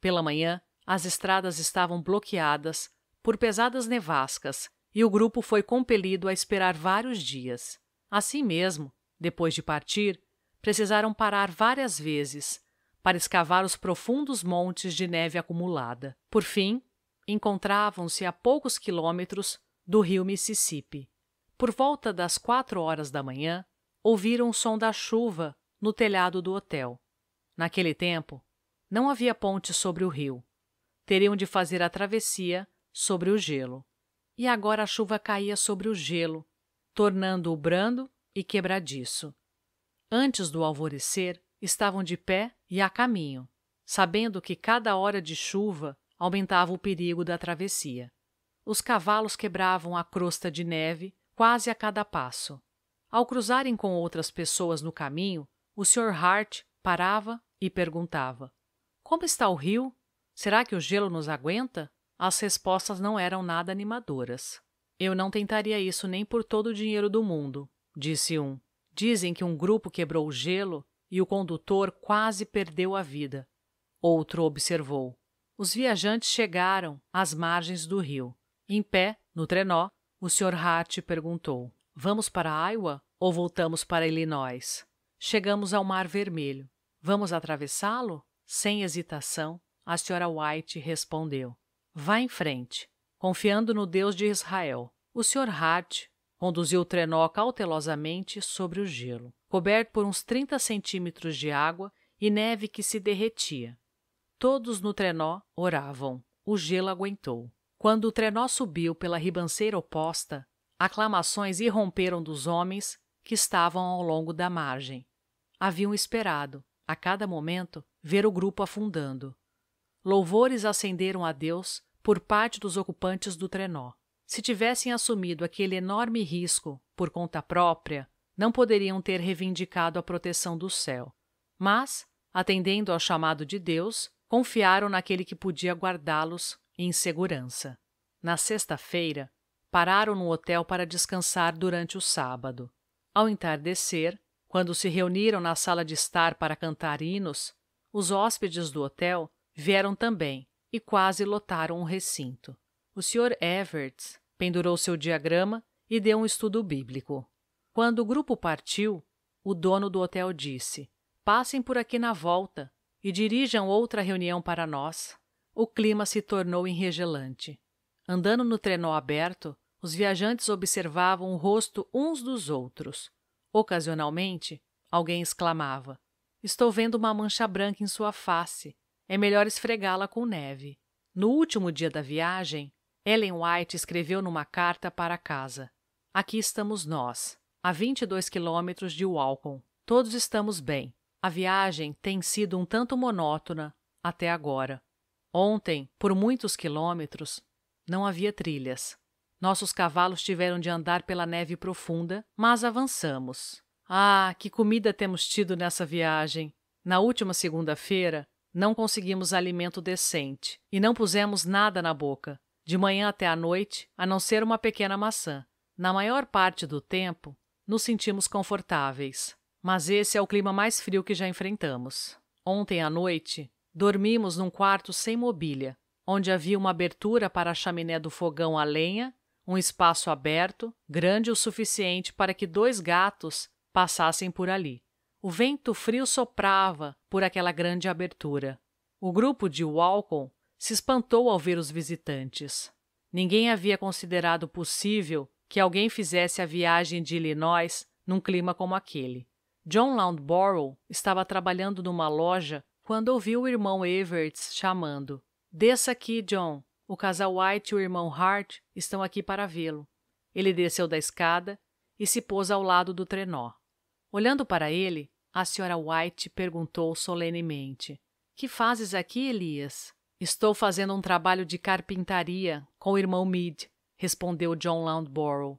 Pela manhã, as estradas estavam bloqueadas por pesadas nevascas e o grupo foi compelido a esperar vários dias. Assim mesmo, depois de partir, precisaram parar várias vezes para escavar os profundos montes de neve acumulada. Por fim, encontravam-se a poucos quilômetros do rio Mississippi. Por volta das quatro horas da manhã, ouviram o som da chuva no telhado do hotel. Naquele tempo, não havia ponte sobre o rio. Teriam de fazer a travessia sobre o gelo. E agora a chuva caía sobre o gelo, tornando-o brando e quebradiço. Antes do alvorecer, estavam de pé e a caminho, sabendo que cada hora de chuva aumentava o perigo da travessia. Os cavalos quebravam a crosta de neve quase a cada passo. Ao cruzarem com outras pessoas no caminho, o Sr. Hart parava e perguntava: Como está o rio? Será que o gelo nos aguenta? As respostas não eram nada animadoras. Eu não tentaria isso nem por todo o dinheiro do mundo, disse um. Dizem que um grupo quebrou o gelo e o condutor quase perdeu a vida. Outro observou. Os viajantes chegaram às margens do rio. Em pé, no trenó, o Sr. Hart perguntou: Vamos para Iowa ou voltamos para Illinois? Chegamos ao Mar Vermelho. Vamos atravessá-lo? Sem hesitação, a Sra. White respondeu: Vá em frente, confiando no Deus de Israel. O Sr. Hart Conduziu o trenó cautelosamente sobre o gelo, coberto por uns 30 centímetros de água e neve que se derretia. Todos no trenó oravam. O gelo aguentou. Quando o trenó subiu pela ribanceira oposta, aclamações irromperam dos homens que estavam ao longo da margem. Haviam esperado, a cada momento, ver o grupo afundando. Louvores acenderam a Deus por parte dos ocupantes do trenó. Se tivessem assumido aquele enorme risco por conta própria, não poderiam ter reivindicado a proteção do céu. Mas, atendendo ao chamado de Deus, confiaram naquele que podia guardá-los em segurança. Na sexta-feira, pararam no hotel para descansar durante o sábado. Ao entardecer, quando se reuniram na sala de estar para cantar hinos, os hóspedes do hotel vieram também e quase lotaram o recinto. O Sr. Everts pendurou seu diagrama e deu um estudo bíblico. Quando o grupo partiu, o dono do hotel disse: Passem por aqui na volta e dirijam outra reunião para nós. O clima se tornou enregelante. Andando no trenó aberto, os viajantes observavam o rosto uns dos outros. Ocasionalmente, alguém exclamava: Estou vendo uma mancha branca em sua face. É melhor esfregá-la com neve. No último dia da viagem, Ellen White escreveu numa carta para casa: Aqui estamos nós, a 22 quilômetros de Walcon. Todos estamos bem. A viagem tem sido um tanto monótona até agora. Ontem, por muitos quilômetros, não havia trilhas. Nossos cavalos tiveram de andar pela neve profunda, mas avançamos. Ah, que comida temos tido nessa viagem! Na última segunda-feira, não conseguimos alimento decente e não pusemos nada na boca de manhã até à noite, a não ser uma pequena maçã. Na maior parte do tempo, nos sentimos confortáveis, mas esse é o clima mais frio que já enfrentamos. Ontem à noite, dormimos num quarto sem mobília, onde havia uma abertura para a chaminé do fogão a lenha, um espaço aberto, grande o suficiente para que dois gatos passassem por ali. O vento frio soprava por aquela grande abertura. O grupo de Walcon se espantou ao ver os visitantes. Ninguém havia considerado possível que alguém fizesse a viagem de Illinois num clima como aquele. John Loudborough estava trabalhando numa loja quando ouviu o irmão Everts chamando. Desça aqui, John. O casal White e o irmão Hart estão aqui para vê-lo. Ele desceu da escada e se pôs ao lado do trenó. Olhando para ele, a senhora White perguntou solenemente: Que fazes aqui, Elias? Estou fazendo um trabalho de carpintaria com o irmão Mead, respondeu John Loudborough.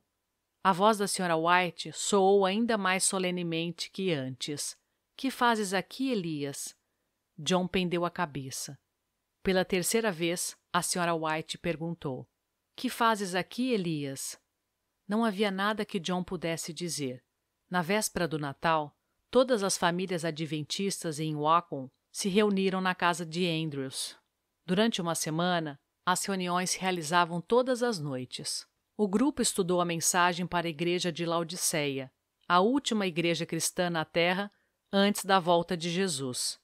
A voz da senhora White soou ainda mais solenemente que antes. Que fazes aqui, Elias? John pendeu a cabeça. Pela terceira vez, a senhora White perguntou: Que fazes aqui, Elias? Não havia nada que John pudesse dizer. Na véspera do Natal, todas as famílias adventistas em Wacom se reuniram na casa de Andrews Durante uma semana, as reuniões se realizavam todas as noites. O grupo estudou a mensagem para a igreja de Laodiceia, a última igreja cristã na Terra antes da volta de Jesus.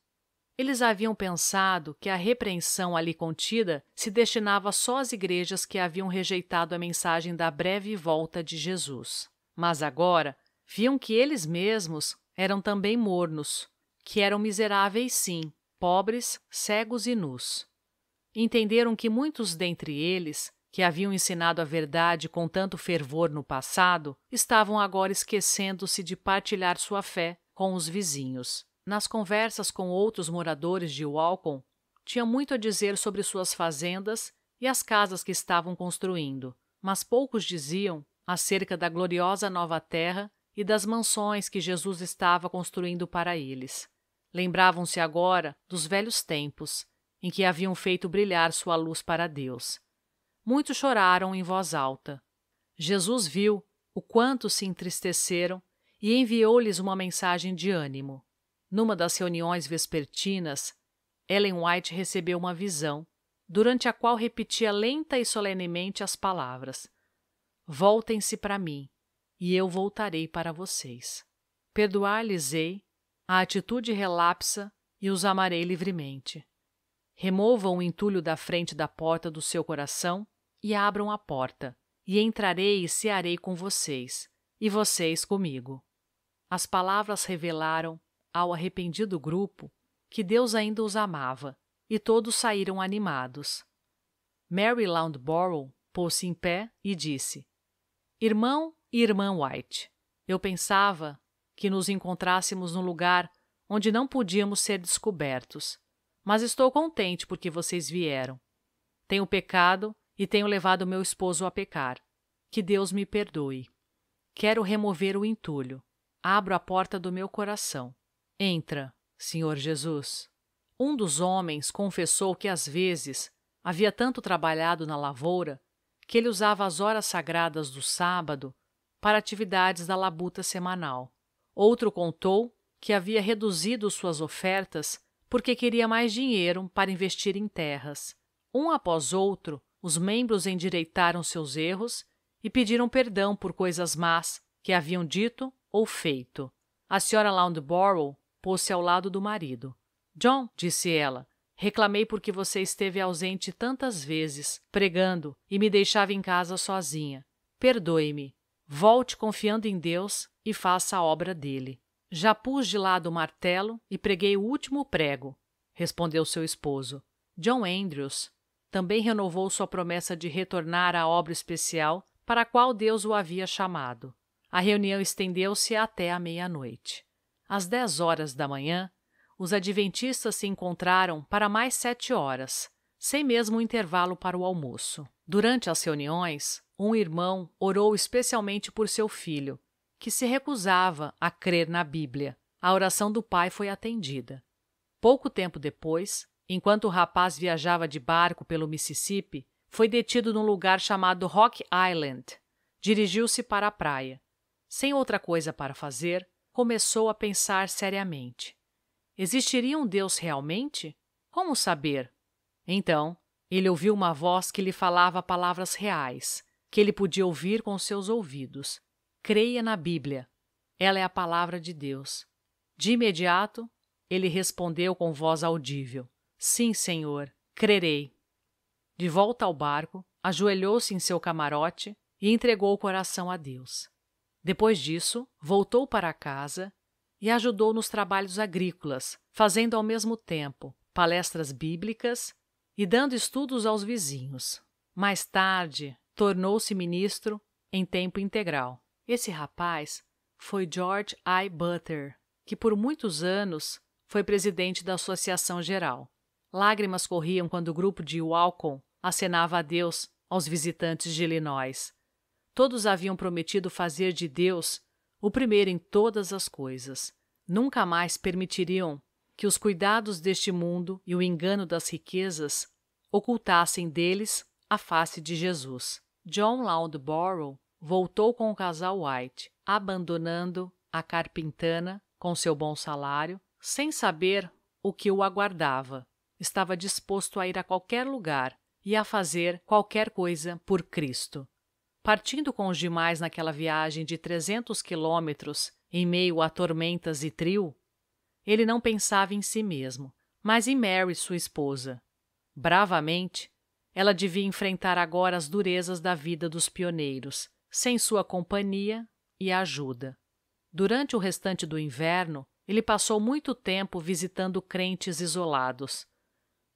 Eles haviam pensado que a repreensão ali contida se destinava só às igrejas que haviam rejeitado a mensagem da breve volta de Jesus. Mas agora viam que eles mesmos eram também mornos, que eram miseráveis, sim, pobres, cegos e nus entenderam que muitos dentre eles, que haviam ensinado a verdade com tanto fervor no passado, estavam agora esquecendo-se de partilhar sua fé com os vizinhos. Nas conversas com outros moradores de Walcon, tinha muito a dizer sobre suas fazendas e as casas que estavam construindo, mas poucos diziam acerca da gloriosa nova terra e das mansões que Jesus estava construindo para eles. Lembravam-se agora dos velhos tempos em que haviam feito brilhar sua luz para Deus. Muitos choraram em voz alta. Jesus viu o quanto se entristeceram e enviou-lhes uma mensagem de ânimo. Numa das reuniões vespertinas, Ellen White recebeu uma visão, durante a qual repetia lenta e solenemente as palavras: Voltem-se para mim, e eu voltarei para vocês. Perdoar-lhes-ei a atitude relapsa e os amarei livremente. Removam o entulho da frente da porta do seu coração e abram a porta, e entrarei e cearei com vocês, e vocês comigo. As palavras revelaram ao arrependido grupo que Deus ainda os amava, e todos saíram animados. Mary Loundborough pôs-se em pé e disse: Irmão e irmã White, eu pensava que nos encontrássemos num lugar onde não podíamos ser descobertos mas estou contente porque vocês vieram. Tenho pecado e tenho levado meu esposo a pecar. Que Deus me perdoe. Quero remover o entulho. Abro a porta do meu coração. Entra, Senhor Jesus. Um dos homens confessou que às vezes havia tanto trabalhado na lavoura que ele usava as horas sagradas do sábado para atividades da labuta semanal. Outro contou que havia reduzido suas ofertas porque queria mais dinheiro para investir em terras. Um após outro, os membros endireitaram seus erros e pediram perdão por coisas más que haviam dito ou feito. A senhora Loundborough pôs-se ao lado do marido. John, disse ela, reclamei porque você esteve ausente tantas vezes, pregando, e me deixava em casa sozinha. Perdoe-me. Volte confiando em Deus e faça a obra dele. Já pus de lado o martelo e preguei o último prego, respondeu seu esposo. John Andrews também renovou sua promessa de retornar à obra especial para a qual Deus o havia chamado. A reunião estendeu-se até a meia-noite. Às dez horas da manhã, os adventistas se encontraram para mais sete horas, sem mesmo um intervalo para o almoço. Durante as reuniões, um irmão orou especialmente por seu filho, que se recusava a crer na Bíblia. A oração do pai foi atendida. Pouco tempo depois, enquanto o rapaz viajava de barco pelo Mississippi, foi detido num lugar chamado Rock Island. Dirigiu-se para a praia. Sem outra coisa para fazer, começou a pensar seriamente. Existiria um Deus realmente? Como saber? Então, ele ouviu uma voz que lhe falava palavras reais, que ele podia ouvir com seus ouvidos, Creia na Bíblia. Ela é a palavra de Deus. De imediato, ele respondeu com voz audível: Sim, senhor, crerei. De volta ao barco, ajoelhou-se em seu camarote e entregou o coração a Deus. Depois disso, voltou para casa e ajudou nos trabalhos agrícolas, fazendo ao mesmo tempo palestras bíblicas e dando estudos aos vizinhos. Mais tarde, tornou-se ministro em tempo integral. Esse rapaz foi George I. Butter, que por muitos anos foi presidente da Associação Geral. Lágrimas corriam quando o grupo de Walcon acenava a Deus aos visitantes de Illinois. Todos haviam prometido fazer de Deus o primeiro em todas as coisas. Nunca mais permitiriam que os cuidados deste mundo e o engano das riquezas ocultassem deles a face de Jesus. John Loudborough voltou com o casal White, abandonando a carpintana com seu bom salário, sem saber o que o aguardava. Estava disposto a ir a qualquer lugar e a fazer qualquer coisa por Cristo. Partindo com os demais naquela viagem de 300 quilômetros em meio a tormentas e trio, ele não pensava em si mesmo, mas em Mary, sua esposa. Bravamente, ela devia enfrentar agora as durezas da vida dos pioneiros, sem sua companhia e ajuda. Durante o restante do inverno, ele passou muito tempo visitando crentes isolados.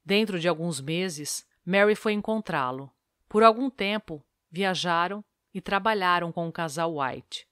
Dentro de alguns meses, Mary foi encontrá-lo. Por algum tempo, viajaram e trabalharam com o casal White.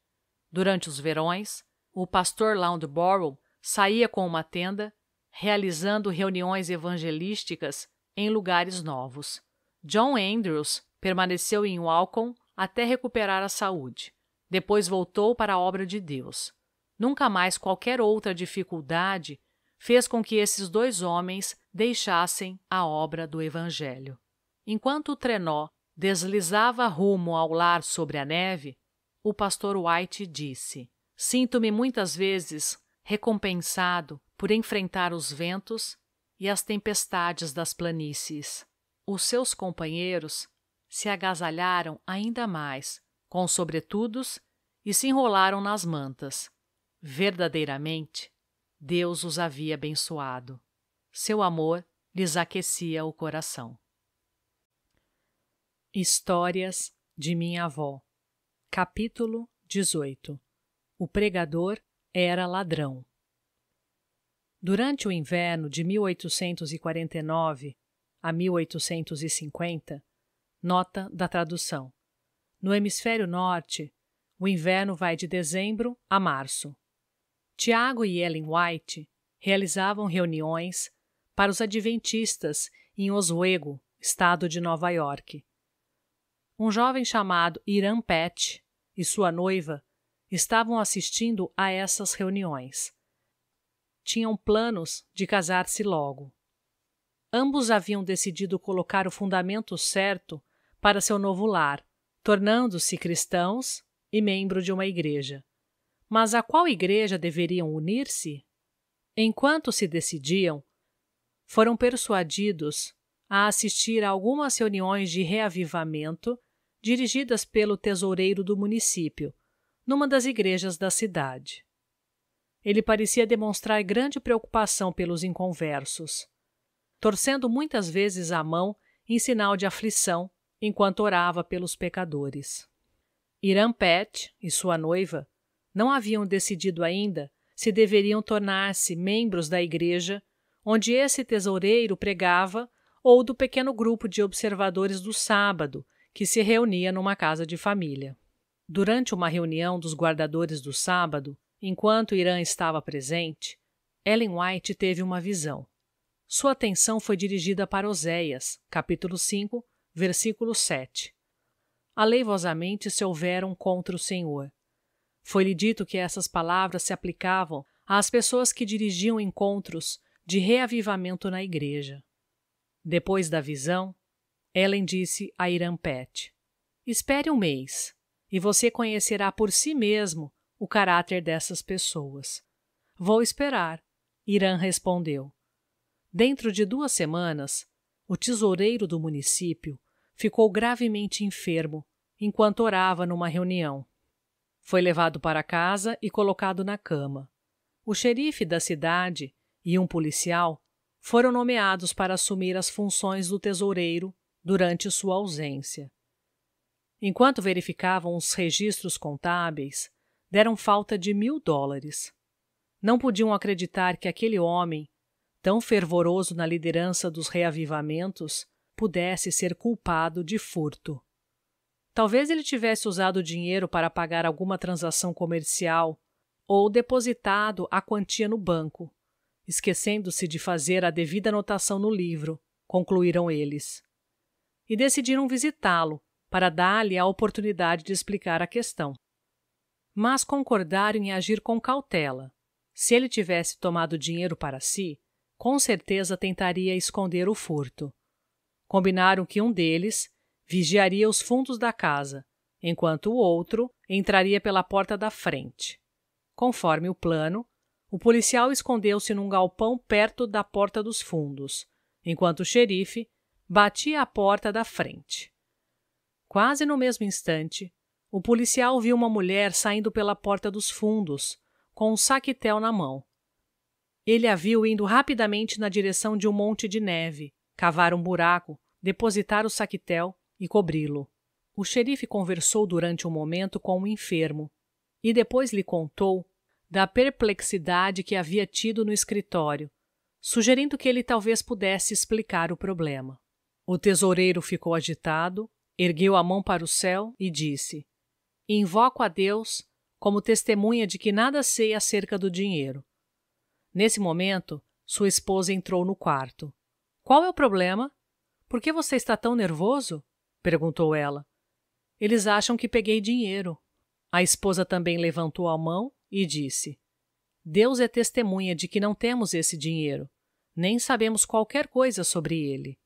Durante os verões, o pastor Loundborough saía com uma tenda, realizando reuniões evangelísticas em lugares novos. John Andrews permaneceu em Walcon até recuperar a saúde. Depois voltou para a obra de Deus. Nunca mais qualquer outra dificuldade fez com que esses dois homens deixassem a obra do Evangelho. Enquanto o trenó deslizava rumo ao lar sobre a neve, o pastor White disse: Sinto-me muitas vezes recompensado por enfrentar os ventos e as tempestades das planícies. Os seus companheiros se agasalharam ainda mais, com sobretudos, e se enrolaram nas mantas. Verdadeiramente, Deus os havia abençoado. Seu amor lhes aquecia o coração. Histórias de minha avó. Capítulo 18. O pregador era ladrão. Durante o inverno de 1849 a 1850, Nota da tradução: No hemisfério norte, o inverno vai de dezembro a março. Tiago e Ellen White realizavam reuniões para os adventistas em Oswego, estado de Nova York. Um jovem chamado Iran Pet e sua noiva estavam assistindo a essas reuniões. Tinham planos de casar-se logo. Ambos haviam decidido colocar o fundamento certo para seu novo lar, tornando-se cristãos e membro de uma igreja. Mas a qual igreja deveriam unir-se? Enquanto se decidiam, foram persuadidos a assistir a algumas reuniões de reavivamento dirigidas pelo tesoureiro do município, numa das igrejas da cidade. Ele parecia demonstrar grande preocupação pelos inconversos, torcendo muitas vezes a mão em sinal de aflição enquanto orava pelos pecadores. Irampet e sua noiva não haviam decidido ainda se deveriam tornar-se membros da igreja onde esse tesoureiro pregava ou do pequeno grupo de observadores do sábado que se reunia numa casa de família. Durante uma reunião dos guardadores do sábado, enquanto Irã estava presente, Ellen White teve uma visão. Sua atenção foi dirigida para Oséias, capítulo 5, Versículo 7. Aleivosamente se houveram contra o Senhor. Foi-lhe dito que essas palavras se aplicavam às pessoas que dirigiam encontros de reavivamento na igreja. Depois da visão, Ellen disse a Irampete: Espere um mês e você conhecerá por si mesmo o caráter dessas pessoas. Vou esperar, Irã respondeu. Dentro de duas semanas, o tesoureiro do município, ficou gravemente enfermo enquanto orava numa reunião. Foi levado para casa e colocado na cama. O xerife da cidade e um policial foram nomeados para assumir as funções do tesoureiro durante sua ausência. Enquanto verificavam os registros contábeis, deram falta de mil dólares. Não podiam acreditar que aquele homem tão fervoroso na liderança dos reavivamentos, pudesse ser culpado de furto. Talvez ele tivesse usado o dinheiro para pagar alguma transação comercial ou depositado a quantia no banco, esquecendo-se de fazer a devida anotação no livro, concluíram eles. E decidiram visitá-lo para dar-lhe a oportunidade de explicar a questão. Mas concordaram em agir com cautela. Se ele tivesse tomado dinheiro para si, com certeza tentaria esconder o furto. Combinaram que um deles vigiaria os fundos da casa, enquanto o outro entraria pela porta da frente. Conforme o plano, o policial escondeu-se num galpão perto da porta dos fundos, enquanto o xerife batia a porta da frente. Quase no mesmo instante, o policial viu uma mulher saindo pela porta dos fundos, com um saquetel na mão. Ele a viu indo rapidamente na direção de um monte de neve, cavar um buraco, depositar o saquetel e cobri-lo. O xerife conversou durante um momento com o enfermo e depois lhe contou da perplexidade que havia tido no escritório, sugerindo que ele talvez pudesse explicar o problema. O tesoureiro ficou agitado, ergueu a mão para o céu e disse: Invoco a Deus como testemunha de que nada sei acerca do dinheiro Nesse momento, sua esposa entrou no quarto. Qual é o problema? Por que você está tão nervoso? perguntou ela. Eles acham que peguei dinheiro. A esposa também levantou a mão e disse: Deus é testemunha de que não temos esse dinheiro, nem sabemos qualquer coisa sobre ele.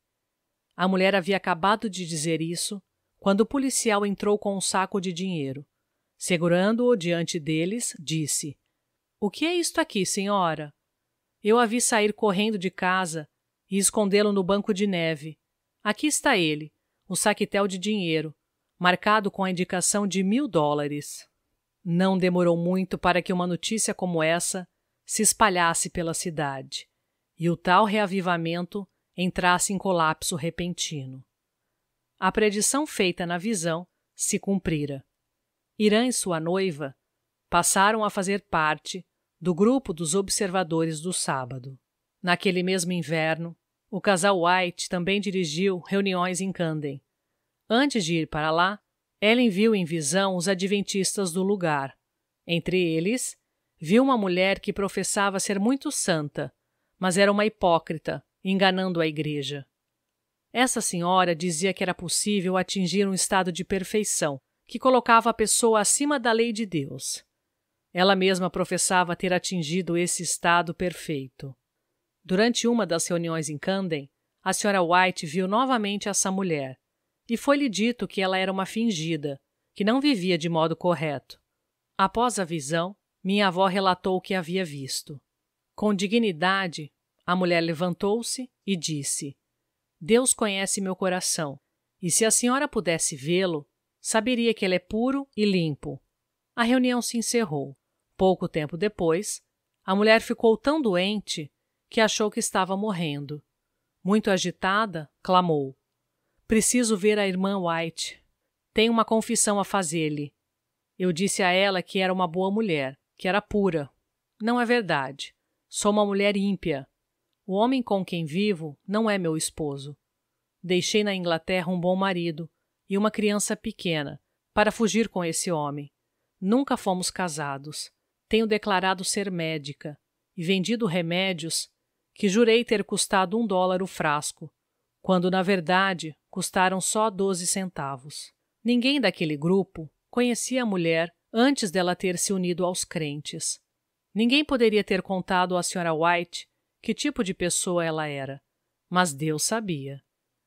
A mulher havia acabado de dizer isso quando o policial entrou com um saco de dinheiro. Segurando-o diante deles, disse: O que é isto aqui, senhora? Eu a vi sair correndo de casa e escondê-lo no banco de neve. Aqui está ele, um saquetel de dinheiro, marcado com a indicação de mil dólares. Não demorou muito para que uma notícia como essa se espalhasse pela cidade e o tal reavivamento entrasse em colapso repentino. A predição feita na visão se cumprira. Irã e sua noiva passaram a fazer parte do grupo dos observadores do sábado. Naquele mesmo inverno, o casal White também dirigiu reuniões em Camden. Antes de ir para lá, Ellen viu em visão os adventistas do lugar. Entre eles, viu uma mulher que professava ser muito santa, mas era uma hipócrita, enganando a igreja. Essa senhora dizia que era possível atingir um estado de perfeição, que colocava a pessoa acima da lei de Deus. Ela mesma professava ter atingido esse estado perfeito. Durante uma das reuniões em Camden, a senhora White viu novamente essa mulher, e foi-lhe dito que ela era uma fingida, que não vivia de modo correto. Após a visão, minha avó relatou o que havia visto. Com dignidade, a mulher levantou-se e disse: Deus conhece meu coração, e se a senhora pudesse vê-lo, saberia que ele é puro e limpo. A reunião se encerrou. Pouco tempo depois, a mulher ficou tão doente que achou que estava morrendo. Muito agitada, clamou: Preciso ver a irmã White. Tenho uma confissão a fazer-lhe. Eu disse a ela que era uma boa mulher, que era pura. Não é verdade. Sou uma mulher ímpia. O homem com quem vivo não é meu esposo. Deixei na Inglaterra um bom marido e uma criança pequena para fugir com esse homem. Nunca fomos casados tenho declarado ser médica e vendido remédios que jurei ter custado um dólar o frasco, quando na verdade custaram só doze centavos. Ninguém daquele grupo conhecia a mulher antes dela ter se unido aos crentes. Ninguém poderia ter contado à Sra. White que tipo de pessoa ela era, mas Deus sabia.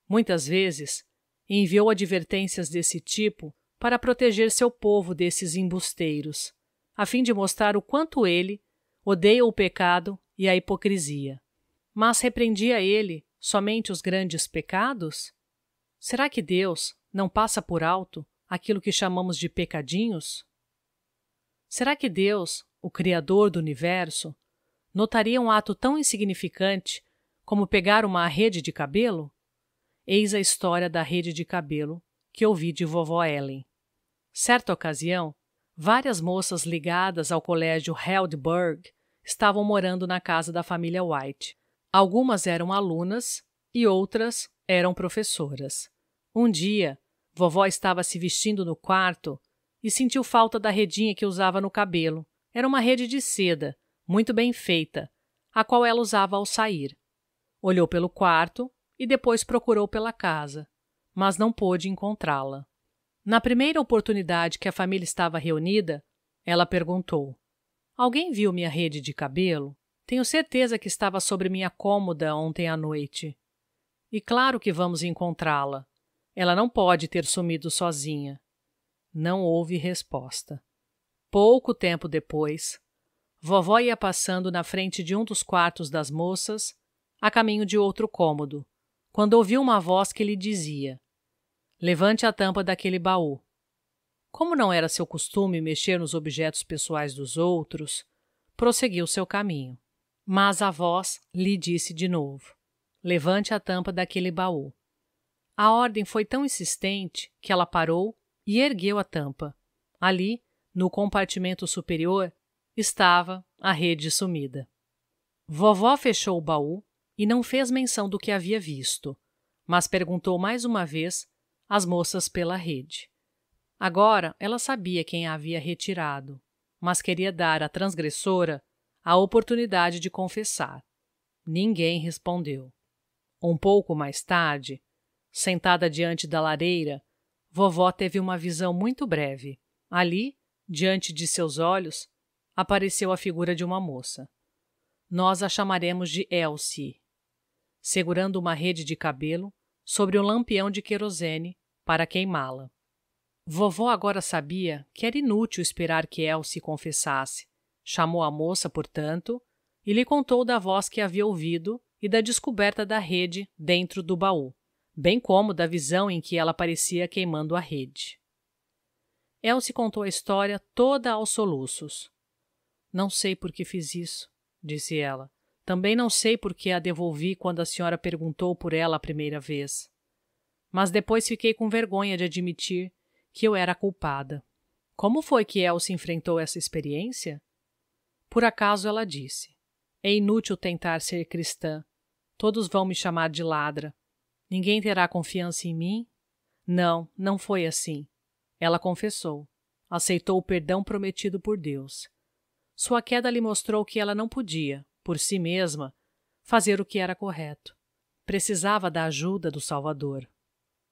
Muitas vezes enviou advertências desse tipo para proteger seu povo desses embusteiros a fim de mostrar o quanto ele odeia o pecado e a hipocrisia. Mas repreendia ele somente os grandes pecados? Será que Deus não passa por alto aquilo que chamamos de pecadinhos? Será que Deus, o Criador do universo, notaria um ato tão insignificante como pegar uma rede de cabelo? Eis a história da rede de cabelo que ouvi de vovó Ellen. Certa ocasião, Várias moças ligadas ao colégio Heldberg estavam morando na casa da família White. Algumas eram alunas e outras eram professoras. Um dia, vovó estava se vestindo no quarto e sentiu falta da redinha que usava no cabelo. Era uma rede de seda, muito bem feita, a qual ela usava ao sair. Olhou pelo quarto e depois procurou pela casa, mas não pôde encontrá-la. Na primeira oportunidade que a família estava reunida, ela perguntou: Alguém viu minha rede de cabelo? Tenho certeza que estava sobre minha cômoda ontem à noite. E claro que vamos encontrá-la. Ela não pode ter sumido sozinha. Não houve resposta. Pouco tempo depois, vovó ia passando na frente de um dos quartos das moças, a caminho de outro cômodo, quando ouviu uma voz que lhe dizia: Levante a tampa daquele baú. Como não era seu costume mexer nos objetos pessoais dos outros, prosseguiu seu caminho. Mas a voz lhe disse de novo: Levante a tampa daquele baú. A ordem foi tão insistente que ela parou e ergueu a tampa. Ali, no compartimento superior, estava a rede sumida. Vovó fechou o baú e não fez menção do que havia visto, mas perguntou mais uma vez as moças pela rede. Agora ela sabia quem a havia retirado, mas queria dar à transgressora a oportunidade de confessar. Ninguém respondeu. Um pouco mais tarde, sentada diante da lareira, vovó teve uma visão muito breve. Ali, diante de seus olhos, apareceu a figura de uma moça. Nós a chamaremos de Elsie. Segurando uma rede de cabelo, sobre um lampião de querosene, para queimá-la. Vovó agora sabia que era inútil esperar que El se confessasse. Chamou a moça, portanto, e lhe contou da voz que havia ouvido e da descoberta da rede dentro do baú, bem como da visão em que ela parecia queimando a rede. Elsie contou a história toda aos soluços. Não sei por que fiz isso, disse ela. Também não sei por que a devolvi quando a senhora perguntou por ela a primeira vez mas depois fiquei com vergonha de admitir que eu era culpada. Como foi que Elsa enfrentou essa experiência? Por acaso ela disse: É inútil tentar ser cristã. Todos vão me chamar de ladra. Ninguém terá confiança em mim? Não, não foi assim. Ela confessou. Aceitou o perdão prometido por Deus. Sua queda lhe mostrou que ela não podia, por si mesma, fazer o que era correto. Precisava da ajuda do Salvador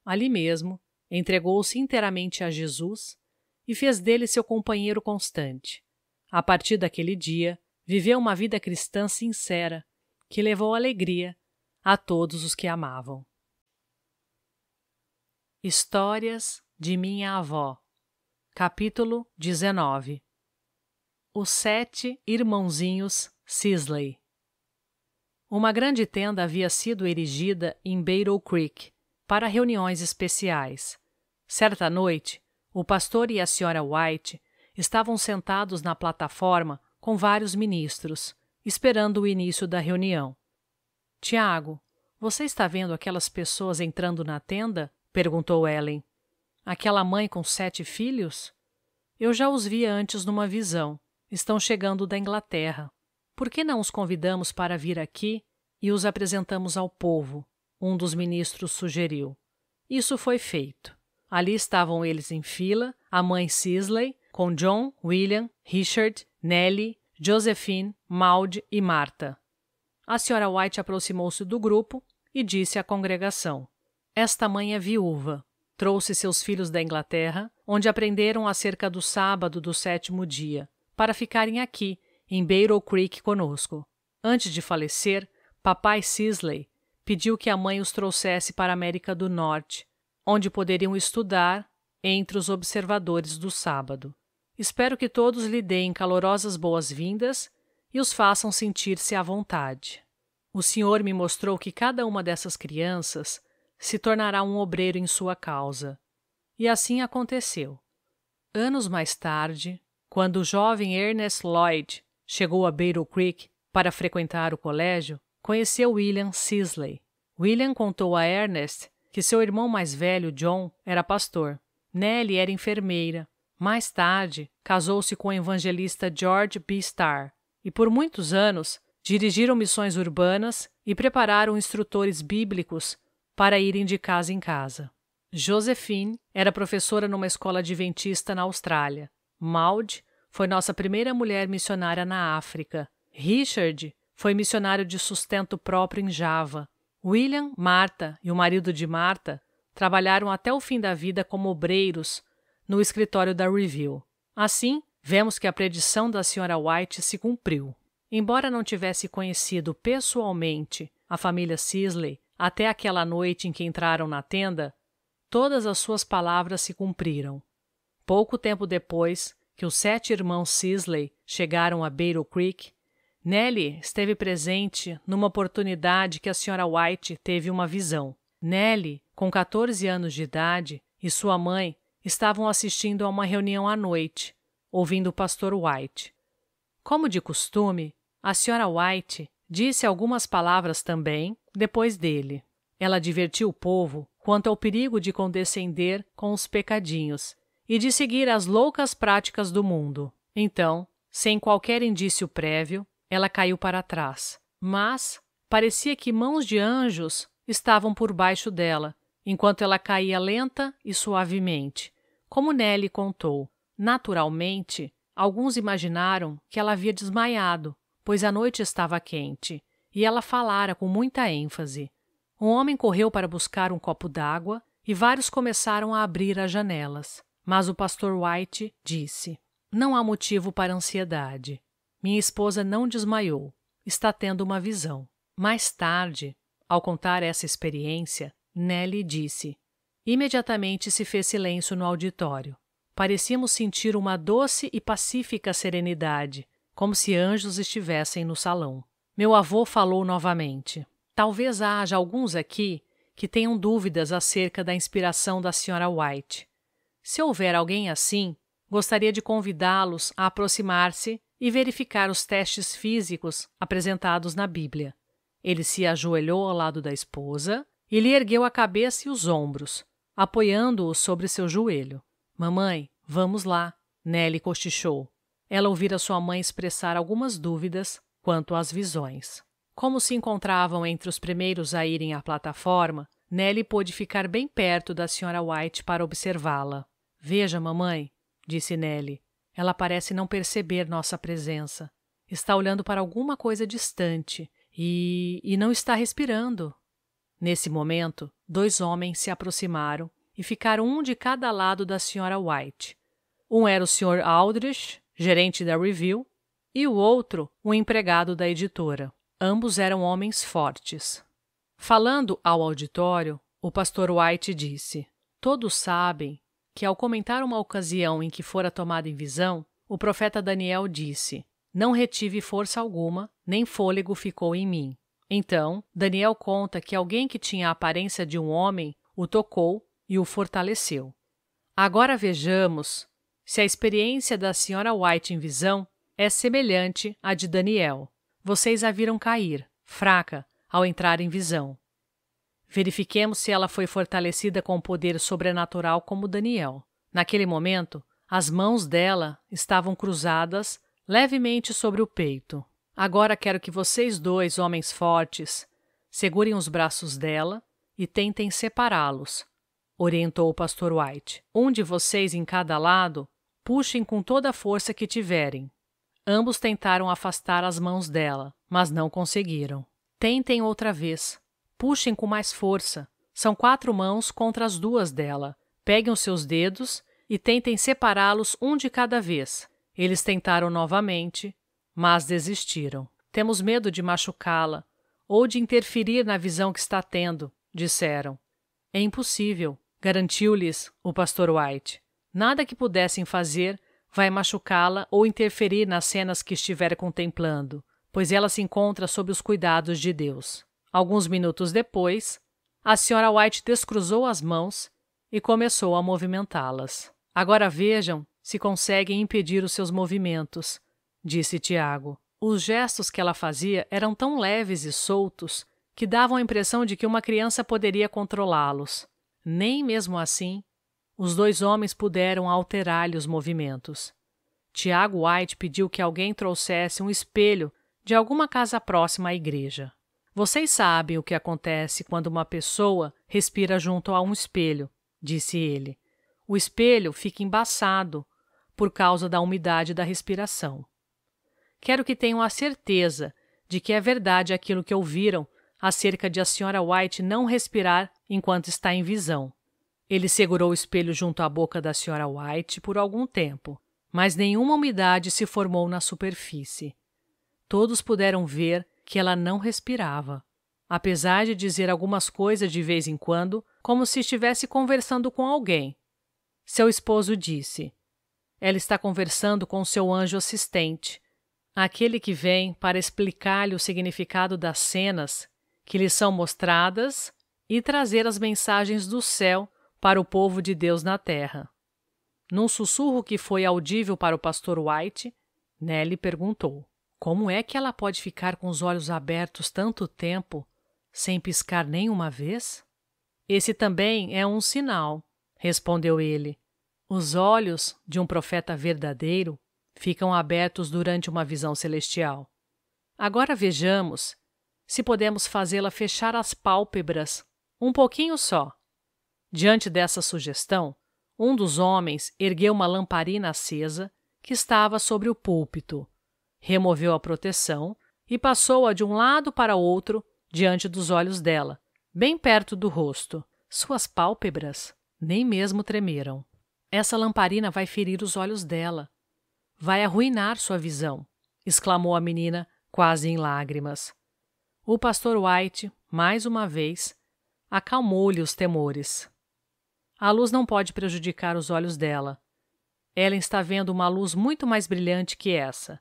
ali mesmo, entregou-se inteiramente a Jesus e fez dele seu companheiro constante. A partir daquele dia, viveu uma vida cristã sincera, que levou alegria a todos os que amavam. Histórias de minha avó. Capítulo 19. Os sete irmãozinhos Sisley. Uma grande tenda havia sido erigida em Battle Creek, para reuniões especiais. Certa noite, o pastor e a senhora White estavam sentados na plataforma com vários ministros, esperando o início da reunião. Tiago, você está vendo aquelas pessoas entrando na tenda? perguntou Ellen. Aquela mãe com sete filhos? Eu já os vi antes numa visão. Estão chegando da Inglaterra. Por que não os convidamos para vir aqui e os apresentamos ao povo? um dos ministros sugeriu. Isso foi feito. Ali estavam eles em fila, a mãe Sisley, com John, William, Richard, Nellie, Josephine, Maud e Marta. A senhora White aproximou-se do grupo e disse à congregação: Esta mãe é viúva. Trouxe seus filhos da Inglaterra, onde aprenderam acerca do sábado do sétimo dia, para ficarem aqui, em Battle Creek, conosco. Antes de falecer, papai Sisley pediu que a mãe os trouxesse para a América do Norte, onde poderiam estudar entre os observadores do sábado. Espero que todos lhe deem calorosas boas-vindas e os façam sentir-se à vontade. O Senhor me mostrou que cada uma dessas crianças se tornará um obreiro em sua causa. E assim aconteceu. Anos mais tarde, quando o jovem Ernest Lloyd chegou a Battle Creek para frequentar o colégio, conheceu William Sisley. William contou a Ernest que seu irmão mais velho, John, era pastor. Nellie era enfermeira. Mais tarde, casou-se com o evangelista George B. Starr e por muitos anos dirigiram missões urbanas e prepararam instrutores bíblicos para irem de casa em casa. Josephine era professora numa escola adventista na Austrália. Maud foi nossa primeira mulher missionária na África. Richard foi missionário de sustento próprio em Java. William, Marta e o marido de Marta trabalharam até o fim da vida como obreiros no escritório da Review. Assim, vemos que a predição da Sra. White se cumpriu. Embora não tivesse conhecido pessoalmente a família Sisley até aquela noite em que entraram na tenda, todas as suas palavras se cumpriram. Pouco tempo depois que os sete irmãos Sisley chegaram a Battle Creek, Nellie esteve presente numa oportunidade que a senhora White teve uma visão. Nellie, com 14 anos de idade, e sua mãe estavam assistindo a uma reunião à noite, ouvindo o pastor White. Como de costume, a senhora White disse algumas palavras também depois dele. Ela divertiu o povo quanto ao perigo de condescender com os pecadinhos e de seguir as loucas práticas do mundo. Então, sem qualquer indício prévio, ela caiu para trás, mas parecia que mãos de anjos estavam por baixo dela, enquanto ela caía lenta e suavemente, como Nelly contou. Naturalmente, alguns imaginaram que ela havia desmaiado, pois a noite estava quente, e ela falara com muita ênfase. Um homem correu para buscar um copo d'água e vários começaram a abrir as janelas. Mas o pastor White disse: Não há motivo para ansiedade. Minha esposa não desmaiou, está tendo uma visão. Mais tarde, ao contar essa experiência, Nelly disse: Imediatamente se fez silêncio no auditório. Parecíamos sentir uma doce e pacífica serenidade, como se anjos estivessem no salão. Meu avô falou novamente: Talvez haja alguns aqui que tenham dúvidas acerca da inspiração da Sra. White. Se houver alguém assim, gostaria de convidá-los a aproximar-se e verificar os testes físicos apresentados na Bíblia. Ele se ajoelhou ao lado da esposa e lhe ergueu a cabeça e os ombros, apoiando-o sobre seu joelho. Mamãe, vamos lá, Nelly cochichou. Ela ouvira sua mãe expressar algumas dúvidas quanto às visões. Como se encontravam entre os primeiros a irem à plataforma, Nelly pôde ficar bem perto da Sra. White para observá-la. Veja, mamãe, disse Nelly, ela parece não perceber nossa presença. Está olhando para alguma coisa distante e, e não está respirando. Nesse momento, dois homens se aproximaram e ficaram um de cada lado da senhora White. Um era o Sr. Aldrich, gerente da Review, e o outro, um empregado da editora. Ambos eram homens fortes. Falando ao auditório, o pastor White disse: Todos sabem que, ao comentar uma ocasião em que fora tomada em visão, o profeta Daniel disse: Não retive força alguma, nem fôlego ficou em mim. Então, Daniel conta que alguém que tinha a aparência de um homem o tocou e o fortaleceu. Agora vejamos se a experiência da senhora White em visão é semelhante à de Daniel. Vocês a viram cair, fraca, ao entrar em visão. Verifiquemos se ela foi fortalecida com o poder sobrenatural como Daniel. Naquele momento, as mãos dela estavam cruzadas levemente sobre o peito. Agora quero que vocês dois, homens fortes, segurem os braços dela e tentem separá-los, orientou o pastor White. Um de vocês em cada lado, puxem com toda a força que tiverem. Ambos tentaram afastar as mãos dela, mas não conseguiram. Tentem outra vez, Puxem com mais força. São quatro mãos contra as duas dela. Peguem os seus dedos e tentem separá-los um de cada vez. Eles tentaram novamente, mas desistiram. Temos medo de machucá-la ou de interferir na visão que está tendo, disseram. É impossível, garantiu-lhes o pastor White. Nada que pudessem fazer vai machucá-la ou interferir nas cenas que estiver contemplando, pois ela se encontra sob os cuidados de Deus. Alguns minutos depois, a senhora White descruzou as mãos e começou a movimentá-las. Agora vejam se conseguem impedir os seus movimentos, disse Tiago. Os gestos que ela fazia eram tão leves e soltos que davam a impressão de que uma criança poderia controlá-los. Nem mesmo assim, os dois homens puderam alterar-lhe os movimentos. Tiago White pediu que alguém trouxesse um espelho de alguma casa próxima à igreja. Vocês sabem o que acontece quando uma pessoa respira junto a um espelho, disse ele. O espelho fica embaçado por causa da umidade da respiração. Quero que tenham a certeza de que é verdade aquilo que ouviram acerca de a senhora White não respirar enquanto está em visão. Ele segurou o espelho junto à boca da senhora White por algum tempo, mas nenhuma umidade se formou na superfície. Todos puderam ver que ela não respirava. Apesar de dizer algumas coisas de vez em quando, como se estivesse conversando com alguém. Seu esposo disse: Ela está conversando com seu anjo assistente, aquele que vem para explicar-lhe o significado das cenas que lhe são mostradas e trazer as mensagens do céu para o povo de Deus na terra. Num sussurro que foi audível para o pastor White, Nelly perguntou: como é que ela pode ficar com os olhos abertos tanto tempo, sem piscar nem uma vez? Esse também é um sinal, respondeu ele. Os olhos de um profeta verdadeiro ficam abertos durante uma visão celestial. Agora vejamos se podemos fazê-la fechar as pálpebras um pouquinho só. Diante dessa sugestão, um dos homens ergueu uma lamparina acesa que estava sobre o púlpito Removeu a proteção e passou-a de um lado para outro diante dos olhos dela, bem perto do rosto. Suas pálpebras nem mesmo tremeram. Essa lamparina vai ferir os olhos dela. Vai arruinar sua visão, exclamou a menina, quase em lágrimas. O pastor White, mais uma vez, acalmou-lhe os temores. A luz não pode prejudicar os olhos dela. Ela está vendo uma luz muito mais brilhante que essa.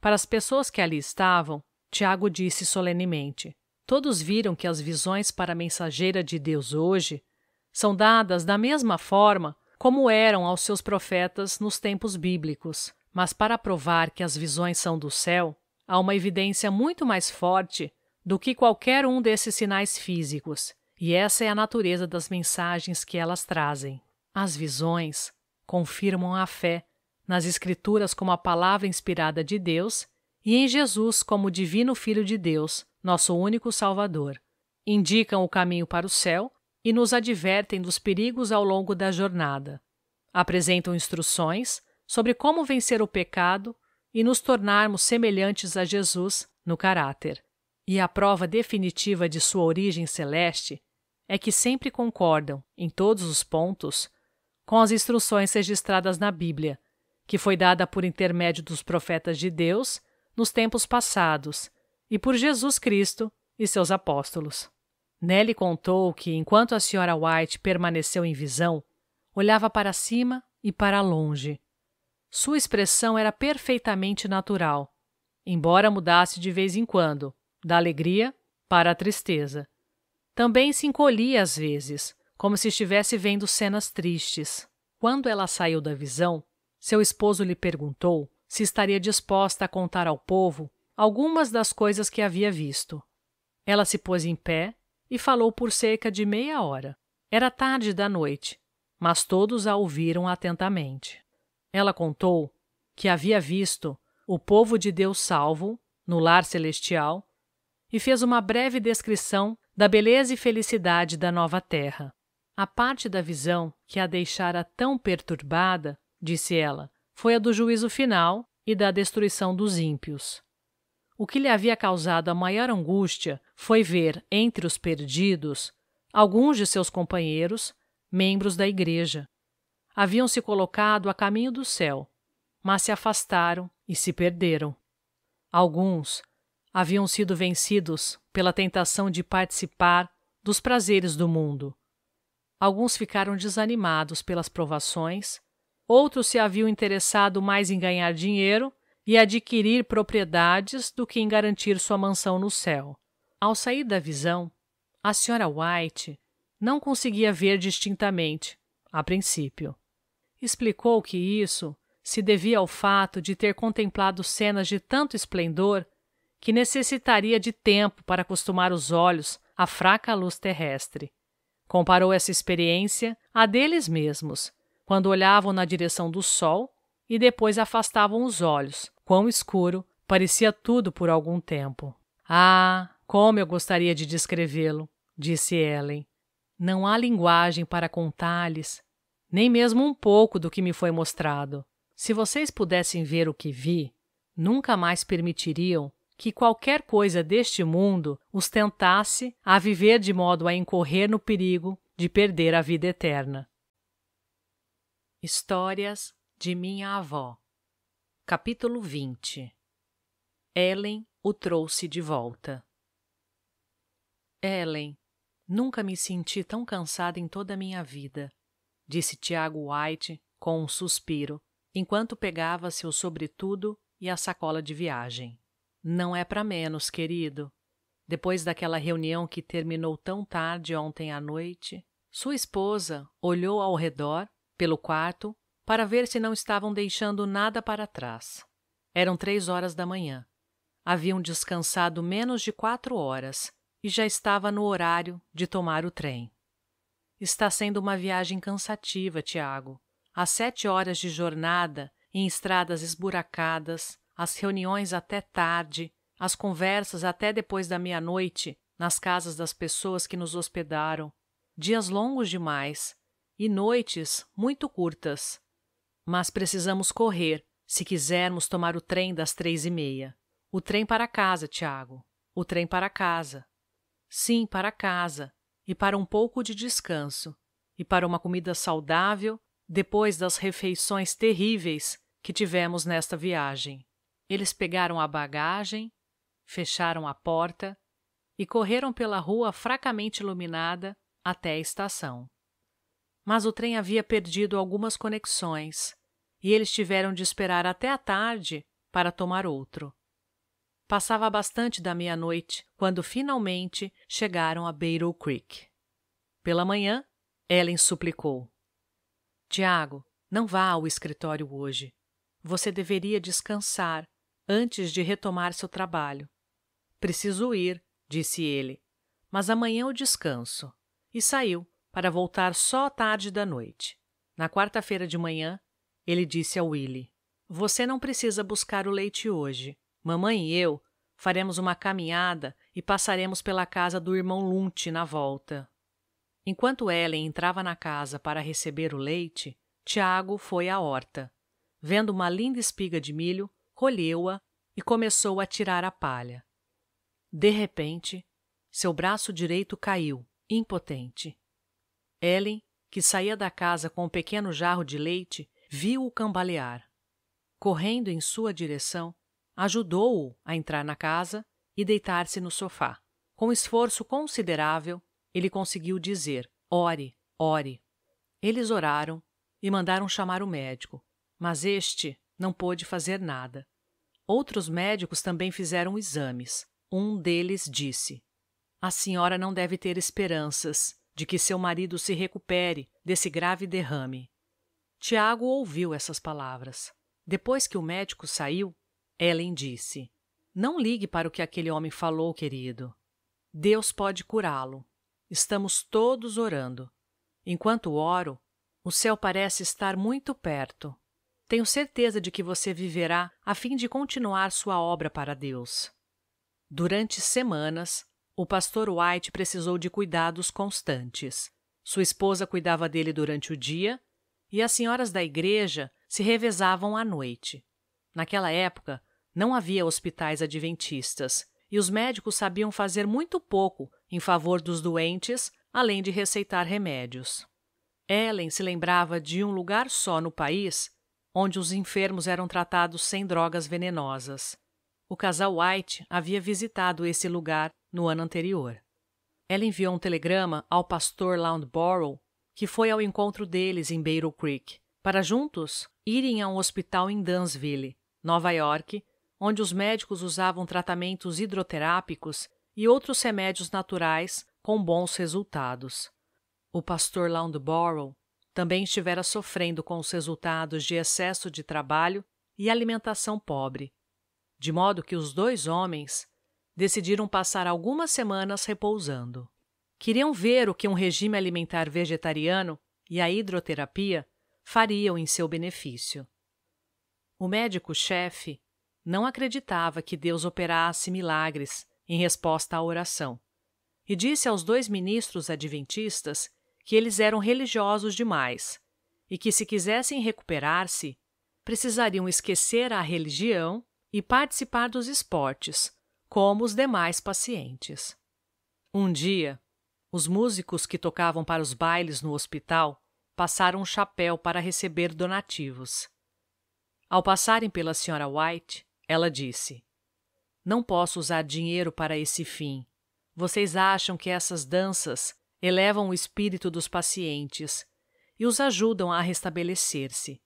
Para as pessoas que ali estavam, Tiago disse solenemente: Todos viram que as visões para a mensageira de Deus hoje são dadas da mesma forma como eram aos seus profetas nos tempos bíblicos. Mas para provar que as visões são do céu, há uma evidência muito mais forte do que qualquer um desses sinais físicos, e essa é a natureza das mensagens que elas trazem. As visões confirmam a fé nas Escrituras como a palavra inspirada de Deus e em Jesus como o Divino Filho de Deus, nosso único Salvador. Indicam o caminho para o céu e nos advertem dos perigos ao longo da jornada. Apresentam instruções sobre como vencer o pecado e nos tornarmos semelhantes a Jesus no caráter. E a prova definitiva de sua origem celeste é que sempre concordam, em todos os pontos, com as instruções registradas na Bíblia que foi dada por intermédio dos profetas de Deus nos tempos passados e por Jesus Cristo e seus apóstolos. Nelly contou que, enquanto a senhora White permaneceu em visão, olhava para cima e para longe. Sua expressão era perfeitamente natural, embora mudasse de vez em quando, da alegria para a tristeza. Também se encolhia às vezes, como se estivesse vendo cenas tristes. Quando ela saiu da visão, seu esposo lhe perguntou se estaria disposta a contar ao povo algumas das coisas que havia visto. Ela se pôs em pé e falou por cerca de meia hora. Era tarde da noite, mas todos a ouviram atentamente. Ela contou que havia visto o povo de Deus salvo no lar celestial e fez uma breve descrição da beleza e felicidade da nova terra. A parte da visão que a deixara tão perturbada disse ela, foi a do juízo final e da destruição dos ímpios. O que lhe havia causado a maior angústia foi ver, entre os perdidos, alguns de seus companheiros, membros da igreja. Haviam se colocado a caminho do céu, mas se afastaram e se perderam. Alguns haviam sido vencidos pela tentação de participar dos prazeres do mundo. Alguns ficaram desanimados pelas provações outros se haviam interessado mais em ganhar dinheiro e adquirir propriedades do que em garantir sua mansão no céu. Ao sair da visão, a senhora White não conseguia ver distintamente, a princípio. Explicou que isso se devia ao fato de ter contemplado cenas de tanto esplendor que necessitaria de tempo para acostumar os olhos à fraca luz terrestre. Comparou essa experiência à deles mesmos quando olhavam na direção do sol e depois afastavam os olhos. Quão escuro parecia tudo por algum tempo. Ah, como eu gostaria de descrevê-lo, disse Ellen. Não há linguagem para contar-lhes, nem mesmo um pouco do que me foi mostrado. Se vocês pudessem ver o que vi, nunca mais permitiriam que qualquer coisa deste mundo os tentasse a viver de modo a incorrer no perigo de perder a vida eterna. Histórias de minha avó. Capítulo 20. Ellen o trouxe de volta. Ellen, nunca me senti tão cansada em toda a minha vida, disse Tiago White com um suspiro, enquanto pegava seu sobretudo e a sacola de viagem. Não é para menos, querido. Depois daquela reunião que terminou tão tarde ontem à noite, sua esposa olhou ao redor pelo quarto para ver se não estavam deixando nada para trás. Eram três horas da manhã. Haviam descansado menos de quatro horas e já estava no horário de tomar o trem. Está sendo uma viagem cansativa, Tiago. As sete horas de jornada, em estradas esburacadas, as reuniões até tarde, as conversas até depois da meia-noite, nas casas das pessoas que nos hospedaram. Dias longos demais, e noites muito curtas. Mas precisamos correr se quisermos tomar o trem das três e meia. O trem para casa, Tiago. O trem para casa. Sim, para casa. E para um pouco de descanso. E para uma comida saudável depois das refeições terríveis que tivemos nesta viagem. Eles pegaram a bagagem, fecharam a porta e correram pela rua fracamente iluminada até a estação mas o trem havia perdido algumas conexões e eles tiveram de esperar até a tarde para tomar outro. Passava bastante da meia-noite quando finalmente chegaram a Beetle Creek. Pela manhã, Ellen suplicou: Tiago, não vá ao escritório hoje. Você deveria descansar antes de retomar seu trabalho. Preciso ir, disse ele, mas amanhã eu descanso. E saiu, para voltar só tarde da noite. Na quarta-feira de manhã, ele disse a Willie: Você não precisa buscar o leite hoje. Mamãe e eu faremos uma caminhada e passaremos pela casa do irmão Lunte na volta. Enquanto Ellen entrava na casa para receber o leite, Tiago foi à horta. Vendo uma linda espiga de milho, colheu-a e começou a tirar a palha. De repente, seu braço direito caiu, impotente. Ellen, que saía da casa com um pequeno jarro de leite, viu-o cambalear. Correndo em sua direção, ajudou-o a entrar na casa e deitar-se no sofá. Com esforço considerável, ele conseguiu dizer: Ore, ore. Eles oraram e mandaram chamar o médico, mas este não pôde fazer nada. Outros médicos também fizeram exames. Um deles disse: A senhora não deve ter esperanças de que seu marido se recupere desse grave derrame. Tiago ouviu essas palavras. Depois que o médico saiu, Ellen disse: Não ligue para o que aquele homem falou, querido. Deus pode curá-lo. Estamos todos orando. Enquanto oro, o céu parece estar muito perto. Tenho certeza de que você viverá a fim de continuar sua obra para Deus. Durante semanas, o pastor White precisou de cuidados constantes. Sua esposa cuidava dele durante o dia e as senhoras da igreja se revezavam à noite. Naquela época, não havia hospitais adventistas e os médicos sabiam fazer muito pouco em favor dos doentes, além de receitar remédios. Ellen se lembrava de um lugar só no país onde os enfermos eram tratados sem drogas venenosas. O casal White havia visitado esse lugar no ano anterior. Ela enviou um telegrama ao pastor Loundborough, que foi ao encontro deles em Battle Creek, para juntos irem a um hospital em Dunsville, Nova York, onde os médicos usavam tratamentos hidroterápicos e outros remédios naturais com bons resultados. O pastor Loundborough também estivera sofrendo com os resultados de excesso de trabalho e alimentação pobre, de modo que os dois homens decidiram passar algumas semanas repousando. Queriam ver o que um regime alimentar vegetariano e a hidroterapia fariam em seu benefício. O médico-chefe não acreditava que Deus operasse milagres em resposta à oração e disse aos dois ministros adventistas que eles eram religiosos demais e que, se quisessem recuperar-se, precisariam esquecer a religião e participar dos esportes como os demais pacientes. Um dia, os músicos que tocavam para os bailes no hospital passaram um chapéu para receber donativos. Ao passarem pela senhora White, ela disse: Não posso usar dinheiro para esse fim. Vocês acham que essas danças elevam o espírito dos pacientes e os ajudam a restabelecer-se.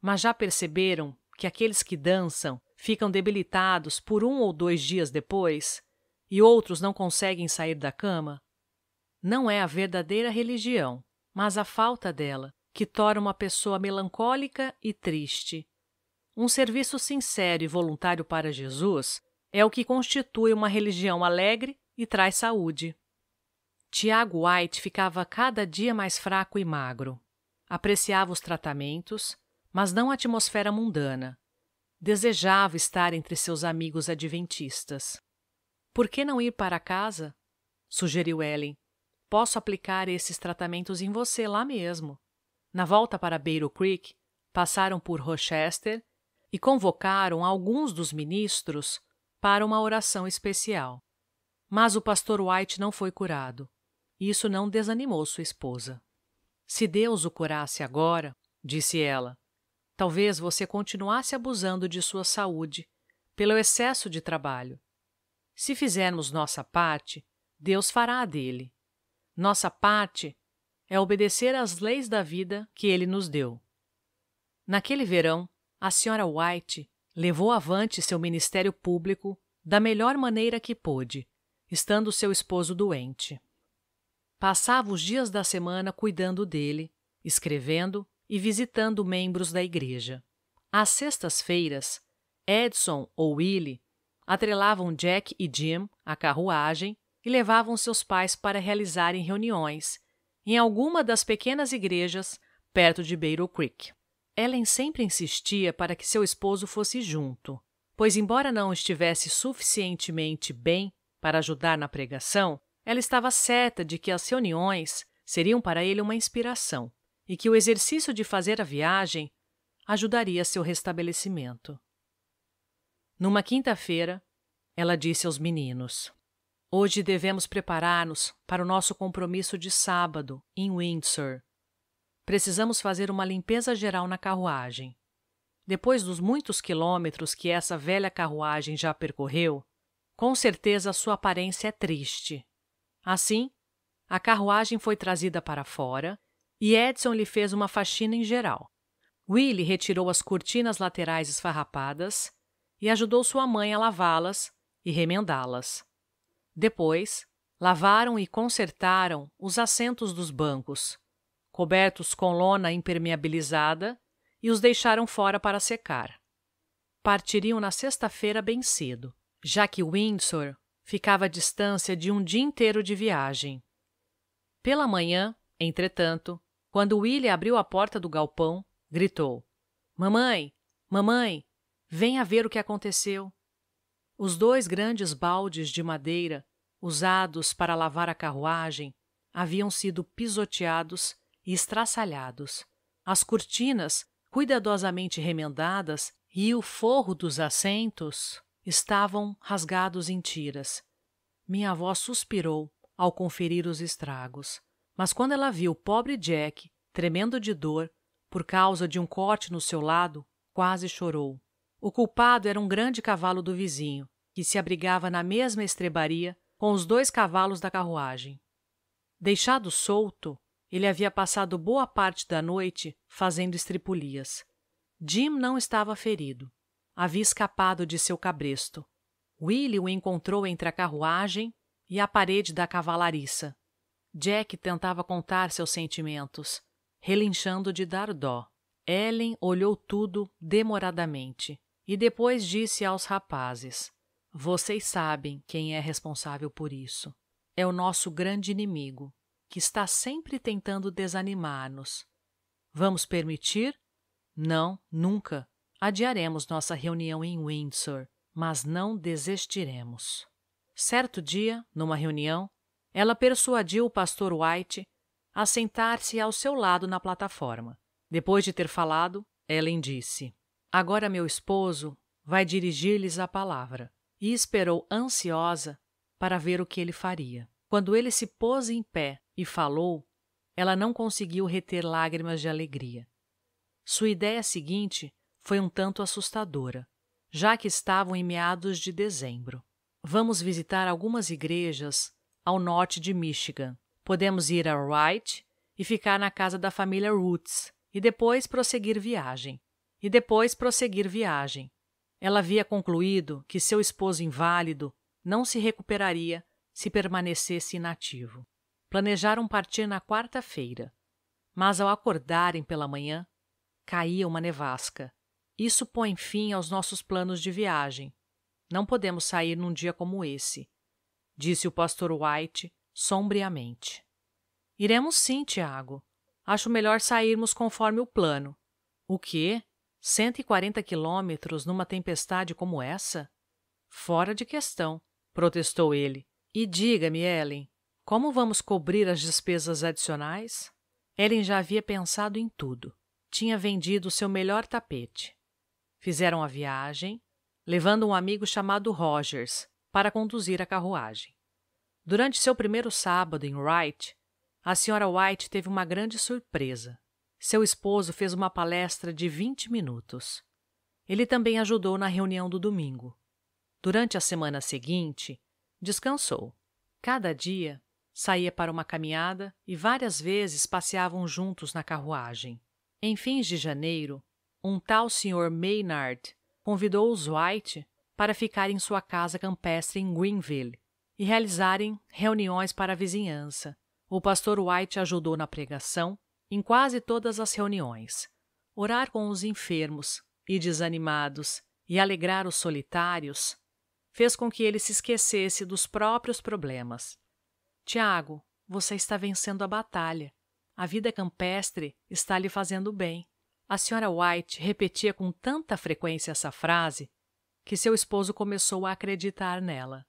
Mas já perceberam que aqueles que dançam ficam debilitados por um ou dois dias depois e outros não conseguem sair da cama, não é a verdadeira religião, mas a falta dela que torna uma pessoa melancólica e triste. Um serviço sincero e voluntário para Jesus é o que constitui uma religião alegre e traz saúde. Tiago White ficava cada dia mais fraco e magro. Apreciava os tratamentos, mas não a atmosfera mundana, Desejava estar entre seus amigos adventistas. Por que não ir para casa? sugeriu Ellen. Posso aplicar esses tratamentos em você lá mesmo. Na volta para Beiro Creek, passaram por Rochester e convocaram alguns dos ministros para uma oração especial. Mas o pastor White não foi curado. Isso não desanimou sua esposa. Se Deus o curasse agora, disse ela, Talvez você continuasse abusando de sua saúde pelo excesso de trabalho. Se fizermos nossa parte, Deus fará a dele. Nossa parte é obedecer às leis da vida que ele nos deu. Naquele verão, a senhora White levou avante seu ministério público da melhor maneira que pôde, estando seu esposo doente. Passava os dias da semana cuidando dele, escrevendo e visitando membros da igreja. Às sextas-feiras, Edson ou Willie atrelavam Jack e Jim à carruagem e levavam seus pais para realizarem reuniões em alguma das pequenas igrejas perto de Beiro Creek. Ellen sempre insistia para que seu esposo fosse junto, pois, embora não estivesse suficientemente bem para ajudar na pregação, ela estava certa de que as reuniões seriam para ele uma inspiração e que o exercício de fazer a viagem ajudaria seu restabelecimento. Numa quinta-feira, ela disse aos meninos: Hoje devemos preparar-nos para o nosso compromisso de sábado em Windsor. Precisamos fazer uma limpeza geral na carruagem. Depois dos muitos quilômetros que essa velha carruagem já percorreu, com certeza sua aparência é triste. Assim, a carruagem foi trazida para fora e Edson lhe fez uma faxina em geral. Willie retirou as cortinas laterais esfarrapadas e ajudou sua mãe a lavá-las e remendá-las. Depois, lavaram e consertaram os assentos dos bancos, cobertos com lona impermeabilizada, e os deixaram fora para secar. Partiriam na sexta-feira bem cedo, já que Windsor ficava a distância de um dia inteiro de viagem. Pela manhã, entretanto, quando William abriu a porta do galpão, gritou: Mamãe, mamãe, venha ver o que aconteceu. Os dois grandes baldes de madeira, usados para lavar a carruagem, haviam sido pisoteados e estraçalhados. As cortinas, cuidadosamente remendadas, e o forro dos assentos estavam rasgados em tiras. Minha avó suspirou ao conferir os estragos. Mas quando ela viu o pobre Jack, tremendo de dor, por causa de um corte no seu lado, quase chorou. O culpado era um grande cavalo do vizinho, que se abrigava na mesma estrebaria com os dois cavalos da carruagem. Deixado solto, ele havia passado boa parte da noite fazendo estripulias. Jim não estava ferido. Havia escapado de seu cabresto. Willie o encontrou entre a carruagem e a parede da cavalariça, Jack tentava contar seus sentimentos, relinchando de dar dó. Ellen olhou tudo demoradamente e depois disse aos rapazes: Vocês sabem quem é responsável por isso. É o nosso grande inimigo, que está sempre tentando desanimar-nos. Vamos permitir? Não, nunca. Adiaremos nossa reunião em Windsor, mas não desistiremos. Certo dia, numa reunião, ela persuadiu o pastor White a sentar-se ao seu lado na plataforma. Depois de ter falado, Ellen disse: Agora meu esposo vai dirigir-lhes a palavra. E esperou ansiosa para ver o que ele faria. Quando ele se pôs em pé e falou, ela não conseguiu reter lágrimas de alegria. Sua ideia seguinte foi um tanto assustadora, já que estavam em meados de dezembro. Vamos visitar algumas igrejas ao norte de Michigan. Podemos ir a Wright e ficar na casa da família Roots e depois prosseguir viagem. E depois prosseguir viagem. Ela havia concluído que seu esposo inválido não se recuperaria se permanecesse inativo. Planejaram partir na quarta-feira, mas ao acordarem pela manhã, caía uma nevasca. Isso põe fim aos nossos planos de viagem. Não podemos sair num dia como esse disse o pastor White sombriamente. Iremos sim, Tiago. Acho melhor sairmos conforme o plano. O quê? 140 quilômetros numa tempestade como essa? Fora de questão, protestou ele. E diga-me, Ellen, como vamos cobrir as despesas adicionais? Ellen já havia pensado em tudo. Tinha vendido seu melhor tapete. Fizeram a viagem, levando um amigo chamado Rogers, para conduzir a carruagem. Durante seu primeiro sábado em Wright, a senhora White teve uma grande surpresa. Seu esposo fez uma palestra de 20 minutos. Ele também ajudou na reunião do domingo. Durante a semana seguinte, descansou. Cada dia, saía para uma caminhada e várias vezes passeavam juntos na carruagem. Em fins de janeiro, um tal Sr. Maynard convidou os White para ficar em sua casa campestre em Greenville e realizarem reuniões para a vizinhança. O pastor White ajudou na pregação em quase todas as reuniões. Orar com os enfermos e desanimados e alegrar os solitários fez com que ele se esquecesse dos próprios problemas. Tiago, você está vencendo a batalha. A vida campestre está lhe fazendo bem. A senhora White repetia com tanta frequência essa frase que seu esposo começou a acreditar nela.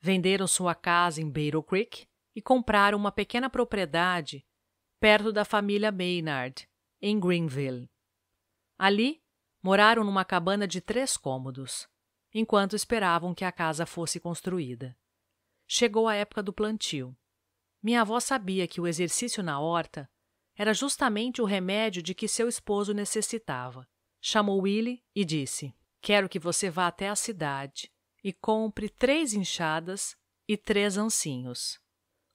Venderam sua casa em Battle Creek e compraram uma pequena propriedade perto da família Maynard, em Greenville. Ali, moraram numa cabana de três cômodos, enquanto esperavam que a casa fosse construída. Chegou a época do plantio. Minha avó sabia que o exercício na horta era justamente o remédio de que seu esposo necessitava. Chamou Willie e disse: Quero que você vá até a cidade e compre três enxadas e três ancinhos.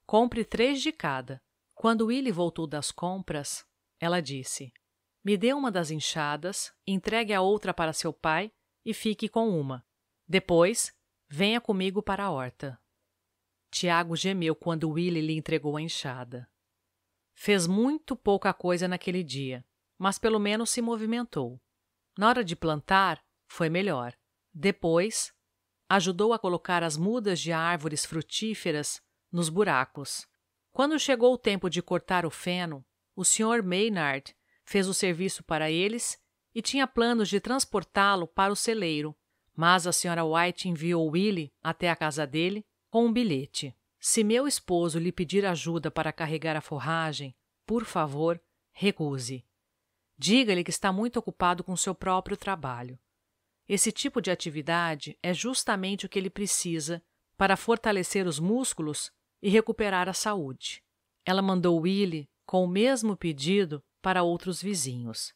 Compre três de cada. Quando Willy voltou das compras, ela disse: Me dê uma das enxadas, entregue a outra para seu pai e fique com uma. Depois, venha comigo para a horta. Tiago gemeu quando Willy lhe entregou a enxada. Fez muito pouca coisa naquele dia, mas pelo menos se movimentou. Na hora de plantar, foi melhor. Depois, ajudou a colocar as mudas de árvores frutíferas nos buracos. Quando chegou o tempo de cortar o feno, o Sr. Maynard fez o serviço para eles e tinha planos de transportá-lo para o celeiro, mas a Sra. White enviou Willie até a casa dele com um bilhete. Se meu esposo lhe pedir ajuda para carregar a forragem, por favor, recuse. Diga-lhe que está muito ocupado com seu próprio trabalho. Esse tipo de atividade é justamente o que ele precisa para fortalecer os músculos e recuperar a saúde. Ela mandou Willie com o mesmo pedido para outros vizinhos.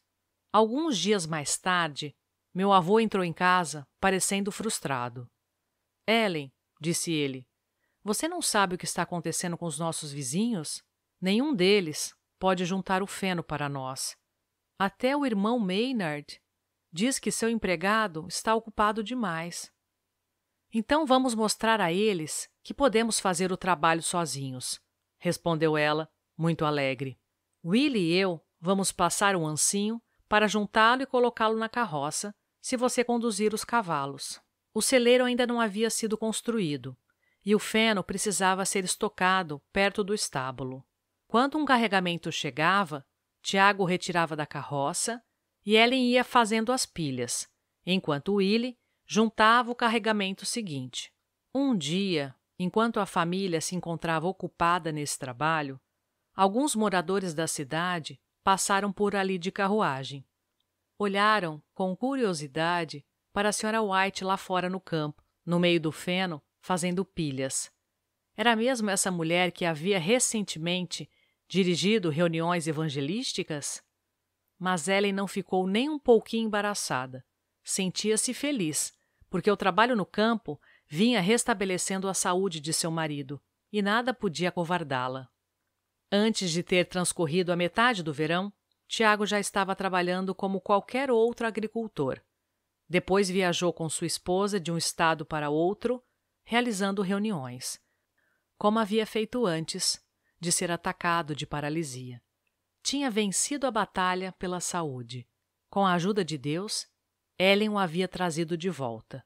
Alguns dias mais tarde, meu avô entrou em casa parecendo frustrado. Ellen, disse ele, você não sabe o que está acontecendo com os nossos vizinhos? Nenhum deles pode juntar o feno para nós. Até o irmão Maynard Diz que seu empregado está ocupado demais. Então vamos mostrar a eles que podemos fazer o trabalho sozinhos, respondeu ela, muito alegre. Willie e eu vamos passar um ancinho para juntá-lo e colocá-lo na carroça, se você conduzir os cavalos. O celeiro ainda não havia sido construído, e o feno precisava ser estocado perto do estábulo. Quando um carregamento chegava, Tiago retirava da carroça e Ellen ia fazendo as pilhas, enquanto Willie juntava o carregamento seguinte. Um dia, enquanto a família se encontrava ocupada nesse trabalho, alguns moradores da cidade passaram por ali de carruagem. Olharam com curiosidade para a senhora White lá fora no campo, no meio do feno, fazendo pilhas. Era mesmo essa mulher que havia recentemente dirigido reuniões evangelísticas? Mas Ellen não ficou nem um pouquinho embaraçada. Sentia-se feliz, porque o trabalho no campo vinha restabelecendo a saúde de seu marido e nada podia covardá-la. Antes de ter transcorrido a metade do verão, Tiago já estava trabalhando como qualquer outro agricultor. Depois viajou com sua esposa de um estado para outro, realizando reuniões, como havia feito antes de ser atacado de paralisia tinha vencido a batalha pela saúde. Com a ajuda de Deus, Ellen o havia trazido de volta.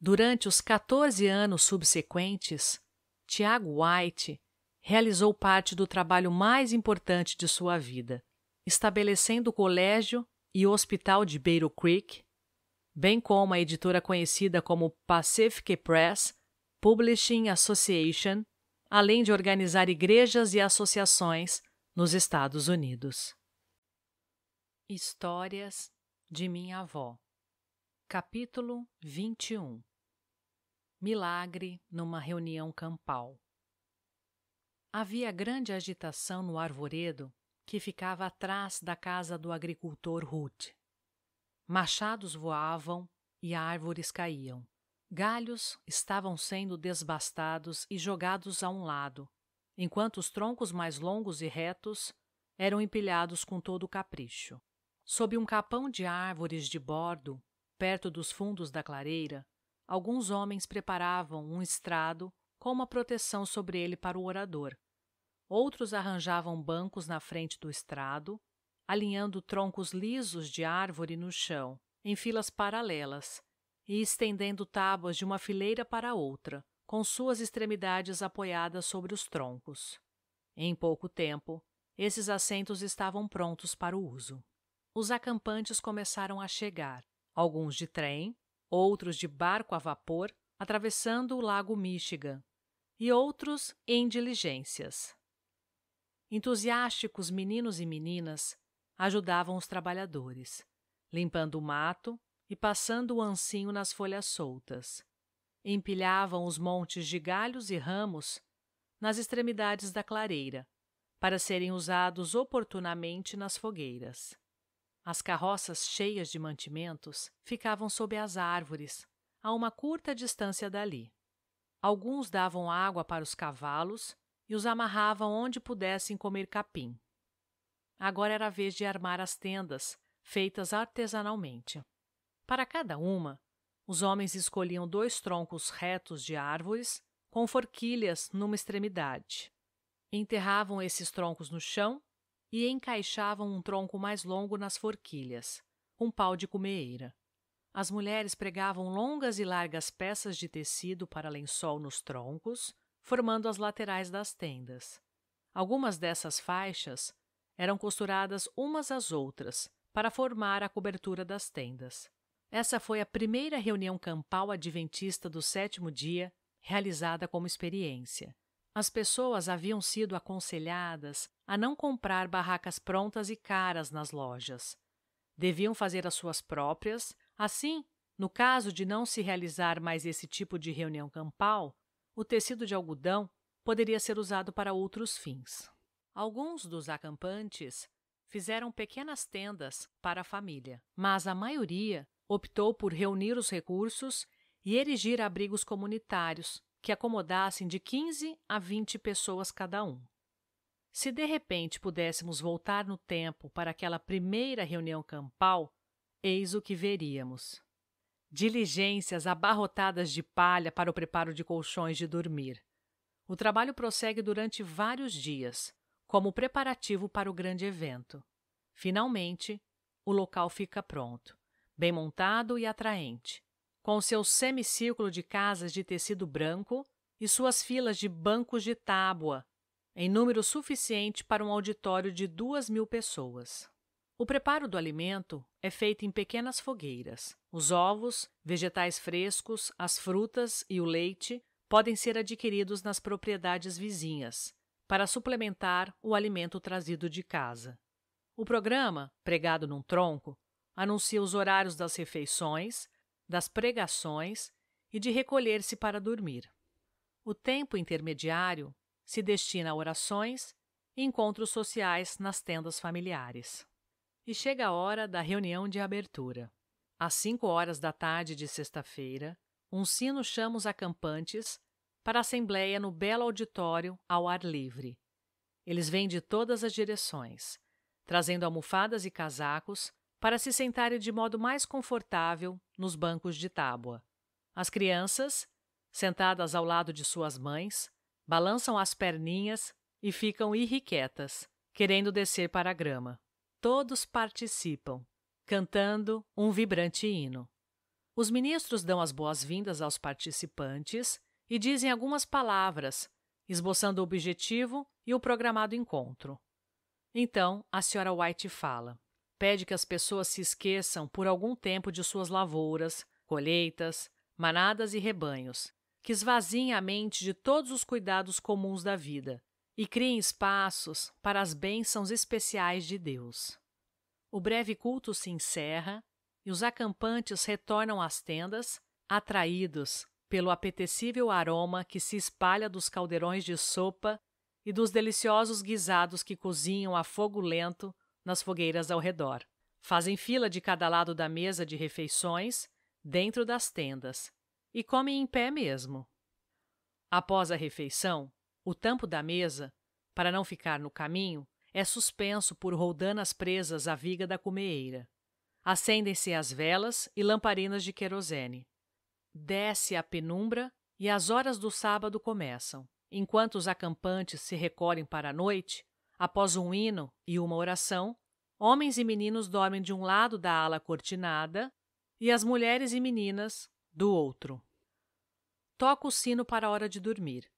Durante os 14 anos subsequentes, Tiago White realizou parte do trabalho mais importante de sua vida, estabelecendo o colégio e o hospital de Beiro Creek, bem como a editora conhecida como Pacific Press Publishing Association, além de organizar igrejas e associações nos Estados Unidos. Histórias de minha avó. Capítulo 21 Milagre numa reunião campal. Havia grande agitação no arvoredo que ficava atrás da casa do agricultor Ruth. Machados voavam e árvores caíam. Galhos estavam sendo desbastados e jogados a um lado, enquanto os troncos mais longos e retos eram empilhados com todo o capricho. Sob um capão de árvores de bordo, perto dos fundos da clareira, alguns homens preparavam um estrado com uma proteção sobre ele para o orador. Outros arranjavam bancos na frente do estrado, alinhando troncos lisos de árvore no chão, em filas paralelas, e estendendo tábuas de uma fileira para outra, com suas extremidades apoiadas sobre os troncos. Em pouco tempo, esses assentos estavam prontos para o uso. Os acampantes começaram a chegar, alguns de trem, outros de barco a vapor, atravessando o lago Michigan, e outros em diligências. Entusiásticos meninos e meninas ajudavam os trabalhadores, limpando o mato e passando o ancinho nas folhas soltas, Empilhavam os montes de galhos e ramos nas extremidades da clareira, para serem usados oportunamente nas fogueiras. As carroças cheias de mantimentos ficavam sob as árvores, a uma curta distância dali. Alguns davam água para os cavalos e os amarravam onde pudessem comer capim. Agora era a vez de armar as tendas, feitas artesanalmente. Para cada uma, os homens escolhiam dois troncos retos de árvores, com forquilhas numa extremidade. Enterravam esses troncos no chão e encaixavam um tronco mais longo nas forquilhas, um pau de cumeira. As mulheres pregavam longas e largas peças de tecido para lençol nos troncos, formando as laterais das tendas. Algumas dessas faixas eram costuradas umas às outras para formar a cobertura das tendas. Essa foi a primeira reunião campal adventista do sétimo dia realizada como experiência. As pessoas haviam sido aconselhadas a não comprar barracas prontas e caras nas lojas. Deviam fazer as suas próprias, assim, no caso de não se realizar mais esse tipo de reunião campal, o tecido de algodão poderia ser usado para outros fins. Alguns dos acampantes fizeram pequenas tendas para a família, mas a maioria optou por reunir os recursos e erigir abrigos comunitários que acomodassem de 15 a 20 pessoas cada um. Se de repente pudéssemos voltar no tempo para aquela primeira reunião campal, eis o que veríamos. Diligências abarrotadas de palha para o preparo de colchões de dormir. O trabalho prossegue durante vários dias, como preparativo para o grande evento. Finalmente, o local fica pronto bem montado e atraente, com seu semicírculo de casas de tecido branco e suas filas de bancos de tábua, em número suficiente para um auditório de duas mil pessoas. O preparo do alimento é feito em pequenas fogueiras. Os ovos, vegetais frescos, as frutas e o leite podem ser adquiridos nas propriedades vizinhas para suplementar o alimento trazido de casa. O programa, pregado num tronco, anuncia os horários das refeições, das pregações e de recolher-se para dormir. O tempo intermediário se destina a orações e encontros sociais nas tendas familiares. E chega a hora da reunião de abertura. Às cinco horas da tarde de sexta-feira, um sino chama os acampantes para a assembleia no belo auditório ao ar livre. Eles vêm de todas as direções, trazendo almofadas e casacos para se sentarem de modo mais confortável nos bancos de tábua. As crianças, sentadas ao lado de suas mães, balançam as perninhas e ficam irrequietas, querendo descer para a grama. Todos participam, cantando um vibrante hino. Os ministros dão as boas-vindas aos participantes e dizem algumas palavras, esboçando o objetivo e o programado encontro. Então, a senhora White fala: pede que as pessoas se esqueçam por algum tempo de suas lavouras, colheitas, manadas e rebanhos, que esvaziem a mente de todos os cuidados comuns da vida e criem espaços para as bênçãos especiais de Deus. O breve culto se encerra e os acampantes retornam às tendas, atraídos pelo apetecível aroma que se espalha dos caldeirões de sopa e dos deliciosos guisados que cozinham a fogo lento nas fogueiras ao redor. Fazem fila de cada lado da mesa de refeições, dentro das tendas, e comem em pé mesmo. Após a refeição, o tampo da mesa, para não ficar no caminho, é suspenso por roldanas presas à viga da cumeeira. Acendem-se as velas e lamparinas de querosene. Desce a penumbra e as horas do sábado começam. Enquanto os acampantes se recolhem para a noite, Após um hino e uma oração, homens e meninos dormem de um lado da ala cortinada e as mulheres e meninas do outro. Toca o sino para a hora de dormir.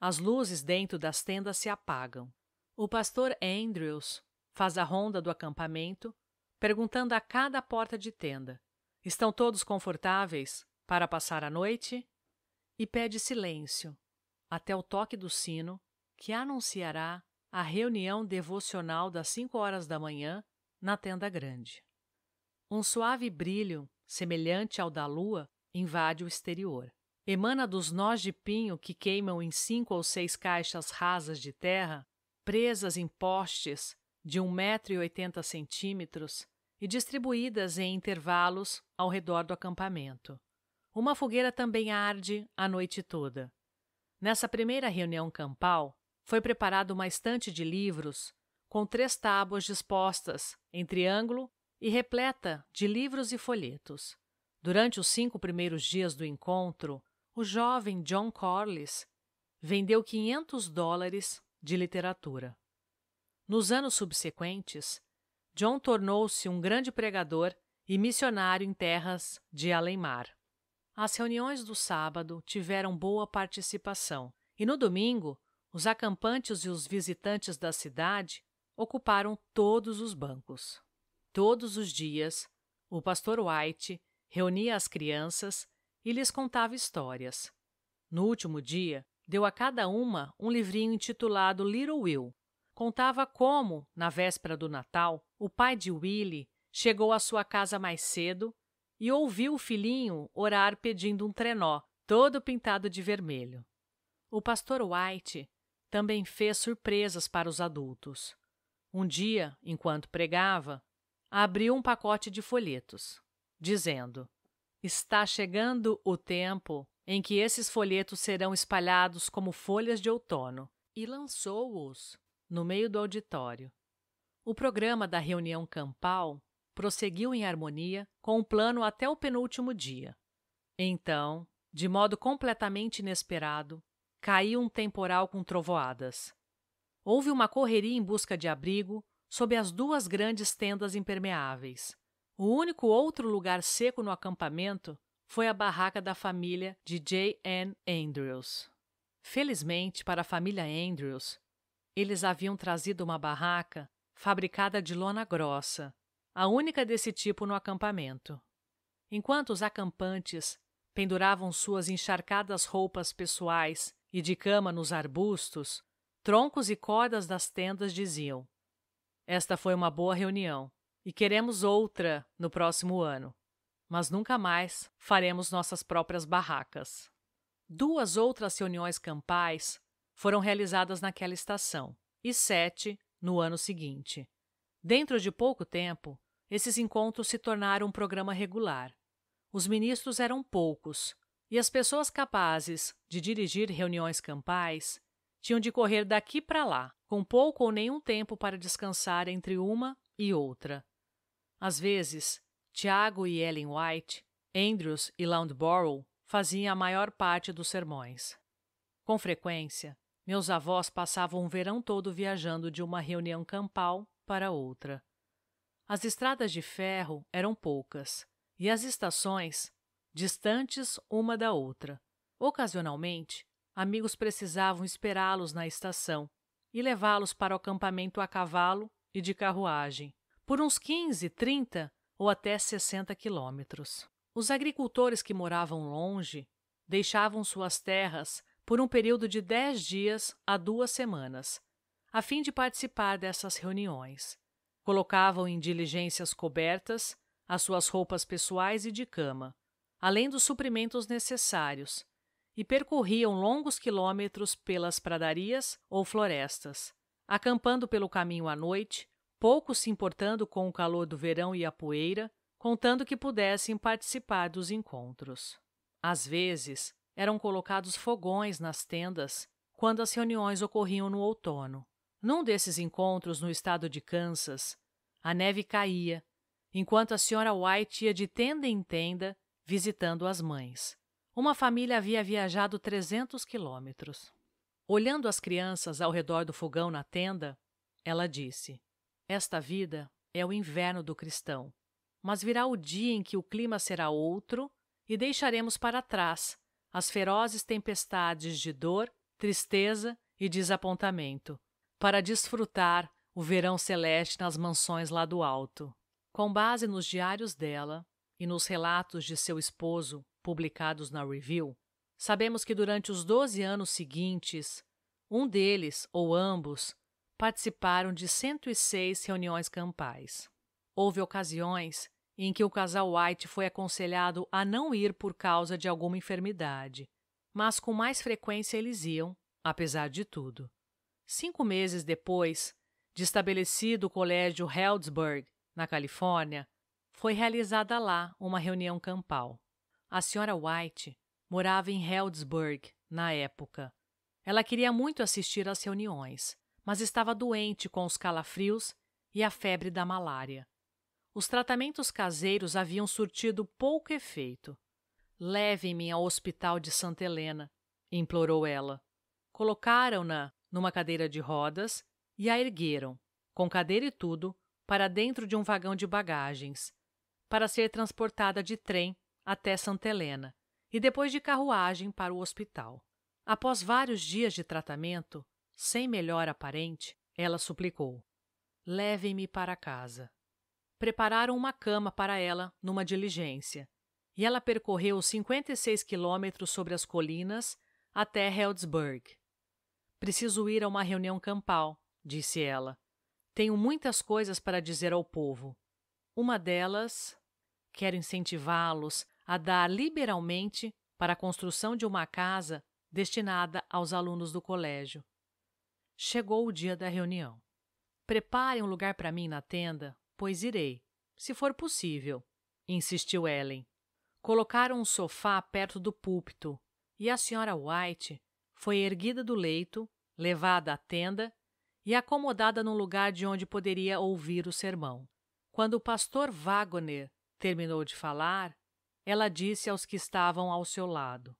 As luzes dentro das tendas se apagam. O pastor Andrews faz a ronda do acampamento, perguntando a cada porta de tenda: Estão todos confortáveis para passar a noite? E pede silêncio até o toque do sino que anunciará a reunião devocional das cinco horas da manhã na tenda grande. Um suave brilho, semelhante ao da lua, invade o exterior. Emana dos nós de pinho que queimam em cinco ou seis caixas rasas de terra, presas em postes de oitenta centímetros e distribuídas em intervalos ao redor do acampamento. Uma fogueira também arde a noite toda. Nessa primeira reunião campal, foi preparada uma estante de livros com três tábuas dispostas em triângulo e repleta de livros e folhetos. Durante os cinco primeiros dias do encontro, o jovem John Corliss vendeu 500 dólares de literatura. Nos anos subsequentes, John tornou-se um grande pregador e missionário em terras de além-mar. As reuniões do sábado tiveram boa participação e no domingo os acampantes e os visitantes da cidade ocuparam todos os bancos. Todos os dias, o pastor White reunia as crianças e lhes contava histórias. No último dia, deu a cada uma um livrinho intitulado Little Will. Contava como, na véspera do Natal, o pai de Willie chegou à sua casa mais cedo e ouviu o filhinho orar pedindo um trenó, todo pintado de vermelho. O pastor White também fez surpresas para os adultos. Um dia, enquanto pregava, abriu um pacote de folhetos, dizendo: Está chegando o tempo em que esses folhetos serão espalhados como folhas de outono, e lançou-os no meio do auditório. O programa da reunião campal prosseguiu em harmonia com o plano até o penúltimo dia. Então, de modo completamente inesperado, Caiu um temporal com trovoadas. Houve uma correria em busca de abrigo sob as duas grandes tendas impermeáveis. O único outro lugar seco no acampamento foi a barraca da família de J. N. Andrews. Felizmente para a família Andrews, eles haviam trazido uma barraca fabricada de lona grossa, a única desse tipo no acampamento. Enquanto os acampantes penduravam suas encharcadas roupas pessoais e de cama nos arbustos, troncos e cordas das tendas diziam: Esta foi uma boa reunião e queremos outra no próximo ano, mas nunca mais faremos nossas próprias barracas. Duas outras reuniões campais foram realizadas naquela estação e sete no ano seguinte. Dentro de pouco tempo, esses encontros se tornaram um programa regular. Os ministros eram poucos e as pessoas capazes de dirigir reuniões campais tinham de correr daqui para lá, com pouco ou nenhum tempo para descansar entre uma e outra. Às vezes, Tiago e Ellen White, Andrews e Loundborough faziam a maior parte dos sermões. Com frequência, meus avós passavam o verão todo viajando de uma reunião campal para outra. As estradas de ferro eram poucas, e as estações distantes uma da outra. Ocasionalmente, amigos precisavam esperá-los na estação e levá-los para o acampamento a cavalo e de carruagem, por uns 15, 30 ou até 60 quilômetros. Os agricultores que moravam longe deixavam suas terras por um período de dez dias a duas semanas, a fim de participar dessas reuniões. Colocavam em diligências cobertas as suas roupas pessoais e de cama, além dos suprimentos necessários, e percorriam longos quilômetros pelas pradarias ou florestas, acampando pelo caminho à noite, pouco se importando com o calor do verão e a poeira, contando que pudessem participar dos encontros. Às vezes, eram colocados fogões nas tendas quando as reuniões ocorriam no outono. Num desses encontros no estado de Kansas, a neve caía, enquanto a senhora White ia de tenda em tenda visitando as mães. Uma família havia viajado 300 quilômetros. Olhando as crianças ao redor do fogão na tenda, ela disse: Esta vida é o inverno do cristão, mas virá o dia em que o clima será outro e deixaremos para trás as ferozes tempestades de dor, tristeza e desapontamento, para desfrutar o verão celeste nas mansões lá do alto. Com base nos diários dela, e nos relatos de seu esposo, publicados na Review, sabemos que durante os 12 anos seguintes, um deles ou ambos participaram de 106 reuniões campais. Houve ocasiões em que o casal White foi aconselhado a não ir por causa de alguma enfermidade, mas com mais frequência eles iam, apesar de tudo. Cinco meses depois de estabelecido o colégio Heldsburg, na Califórnia, foi realizada lá uma reunião campal. A senhora White morava em Heldsburg na época. Ela queria muito assistir às reuniões, mas estava doente com os calafrios e a febre da malária. Os tratamentos caseiros haviam surtido pouco efeito. Levem-me ao hospital de Santa Helena, implorou ela. Colocaram-na numa cadeira de rodas e a ergueram, com cadeira e tudo, para dentro de um vagão de bagagens, para ser transportada de trem até Santa Helena e depois de carruagem para o hospital. Após vários dias de tratamento, sem melhora aparente, ela suplicou: Levem-me para casa. Prepararam uma cama para ela numa diligência, e ela percorreu 56 quilômetros sobre as colinas até Heldsburg. Preciso ir a uma reunião campal, disse ela. Tenho muitas coisas para dizer ao povo. Uma delas quer incentivá-los a dar liberalmente para a construção de uma casa destinada aos alunos do colégio. Chegou o dia da reunião. Prepare um lugar para mim na tenda, pois irei, se for possível, insistiu Ellen. Colocaram um sofá perto do púlpito e a senhora White foi erguida do leito, levada à tenda e acomodada num lugar de onde poderia ouvir o sermão. Quando o pastor Wagner terminou de falar, ela disse aos que estavam ao seu lado: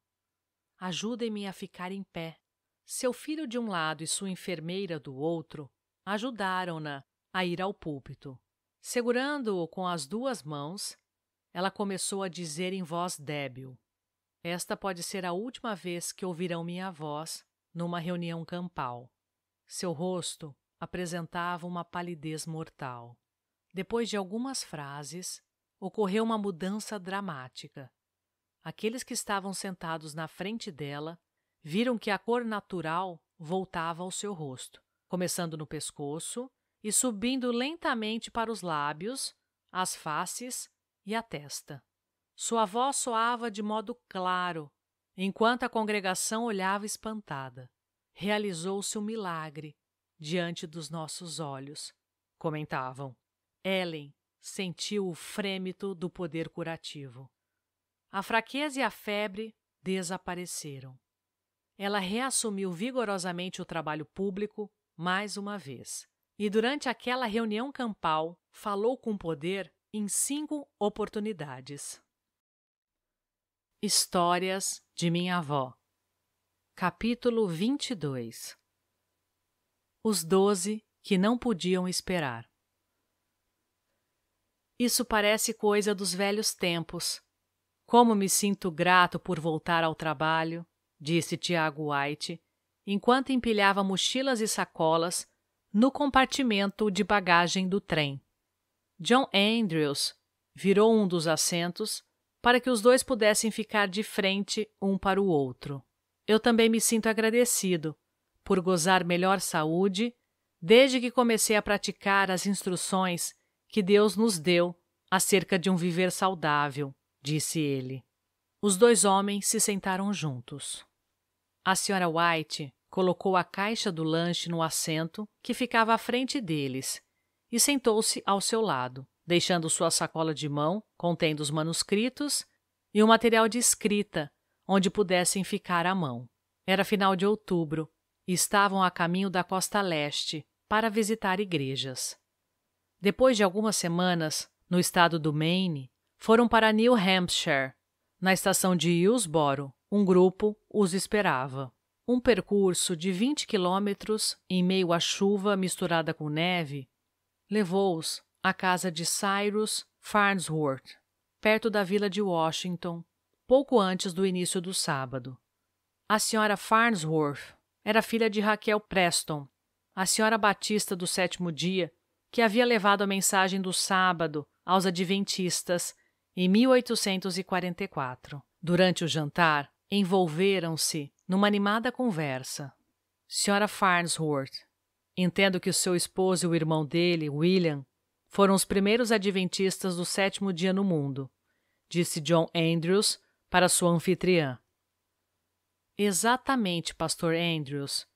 Ajudem-me a ficar em pé. Seu filho de um lado e sua enfermeira do outro ajudaram-na a ir ao púlpito. Segurando-o com as duas mãos, ela começou a dizer em voz débil: Esta pode ser a última vez que ouvirão minha voz numa reunião campal. Seu rosto apresentava uma palidez mortal. Depois de algumas frases, ocorreu uma mudança dramática. Aqueles que estavam sentados na frente dela viram que a cor natural voltava ao seu rosto, começando no pescoço e subindo lentamente para os lábios, as faces e a testa. Sua voz soava de modo claro, enquanto a congregação olhava espantada. Realizou-se um milagre diante dos nossos olhos, comentavam. Ellen sentiu o frêmito do poder curativo. A fraqueza e a febre desapareceram. Ela reassumiu vigorosamente o trabalho público mais uma vez. E durante aquela reunião campal, falou com poder em cinco oportunidades. Histórias de minha avó. Capítulo 22 Os doze que não podiam esperar. Isso parece coisa dos velhos tempos. Como me sinto grato por voltar ao trabalho, disse Tiago White, enquanto empilhava mochilas e sacolas no compartimento de bagagem do trem. John Andrews virou um dos assentos para que os dois pudessem ficar de frente um para o outro. Eu também me sinto agradecido por gozar melhor saúde desde que comecei a praticar as instruções que Deus nos deu acerca de um viver saudável, disse ele. Os dois homens se sentaram juntos. A senhora White colocou a caixa do lanche no assento que ficava à frente deles e sentou-se ao seu lado, deixando sua sacola de mão contendo os manuscritos e o material de escrita onde pudessem ficar à mão. Era final de outubro e estavam a caminho da costa leste para visitar igrejas. Depois de algumas semanas, no estado do Maine, foram para New Hampshire. Na estação de Hillsboro, um grupo os esperava. Um percurso de 20 quilômetros em meio à chuva misturada com neve levou-os à casa de Cyrus Farnsworth, perto da vila de Washington, pouco antes do início do sábado. A senhora Farnsworth era filha de Raquel Preston, a senhora Batista do sétimo dia que havia levado a mensagem do sábado aos adventistas em 1844. Durante o jantar, envolveram-se numa animada conversa. Sra. Farnsworth, entendo que o seu esposo e o irmão dele, William, foram os primeiros adventistas do sétimo dia no mundo, disse John Andrews para sua anfitriã. Exatamente, pastor Andrews.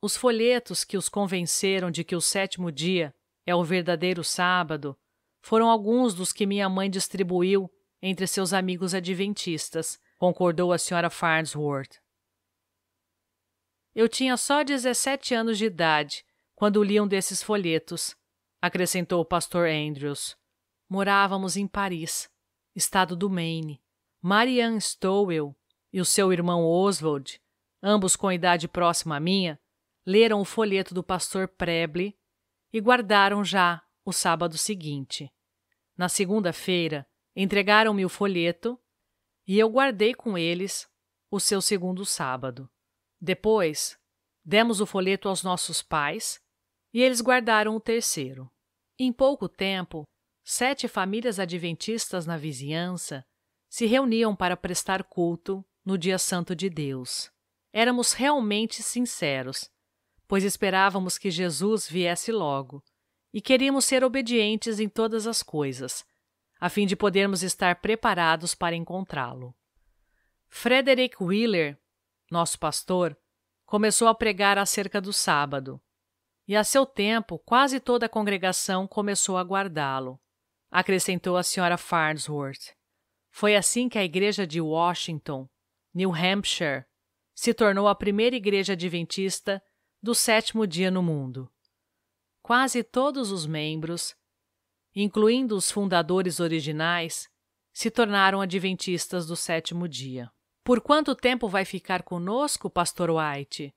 Os folhetos que os convenceram de que o sétimo dia é o verdadeiro sábado. Foram alguns dos que minha mãe distribuiu entre seus amigos adventistas, concordou a senhora Farnsworth. Eu tinha só 17 anos de idade quando li um desses folhetos, acrescentou o pastor Andrews. Morávamos em Paris, estado do Maine. Marianne Stowell e o seu irmão Oswald, ambos com idade próxima à minha, leram o folheto do pastor Preble e guardaram já o sábado seguinte. Na segunda-feira, entregaram-me o folheto e eu guardei com eles o seu segundo sábado. Depois, demos o folheto aos nossos pais e eles guardaram o terceiro. Em pouco tempo, sete famílias adventistas na vizinhança se reuniam para prestar culto no Dia Santo de Deus. Éramos realmente sinceros pois esperávamos que Jesus viesse logo, e queríamos ser obedientes em todas as coisas, a fim de podermos estar preparados para encontrá-lo. Frederick Wheeler, nosso pastor, começou a pregar acerca do sábado, e a seu tempo quase toda a congregação começou a guardá-lo, acrescentou a senhora Farnsworth. Foi assim que a igreja de Washington, New Hampshire, se tornou a primeira igreja adventista do sétimo dia no mundo. Quase todos os membros, incluindo os fundadores originais, se tornaram adventistas do sétimo dia. Por quanto tempo vai ficar conosco, Pastor White?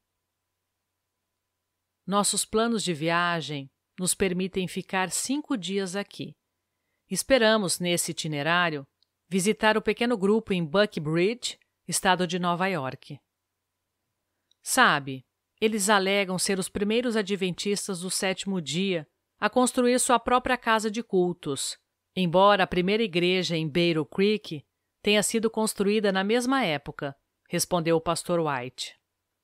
Nossos planos de viagem nos permitem ficar cinco dias aqui. Esperamos, nesse itinerário, visitar o pequeno grupo em Buckbridge, estado de Nova York. Sabe, eles alegam ser os primeiros adventistas do sétimo dia a construir sua própria casa de cultos, embora a primeira igreja em Beiro Creek tenha sido construída na mesma época, respondeu o pastor White.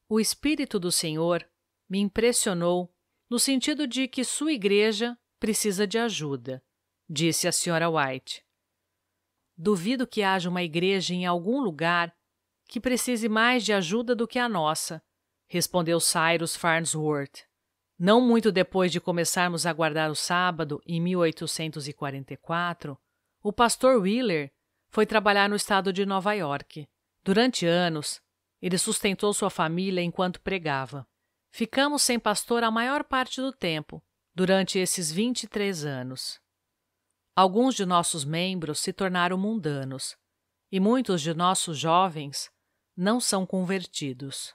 O Espírito do Senhor me impressionou no sentido de que sua igreja precisa de ajuda, disse a senhora White. Duvido que haja uma igreja em algum lugar que precise mais de ajuda do que a nossa, respondeu Cyrus Farnsworth. Não muito depois de começarmos a guardar o sábado, em 1844, o pastor Wheeler foi trabalhar no estado de Nova York. Durante anos, ele sustentou sua família enquanto pregava. Ficamos sem pastor a maior parte do tempo, durante esses 23 anos. Alguns de nossos membros se tornaram mundanos, e muitos de nossos jovens não são convertidos.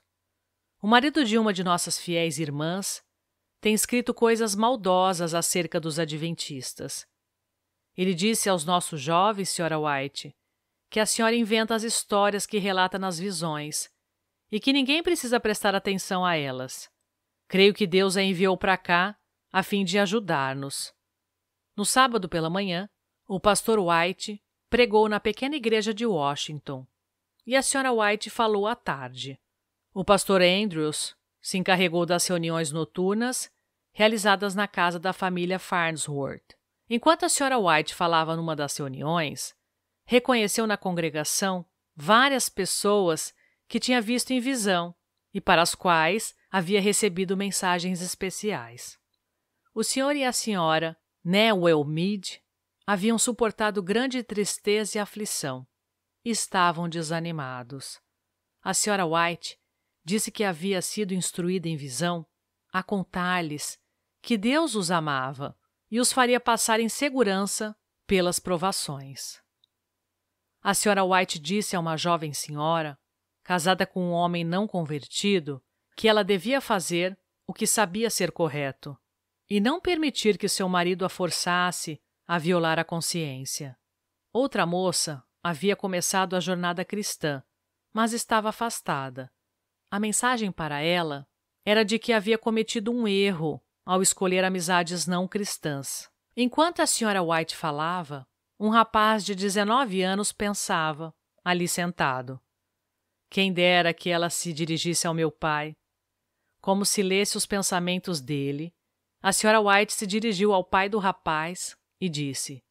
O marido de uma de nossas fiéis irmãs tem escrito coisas maldosas acerca dos adventistas. Ele disse aos nossos jovens, senhora White, que a senhora inventa as histórias que relata nas visões e que ninguém precisa prestar atenção a elas. Creio que Deus a enviou para cá a fim de ajudar-nos. No sábado pela manhã, o pastor White pregou na pequena igreja de Washington e a senhora White falou à tarde. O pastor Andrews se encarregou das reuniões noturnas realizadas na casa da família Farnsworth. Enquanto a senhora White falava numa das reuniões, reconheceu na congregação várias pessoas que tinha visto em visão e para as quais havia recebido mensagens especiais. O senhor e a senhora Newell Mead haviam suportado grande tristeza e aflição. Estavam desanimados. A senhora White Disse que havia sido instruída em visão a contar-lhes que Deus os amava e os faria passar em segurança pelas provações. A senhora White disse a uma jovem senhora, casada com um homem não convertido, que ela devia fazer o que sabia ser correto e não permitir que seu marido a forçasse a violar a consciência. Outra moça havia começado a jornada cristã, mas estava afastada a mensagem para ela era de que havia cometido um erro ao escolher amizades não cristãs. Enquanto a senhora White falava, um rapaz de 19 anos pensava, ali sentado. Quem dera que ela se dirigisse ao meu pai. Como se lesse os pensamentos dele, a senhora White se dirigiu ao pai do rapaz e disse: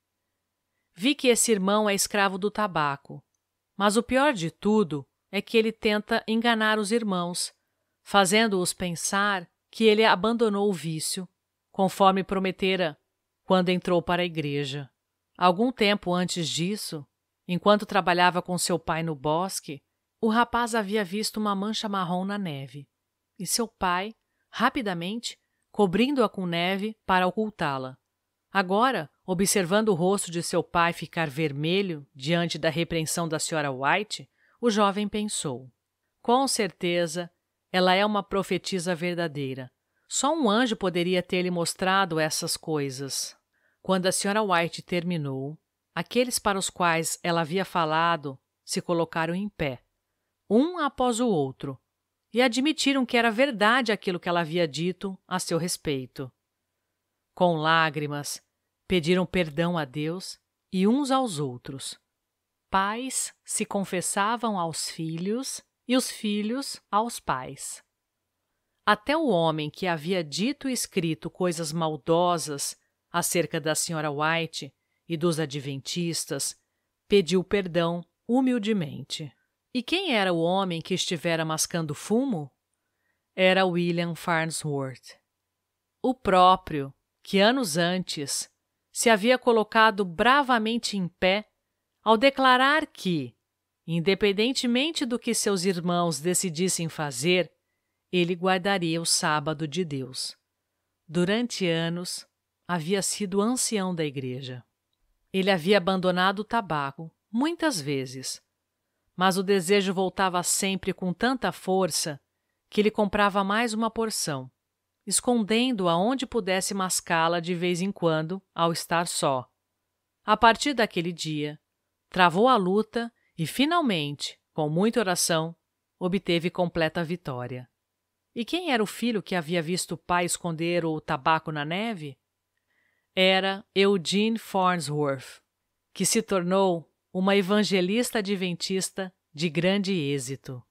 Vi que esse irmão é escravo do tabaco, mas o pior de tudo é que ele tenta enganar os irmãos, fazendo-os pensar que ele abandonou o vício, conforme prometera quando entrou para a igreja. Algum tempo antes disso, enquanto trabalhava com seu pai no bosque, o rapaz havia visto uma mancha marrom na neve, e seu pai, rapidamente, cobrindo-a com neve para ocultá-la. Agora, observando o rosto de seu pai ficar vermelho diante da repreensão da senhora White, o jovem pensou: Com certeza, ela é uma profetisa verdadeira. Só um anjo poderia ter lhe mostrado essas coisas. Quando a senhora White terminou, aqueles para os quais ela havia falado se colocaram em pé, um após o outro, e admitiram que era verdade aquilo que ela havia dito a seu respeito. Com lágrimas, pediram perdão a Deus e uns aos outros pais se confessavam aos filhos e os filhos aos pais. Até o homem que havia dito e escrito coisas maldosas acerca da senhora White e dos adventistas pediu perdão humildemente. E quem era o homem que estivera mascando fumo? Era William Farnsworth. O próprio, que anos antes se havia colocado bravamente em pé ao declarar que, independentemente do que seus irmãos decidissem fazer, ele guardaria o sábado de Deus. Durante anos, havia sido ancião da igreja. Ele havia abandonado o tabaco muitas vezes, mas o desejo voltava sempre com tanta força que ele comprava mais uma porção, escondendo-a onde pudesse mascá-la de vez em quando ao estar só. A partir daquele dia, travou a luta e, finalmente, com muita oração, obteve completa vitória. E quem era o filho que havia visto o pai esconder o tabaco na neve? Era Eugene Farnsworth, que se tornou uma evangelista adventista de grande êxito.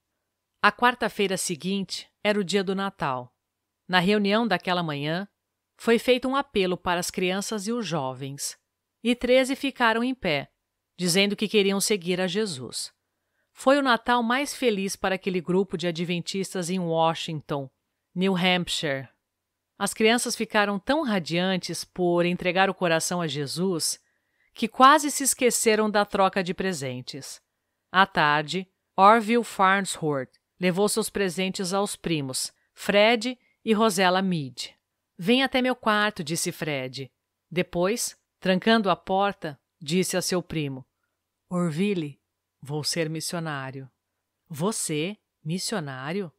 A quarta-feira seguinte era o dia do Natal. Na reunião daquela manhã, foi feito um apelo para as crianças e os jovens, e treze ficaram em pé, dizendo que queriam seguir a Jesus. Foi o Natal mais feliz para aquele grupo de adventistas em Washington, New Hampshire. As crianças ficaram tão radiantes por entregar o coração a Jesus que quase se esqueceram da troca de presentes. À tarde, Orville Farnsworth levou seus presentes aos primos, Fred e Rosella Mead. Vem até meu quarto, disse Fred. Depois, trancando a porta, disse a seu primo: Orville, vou ser missionário. Você, missionário?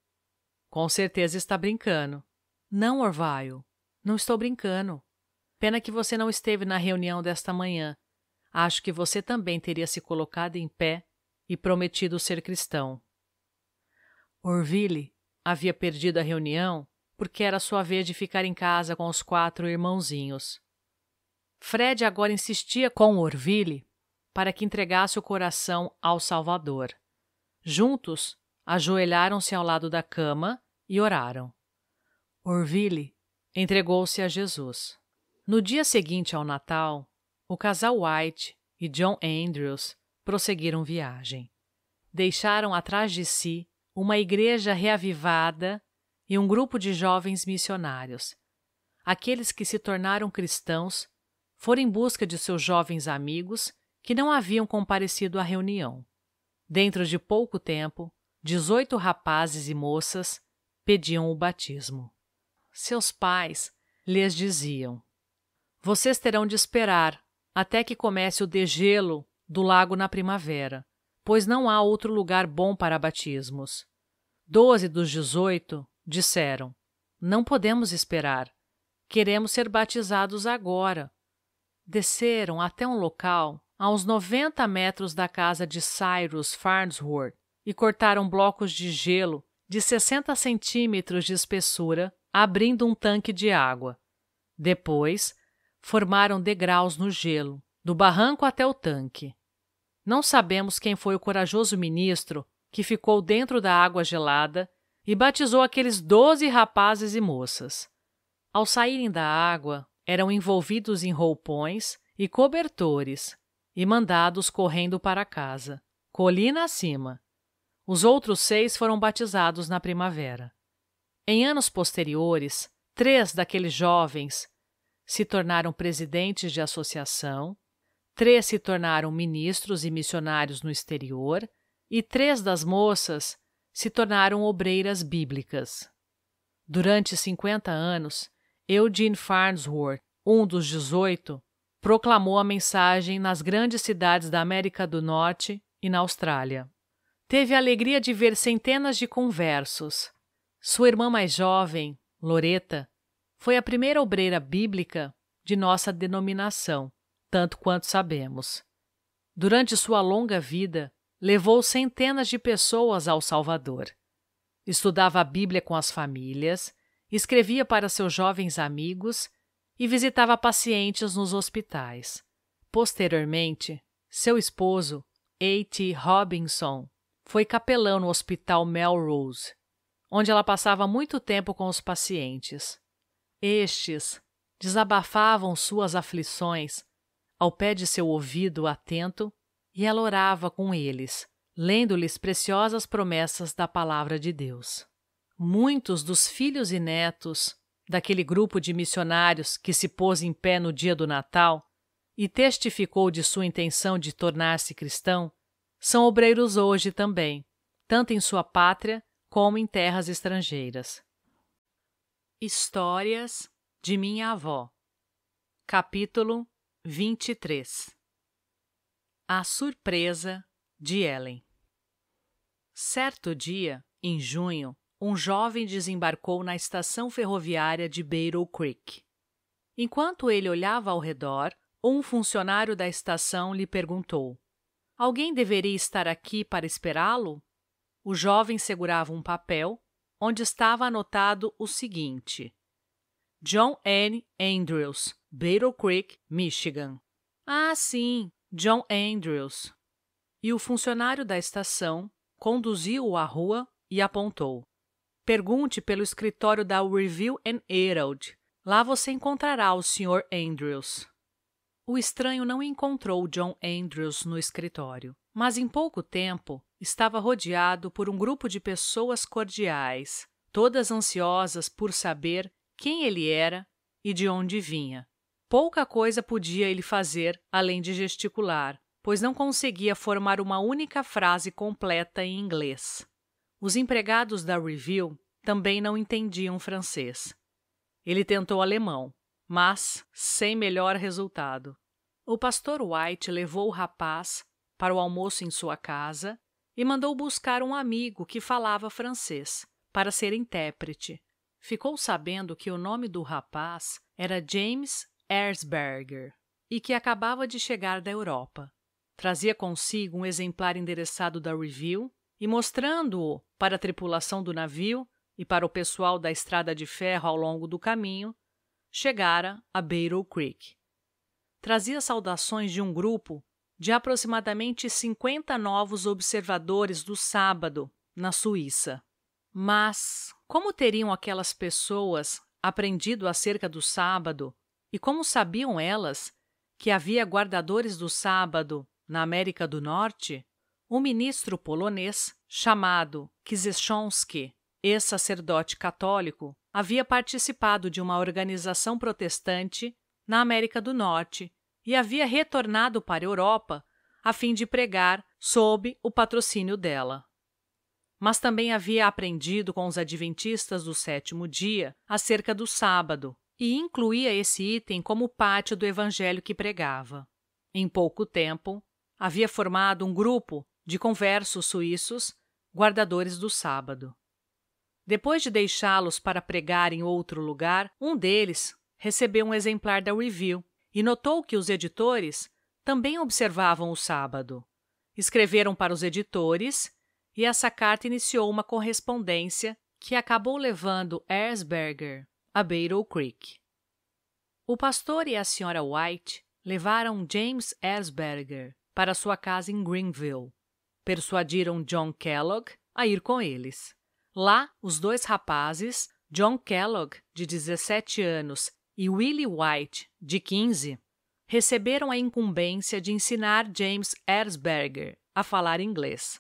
Com certeza está brincando. Não, Orvaio, não estou brincando. Pena que você não esteve na reunião desta manhã. Acho que você também teria se colocado em pé e prometido ser cristão. Orville havia perdido a reunião porque era sua vez de ficar em casa com os quatro irmãozinhos. Fred agora insistia com Orville para que entregasse o coração ao Salvador. Juntos, ajoelharam-se ao lado da cama e oraram. Orville entregou-se a Jesus. No dia seguinte ao Natal, o casal White e John Andrews prosseguiram viagem. Deixaram atrás de si uma igreja reavivada e um grupo de jovens missionários. Aqueles que se tornaram cristãos foram em busca de seus jovens amigos que não haviam comparecido à reunião. Dentro de pouco tempo, 18 rapazes e moças pediam o batismo. Seus pais lhes diziam: Vocês terão de esperar até que comece o degelo do lago na primavera, pois não há outro lugar bom para batismos. Doze dos 18 disseram: Não podemos esperar. Queremos ser batizados agora. Desceram até um local a uns 90 metros da casa de Cyrus Farnsworth e cortaram blocos de gelo de 60 centímetros de espessura, abrindo um tanque de água. Depois, formaram degraus no gelo, do barranco até o tanque. Não sabemos quem foi o corajoso ministro que ficou dentro da água gelada e batizou aqueles doze rapazes e moças. Ao saírem da água, eram envolvidos em roupões e cobertores e mandados correndo para casa, colina acima. Os outros seis foram batizados na primavera. Em anos posteriores, três daqueles jovens se tornaram presidentes de associação, três se tornaram ministros e missionários no exterior, e três das moças se tornaram obreiras bíblicas. Durante 50 anos, Eugene Farnsworth, um dos 18, proclamou a mensagem nas grandes cidades da América do Norte e na Austrália. Teve a alegria de ver centenas de conversos. Sua irmã mais jovem, Loreta, foi a primeira obreira bíblica de nossa denominação, tanto quanto sabemos. Durante sua longa vida, levou centenas de pessoas ao Salvador. Estudava a Bíblia com as famílias, escrevia para seus jovens amigos e visitava pacientes nos hospitais. Posteriormente, seu esposo, A.T. Robinson, foi capelão no Hospital Melrose, onde ela passava muito tempo com os pacientes. Estes desabafavam suas aflições ao pé de seu ouvido atento e ela orava com eles, lendo-lhes preciosas promessas da Palavra de Deus. Muitos dos filhos e netos daquele grupo de missionários que se pôs em pé no dia do Natal e testificou de sua intenção de tornar-se cristão, são obreiros hoje também, tanto em sua pátria como em terras estrangeiras. Histórias de minha avó. Capítulo 23. A surpresa de Ellen. Certo dia, em junho, um jovem desembarcou na estação ferroviária de Battle Creek. Enquanto ele olhava ao redor, um funcionário da estação lhe perguntou: Alguém deveria estar aqui para esperá-lo? O jovem segurava um papel onde estava anotado o seguinte: John N. Andrews, Battle Creek, Michigan. Ah, sim, John Andrews. E o funcionário da estação conduziu-o à rua e apontou. Pergunte pelo escritório da Review and Herald. Lá você encontrará o Sr. Andrews. O estranho não encontrou John Andrews no escritório, mas em pouco tempo estava rodeado por um grupo de pessoas cordiais, todas ansiosas por saber quem ele era e de onde vinha. Pouca coisa podia ele fazer além de gesticular, pois não conseguia formar uma única frase completa em inglês. Os empregados da Review também não entendiam francês. Ele tentou alemão, mas sem melhor resultado. O pastor White levou o rapaz para o almoço em sua casa e mandou buscar um amigo que falava francês para ser intérprete. Ficou sabendo que o nome do rapaz era James Erzberger e que acabava de chegar da Europa. Trazia consigo um exemplar endereçado da Review e mostrando-o para a tripulação do navio e para o pessoal da estrada de ferro ao longo do caminho, chegara a Battle Creek. Trazia saudações de um grupo de aproximadamente 50 novos observadores do sábado na Suíça. Mas como teriam aquelas pessoas aprendido acerca do sábado e como sabiam elas que havia guardadores do sábado na América do Norte? Um ministro polonês, chamado Kiszczonski, ex-sacerdote católico, havia participado de uma organização protestante na América do Norte e havia retornado para a Europa a fim de pregar sob o patrocínio dela. Mas também havia aprendido com os adventistas do sétimo dia acerca do sábado e incluía esse item como parte do evangelho que pregava. Em pouco tempo, havia formado um grupo de conversos suíços, guardadores do sábado. Depois de deixá-los para pregar em outro lugar, um deles recebeu um exemplar da Review e notou que os editores também observavam o sábado. Escreveram para os editores e essa carta iniciou uma correspondência que acabou levando Erzberger a Battle Creek. O pastor e a senhora White levaram James Erzberger para sua casa em Greenville, persuadiram John Kellogg a ir com eles. Lá, os dois rapazes, John Kellogg, de 17 anos, e Willie White, de 15, receberam a incumbência de ensinar James Erzberger a falar inglês.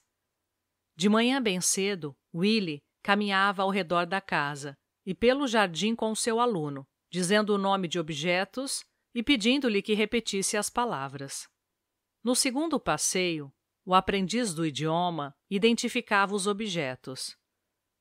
De manhã bem cedo, Willie caminhava ao redor da casa e pelo jardim com seu aluno, dizendo o nome de objetos e pedindo-lhe que repetisse as palavras. No segundo passeio, o aprendiz do idioma identificava os objetos.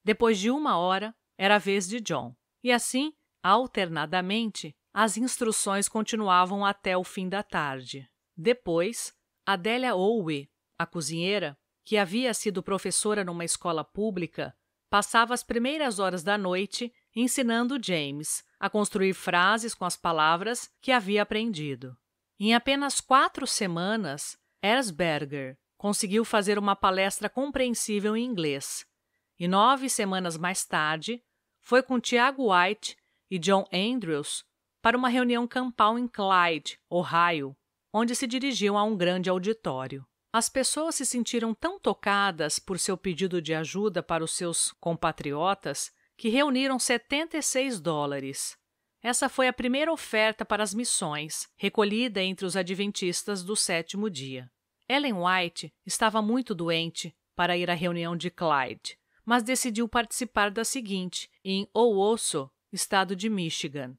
Depois de uma hora, era a vez de John, e assim, alternadamente, as instruções continuavam até o fim da tarde. Depois, Adélia Owe, a cozinheira, que havia sido professora numa escola pública, passava as primeiras horas da noite ensinando James a construir frases com as palavras que havia aprendido. Em apenas quatro semanas, Erzberger conseguiu fazer uma palestra compreensível em inglês. E nove semanas mais tarde, foi com Tiago White e John Andrews para uma reunião campal em Clyde, Ohio, onde se dirigiam a um grande auditório. As pessoas se sentiram tão tocadas por seu pedido de ajuda para os seus compatriotas que reuniram 76 dólares. Essa foi a primeira oferta para as missões, recolhida entre os adventistas do sétimo dia. Ellen White estava muito doente para ir à reunião de Clyde, mas decidiu participar da seguinte, em Owosso, estado de Michigan.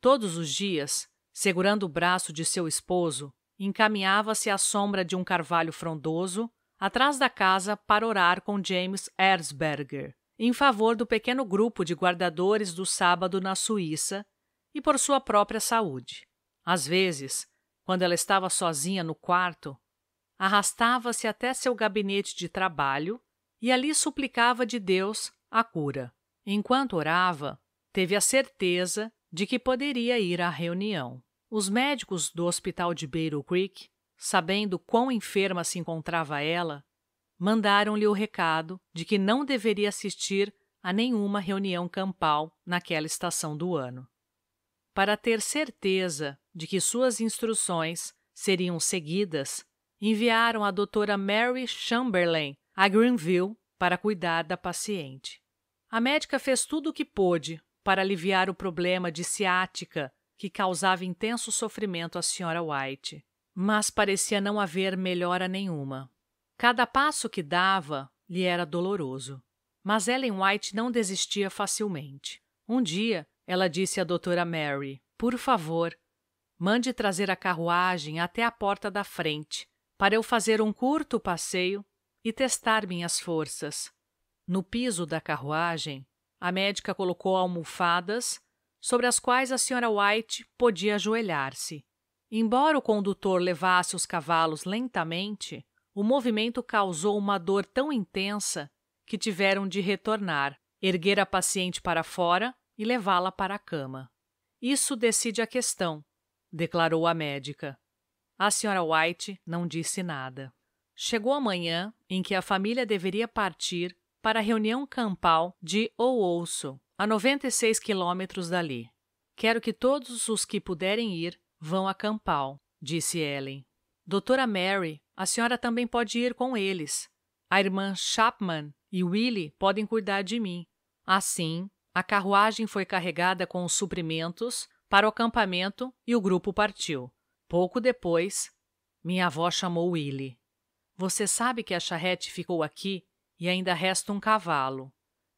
Todos os dias, segurando o braço de seu esposo, encaminhava-se à sombra de um carvalho frondoso, atrás da casa, para orar com James Erzberger, em favor do pequeno grupo de guardadores do sábado na Suíça e por sua própria saúde. Às vezes, quando ela estava sozinha no quarto, arrastava-se até seu gabinete de trabalho e ali suplicava de Deus a cura. Enquanto orava, teve a certeza de que poderia ir à reunião. Os médicos do hospital de Beiro Creek, sabendo quão enferma se encontrava ela, mandaram-lhe o recado de que não deveria assistir a nenhuma reunião campal naquela estação do ano. Para ter certeza de que suas instruções seriam seguidas, enviaram a doutora Mary Chamberlain a Greenville para cuidar da paciente. A médica fez tudo o que pôde para aliviar o problema de ciática que causava intenso sofrimento à senhora White, mas parecia não haver melhora nenhuma. Cada passo que dava lhe era doloroso, mas Ellen White não desistia facilmente. Um dia, ela disse à doutora Mary: Por favor, mande trazer a carruagem até a porta da frente para eu fazer um curto passeio e testar minhas forças. No piso da carruagem, a médica colocou almofadas sobre as quais a senhora White podia ajoelhar-se. Embora o condutor levasse os cavalos lentamente, o movimento causou uma dor tão intensa que tiveram de retornar, erguer a paciente para fora e levá-la para a cama. Isso decide a questão, declarou a médica. A senhora White não disse nada. Chegou a manhã em que a família deveria partir para a reunião campal de Ouosso, a 96 quilômetros dali. Quero que todos os que puderem ir vão a campal, disse Ellen. Doutora Mary, a senhora também pode ir com eles. A irmã Chapman e Willie podem cuidar de mim. Assim, a carruagem foi carregada com os suprimentos para o acampamento e o grupo partiu. Pouco depois, minha avó chamou Willie. Você sabe que a charrete ficou aqui e ainda resta um cavalo.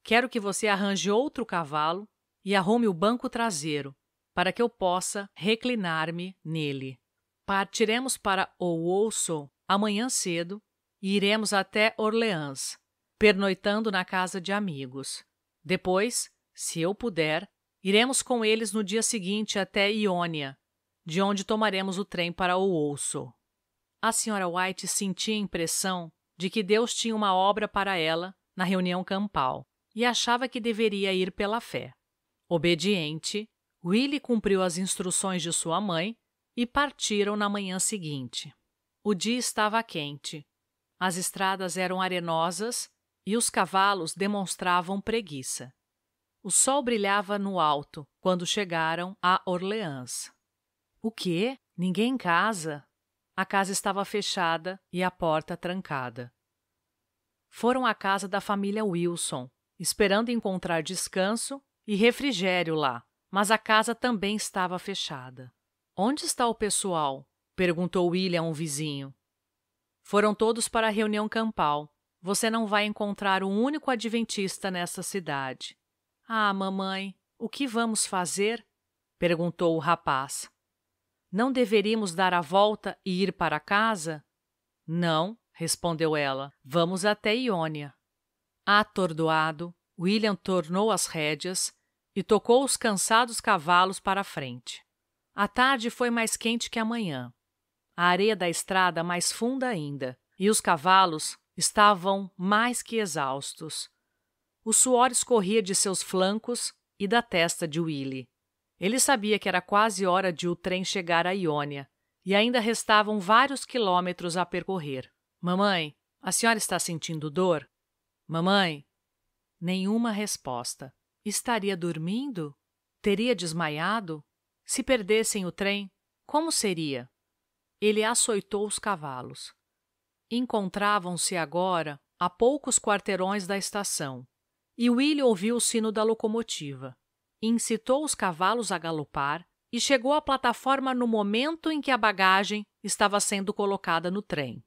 Quero que você arranje outro cavalo e arrume o banco traseiro para que eu possa reclinar-me nele. Partiremos para Owosso amanhã cedo e iremos até Orleans, pernoitando na casa de amigos. Depois, se eu puder, iremos com eles no dia seguinte até Iônia de onde tomaremos o trem para o Ouço. A senhora White sentia a impressão de que Deus tinha uma obra para ela na reunião campal e achava que deveria ir pela fé. Obediente, Willie cumpriu as instruções de sua mãe e partiram na manhã seguinte. O dia estava quente, as estradas eram arenosas e os cavalos demonstravam preguiça. O sol brilhava no alto quando chegaram a Orleans. O quê? Ninguém em casa? A casa estava fechada e a porta trancada. Foram à casa da família Wilson, esperando encontrar descanso e refrigério lá, mas a casa também estava fechada. Onde está o pessoal? perguntou William, um vizinho. Foram todos para a reunião campal. Você não vai encontrar um único adventista nessa cidade. Ah, mamãe, o que vamos fazer? perguntou o rapaz. Não deveríamos dar a volta e ir para casa? Não, respondeu ela. Vamos até Iônia. Atordoado, William tornou as rédeas e tocou os cansados cavalos para a frente. A tarde foi mais quente que a manhã. A areia da estrada mais funda ainda, e os cavalos estavam mais que exaustos. O suor escorria de seus flancos e da testa de Willie. Ele sabia que era quase hora de o trem chegar a Iônia, e ainda restavam vários quilômetros a percorrer. Mamãe, a senhora está sentindo dor? Mamãe? Nenhuma resposta. Estaria dormindo? Teria desmaiado? Se perdessem o trem, como seria? Ele açoitou os cavalos. Encontravam-se agora a poucos quarteirões da estação, e Willie ouviu o sino da locomotiva incitou os cavalos a galopar e chegou à plataforma no momento em que a bagagem estava sendo colocada no trem.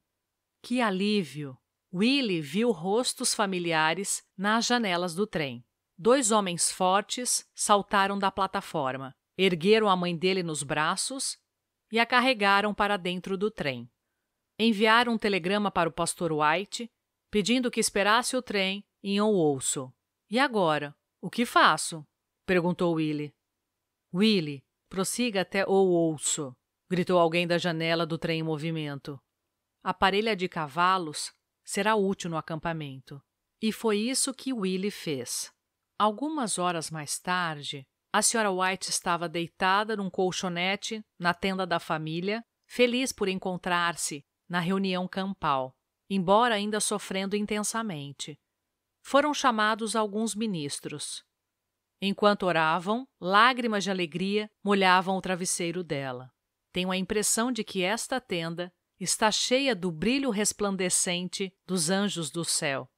Que alívio! Willie viu rostos familiares nas janelas do trem. Dois homens fortes saltaram da plataforma, ergueram a mãe dele nos braços e a carregaram para dentro do trem. Enviaram um telegrama para o pastor White, pedindo que esperasse o trem em Ouço. E agora? O que faço? perguntou Willie. Willie, prossiga até ou ouço, gritou alguém da janela do trem em movimento. Aparelha de cavalos será útil no acampamento. E foi isso que Willie fez. Algumas horas mais tarde, a senhora White estava deitada num colchonete na tenda da família, feliz por encontrar-se na reunião campal, embora ainda sofrendo intensamente. Foram chamados alguns ministros. Enquanto oravam, lágrimas de alegria molhavam o travesseiro dela. Tenho a impressão de que esta tenda está cheia do brilho resplandecente dos anjos do céu,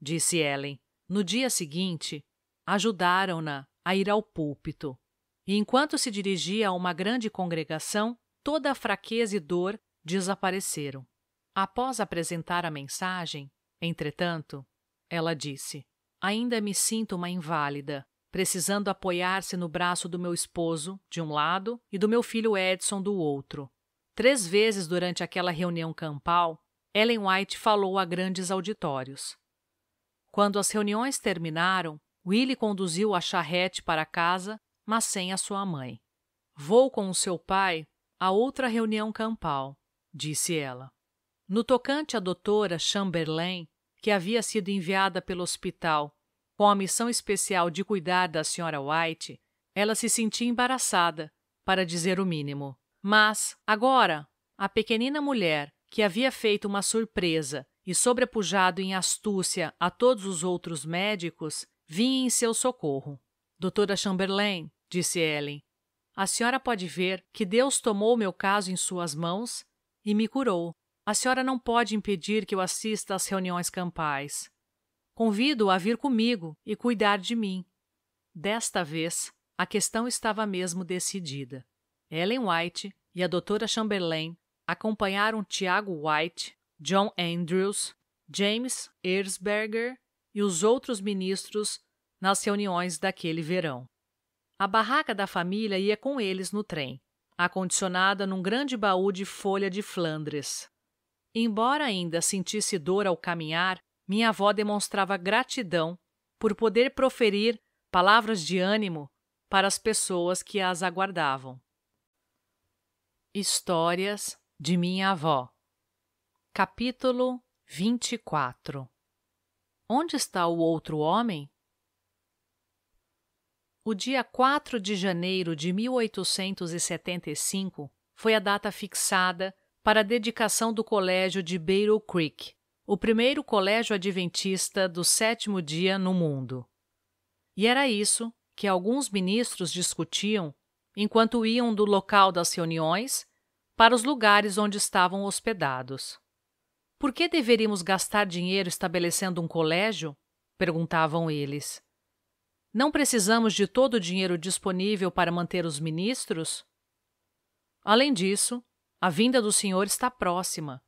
disse Ellen. No dia seguinte, ajudaram-na a ir ao púlpito. E enquanto se dirigia a uma grande congregação, toda a fraqueza e dor desapareceram. Após apresentar a mensagem, entretanto, ela disse: Ainda me sinto uma inválida precisando apoiar-se no braço do meu esposo, de um lado, e do meu filho Edson, do outro. Três vezes durante aquela reunião campal, Ellen White falou a grandes auditórios. Quando as reuniões terminaram, Willie conduziu a charrete para casa, mas sem a sua mãe. Vou com o seu pai a outra reunião campal, disse ela. No tocante à doutora Chamberlain, que havia sido enviada pelo hospital com a missão especial de cuidar da Sra. White, ela se sentia embaraçada, para dizer o mínimo. Mas, agora, a pequenina mulher, que havia feito uma surpresa e sobrepujado em astúcia a todos os outros médicos, vinha em seu socorro. Doutora Chamberlain, disse Ellen, a senhora pode ver que Deus tomou meu caso em suas mãos e me curou. A senhora não pode impedir que eu assista às reuniões campais. Convido-o a vir comigo e cuidar de mim. Desta vez, a questão estava mesmo decidida. Ellen White e a doutora Chamberlain acompanharam Tiago White, John Andrews, James Erzberger e os outros ministros nas reuniões daquele verão. A barraca da família ia com eles no trem, acondicionada num grande baú de folha de Flandres. Embora ainda sentisse dor ao caminhar, minha avó demonstrava gratidão por poder proferir palavras de ânimo para as pessoas que as aguardavam. Histórias de minha avó. Capítulo 24 Onde está o outro homem? O dia 4 de janeiro de 1875 foi a data fixada para a dedicação do colégio de Battle Creek, o primeiro colégio adventista do sétimo dia no mundo. E era isso que alguns ministros discutiam enquanto iam do local das reuniões para os lugares onde estavam hospedados. Por que deveríamos gastar dinheiro estabelecendo um colégio? perguntavam eles. Não precisamos de todo o dinheiro disponível para manter os ministros? Além disso, a vinda do Senhor está próxima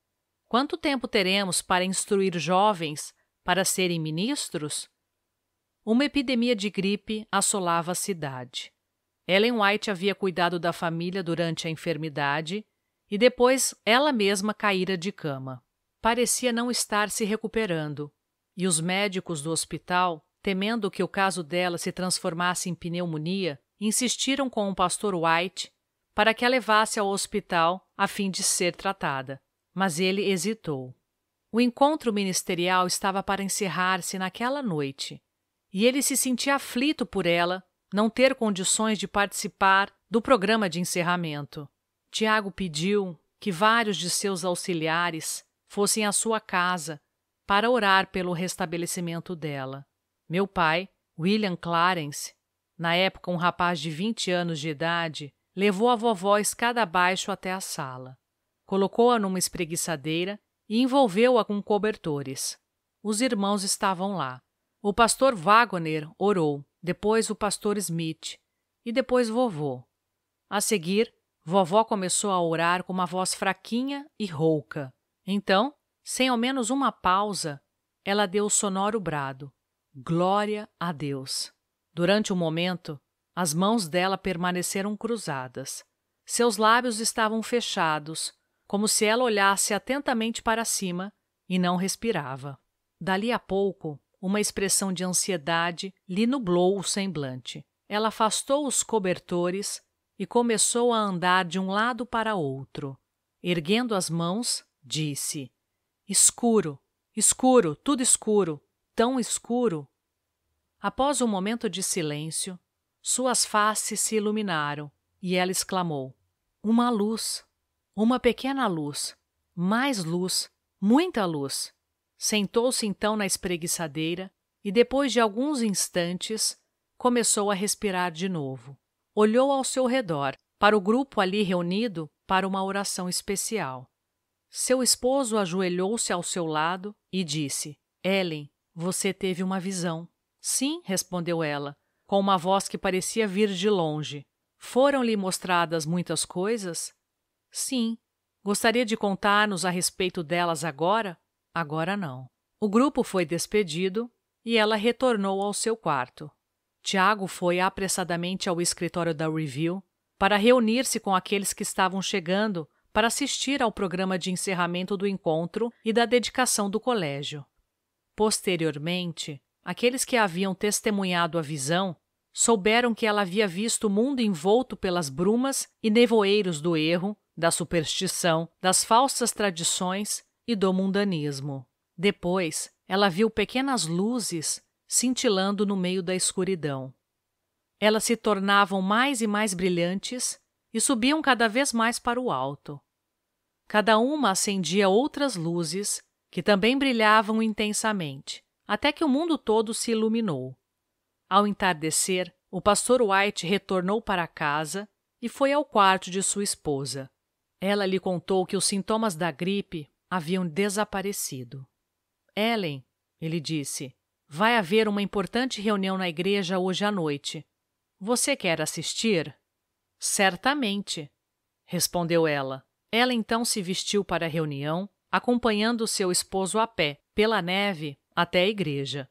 Quanto tempo teremos para instruir jovens para serem ministros? Uma epidemia de gripe assolava a cidade. Ellen White havia cuidado da família durante a enfermidade e depois ela mesma caíra de cama. Parecia não estar se recuperando, e os médicos do hospital, temendo que o caso dela se transformasse em pneumonia, insistiram com o pastor White para que a levasse ao hospital a fim de ser tratada. Mas ele hesitou. O encontro ministerial estava para encerrar-se naquela noite, e ele se sentia aflito por ela não ter condições de participar do programa de encerramento. Tiago pediu que vários de seus auxiliares fossem à sua casa para orar pelo restabelecimento dela. Meu pai, William Clarence, na época um rapaz de 20 anos de idade, levou a vovó escada abaixo até a sala colocou-a numa espreguiçadeira e envolveu-a com cobertores. Os irmãos estavam lá. O pastor Wagner orou, depois o pastor Smith e depois vovô. A seguir, vovó começou a orar com uma voz fraquinha e rouca. Então, sem ao menos uma pausa, ela deu o sonoro brado: Glória a Deus! Durante um momento, as mãos dela permaneceram cruzadas. Seus lábios estavam fechados, como se ela olhasse atentamente para cima e não respirava. Dali a pouco, uma expressão de ansiedade lhe nublou o semblante. Ela afastou os cobertores e começou a andar de um lado para outro. Erguendo as mãos, disse: Escuro, escuro, tudo escuro, tão escuro. Após um momento de silêncio, suas faces se iluminaram e ela exclamou: Uma luz! Uma pequena luz, mais luz, muita luz. Sentou-se então na espreguiçadeira e, depois de alguns instantes, começou a respirar de novo. Olhou ao seu redor, para o grupo ali reunido para uma oração especial. Seu esposo ajoelhou-se ao seu lado e disse: Ellen, você teve uma visão. Sim, respondeu ela, com uma voz que parecia vir de longe. Foram-lhe mostradas muitas coisas? Sim. Gostaria de contar-nos a respeito delas agora? Agora não. O grupo foi despedido e ela retornou ao seu quarto. Tiago foi apressadamente ao escritório da Review para reunir-se com aqueles que estavam chegando para assistir ao programa de encerramento do encontro e da dedicação do colégio. Posteriormente, aqueles que haviam testemunhado a visão souberam que ela havia visto o mundo envolto pelas brumas e nevoeiros do erro da superstição, das falsas tradições e do mundanismo. Depois, ela viu pequenas luzes cintilando no meio da escuridão. Elas se tornavam mais e mais brilhantes e subiam cada vez mais para o alto. Cada uma acendia outras luzes que também brilhavam intensamente, até que o mundo todo se iluminou. Ao entardecer, o pastor White retornou para casa e foi ao quarto de sua esposa. Ela lhe contou que os sintomas da gripe haviam desaparecido. Ellen, ele disse, vai haver uma importante reunião na igreja hoje à noite. Você quer assistir? Certamente, respondeu ela. Ela então se vestiu para a reunião, acompanhando seu esposo a pé, pela neve, até a igreja.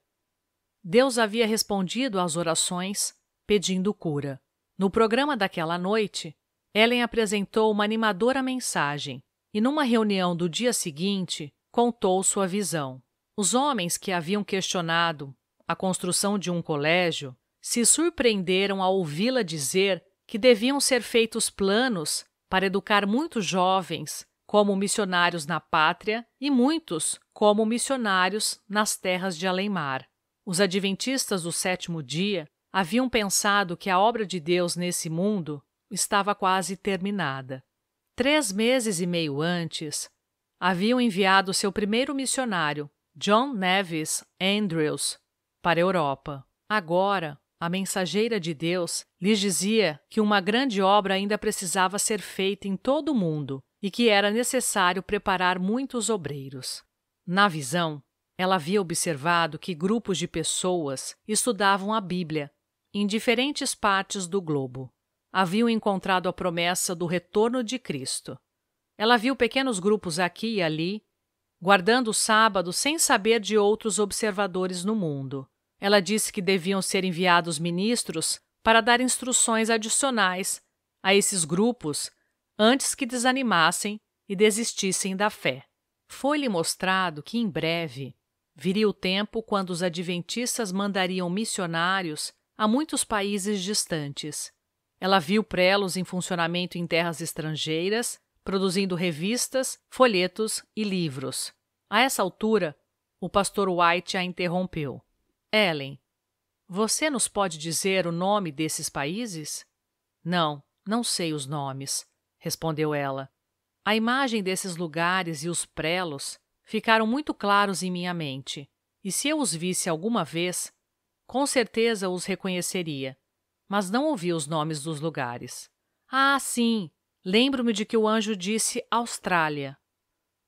Deus havia respondido às orações, pedindo cura. No programa daquela noite, Ellen apresentou uma animadora mensagem e, numa reunião do dia seguinte, contou sua visão. Os homens que haviam questionado a construção de um colégio se surpreenderam ao ouvi-la dizer que deviam ser feitos planos para educar muitos jovens como missionários na pátria e muitos como missionários nas terras de além-mar. Os adventistas do sétimo dia haviam pensado que a obra de Deus nesse mundo estava quase terminada. Três meses e meio antes, haviam enviado seu primeiro missionário, John Nevis Andrews, para a Europa. Agora, a mensageira de Deus lhes dizia que uma grande obra ainda precisava ser feita em todo o mundo e que era necessário preparar muitos obreiros. Na visão, ela havia observado que grupos de pessoas estudavam a Bíblia em diferentes partes do globo haviam encontrado a promessa do retorno de Cristo. Ela viu pequenos grupos aqui e ali, guardando o sábado sem saber de outros observadores no mundo. Ela disse que deviam ser enviados ministros para dar instruções adicionais a esses grupos antes que desanimassem e desistissem da fé. Foi-lhe mostrado que em breve viria o tempo quando os adventistas mandariam missionários a muitos países distantes. Ela viu prelos em funcionamento em terras estrangeiras, produzindo revistas, folhetos e livros. A essa altura, o pastor White a interrompeu. Ellen, você nos pode dizer o nome desses países? Não, não sei os nomes, respondeu ela. A imagem desses lugares e os prelos ficaram muito claros em minha mente, e se eu os visse alguma vez, com certeza os reconheceria mas não ouvi os nomes dos lugares. Ah, sim! Lembro-me de que o anjo disse Austrália.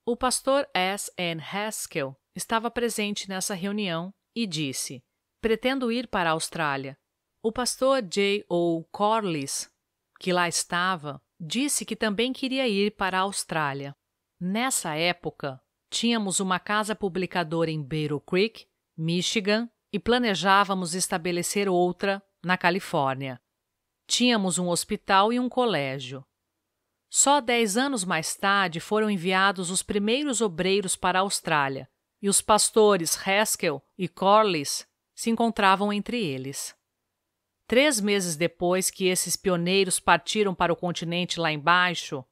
O pastor S. N. Haskell estava presente nessa reunião e disse: Pretendo ir para a Austrália. O pastor J. O. Corliss, que lá estava, disse que também queria ir para a Austrália. Nessa época, tínhamos uma casa publicadora em Battle Creek, Michigan, e planejávamos estabelecer outra na Califórnia. Tínhamos um hospital e um colégio. Só dez anos mais tarde foram enviados os primeiros obreiros para a Austrália, e os pastores Haskell e Corliss se encontravam entre eles. Três meses depois que esses pioneiros partiram para o continente lá embaixo,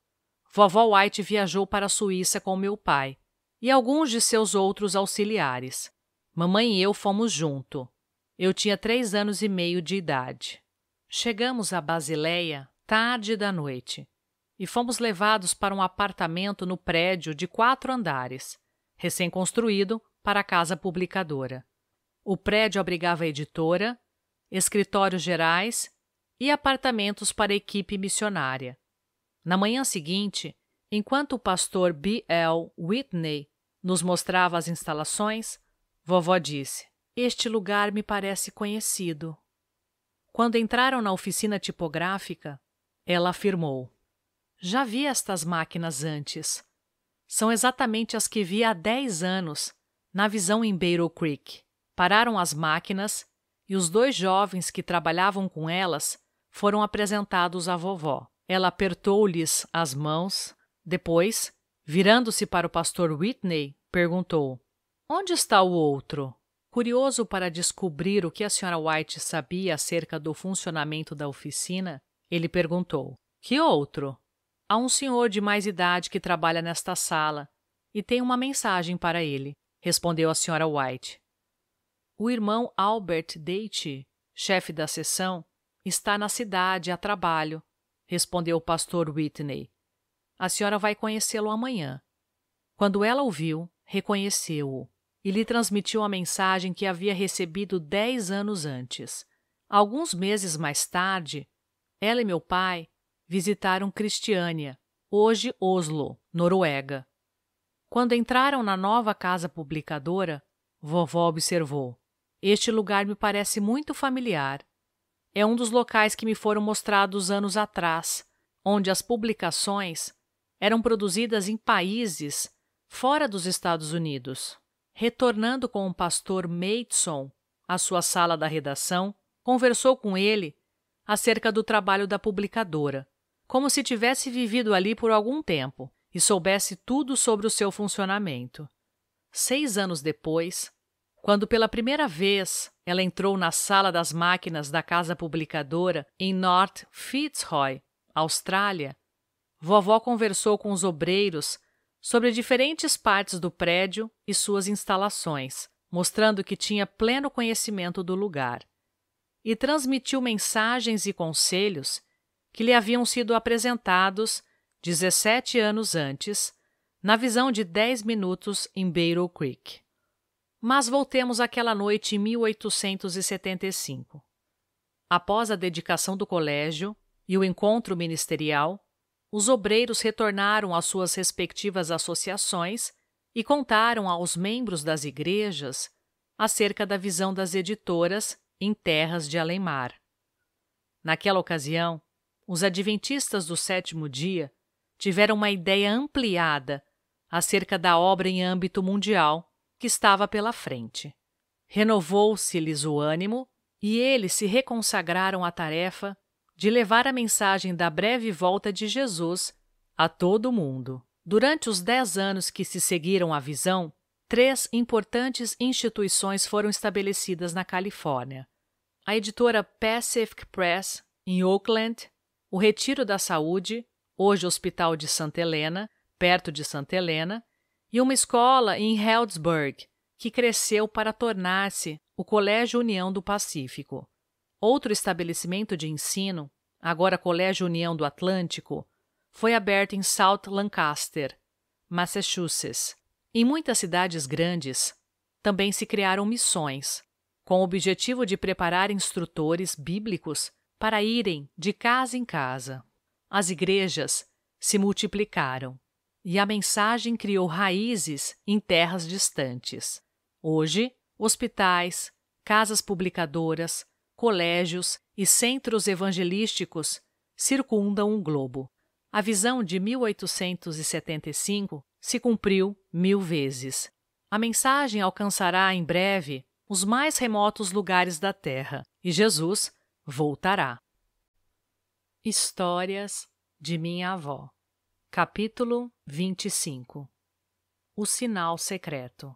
vovó White viajou para a Suíça com meu pai e alguns de seus outros auxiliares. Mamãe e eu fomos junto. Eu tinha três anos e meio de idade. Chegamos a Basileia tarde da noite e fomos levados para um apartamento no prédio de quatro andares, recém-construído para a casa publicadora. O prédio abrigava editora, escritórios gerais e apartamentos para a equipe missionária. Na manhã seguinte, enquanto o pastor B. L. Whitney nos mostrava as instalações, vovó disse: este lugar me parece conhecido. Quando entraram na oficina tipográfica, ela afirmou: Já vi estas máquinas antes. São exatamente as que vi há dez anos, na visão em Battle Creek. Pararam as máquinas e os dois jovens que trabalhavam com elas foram apresentados à vovó. Ela apertou-lhes as mãos, depois, virando-se para o pastor Whitney, perguntou: Onde está o outro? Curioso para descobrir o que a Sra. White sabia acerca do funcionamento da oficina, ele perguntou: Que outro? Há um senhor de mais idade que trabalha nesta sala e tem uma mensagem para ele, respondeu a Sra. White. O irmão Albert Deite, chefe da sessão, está na cidade a trabalho, respondeu o pastor Whitney. A senhora vai conhecê-lo amanhã. Quando ela ouviu, reconheceu-o e lhe transmitiu a mensagem que havia recebido dez anos antes. Alguns meses mais tarde, ela e meu pai visitaram Cristiânia, hoje Oslo, Noruega. Quando entraram na nova casa publicadora, vovó observou: Este lugar me parece muito familiar. É um dos locais que me foram mostrados anos atrás, onde as publicações eram produzidas em países fora dos Estados Unidos. Retornando com o pastor Maidson à sua sala da redação, conversou com ele acerca do trabalho da publicadora, como se tivesse vivido ali por algum tempo e soubesse tudo sobre o seu funcionamento. Seis anos depois, quando pela primeira vez ela entrou na sala das máquinas da casa publicadora em North Fitzroy, Austrália, vovó conversou com os obreiros sobre diferentes partes do prédio e suas instalações, mostrando que tinha pleno conhecimento do lugar. E transmitiu mensagens e conselhos que lhe haviam sido apresentados 17 anos antes, na visão de 10 minutos em Battle Creek. Mas voltemos àquela noite em 1875. Após a dedicação do colégio e o encontro ministerial, os obreiros retornaram às suas respectivas associações e contaram aos membros das igrejas acerca da visão das editoras em terras de Alemar. Naquela ocasião, os adventistas do sétimo dia tiveram uma ideia ampliada acerca da obra em âmbito mundial que estava pela frente. Renovou-se-lhes o ânimo e eles se reconsagraram à tarefa de levar a mensagem da breve volta de Jesus a todo o mundo. Durante os dez anos que se seguiram à visão, três importantes instituições foram estabelecidas na Califórnia: a editora Pacific Press, em Oakland, o Retiro da Saúde, hoje Hospital de Santa Helena, perto de Santa Helena, e uma escola em Heldsburg, que cresceu para tornar-se o Colégio União do Pacífico. Outro estabelecimento de ensino, agora Colégio União do Atlântico, foi aberto em South Lancaster, Massachusetts. Em muitas cidades grandes, também se criaram missões, com o objetivo de preparar instrutores bíblicos para irem de casa em casa. As igrejas se multiplicaram e a mensagem criou raízes em terras distantes. Hoje, hospitais, casas publicadoras, colégios e centros evangelísticos circundam o globo. A visão de 1875 se cumpriu mil vezes. A mensagem alcançará em breve os mais remotos lugares da terra e Jesus voltará. Histórias de minha avó. Capítulo 25 O sinal secreto.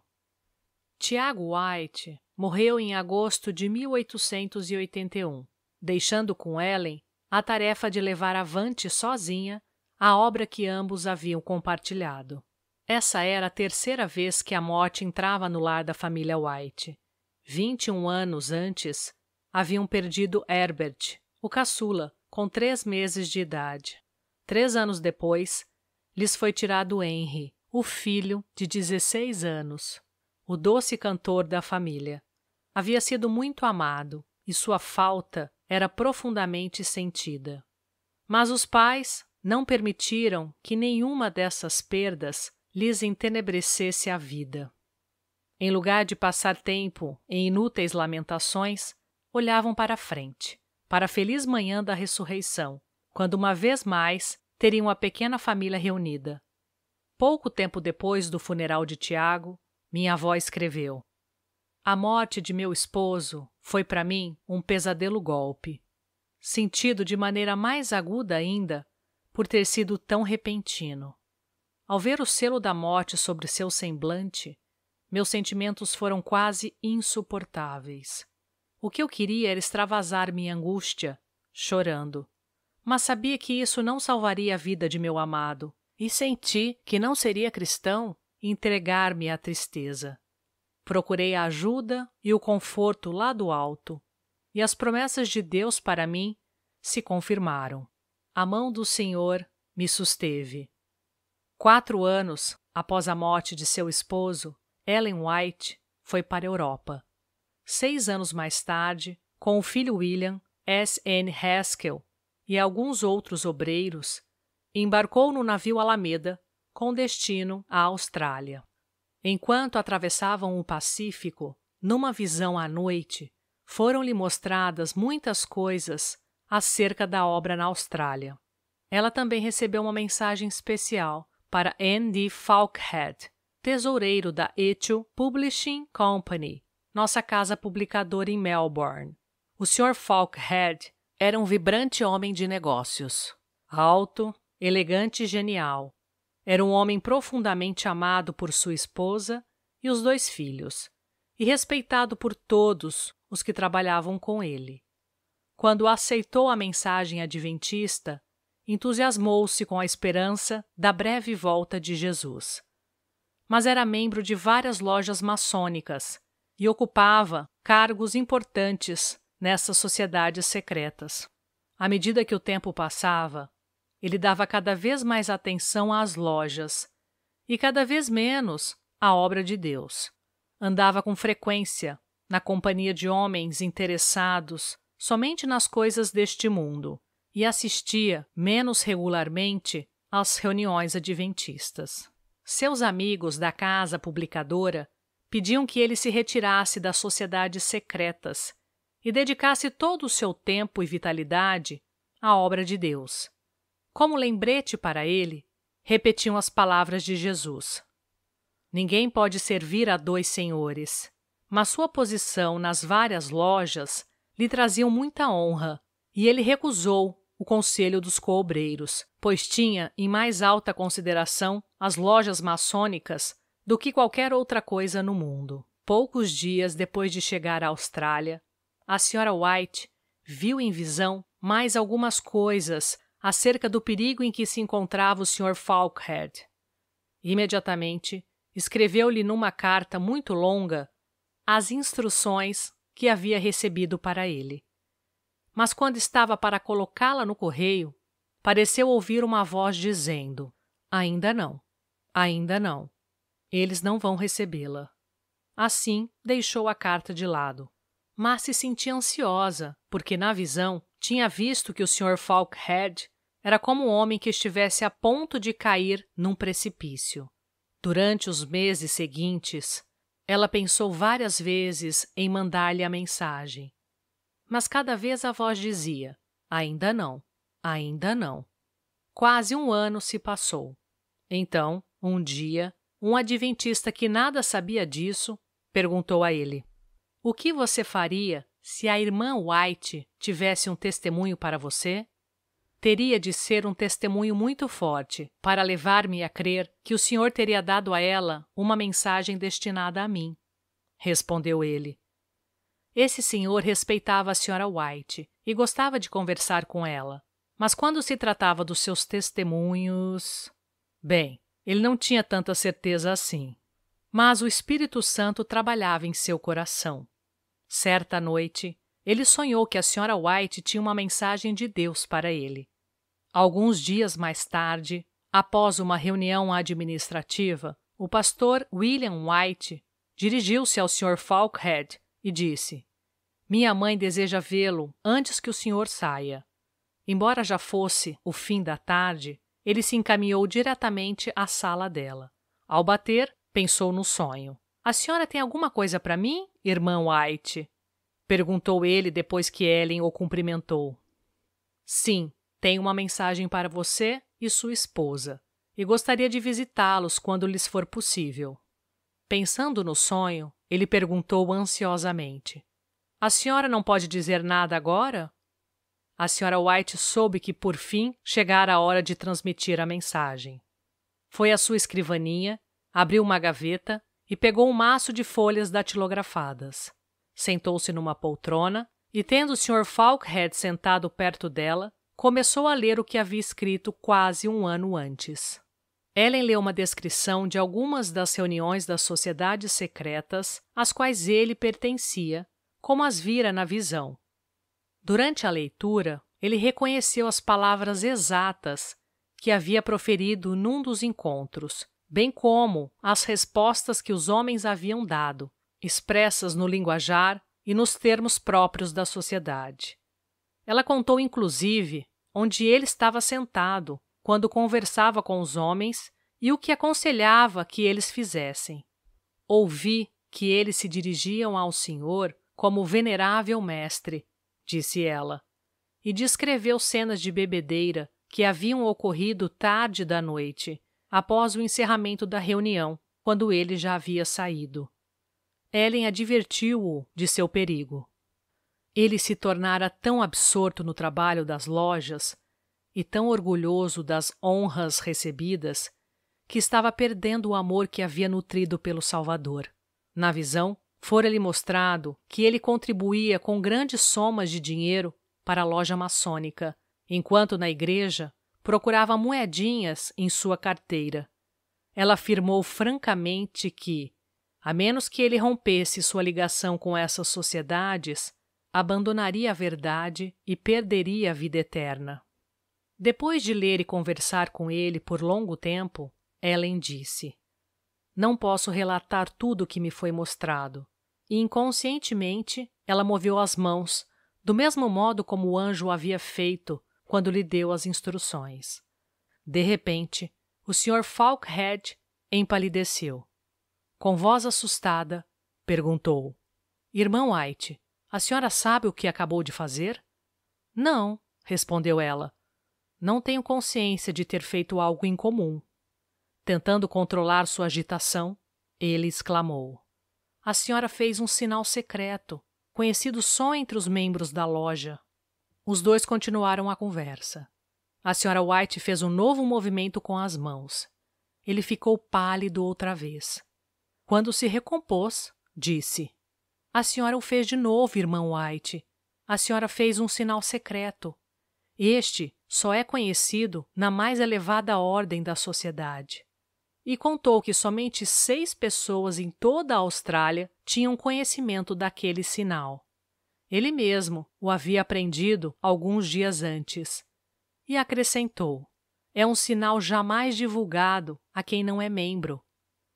Tiago White morreu em agosto de 1881, deixando com Ellen a tarefa de levar avante sozinha a obra que ambos haviam compartilhado. Essa era a terceira vez que a morte entrava no lar da família White. 21 anos antes, haviam perdido Herbert, o caçula, com três meses de idade. Três anos depois, lhes foi tirado Henry, o filho de 16 anos, o doce cantor da família, Havia sido muito amado e sua falta era profundamente sentida. Mas os pais não permitiram que nenhuma dessas perdas lhes entenebrecesse a vida. Em lugar de passar tempo em inúteis lamentações, olhavam para frente, para a feliz manhã da ressurreição, quando uma vez mais teriam a pequena família reunida. Pouco tempo depois do funeral de Tiago, minha avó escreveu: a morte de meu esposo foi para mim um pesadelo golpe, sentido de maneira mais aguda ainda por ter sido tão repentino. Ao ver o selo da morte sobre seu semblante, meus sentimentos foram quase insuportáveis. O que eu queria era extravasar minha angústia, chorando. Mas sabia que isso não salvaria a vida de meu amado, e senti que não seria cristão entregar-me à tristeza. Procurei a ajuda e o conforto lá do alto, e as promessas de Deus para mim se confirmaram. A mão do Senhor me susteve. Quatro anos após a morte de seu esposo, Ellen White foi para a Europa. Seis anos mais tarde, com o filho William, S. N. Haskell e alguns outros obreiros, embarcou no navio Alameda com destino à Austrália. Enquanto atravessavam o Pacífico, numa visão à noite, foram-lhe mostradas muitas coisas acerca da obra na Austrália. Ela também recebeu uma mensagem especial para Andy Falkhead, tesoureiro da Etio Publishing Company, nossa casa publicadora em Melbourne. O Sr. Falkhead era um vibrante homem de negócios, alto, elegante e genial, era um homem profundamente amado por sua esposa e os dois filhos, e respeitado por todos os que trabalhavam com ele. Quando aceitou a mensagem adventista, entusiasmou-se com a esperança da breve volta de Jesus. Mas era membro de várias lojas maçônicas e ocupava cargos importantes nessas sociedades secretas. À medida que o tempo passava, ele dava cada vez mais atenção às lojas e cada vez menos à obra de Deus. Andava com frequência na companhia de homens interessados somente nas coisas deste mundo e assistia menos regularmente às reuniões adventistas. Seus amigos da casa publicadora pediam que ele se retirasse das sociedades secretas e dedicasse todo o seu tempo e vitalidade à obra de Deus como lembrete para ele, repetiam as palavras de Jesus: Ninguém pode servir a dois senhores, mas sua posição nas várias lojas lhe traziam muita honra, e ele recusou o conselho dos coobreiros, pois tinha em mais alta consideração as lojas maçônicas do que qualquer outra coisa no mundo. Poucos dias depois de chegar à Austrália, a senhora White viu em visão mais algumas coisas acerca do perigo em que se encontrava o Sr. Falkhead. Imediatamente, escreveu-lhe numa carta muito longa as instruções que havia recebido para ele. Mas quando estava para colocá-la no correio, pareceu ouvir uma voz dizendo: Ainda não, ainda não. Eles não vão recebê-la. Assim, deixou a carta de lado, mas se sentia ansiosa, porque na visão tinha visto que o Sr. Falkhead era como um homem que estivesse a ponto de cair num precipício. Durante os meses seguintes, ela pensou várias vezes em mandar-lhe a mensagem. Mas cada vez a voz dizia: Ainda não, ainda não. Quase um ano se passou. Então, um dia, um adventista que nada sabia disso perguntou a ele: O que você faria se a irmã White tivesse um testemunho para você, teria de ser um testemunho muito forte para levar-me a crer que o senhor teria dado a ela uma mensagem destinada a mim. Respondeu ele. Esse senhor respeitava a senhora White e gostava de conversar com ela, mas quando se tratava dos seus testemunhos. Bem, ele não tinha tanta certeza assim. Mas o Espírito Santo trabalhava em seu coração. Certa noite, ele sonhou que a senhora White tinha uma mensagem de Deus para ele. Alguns dias mais tarde, após uma reunião administrativa, o pastor William White dirigiu-se ao Sr. Falkhead e disse: Minha mãe deseja vê-lo antes que o senhor saia. Embora já fosse o fim da tarde, ele se encaminhou diretamente à sala dela. Ao bater, pensou no sonho. A senhora tem alguma coisa para mim, irmã White? perguntou ele depois que Ellen o cumprimentou. Sim, tenho uma mensagem para você e sua esposa, e gostaria de visitá-los quando lhes for possível. Pensando no sonho, ele perguntou ansiosamente: A senhora não pode dizer nada agora? A senhora White soube que, por fim, chegara a hora de transmitir a mensagem. Foi à sua escrivaninha, abriu uma gaveta e pegou um maço de folhas datilografadas. Sentou-se numa poltrona e, tendo o Sr. Falkhead sentado perto dela, começou a ler o que havia escrito quase um ano antes. Ellen leu uma descrição de algumas das reuniões das sociedades secretas às quais ele pertencia, como as vira na visão. Durante a leitura, ele reconheceu as palavras exatas que havia proferido num dos encontros, bem como as respostas que os homens haviam dado, expressas no linguajar e nos termos próprios da sociedade. Ela contou, inclusive, onde ele estava sentado quando conversava com os homens e o que aconselhava que eles fizessem. Ouvi que eles se dirigiam ao Senhor como venerável mestre, disse ela, e descreveu cenas de bebedeira que haviam ocorrido tarde da noite após o encerramento da reunião, quando ele já havia saído. Ellen advertiu-o de seu perigo. Ele se tornara tão absorto no trabalho das lojas e tão orgulhoso das honras recebidas que estava perdendo o amor que havia nutrido pelo Salvador. Na visão, fora-lhe mostrado que ele contribuía com grandes somas de dinheiro para a loja maçônica, enquanto na igreja procurava moedinhas em sua carteira. Ela afirmou francamente que, a menos que ele rompesse sua ligação com essas sociedades, abandonaria a verdade e perderia a vida eterna. Depois de ler e conversar com ele por longo tempo, Ellen disse: Não posso relatar tudo o que me foi mostrado. E inconscientemente ela moveu as mãos, do mesmo modo como o anjo havia feito quando lhe deu as instruções. De repente, o Sr. Falkhead empalideceu. Com voz assustada, perguntou: Irmão White, a senhora sabe o que acabou de fazer? Não, respondeu ela. Não tenho consciência de ter feito algo incomum. Tentando controlar sua agitação, ele exclamou: A senhora fez um sinal secreto, conhecido só entre os membros da loja. Os dois continuaram a conversa. A senhora White fez um novo movimento com as mãos. Ele ficou pálido outra vez. Quando se recompôs, disse: A senhora o fez de novo, irmão White. A senhora fez um sinal secreto. Este só é conhecido na mais elevada ordem da sociedade. E contou que somente seis pessoas em toda a Austrália tinham conhecimento daquele sinal. Ele mesmo o havia aprendido alguns dias antes. E acrescentou: É um sinal jamais divulgado a quem não é membro.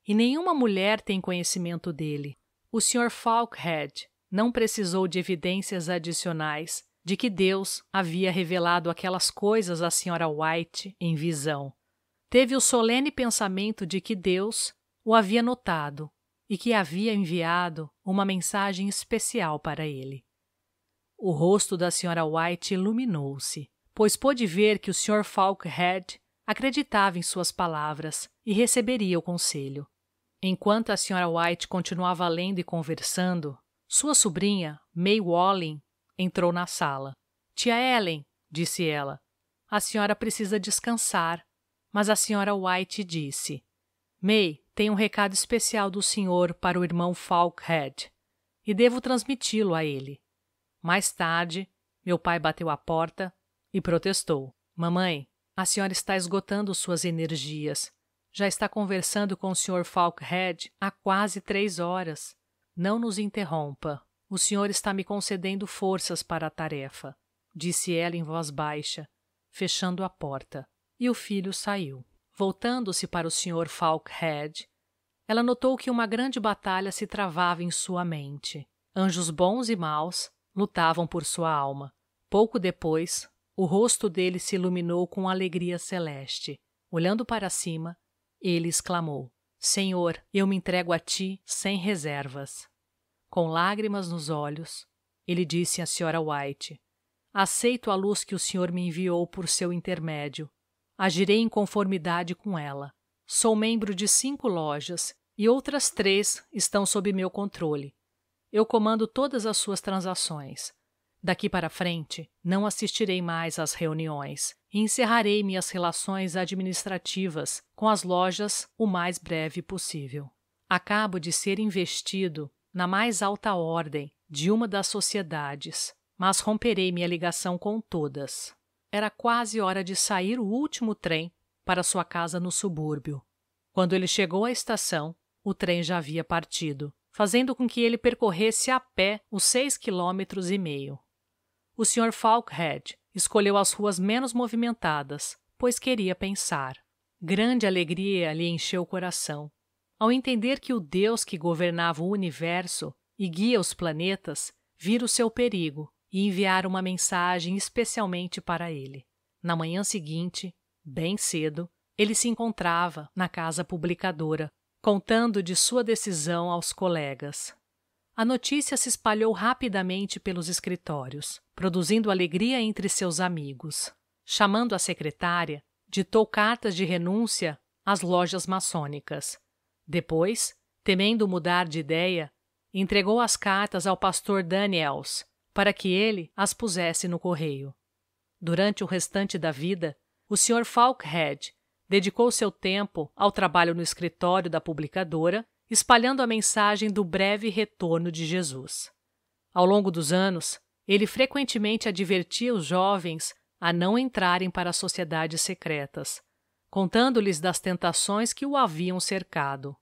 E nenhuma mulher tem conhecimento dele. O Sr. Falkhead não precisou de evidências adicionais de que Deus havia revelado aquelas coisas à Sra. White em visão. Teve o solene pensamento de que Deus o havia notado e que havia enviado uma mensagem especial para ele. O rosto da Sra. White iluminou-se, pois pôde ver que o Sr. Falkhead acreditava em suas palavras e receberia o conselho. Enquanto a Sra. White continuava lendo e conversando, sua sobrinha, May Walling, entrou na sala. Tia Ellen, disse ela, a senhora precisa descansar. Mas a senhora White disse: May, tem um recado especial do senhor para o irmão Falkhead e devo transmiti-lo a ele. Mais tarde, meu pai bateu à porta e protestou: Mamãe, a senhora está esgotando suas energias. Já está conversando com o Sr. Falkhead há quase três horas. Não nos interrompa. O senhor está me concedendo forças para a tarefa, disse ela em voz baixa, fechando a porta. E o filho saiu. Voltando-se para o Sr. Falkhead, ela notou que uma grande batalha se travava em sua mente. Anjos bons e maus lutavam por sua alma. Pouco depois, o rosto dele se iluminou com alegria celeste. Olhando para cima, ele exclamou: Senhor, eu me entrego a ti sem reservas. Com lágrimas nos olhos, ele disse à Sra. White: Aceito a luz que o Senhor me enviou por seu intermédio. Agirei em conformidade com ela. Sou membro de cinco lojas e outras três estão sob meu controle eu comando todas as suas transações. Daqui para frente, não assistirei mais às reuniões e encerrarei minhas relações administrativas com as lojas o mais breve possível. Acabo de ser investido na mais alta ordem de uma das sociedades, mas romperei minha ligação com todas. Era quase hora de sair o último trem para sua casa no subúrbio. Quando ele chegou à estação, o trem já havia partido fazendo com que ele percorresse a pé os seis quilômetros e meio. O Sr. Falkhead escolheu as ruas menos movimentadas, pois queria pensar. Grande alegria lhe encheu o coração. Ao entender que o Deus que governava o universo e guia os planetas vira o seu perigo e enviara uma mensagem especialmente para ele. Na manhã seguinte, bem cedo, ele se encontrava na casa publicadora contando de sua decisão aos colegas. A notícia se espalhou rapidamente pelos escritórios, produzindo alegria entre seus amigos. Chamando a secretária, ditou cartas de renúncia às lojas maçônicas. Depois, temendo mudar de ideia, entregou as cartas ao pastor Daniels para que ele as pusesse no correio. Durante o restante da vida, o Sr. Falkhead Dedicou seu tempo ao trabalho no escritório da publicadora, espalhando a mensagem do breve retorno de Jesus. Ao longo dos anos, ele frequentemente advertia os jovens a não entrarem para sociedades secretas, contando-lhes das tentações que o haviam cercado.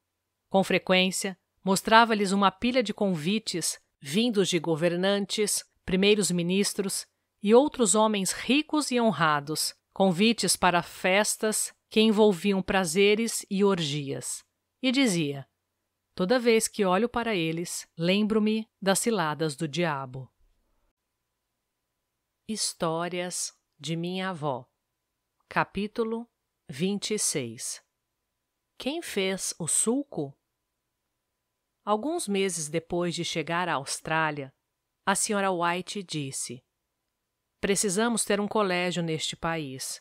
Com frequência, mostrava-lhes uma pilha de convites vindos de governantes, primeiros ministros e outros homens ricos e honrados, convites para festas que envolviam prazeres e orgias, e dizia: Toda vez que olho para eles, lembro-me das ciladas do diabo. Histórias de minha avó. Capítulo 26 Quem fez o sulco? Alguns meses depois de chegar à Austrália, a senhora White disse: Precisamos ter um colégio neste país.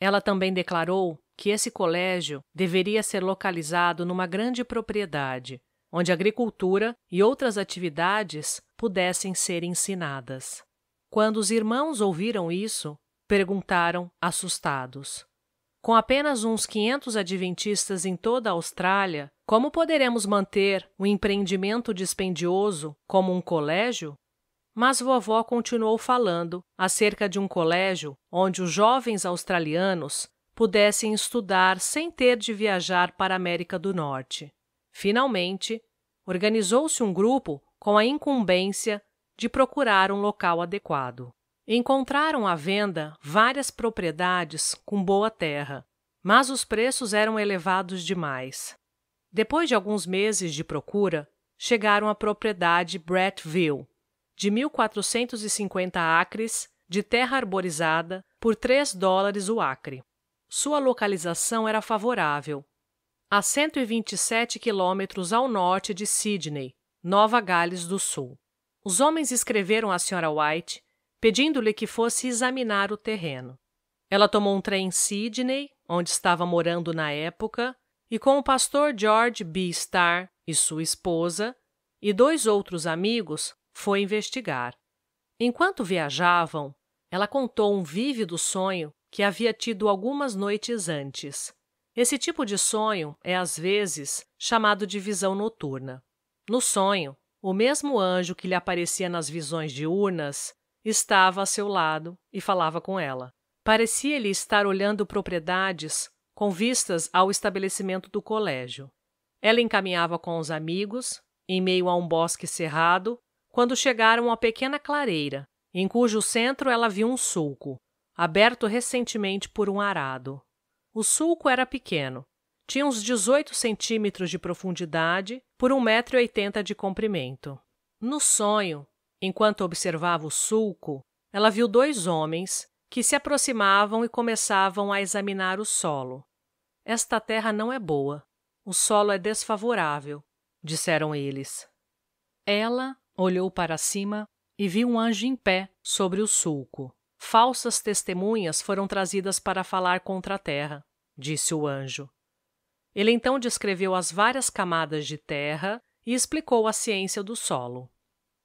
Ela também declarou que esse colégio deveria ser localizado numa grande propriedade, onde agricultura e outras atividades pudessem ser ensinadas. Quando os irmãos ouviram isso, perguntaram assustados: Com apenas uns 500 adventistas em toda a Austrália, como poderemos manter um empreendimento dispendioso como um colégio? Mas vovó continuou falando acerca de um colégio onde os jovens australianos pudessem estudar sem ter de viajar para a América do Norte. Finalmente, organizou-se um grupo com a incumbência de procurar um local adequado. Encontraram à venda várias propriedades com boa terra, mas os preços eram elevados demais. Depois de alguns meses de procura, chegaram à propriedade Brettville, de 1.450 acres de terra arborizada por 3 dólares o acre. Sua localização era favorável, a 127 quilômetros ao norte de Sydney, Nova Gales do Sul. Os homens escreveram à Sra. White pedindo-lhe que fosse examinar o terreno. Ela tomou um trem em Sydney, onde estava morando na época, e com o pastor George B. Starr e sua esposa e dois outros amigos foi investigar. Enquanto viajavam, ela contou um vívido sonho que havia tido algumas noites antes. Esse tipo de sonho é, às vezes, chamado de visão noturna. No sonho, o mesmo anjo que lhe aparecia nas visões diurnas estava a seu lado e falava com ela. Parecia-lhe estar olhando propriedades com vistas ao estabelecimento do colégio. Ela encaminhava com os amigos, em meio a um bosque cerrado, quando chegaram a pequena clareira, em cujo centro ela viu um sulco, aberto recentemente por um arado. O sulco era pequeno, tinha uns 18 centímetros de profundidade por 1,80m de comprimento. No sonho, enquanto observava o sulco, ela viu dois homens que se aproximavam e começavam a examinar o solo. Esta terra não é boa, o solo é desfavorável, disseram eles. Ela olhou para cima e viu um anjo em pé sobre o sulco. Falsas testemunhas foram trazidas para falar contra a terra, disse o anjo. Ele então descreveu as várias camadas de terra e explicou a ciência do solo.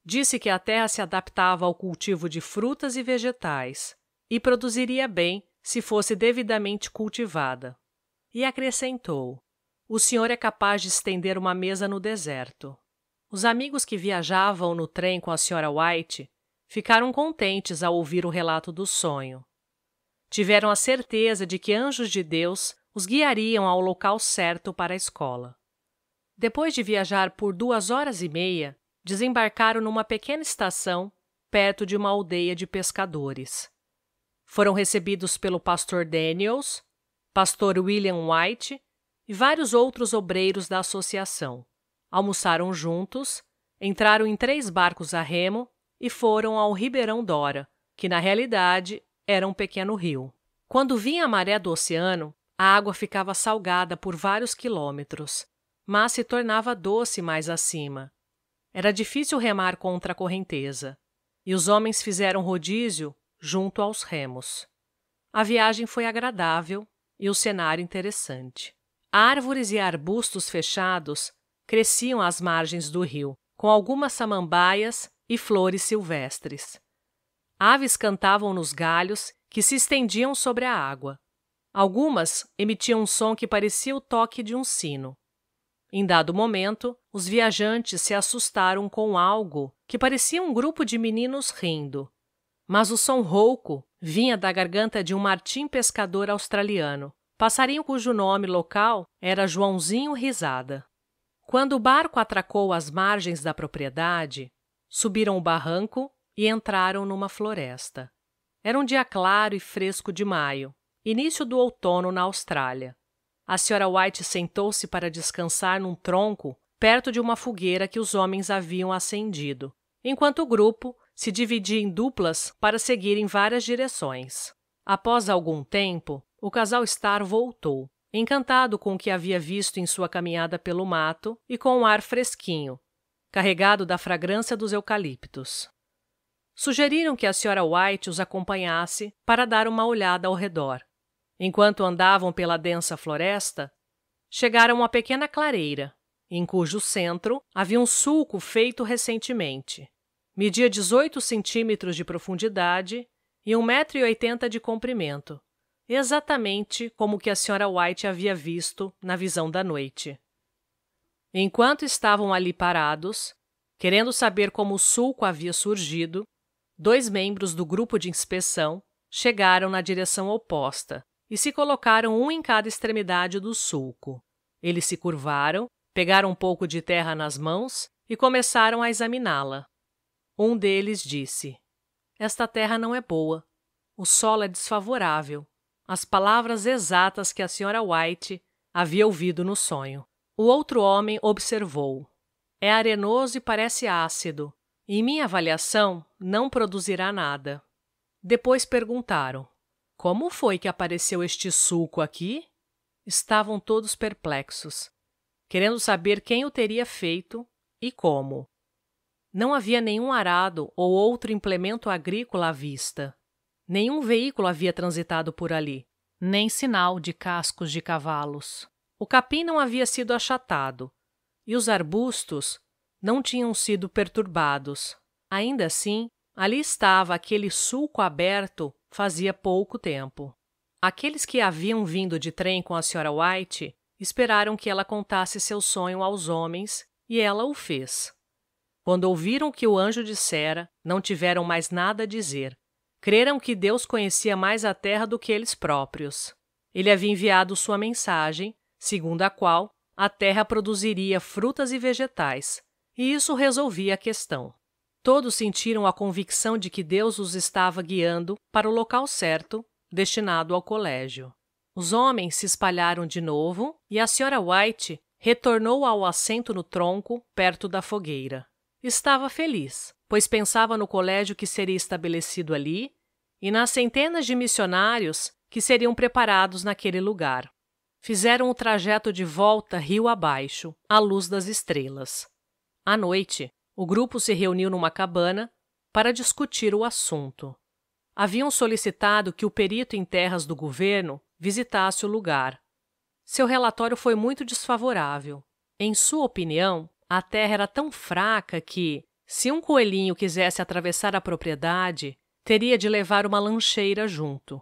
Disse que a terra se adaptava ao cultivo de frutas e vegetais e produziria bem se fosse devidamente cultivada. E acrescentou: O Senhor é capaz de estender uma mesa no deserto os amigos que viajavam no trem com a Sra. White ficaram contentes ao ouvir o relato do sonho. Tiveram a certeza de que anjos de Deus os guiariam ao local certo para a escola. Depois de viajar por duas horas e meia, desembarcaram numa pequena estação perto de uma aldeia de pescadores. Foram recebidos pelo pastor Daniels, pastor William White e vários outros obreiros da associação. Almoçaram juntos, entraram em três barcos a remo e foram ao Ribeirão Dora, que na realidade era um pequeno rio. Quando vinha a maré do oceano, a água ficava salgada por vários quilômetros, mas se tornava doce mais acima. Era difícil remar contra a correnteza, e os homens fizeram rodízio junto aos remos. A viagem foi agradável e o cenário interessante. Árvores e arbustos fechados cresciam às margens do rio, com algumas samambaias e flores silvestres. Aves cantavam nos galhos que se estendiam sobre a água. Algumas emitiam um som que parecia o toque de um sino. Em dado momento, os viajantes se assustaram com algo que parecia um grupo de meninos rindo. Mas o som rouco vinha da garganta de um martim pescador australiano, passarinho cujo nome local era Joãozinho Risada. Quando o barco atracou às margens da propriedade, subiram o barranco e entraram numa floresta. Era um dia claro e fresco de maio, início do outono na Austrália. A senhora White sentou-se para descansar num tronco perto de uma fogueira que os homens haviam acendido, enquanto o grupo se dividia em duplas para seguir em várias direções. Após algum tempo, o casal Star voltou encantado com o que havia visto em sua caminhada pelo mato e com o um ar fresquinho, carregado da fragrância dos eucaliptos. Sugeriram que a senhora White os acompanhasse para dar uma olhada ao redor. Enquanto andavam pela densa floresta, chegaram a pequena clareira, em cujo centro havia um sulco feito recentemente. Media 18 centímetros de profundidade e 1,80m de comprimento, exatamente como que a Sra. White havia visto na visão da noite. Enquanto estavam ali parados, querendo saber como o sulco havia surgido, dois membros do grupo de inspeção chegaram na direção oposta e se colocaram um em cada extremidade do sulco. Eles se curvaram, pegaram um pouco de terra nas mãos e começaram a examiná-la. Um deles disse: Esta terra não é boa. O solo é desfavorável as palavras exatas que a senhora White havia ouvido no sonho. O outro homem observou: É arenoso e parece ácido. Em minha avaliação, não produzirá nada. Depois perguntaram: Como foi que apareceu este suco aqui? Estavam todos perplexos, querendo saber quem o teria feito e como. Não havia nenhum arado ou outro implemento agrícola à vista. Nenhum veículo havia transitado por ali, nem sinal de cascos de cavalos. O capim não havia sido achatado e os arbustos não tinham sido perturbados. Ainda assim, ali estava aquele sulco aberto fazia pouco tempo. Aqueles que haviam vindo de trem com a senhora White esperaram que ela contasse seu sonho aos homens e ela o fez. Quando ouviram o que o anjo dissera, não tiveram mais nada a dizer creram que Deus conhecia mais a terra do que eles próprios. Ele havia enviado sua mensagem, segundo a qual a terra produziria frutas e vegetais, e isso resolvia a questão. Todos sentiram a convicção de que Deus os estava guiando para o local certo, destinado ao colégio. Os homens se espalharam de novo e a Sra. White retornou ao assento no tronco, perto da fogueira. Estava feliz, pois pensava no colégio que seria estabelecido ali e nas centenas de missionários que seriam preparados naquele lugar. Fizeram o trajeto de volta rio abaixo, à luz das estrelas. À noite, o grupo se reuniu numa cabana para discutir o assunto. Haviam solicitado que o perito em terras do governo visitasse o lugar. Seu relatório foi muito desfavorável. Em sua opinião, a terra era tão fraca que, se um coelhinho quisesse atravessar a propriedade, teria de levar uma lancheira junto.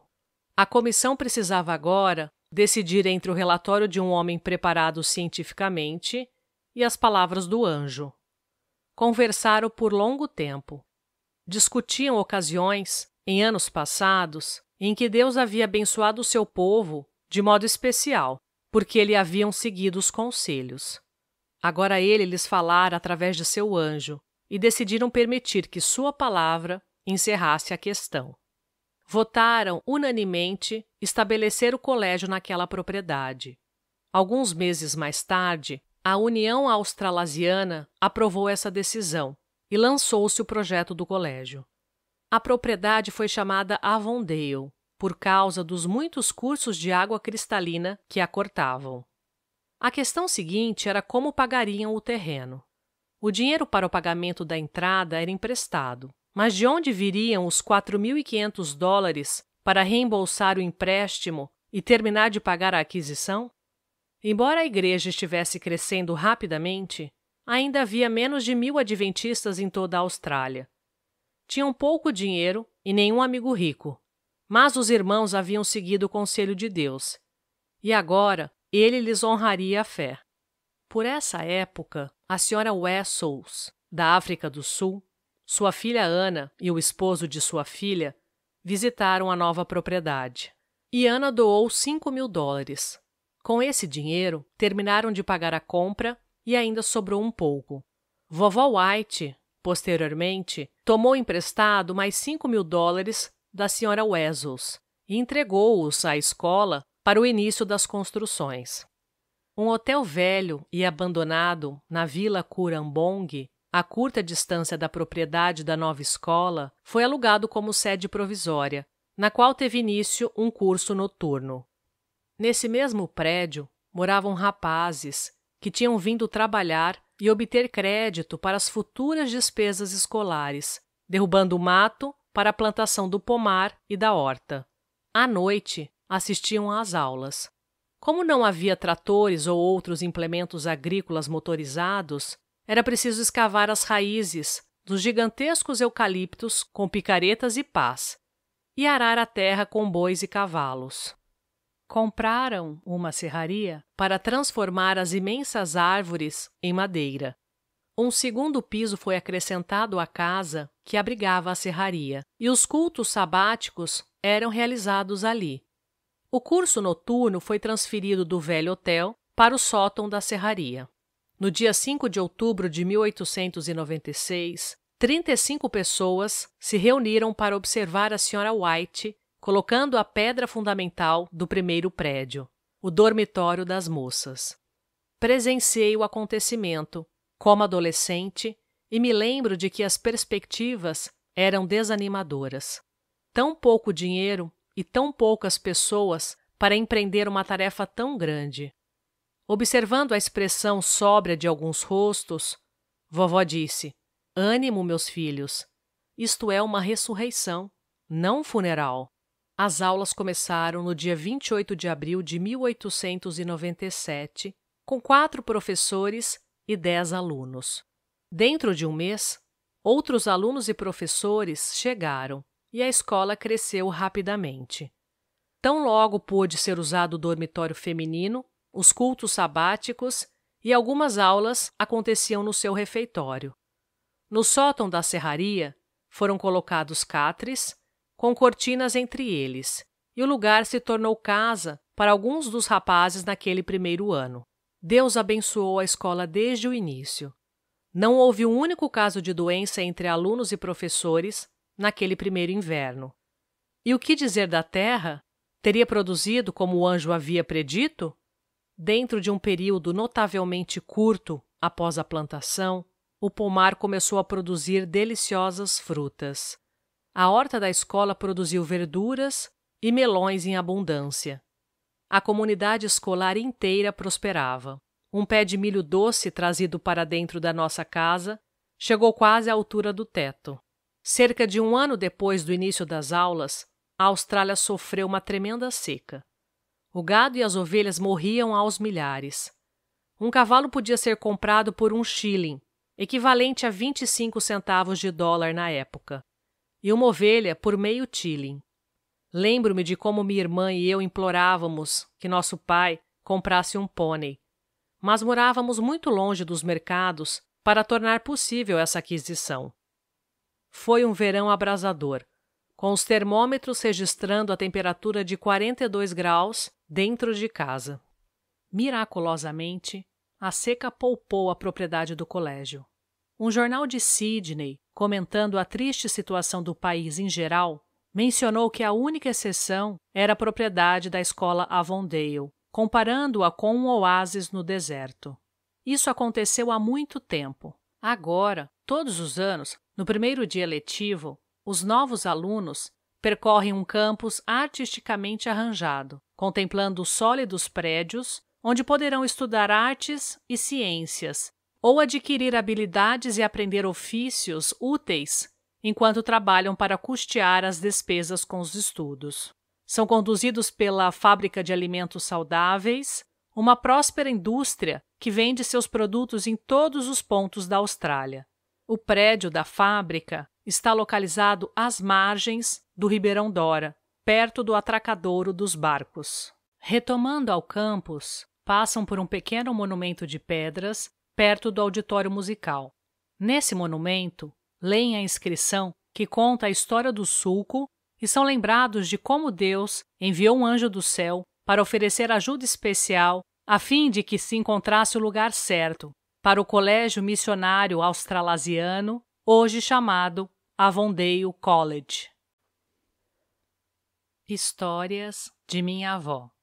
A comissão precisava agora decidir entre o relatório de um homem preparado cientificamente e as palavras do anjo. Conversaram por longo tempo. Discutiam ocasiões, em anos passados, em que Deus havia abençoado o seu povo de modo especial, porque lhe haviam seguido os conselhos. Agora ele lhes falara através de seu anjo e decidiram permitir que sua palavra encerrasse a questão. Votaram unanimemente estabelecer o colégio naquela propriedade. Alguns meses mais tarde, a União Australasiana aprovou essa decisão e lançou-se o projeto do colégio. A propriedade foi chamada Avondale por causa dos muitos cursos de água cristalina que a cortavam. A questão seguinte era como pagariam o terreno. O dinheiro para o pagamento da entrada era emprestado, mas de onde viriam os 4.500 dólares para reembolsar o empréstimo e terminar de pagar a aquisição? Embora a igreja estivesse crescendo rapidamente, ainda havia menos de mil adventistas em toda a Austrália. Tinham pouco dinheiro e nenhum amigo rico, mas os irmãos haviam seguido o conselho de Deus. E agora ele lhes honraria a fé. Por essa época, a senhora Wessels, da África do Sul, sua filha Ana e o esposo de sua filha visitaram a nova propriedade. E Ana doou 5 mil dólares. Com esse dinheiro, terminaram de pagar a compra e ainda sobrou um pouco. Vovó White, posteriormente, tomou emprestado mais 5 mil dólares da senhora Wessels e entregou-os à escola para o início das construções. Um hotel velho e abandonado na vila Curambong a curta distância da propriedade da nova escola foi alugado como sede provisória, na qual teve início um curso noturno. Nesse mesmo prédio moravam rapazes que tinham vindo trabalhar e obter crédito para as futuras despesas escolares, derrubando o mato para a plantação do pomar e da horta. À noite, assistiam às aulas. Como não havia tratores ou outros implementos agrícolas motorizados, era preciso escavar as raízes dos gigantescos eucaliptos com picaretas e pás e arar a terra com bois e cavalos. Compraram uma serraria para transformar as imensas árvores em madeira. Um segundo piso foi acrescentado à casa que abrigava a serraria, e os cultos sabáticos eram realizados ali. O curso noturno foi transferido do velho hotel para o sótão da serraria. No dia 5 de outubro de 1896, 35 pessoas se reuniram para observar a Sra. White colocando a pedra fundamental do primeiro prédio, o dormitório das moças. Presenciei o acontecimento como adolescente e me lembro de que as perspectivas eram desanimadoras. Tão pouco dinheiro e tão poucas pessoas para empreender uma tarefa tão grande. Observando a expressão sóbria de alguns rostos, vovó disse: Ânimo, meus filhos. Isto é uma ressurreição, não um funeral. As aulas começaram no dia 28 de abril de 1897, com quatro professores e dez alunos. Dentro de um mês, outros alunos e professores chegaram e a escola cresceu rapidamente. Tão logo pôde ser usado o dormitório feminino, os cultos sabáticos e algumas aulas aconteciam no seu refeitório. No sótão da serraria foram colocados catres, com cortinas entre eles, e o lugar se tornou casa para alguns dos rapazes naquele primeiro ano. Deus abençoou a escola desde o início. Não houve um único caso de doença entre alunos e professores naquele primeiro inverno. E o que dizer da terra? Teria produzido, como o anjo havia predito, Dentro de um período notavelmente curto após a plantação, o pomar começou a produzir deliciosas frutas. A horta da escola produziu verduras e melões em abundância. A comunidade escolar inteira prosperava. Um pé de milho doce trazido para dentro da nossa casa chegou quase à altura do teto. Cerca de um ano depois do início das aulas, a Austrália sofreu uma tremenda seca. O gado e as ovelhas morriam aos milhares. Um cavalo podia ser comprado por um shilling, equivalente a 25 centavos de dólar na época, e uma ovelha por meio shilling. Lembro-me de como minha irmã e eu implorávamos que nosso pai comprasse um pônei, mas morávamos muito longe dos mercados para tornar possível essa aquisição. Foi um verão abrasador, com os termômetros registrando a temperatura de 42 graus dentro de casa. Miraculosamente, a seca poupou a propriedade do colégio. Um jornal de Sydney, comentando a triste situação do país em geral, mencionou que a única exceção era a propriedade da escola Avondale, comparando-a com um oásis no deserto. Isso aconteceu há muito tempo. Agora, todos os anos, no primeiro dia letivo, os novos alunos percorrem um campus artisticamente arranjado, contemplando sólidos prédios onde poderão estudar artes e ciências ou adquirir habilidades e aprender ofícios úteis enquanto trabalham para custear as despesas com os estudos. São conduzidos pela fábrica de alimentos saudáveis, uma próspera indústria que vende seus produtos em todos os pontos da Austrália. O prédio da fábrica está localizado às margens do Ribeirão Dora, perto do atracadouro dos barcos. Retomando ao campus, passam por um pequeno monumento de pedras perto do auditório musical. Nesse monumento, leem a inscrição que conta a história do sulco e são lembrados de como Deus enviou um anjo do céu para oferecer ajuda especial a fim de que se encontrasse o lugar certo para o colégio missionário australasiano, hoje chamado Avondale College. Histórias de minha avó.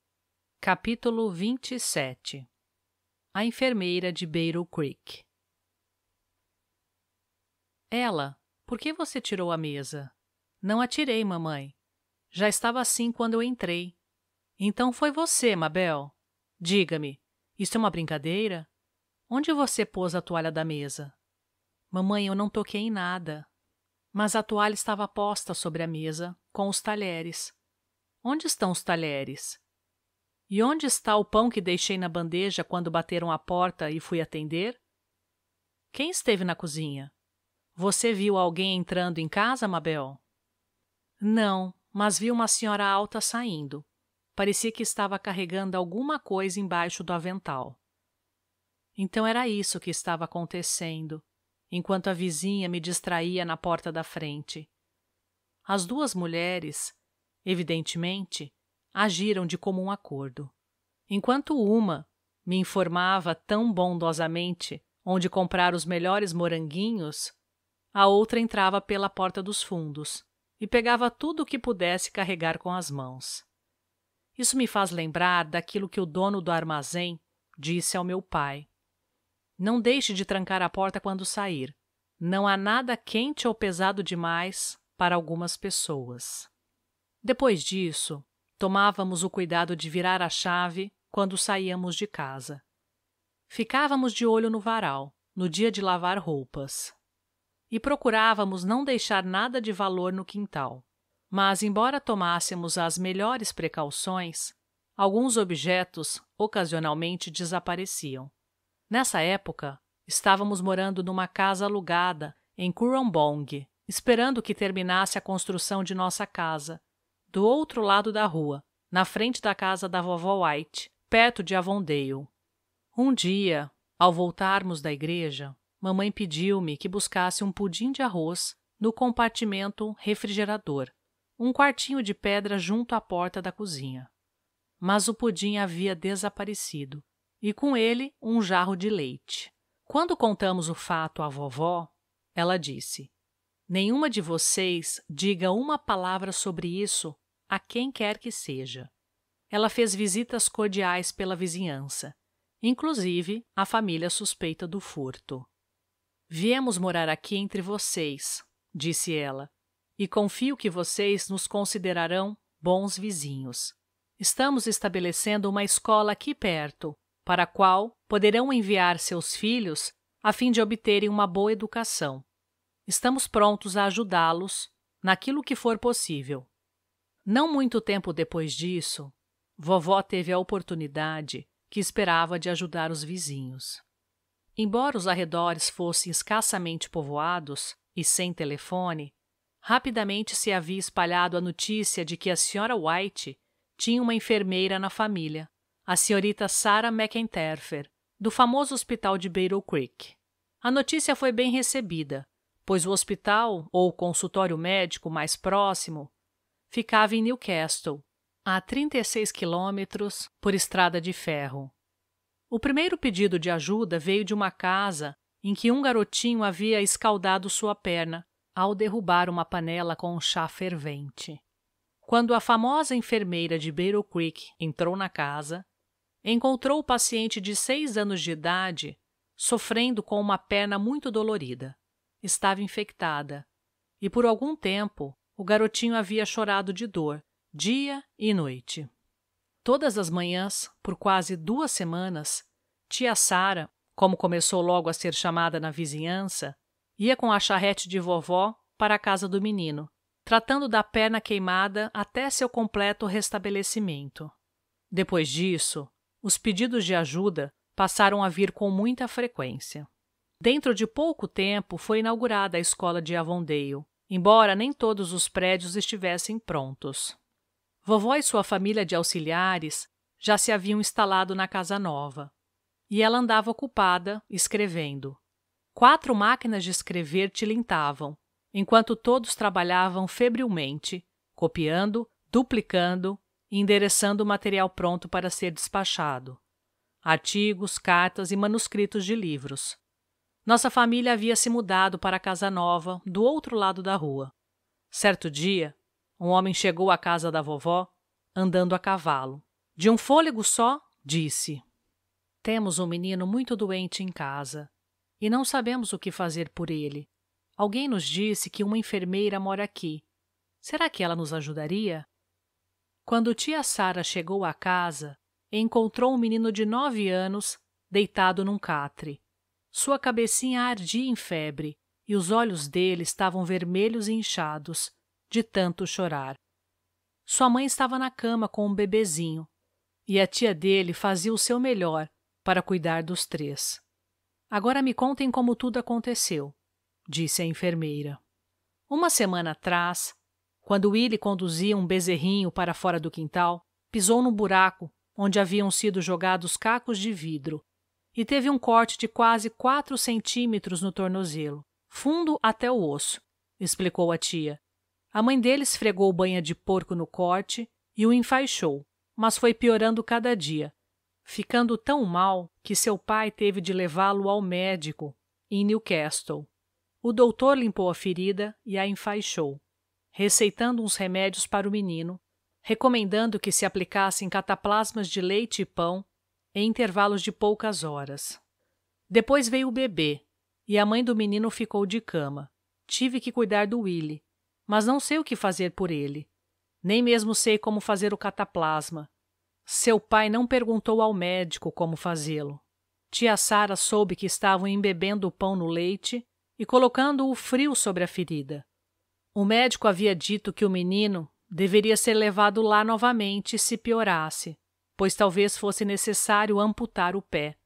Capítulo 27. A enfermeira de Beiro Creek. Ela, por que você tirou a mesa? Não atirei, mamãe. Já estava assim quando eu entrei. Então foi você, Mabel. Diga-me, isso é uma brincadeira? Onde você pôs a toalha da mesa? Mamãe, eu não toquei em nada. Mas a toalha estava posta sobre a mesa, com os talheres. Onde estão os talheres? E onde está o pão que deixei na bandeja quando bateram a porta e fui atender? Quem esteve na cozinha? Você viu alguém entrando em casa, Mabel? Não, mas vi uma senhora alta saindo. Parecia que estava carregando alguma coisa embaixo do avental. Então era isso que estava acontecendo, enquanto a vizinha me distraía na porta da frente. As duas mulheres, evidentemente, agiram de comum acordo. Enquanto uma me informava tão bondosamente onde comprar os melhores moranguinhos, a outra entrava pela porta dos fundos e pegava tudo o que pudesse carregar com as mãos. Isso me faz lembrar daquilo que o dono do armazém disse ao meu pai. Não deixe de trancar a porta quando sair. Não há nada quente ou pesado demais para algumas pessoas. Depois disso, tomávamos o cuidado de virar a chave quando saíamos de casa. Ficávamos de olho no varal, no dia de lavar roupas. E procurávamos não deixar nada de valor no quintal. Mas, embora tomássemos as melhores precauções, alguns objetos ocasionalmente desapareciam. Nessa época, estávamos morando numa casa alugada em Currumbong, esperando que terminasse a construção de nossa casa do outro lado da rua, na frente da casa da vovó White, perto de Avondale. Um dia, ao voltarmos da igreja, mamãe pediu-me que buscasse um pudim de arroz no compartimento refrigerador, um quartinho de pedra junto à porta da cozinha. Mas o pudim havia desaparecido, e com ele um jarro de leite. Quando contamos o fato à vovó, ela disse: Nenhuma de vocês diga uma palavra sobre isso a quem quer que seja. Ela fez visitas cordiais pela vizinhança, inclusive à família suspeita do furto. Viemos morar aqui entre vocês, disse ela, e confio que vocês nos considerarão bons vizinhos. Estamos estabelecendo uma escola aqui perto, para a qual poderão enviar seus filhos a fim de obterem uma boa educação. Estamos prontos a ajudá-los naquilo que for possível. Não muito tempo depois disso, vovó teve a oportunidade que esperava de ajudar os vizinhos. Embora os arredores fossem escassamente povoados e sem telefone, rapidamente se havia espalhado a notícia de que a senhora White tinha uma enfermeira na família, a senhorita Sarah McInterfer, do famoso hospital de Battle Creek. A notícia foi bem recebida pois o hospital ou consultório médico mais próximo ficava em Newcastle, a 36 quilômetros por estrada de ferro. O primeiro pedido de ajuda veio de uma casa em que um garotinho havia escaldado sua perna ao derrubar uma panela com um chá fervente. Quando a famosa enfermeira de Battle Creek entrou na casa, encontrou o paciente de seis anos de idade sofrendo com uma perna muito dolorida estava infectada, e por algum tempo o garotinho havia chorado de dor, dia e noite. Todas as manhãs, por quase duas semanas, tia Sara, como começou logo a ser chamada na vizinhança, ia com a charrete de vovó para a casa do menino, tratando da perna queimada até seu completo restabelecimento. Depois disso, os pedidos de ajuda passaram a vir com muita frequência. Dentro de pouco tempo foi inaugurada a escola de Avondale, embora nem todos os prédios estivessem prontos. Vovó e sua família de auxiliares já se haviam instalado na casa nova, e ela andava ocupada escrevendo. Quatro máquinas de escrever tilintavam, enquanto todos trabalhavam febrilmente, copiando, duplicando e endereçando o material pronto para ser despachado: artigos, cartas e manuscritos de livros. Nossa família havia se mudado para a casa nova, do outro lado da rua. Certo dia, um homem chegou à casa da vovó, andando a cavalo. De um fôlego só, disse: Temos um menino muito doente em casa e não sabemos o que fazer por ele. Alguém nos disse que uma enfermeira mora aqui. Será que ela nos ajudaria? Quando tia Sara chegou à casa, encontrou um menino de nove anos deitado num catre. Sua cabecinha ardia em febre e os olhos dele estavam vermelhos e inchados, de tanto chorar. Sua mãe estava na cama com um bebezinho e a tia dele fazia o seu melhor para cuidar dos três. Agora me contem como tudo aconteceu, disse a enfermeira. Uma semana atrás, quando Willie conduzia um bezerrinho para fora do quintal, pisou num buraco onde haviam sido jogados cacos de vidro e teve um corte de quase 4 centímetros no tornozelo, fundo até o osso, explicou a tia. A mãe dele esfregou banha de porco no corte e o enfaixou, mas foi piorando cada dia, ficando tão mal que seu pai teve de levá-lo ao médico em Newcastle. O doutor limpou a ferida e a enfaixou, receitando uns remédios para o menino, recomendando que se aplicassem cataplasmas de leite e pão em intervalos de poucas horas. Depois veio o bebê, e a mãe do menino ficou de cama. Tive que cuidar do Willy, mas não sei o que fazer por ele. Nem mesmo sei como fazer o cataplasma. Seu pai não perguntou ao médico como fazê-lo. Tia Sara soube que estavam embebendo o pão no leite e colocando-o frio sobre a ferida. O médico havia dito que o menino deveria ser levado lá novamente se piorasse, pois talvez fosse necessário amputar o pé.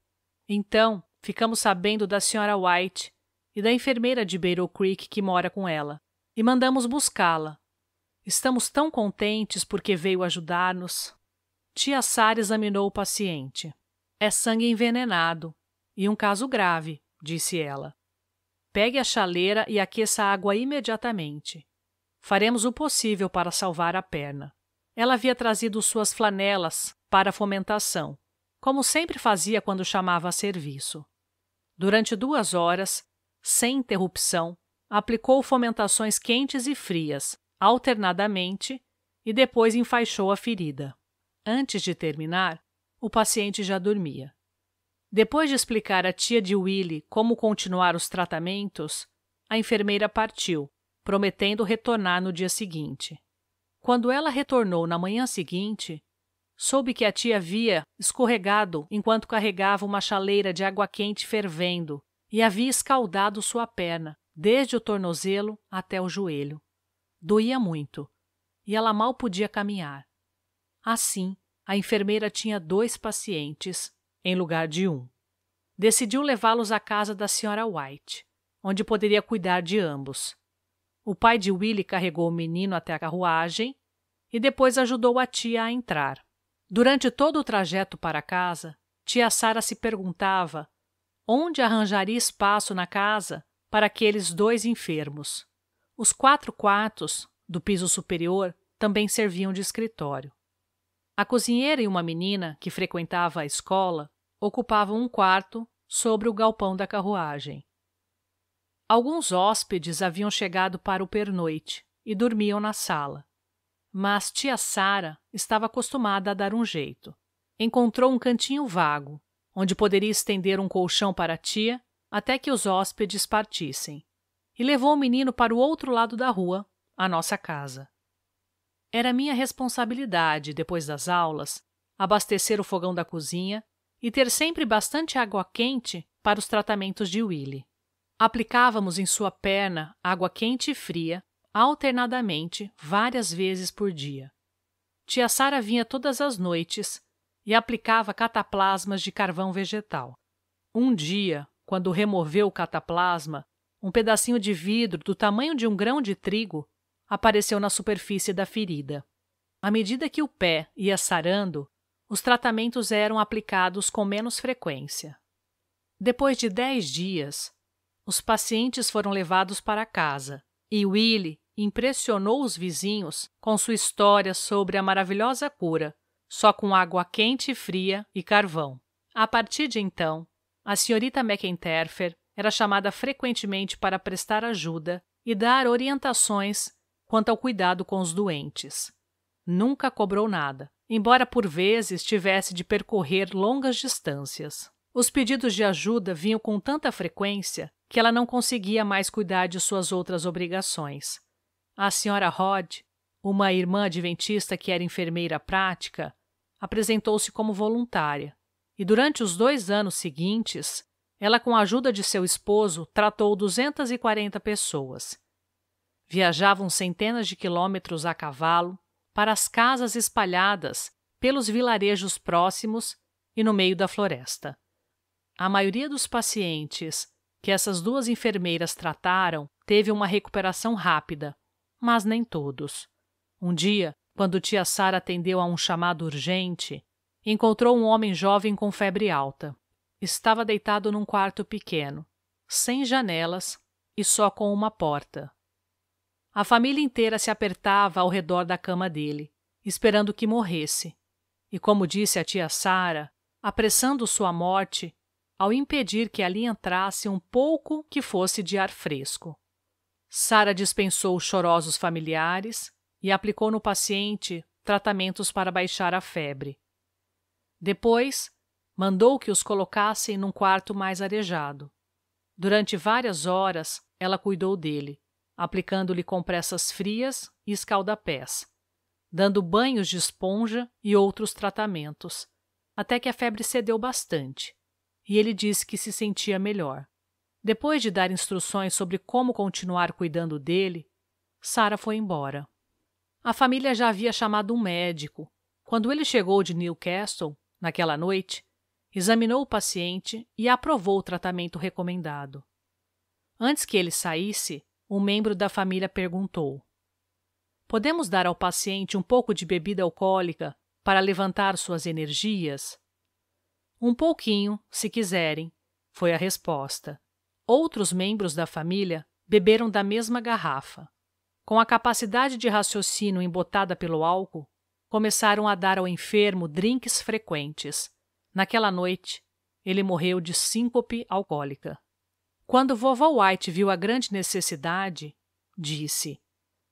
Então, ficamos sabendo da senhora White e da enfermeira de Beiro Creek que mora com ela, e mandamos buscá-la. Estamos tão contentes porque veio ajudar-nos. Tia Sara examinou o paciente. É sangue envenenado e um caso grave, disse ela. Pegue a chaleira e aqueça a água imediatamente. Faremos o possível para salvar a perna. Ela havia trazido suas flanelas para a fomentação, como sempre fazia quando chamava a serviço. Durante duas horas, sem interrupção, aplicou fomentações quentes e frias, alternadamente, e depois enfaixou a ferida. Antes de terminar, o paciente já dormia. Depois de explicar à tia de Willy como continuar os tratamentos, a enfermeira partiu, prometendo retornar no dia seguinte. Quando ela retornou na manhã seguinte, soube que a tia havia escorregado enquanto carregava uma chaleira de água quente fervendo e havia escaldado sua perna, desde o tornozelo até o joelho. Doía muito, e ela mal podia caminhar. Assim, a enfermeira tinha dois pacientes em lugar de um. Decidiu levá-los à casa da senhora White, onde poderia cuidar de ambos. O pai de Willie carregou o menino até a carruagem e depois ajudou a tia a entrar. Durante todo o trajeto para casa, tia Sara se perguntava onde arranjaria espaço na casa para aqueles dois enfermos. Os quatro quartos do piso superior também serviam de escritório. A cozinheira e uma menina que frequentava a escola ocupavam um quarto sobre o galpão da carruagem. Alguns hóspedes haviam chegado para o pernoite e dormiam na sala. Mas tia Sara estava acostumada a dar um jeito. Encontrou um cantinho vago, onde poderia estender um colchão para a tia até que os hóspedes partissem, e levou o menino para o outro lado da rua, a nossa casa. Era minha responsabilidade, depois das aulas, abastecer o fogão da cozinha e ter sempre bastante água quente para os tratamentos de Willie. Aplicávamos em sua perna água quente e fria, alternadamente, várias vezes por dia. Tia Sara vinha todas as noites e aplicava cataplasmas de carvão vegetal. Um dia, quando removeu o cataplasma, um pedacinho de vidro do tamanho de um grão de trigo apareceu na superfície da ferida. À medida que o pé ia sarando, os tratamentos eram aplicados com menos frequência. Depois de dez dias, os pacientes foram levados para casa e Willie impressionou os vizinhos com sua história sobre a maravilhosa cura, só com água quente e fria e carvão. A partir de então, a senhorita McInterfer era chamada frequentemente para prestar ajuda e dar orientações quanto ao cuidado com os doentes. Nunca cobrou nada, embora por vezes tivesse de percorrer longas distâncias. Os pedidos de ajuda vinham com tanta frequência que ela não conseguia mais cuidar de suas outras obrigações. A senhora Rod, uma irmã adventista que era enfermeira prática, apresentou-se como voluntária e, durante os dois anos seguintes, ela, com a ajuda de seu esposo, tratou 240 pessoas. Viajavam centenas de quilômetros a cavalo para as casas espalhadas pelos vilarejos próximos e no meio da floresta. A maioria dos pacientes que essas duas enfermeiras trataram teve uma recuperação rápida, mas nem todos. Um dia, quando tia Sara atendeu a um chamado urgente, encontrou um homem jovem com febre alta. Estava deitado num quarto pequeno, sem janelas e só com uma porta. A família inteira se apertava ao redor da cama dele, esperando que morresse. E como disse a tia Sara, apressando sua morte, ao impedir que ali entrasse um pouco que fosse de ar fresco. Sara dispensou chorosos familiares e aplicou no paciente tratamentos para baixar a febre. Depois, mandou que os colocassem num quarto mais arejado. Durante várias horas, ela cuidou dele, aplicando-lhe compressas frias e escaldapés, dando banhos de esponja e outros tratamentos, até que a febre cedeu bastante e ele disse que se sentia melhor. Depois de dar instruções sobre como continuar cuidando dele, Sara foi embora. A família já havia chamado um médico. Quando ele chegou de Newcastle, naquela noite, examinou o paciente e aprovou o tratamento recomendado. Antes que ele saísse, um membro da família perguntou: Podemos dar ao paciente um pouco de bebida alcoólica para levantar suas energias? Um pouquinho, se quiserem, foi a resposta. Outros membros da família beberam da mesma garrafa. Com a capacidade de raciocínio embotada pelo álcool, começaram a dar ao enfermo drinks frequentes. Naquela noite, ele morreu de síncope alcoólica. Quando vovó White viu a grande necessidade, disse: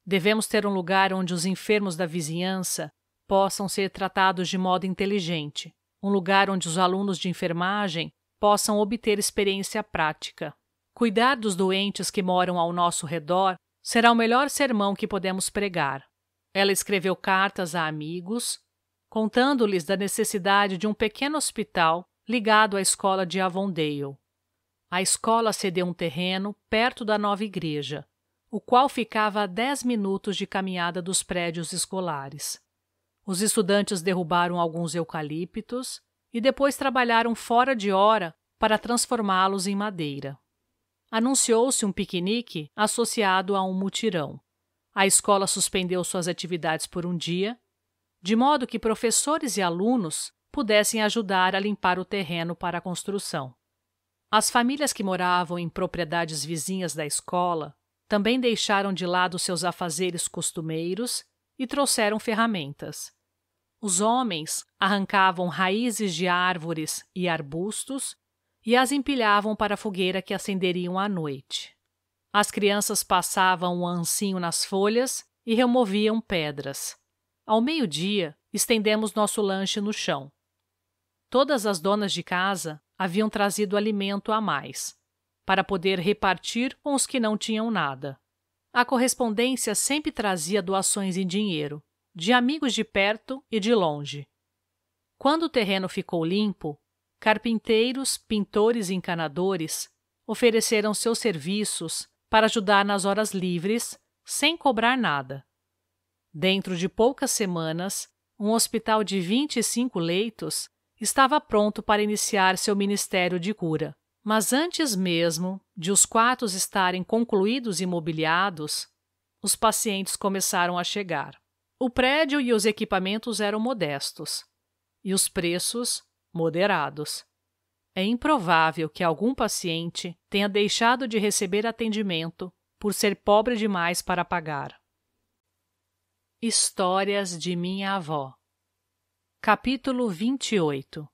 Devemos ter um lugar onde os enfermos da vizinhança possam ser tratados de modo inteligente um lugar onde os alunos de enfermagem possam obter experiência prática. Cuidar dos doentes que moram ao nosso redor será o melhor sermão que podemos pregar. Ela escreveu cartas a amigos, contando-lhes da necessidade de um pequeno hospital ligado à escola de Avondale. A escola cedeu um terreno perto da nova igreja, o qual ficava a dez minutos de caminhada dos prédios escolares. Os estudantes derrubaram alguns eucaliptos e depois trabalharam fora de hora para transformá-los em madeira. Anunciou-se um piquenique associado a um mutirão. A escola suspendeu suas atividades por um dia, de modo que professores e alunos pudessem ajudar a limpar o terreno para a construção. As famílias que moravam em propriedades vizinhas da escola também deixaram de lado seus afazeres costumeiros e trouxeram ferramentas. Os homens arrancavam raízes de árvores e arbustos e as empilhavam para a fogueira que acenderiam à noite. As crianças passavam o um ancinho nas folhas e removiam pedras. Ao meio-dia, estendemos nosso lanche no chão. Todas as donas de casa haviam trazido alimento a mais, para poder repartir com os que não tinham nada. A correspondência sempre trazia doações em dinheiro, de amigos de perto e de longe. Quando o terreno ficou limpo, carpinteiros, pintores e encanadores ofereceram seus serviços para ajudar nas horas livres, sem cobrar nada. Dentro de poucas semanas, um hospital de 25 leitos estava pronto para iniciar seu ministério de cura. Mas antes mesmo de os quartos estarem concluídos e mobiliados, os pacientes começaram a chegar. O prédio e os equipamentos eram modestos e os preços moderados. É improvável que algum paciente tenha deixado de receber atendimento por ser pobre demais para pagar. Histórias de minha avó. Capítulo 28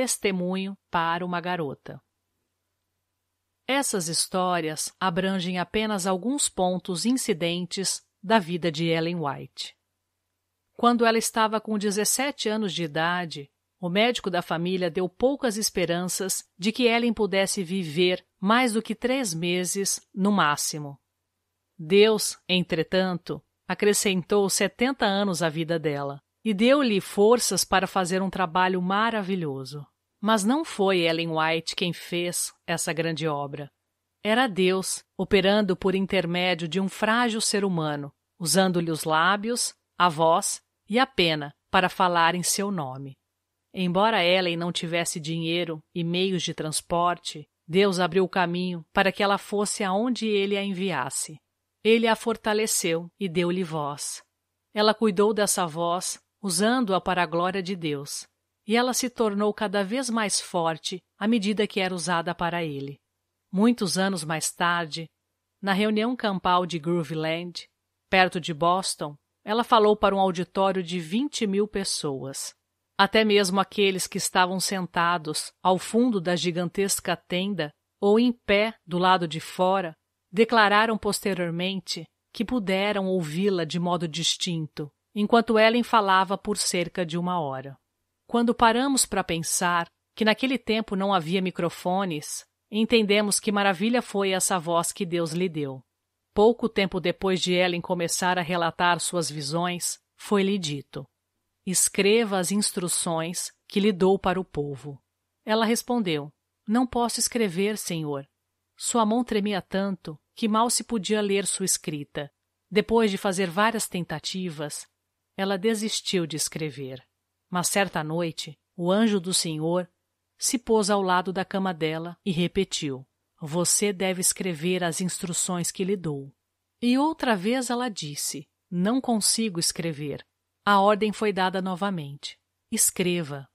testemunho para uma garota. Essas histórias abrangem apenas alguns pontos incidentes da vida de Ellen White. Quando ela estava com 17 anos de idade, o médico da família deu poucas esperanças de que Ellen pudesse viver mais do que três meses, no máximo. Deus, entretanto, acrescentou 70 anos à vida dela e deu-lhe forças para fazer um trabalho maravilhoso. Mas não foi Ellen White quem fez essa grande obra. Era Deus, operando por intermédio de um frágil ser humano, usando-lhe os lábios, a voz e a pena para falar em seu nome. Embora Ellen não tivesse dinheiro e meios de transporte, Deus abriu o caminho para que ela fosse aonde ele a enviasse. Ele a fortaleceu e deu-lhe voz. Ela cuidou dessa voz usando-a para a glória de Deus, e ela se tornou cada vez mais forte à medida que era usada para ele. Muitos anos mais tarde, na reunião campal de Grooveland, perto de Boston, ela falou para um auditório de 20 mil pessoas. Até mesmo aqueles que estavam sentados ao fundo da gigantesca tenda ou em pé do lado de fora declararam posteriormente que puderam ouvi-la de modo distinto enquanto Ellen falava por cerca de uma hora. Quando paramos para pensar que naquele tempo não havia microfones, entendemos que maravilha foi essa voz que Deus lhe deu. Pouco tempo depois de Ellen começar a relatar suas visões, foi-lhe dito: Escreva as instruções que lhe dou para o povo. Ela respondeu: Não posso escrever, senhor. Sua mão tremia tanto que mal se podia ler sua escrita. Depois de fazer várias tentativas, ela desistiu de escrever, mas certa noite o anjo do Senhor se pôs ao lado da cama dela e repetiu: Você deve escrever as instruções que lhe dou. E outra vez ela disse: Não consigo escrever. A ordem foi dada novamente: Escreva.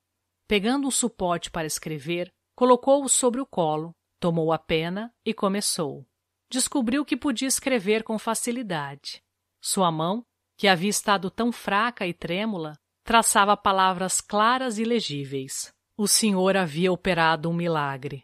Pegando um suporte para escrever, colocou-o sobre o colo, tomou a pena e começou. Descobriu que podia escrever com facilidade. Sua mão que havia estado tão fraca e trêmula, traçava palavras claras e legíveis. O senhor havia operado um milagre.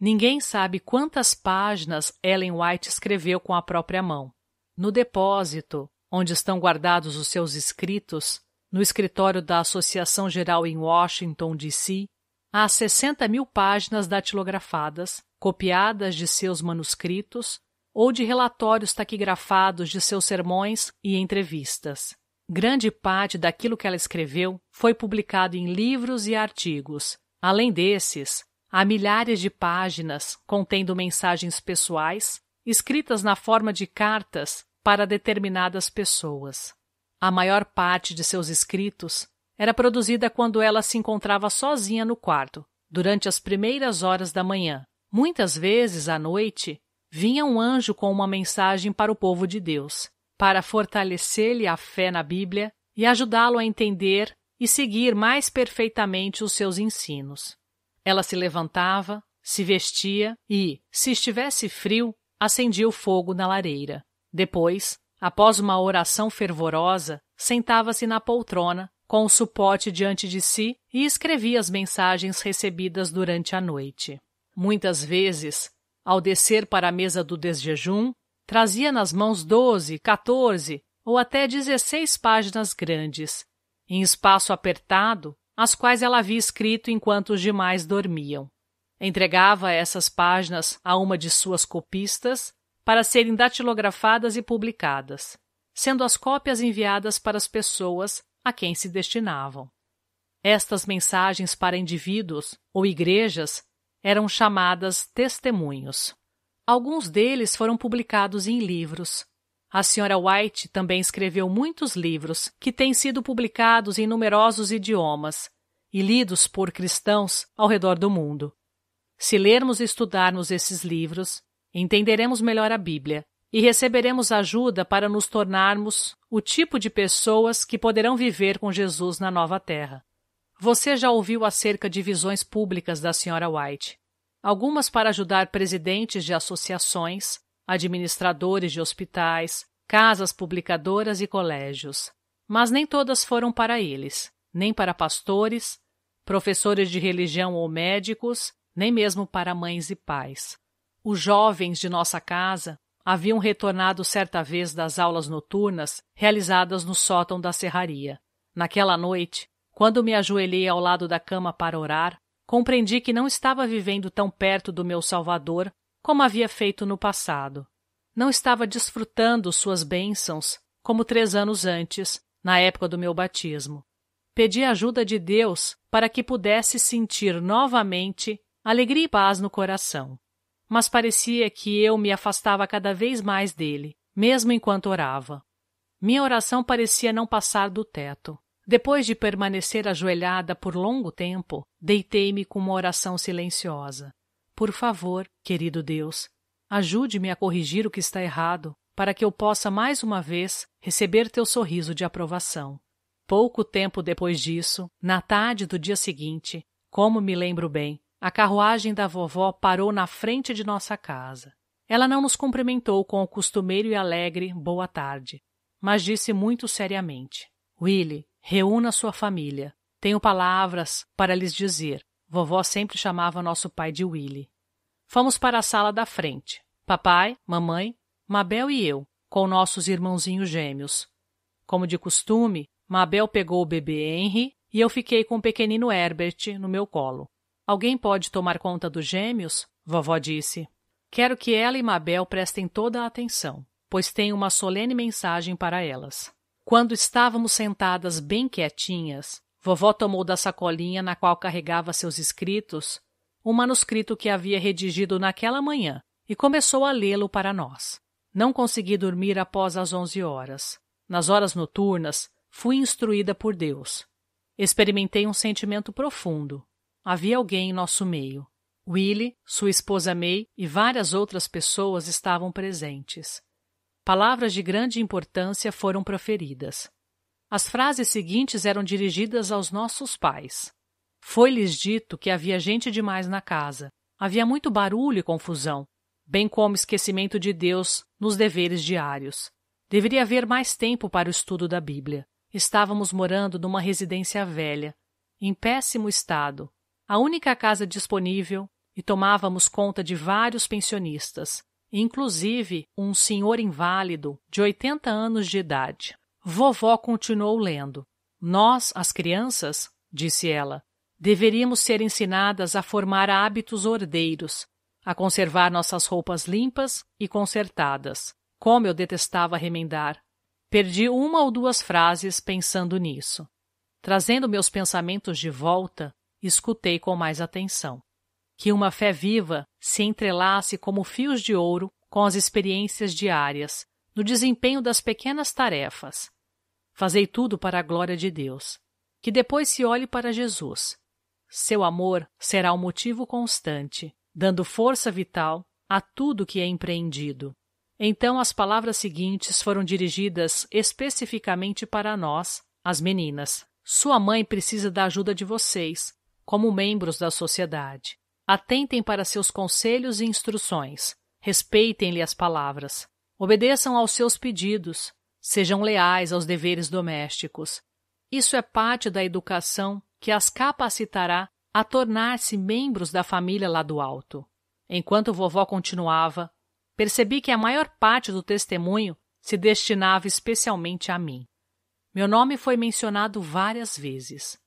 Ninguém sabe quantas páginas Ellen White escreveu com a própria mão. No depósito, onde estão guardados os seus escritos, no escritório da Associação Geral em Washington, D.C., há 60 mil páginas datilografadas, copiadas de seus manuscritos, ou de relatórios taquigrafados de seus sermões e entrevistas. Grande parte daquilo que ela escreveu foi publicado em livros e artigos. Além desses, há milhares de páginas contendo mensagens pessoais, escritas na forma de cartas para determinadas pessoas. A maior parte de seus escritos era produzida quando ela se encontrava sozinha no quarto, durante as primeiras horas da manhã. Muitas vezes à noite, vinha um anjo com uma mensagem para o povo de Deus, para fortalecer-lhe a fé na Bíblia e ajudá-lo a entender e seguir mais perfeitamente os seus ensinos. Ela se levantava, se vestia e, se estivesse frio, acendia o fogo na lareira. Depois, após uma oração fervorosa, sentava-se na poltrona, com o suporte diante de si e escrevia as mensagens recebidas durante a noite. Muitas vezes, ao descer para a mesa do desjejum, trazia nas mãos doze, quatorze ou até dezesseis páginas grandes, em espaço apertado, as quais ela havia escrito enquanto os demais dormiam. Entregava essas páginas a uma de suas copistas para serem datilografadas e publicadas, sendo as cópias enviadas para as pessoas a quem se destinavam. Estas mensagens para indivíduos ou igrejas eram chamadas testemunhos. Alguns deles foram publicados em livros. A senhora White também escreveu muitos livros que têm sido publicados em numerosos idiomas e lidos por cristãos ao redor do mundo. Se lermos e estudarmos esses livros, entenderemos melhor a Bíblia e receberemos ajuda para nos tornarmos o tipo de pessoas que poderão viver com Jesus na nova terra. Você já ouviu acerca de visões públicas da Sra. White. Algumas para ajudar presidentes de associações, administradores de hospitais, casas publicadoras e colégios. Mas nem todas foram para eles, nem para pastores, professores de religião ou médicos, nem mesmo para mães e pais. Os jovens de nossa casa haviam retornado certa vez das aulas noturnas realizadas no sótão da serraria. Naquela noite, quando me ajoelhei ao lado da cama para orar, compreendi que não estava vivendo tão perto do meu Salvador como havia feito no passado. Não estava desfrutando suas bênçãos como três anos antes, na época do meu batismo. Pedi ajuda de Deus para que pudesse sentir novamente alegria e paz no coração. Mas parecia que eu me afastava cada vez mais dele, mesmo enquanto orava. Minha oração parecia não passar do teto. Depois de permanecer ajoelhada por longo tempo, deitei-me com uma oração silenciosa. Por favor, querido Deus, ajude-me a corrigir o que está errado, para que eu possa mais uma vez receber teu sorriso de aprovação. Pouco tempo depois disso, na tarde do dia seguinte, como me lembro bem, a carruagem da vovó parou na frente de nossa casa. Ela não nos cumprimentou com o costumeiro e alegre boa tarde, mas disse muito seriamente: Willie, Reúna sua família. Tenho palavras para lhes dizer. Vovó sempre chamava nosso pai de Willy. Fomos para a sala da frente. Papai, mamãe, Mabel e eu, com nossos irmãozinhos gêmeos. Como de costume, Mabel pegou o bebê Henry e eu fiquei com o pequenino Herbert no meu colo. Alguém pode tomar conta dos gêmeos? Vovó disse. Quero que ela e Mabel prestem toda a atenção, pois tenho uma solene mensagem para elas. Quando estávamos sentadas bem quietinhas, vovó tomou da sacolinha na qual carregava seus escritos o manuscrito que havia redigido naquela manhã e começou a lê-lo para nós. Não consegui dormir após as onze horas. Nas horas noturnas, fui instruída por Deus. Experimentei um sentimento profundo. Havia alguém em nosso meio. Willie, sua esposa May e várias outras pessoas estavam presentes. Palavras de grande importância foram proferidas. As frases seguintes eram dirigidas aos nossos pais. Foi-lhes dito que havia gente demais na casa. Havia muito barulho e confusão, bem como esquecimento de Deus nos deveres diários. Deveria haver mais tempo para o estudo da Bíblia. Estávamos morando numa residência velha, em péssimo estado, a única casa disponível, e tomávamos conta de vários pensionistas, inclusive um senhor inválido de 80 anos de idade. Vovó continuou lendo. Nós, as crianças, disse ela, deveríamos ser ensinadas a formar hábitos ordeiros, a conservar nossas roupas limpas e consertadas. Como eu detestava remendar. Perdi uma ou duas frases pensando nisso. Trazendo meus pensamentos de volta, escutei com mais atenção que uma fé viva se entrelace como fios de ouro com as experiências diárias, no desempenho das pequenas tarefas. Fazei tudo para a glória de Deus. Que depois se olhe para Jesus. Seu amor será o um motivo constante, dando força vital a tudo que é empreendido. Então, as palavras seguintes foram dirigidas especificamente para nós, as meninas. Sua mãe precisa da ajuda de vocês, como membros da sociedade. Atentem para seus conselhos e instruções, respeitem-lhe as palavras, obedeçam aos seus pedidos, sejam leais aos deveres domésticos. Isso é parte da educação que as capacitará a tornar-se membros da família lá do alto. Enquanto vovó continuava, percebi que a maior parte do testemunho se destinava especialmente a mim. Meu nome foi mencionado várias vezes.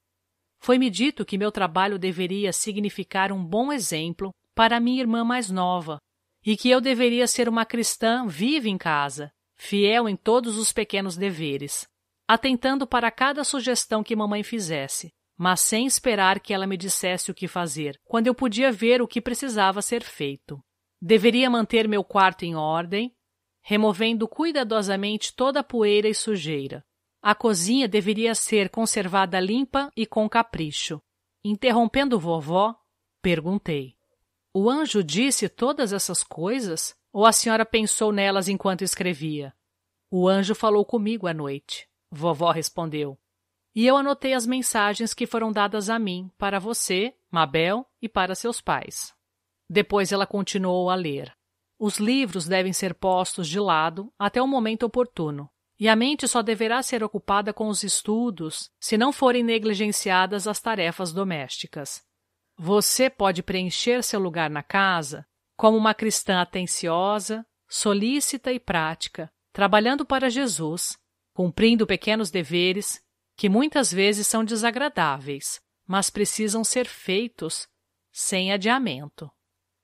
Foi-me dito que meu trabalho deveria significar um bom exemplo para minha irmã mais nova e que eu deveria ser uma cristã viva em casa, fiel em todos os pequenos deveres, atentando para cada sugestão que mamãe fizesse, mas sem esperar que ela me dissesse o que fazer, quando eu podia ver o que precisava ser feito. Deveria manter meu quarto em ordem, removendo cuidadosamente toda a poeira e sujeira, a cozinha deveria ser conservada limpa e com capricho. Interrompendo vovó, perguntei: O anjo disse todas essas coisas ou a senhora pensou nelas enquanto escrevia? O anjo falou comigo à noite. Vovó respondeu. E eu anotei as mensagens que foram dadas a mim, para você, Mabel, e para seus pais. Depois ela continuou a ler. Os livros devem ser postos de lado até o momento oportuno e a mente só deverá ser ocupada com os estudos se não forem negligenciadas as tarefas domésticas. Você pode preencher seu lugar na casa como uma cristã atenciosa, solícita e prática, trabalhando para Jesus, cumprindo pequenos deveres que muitas vezes são desagradáveis, mas precisam ser feitos sem adiamento.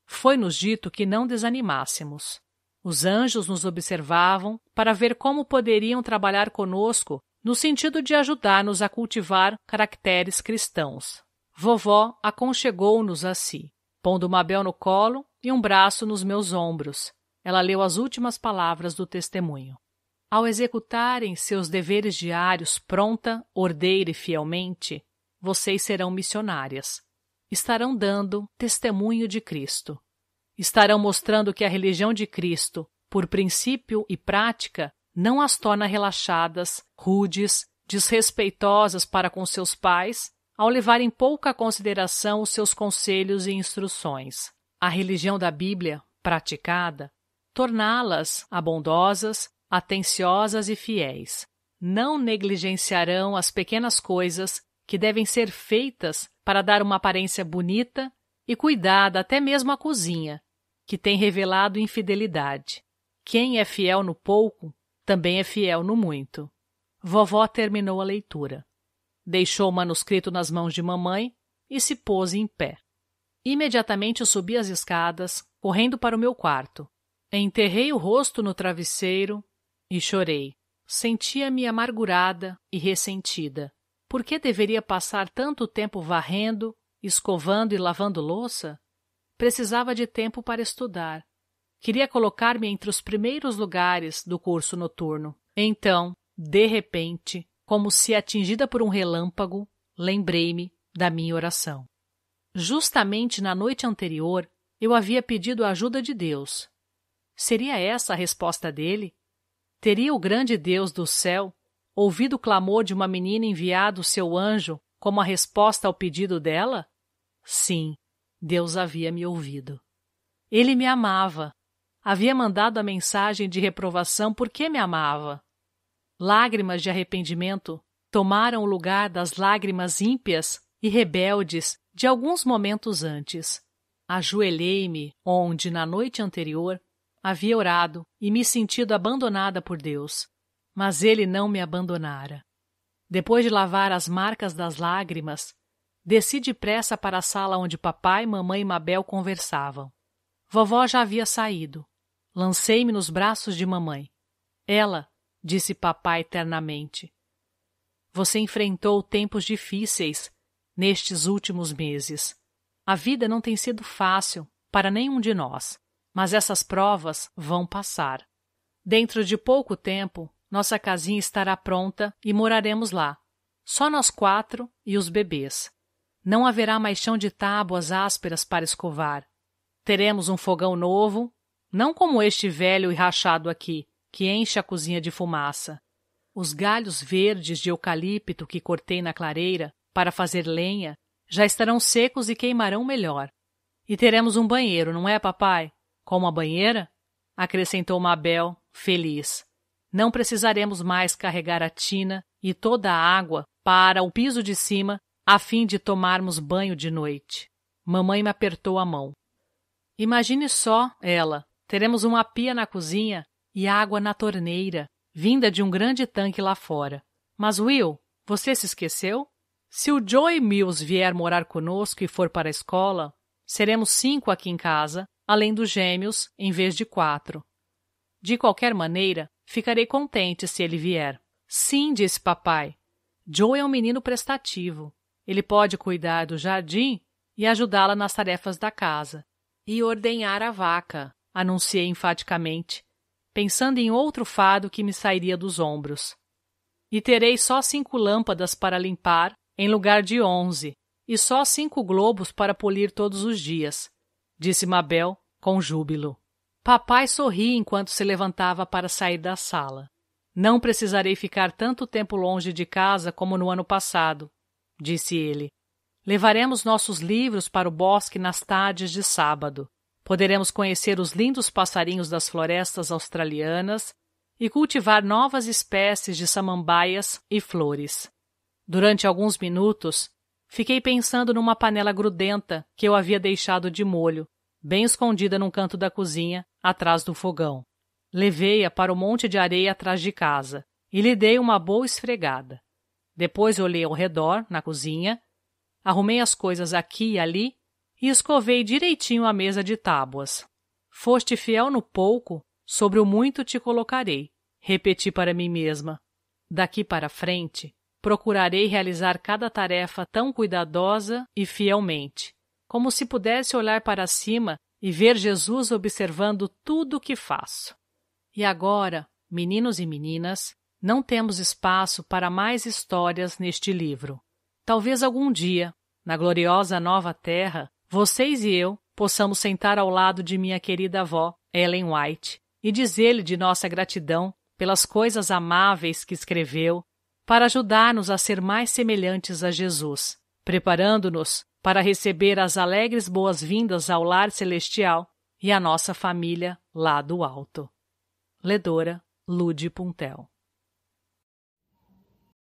Foi-nos dito que não desanimássemos. Os anjos nos observavam para ver como poderiam trabalhar conosco no sentido de ajudar-nos a cultivar caracteres cristãos. Vovó aconchegou-nos a si, pondo uma bela no colo e um braço nos meus ombros. Ela leu as últimas palavras do testemunho. Ao executarem seus deveres diários pronta, ordeira e fielmente, vocês serão missionárias. Estarão dando testemunho de Cristo estarão mostrando que a religião de Cristo, por princípio e prática, não as torna relaxadas, rudes, desrespeitosas para com seus pais, ao levar em pouca consideração os seus conselhos e instruções. A religião da Bíblia, praticada, torná-las abondosas, atenciosas e fiéis. Não negligenciarão as pequenas coisas que devem ser feitas para dar uma aparência bonita e cuidada até mesmo a cozinha, que tem revelado infidelidade. Quem é fiel no pouco, também é fiel no muito. Vovó terminou a leitura. Deixou o manuscrito nas mãos de mamãe e se pôs em pé. Imediatamente subi as escadas, correndo para o meu quarto. Enterrei o rosto no travesseiro e chorei. Sentia-me amargurada e ressentida. Por que deveria passar tanto tempo varrendo escovando e lavando louça, precisava de tempo para estudar. Queria colocar-me entre os primeiros lugares do curso noturno. Então, de repente, como se atingida por um relâmpago, lembrei-me da minha oração. Justamente na noite anterior, eu havia pedido a ajuda de Deus. Seria essa a resposta dele? Teria o grande Deus do céu ouvido o clamor de uma menina enviado o seu anjo como a resposta ao pedido dela? Sim, Deus havia me ouvido. Ele me amava. Havia mandado a mensagem de reprovação porque me amava. Lágrimas de arrependimento tomaram o lugar das lágrimas ímpias e rebeldes de alguns momentos antes. Ajoelhei-me onde, na noite anterior, havia orado e me sentido abandonada por Deus. Mas ele não me abandonara. Depois de lavar as marcas das lágrimas, Desci depressa para a sala onde papai, mamãe e Mabel conversavam. Vovó já havia saído. Lancei-me nos braços de mamãe. Ela, disse papai ternamente, você enfrentou tempos difíceis nestes últimos meses. A vida não tem sido fácil para nenhum de nós, mas essas provas vão passar. Dentro de pouco tempo, nossa casinha estará pronta e moraremos lá. Só nós quatro e os bebês. Não haverá mais chão de tábuas ásperas para escovar. Teremos um fogão novo, não como este velho e rachado aqui, que enche a cozinha de fumaça. Os galhos verdes de eucalipto que cortei na clareira para fazer lenha já estarão secos e queimarão melhor. E teremos um banheiro, não é, papai? Como a banheira? acrescentou Mabel, feliz. Não precisaremos mais carregar a tina e toda a água para o piso de cima a fim de tomarmos banho de noite. Mamãe me apertou a mão. Imagine só, ela, teremos uma pia na cozinha e água na torneira, vinda de um grande tanque lá fora. Mas, Will, você se esqueceu? Se o Joey Mills vier morar conosco e for para a escola, seremos cinco aqui em casa, além dos gêmeos, em vez de quatro. De qualquer maneira, ficarei contente se ele vier. Sim, disse papai. Joe é um menino prestativo. Ele pode cuidar do jardim e ajudá-la nas tarefas da casa. E ordenhar a vaca, anunciei enfaticamente, pensando em outro fado que me sairia dos ombros. E terei só cinco lâmpadas para limpar, em lugar de onze, e só cinco globos para polir todos os dias, disse Mabel com júbilo. Papai sorri enquanto se levantava para sair da sala. Não precisarei ficar tanto tempo longe de casa como no ano passado, disse ele. Levaremos nossos livros para o bosque nas tardes de sábado. Poderemos conhecer os lindos passarinhos das florestas australianas e cultivar novas espécies de samambaias e flores. Durante alguns minutos, fiquei pensando numa panela grudenta que eu havia deixado de molho, bem escondida num canto da cozinha, atrás do fogão. Levei-a para o monte de areia atrás de casa e lhe dei uma boa esfregada. Depois olhei ao redor, na cozinha, arrumei as coisas aqui e ali e escovei direitinho a mesa de tábuas. Foste fiel no pouco, sobre o muito te colocarei, repeti para mim mesma. Daqui para frente, procurarei realizar cada tarefa tão cuidadosa e fielmente, como se pudesse olhar para cima e ver Jesus observando tudo o que faço. E agora, meninos e meninas, não temos espaço para mais histórias neste livro. Talvez algum dia, na gloriosa nova terra, vocês e eu possamos sentar ao lado de minha querida avó, Ellen White, e dizer-lhe de nossa gratidão pelas coisas amáveis que escreveu, para ajudar-nos a ser mais semelhantes a Jesus, preparando-nos para receber as alegres boas-vindas ao lar celestial e à nossa família lá do alto. Ledora Lude Puntel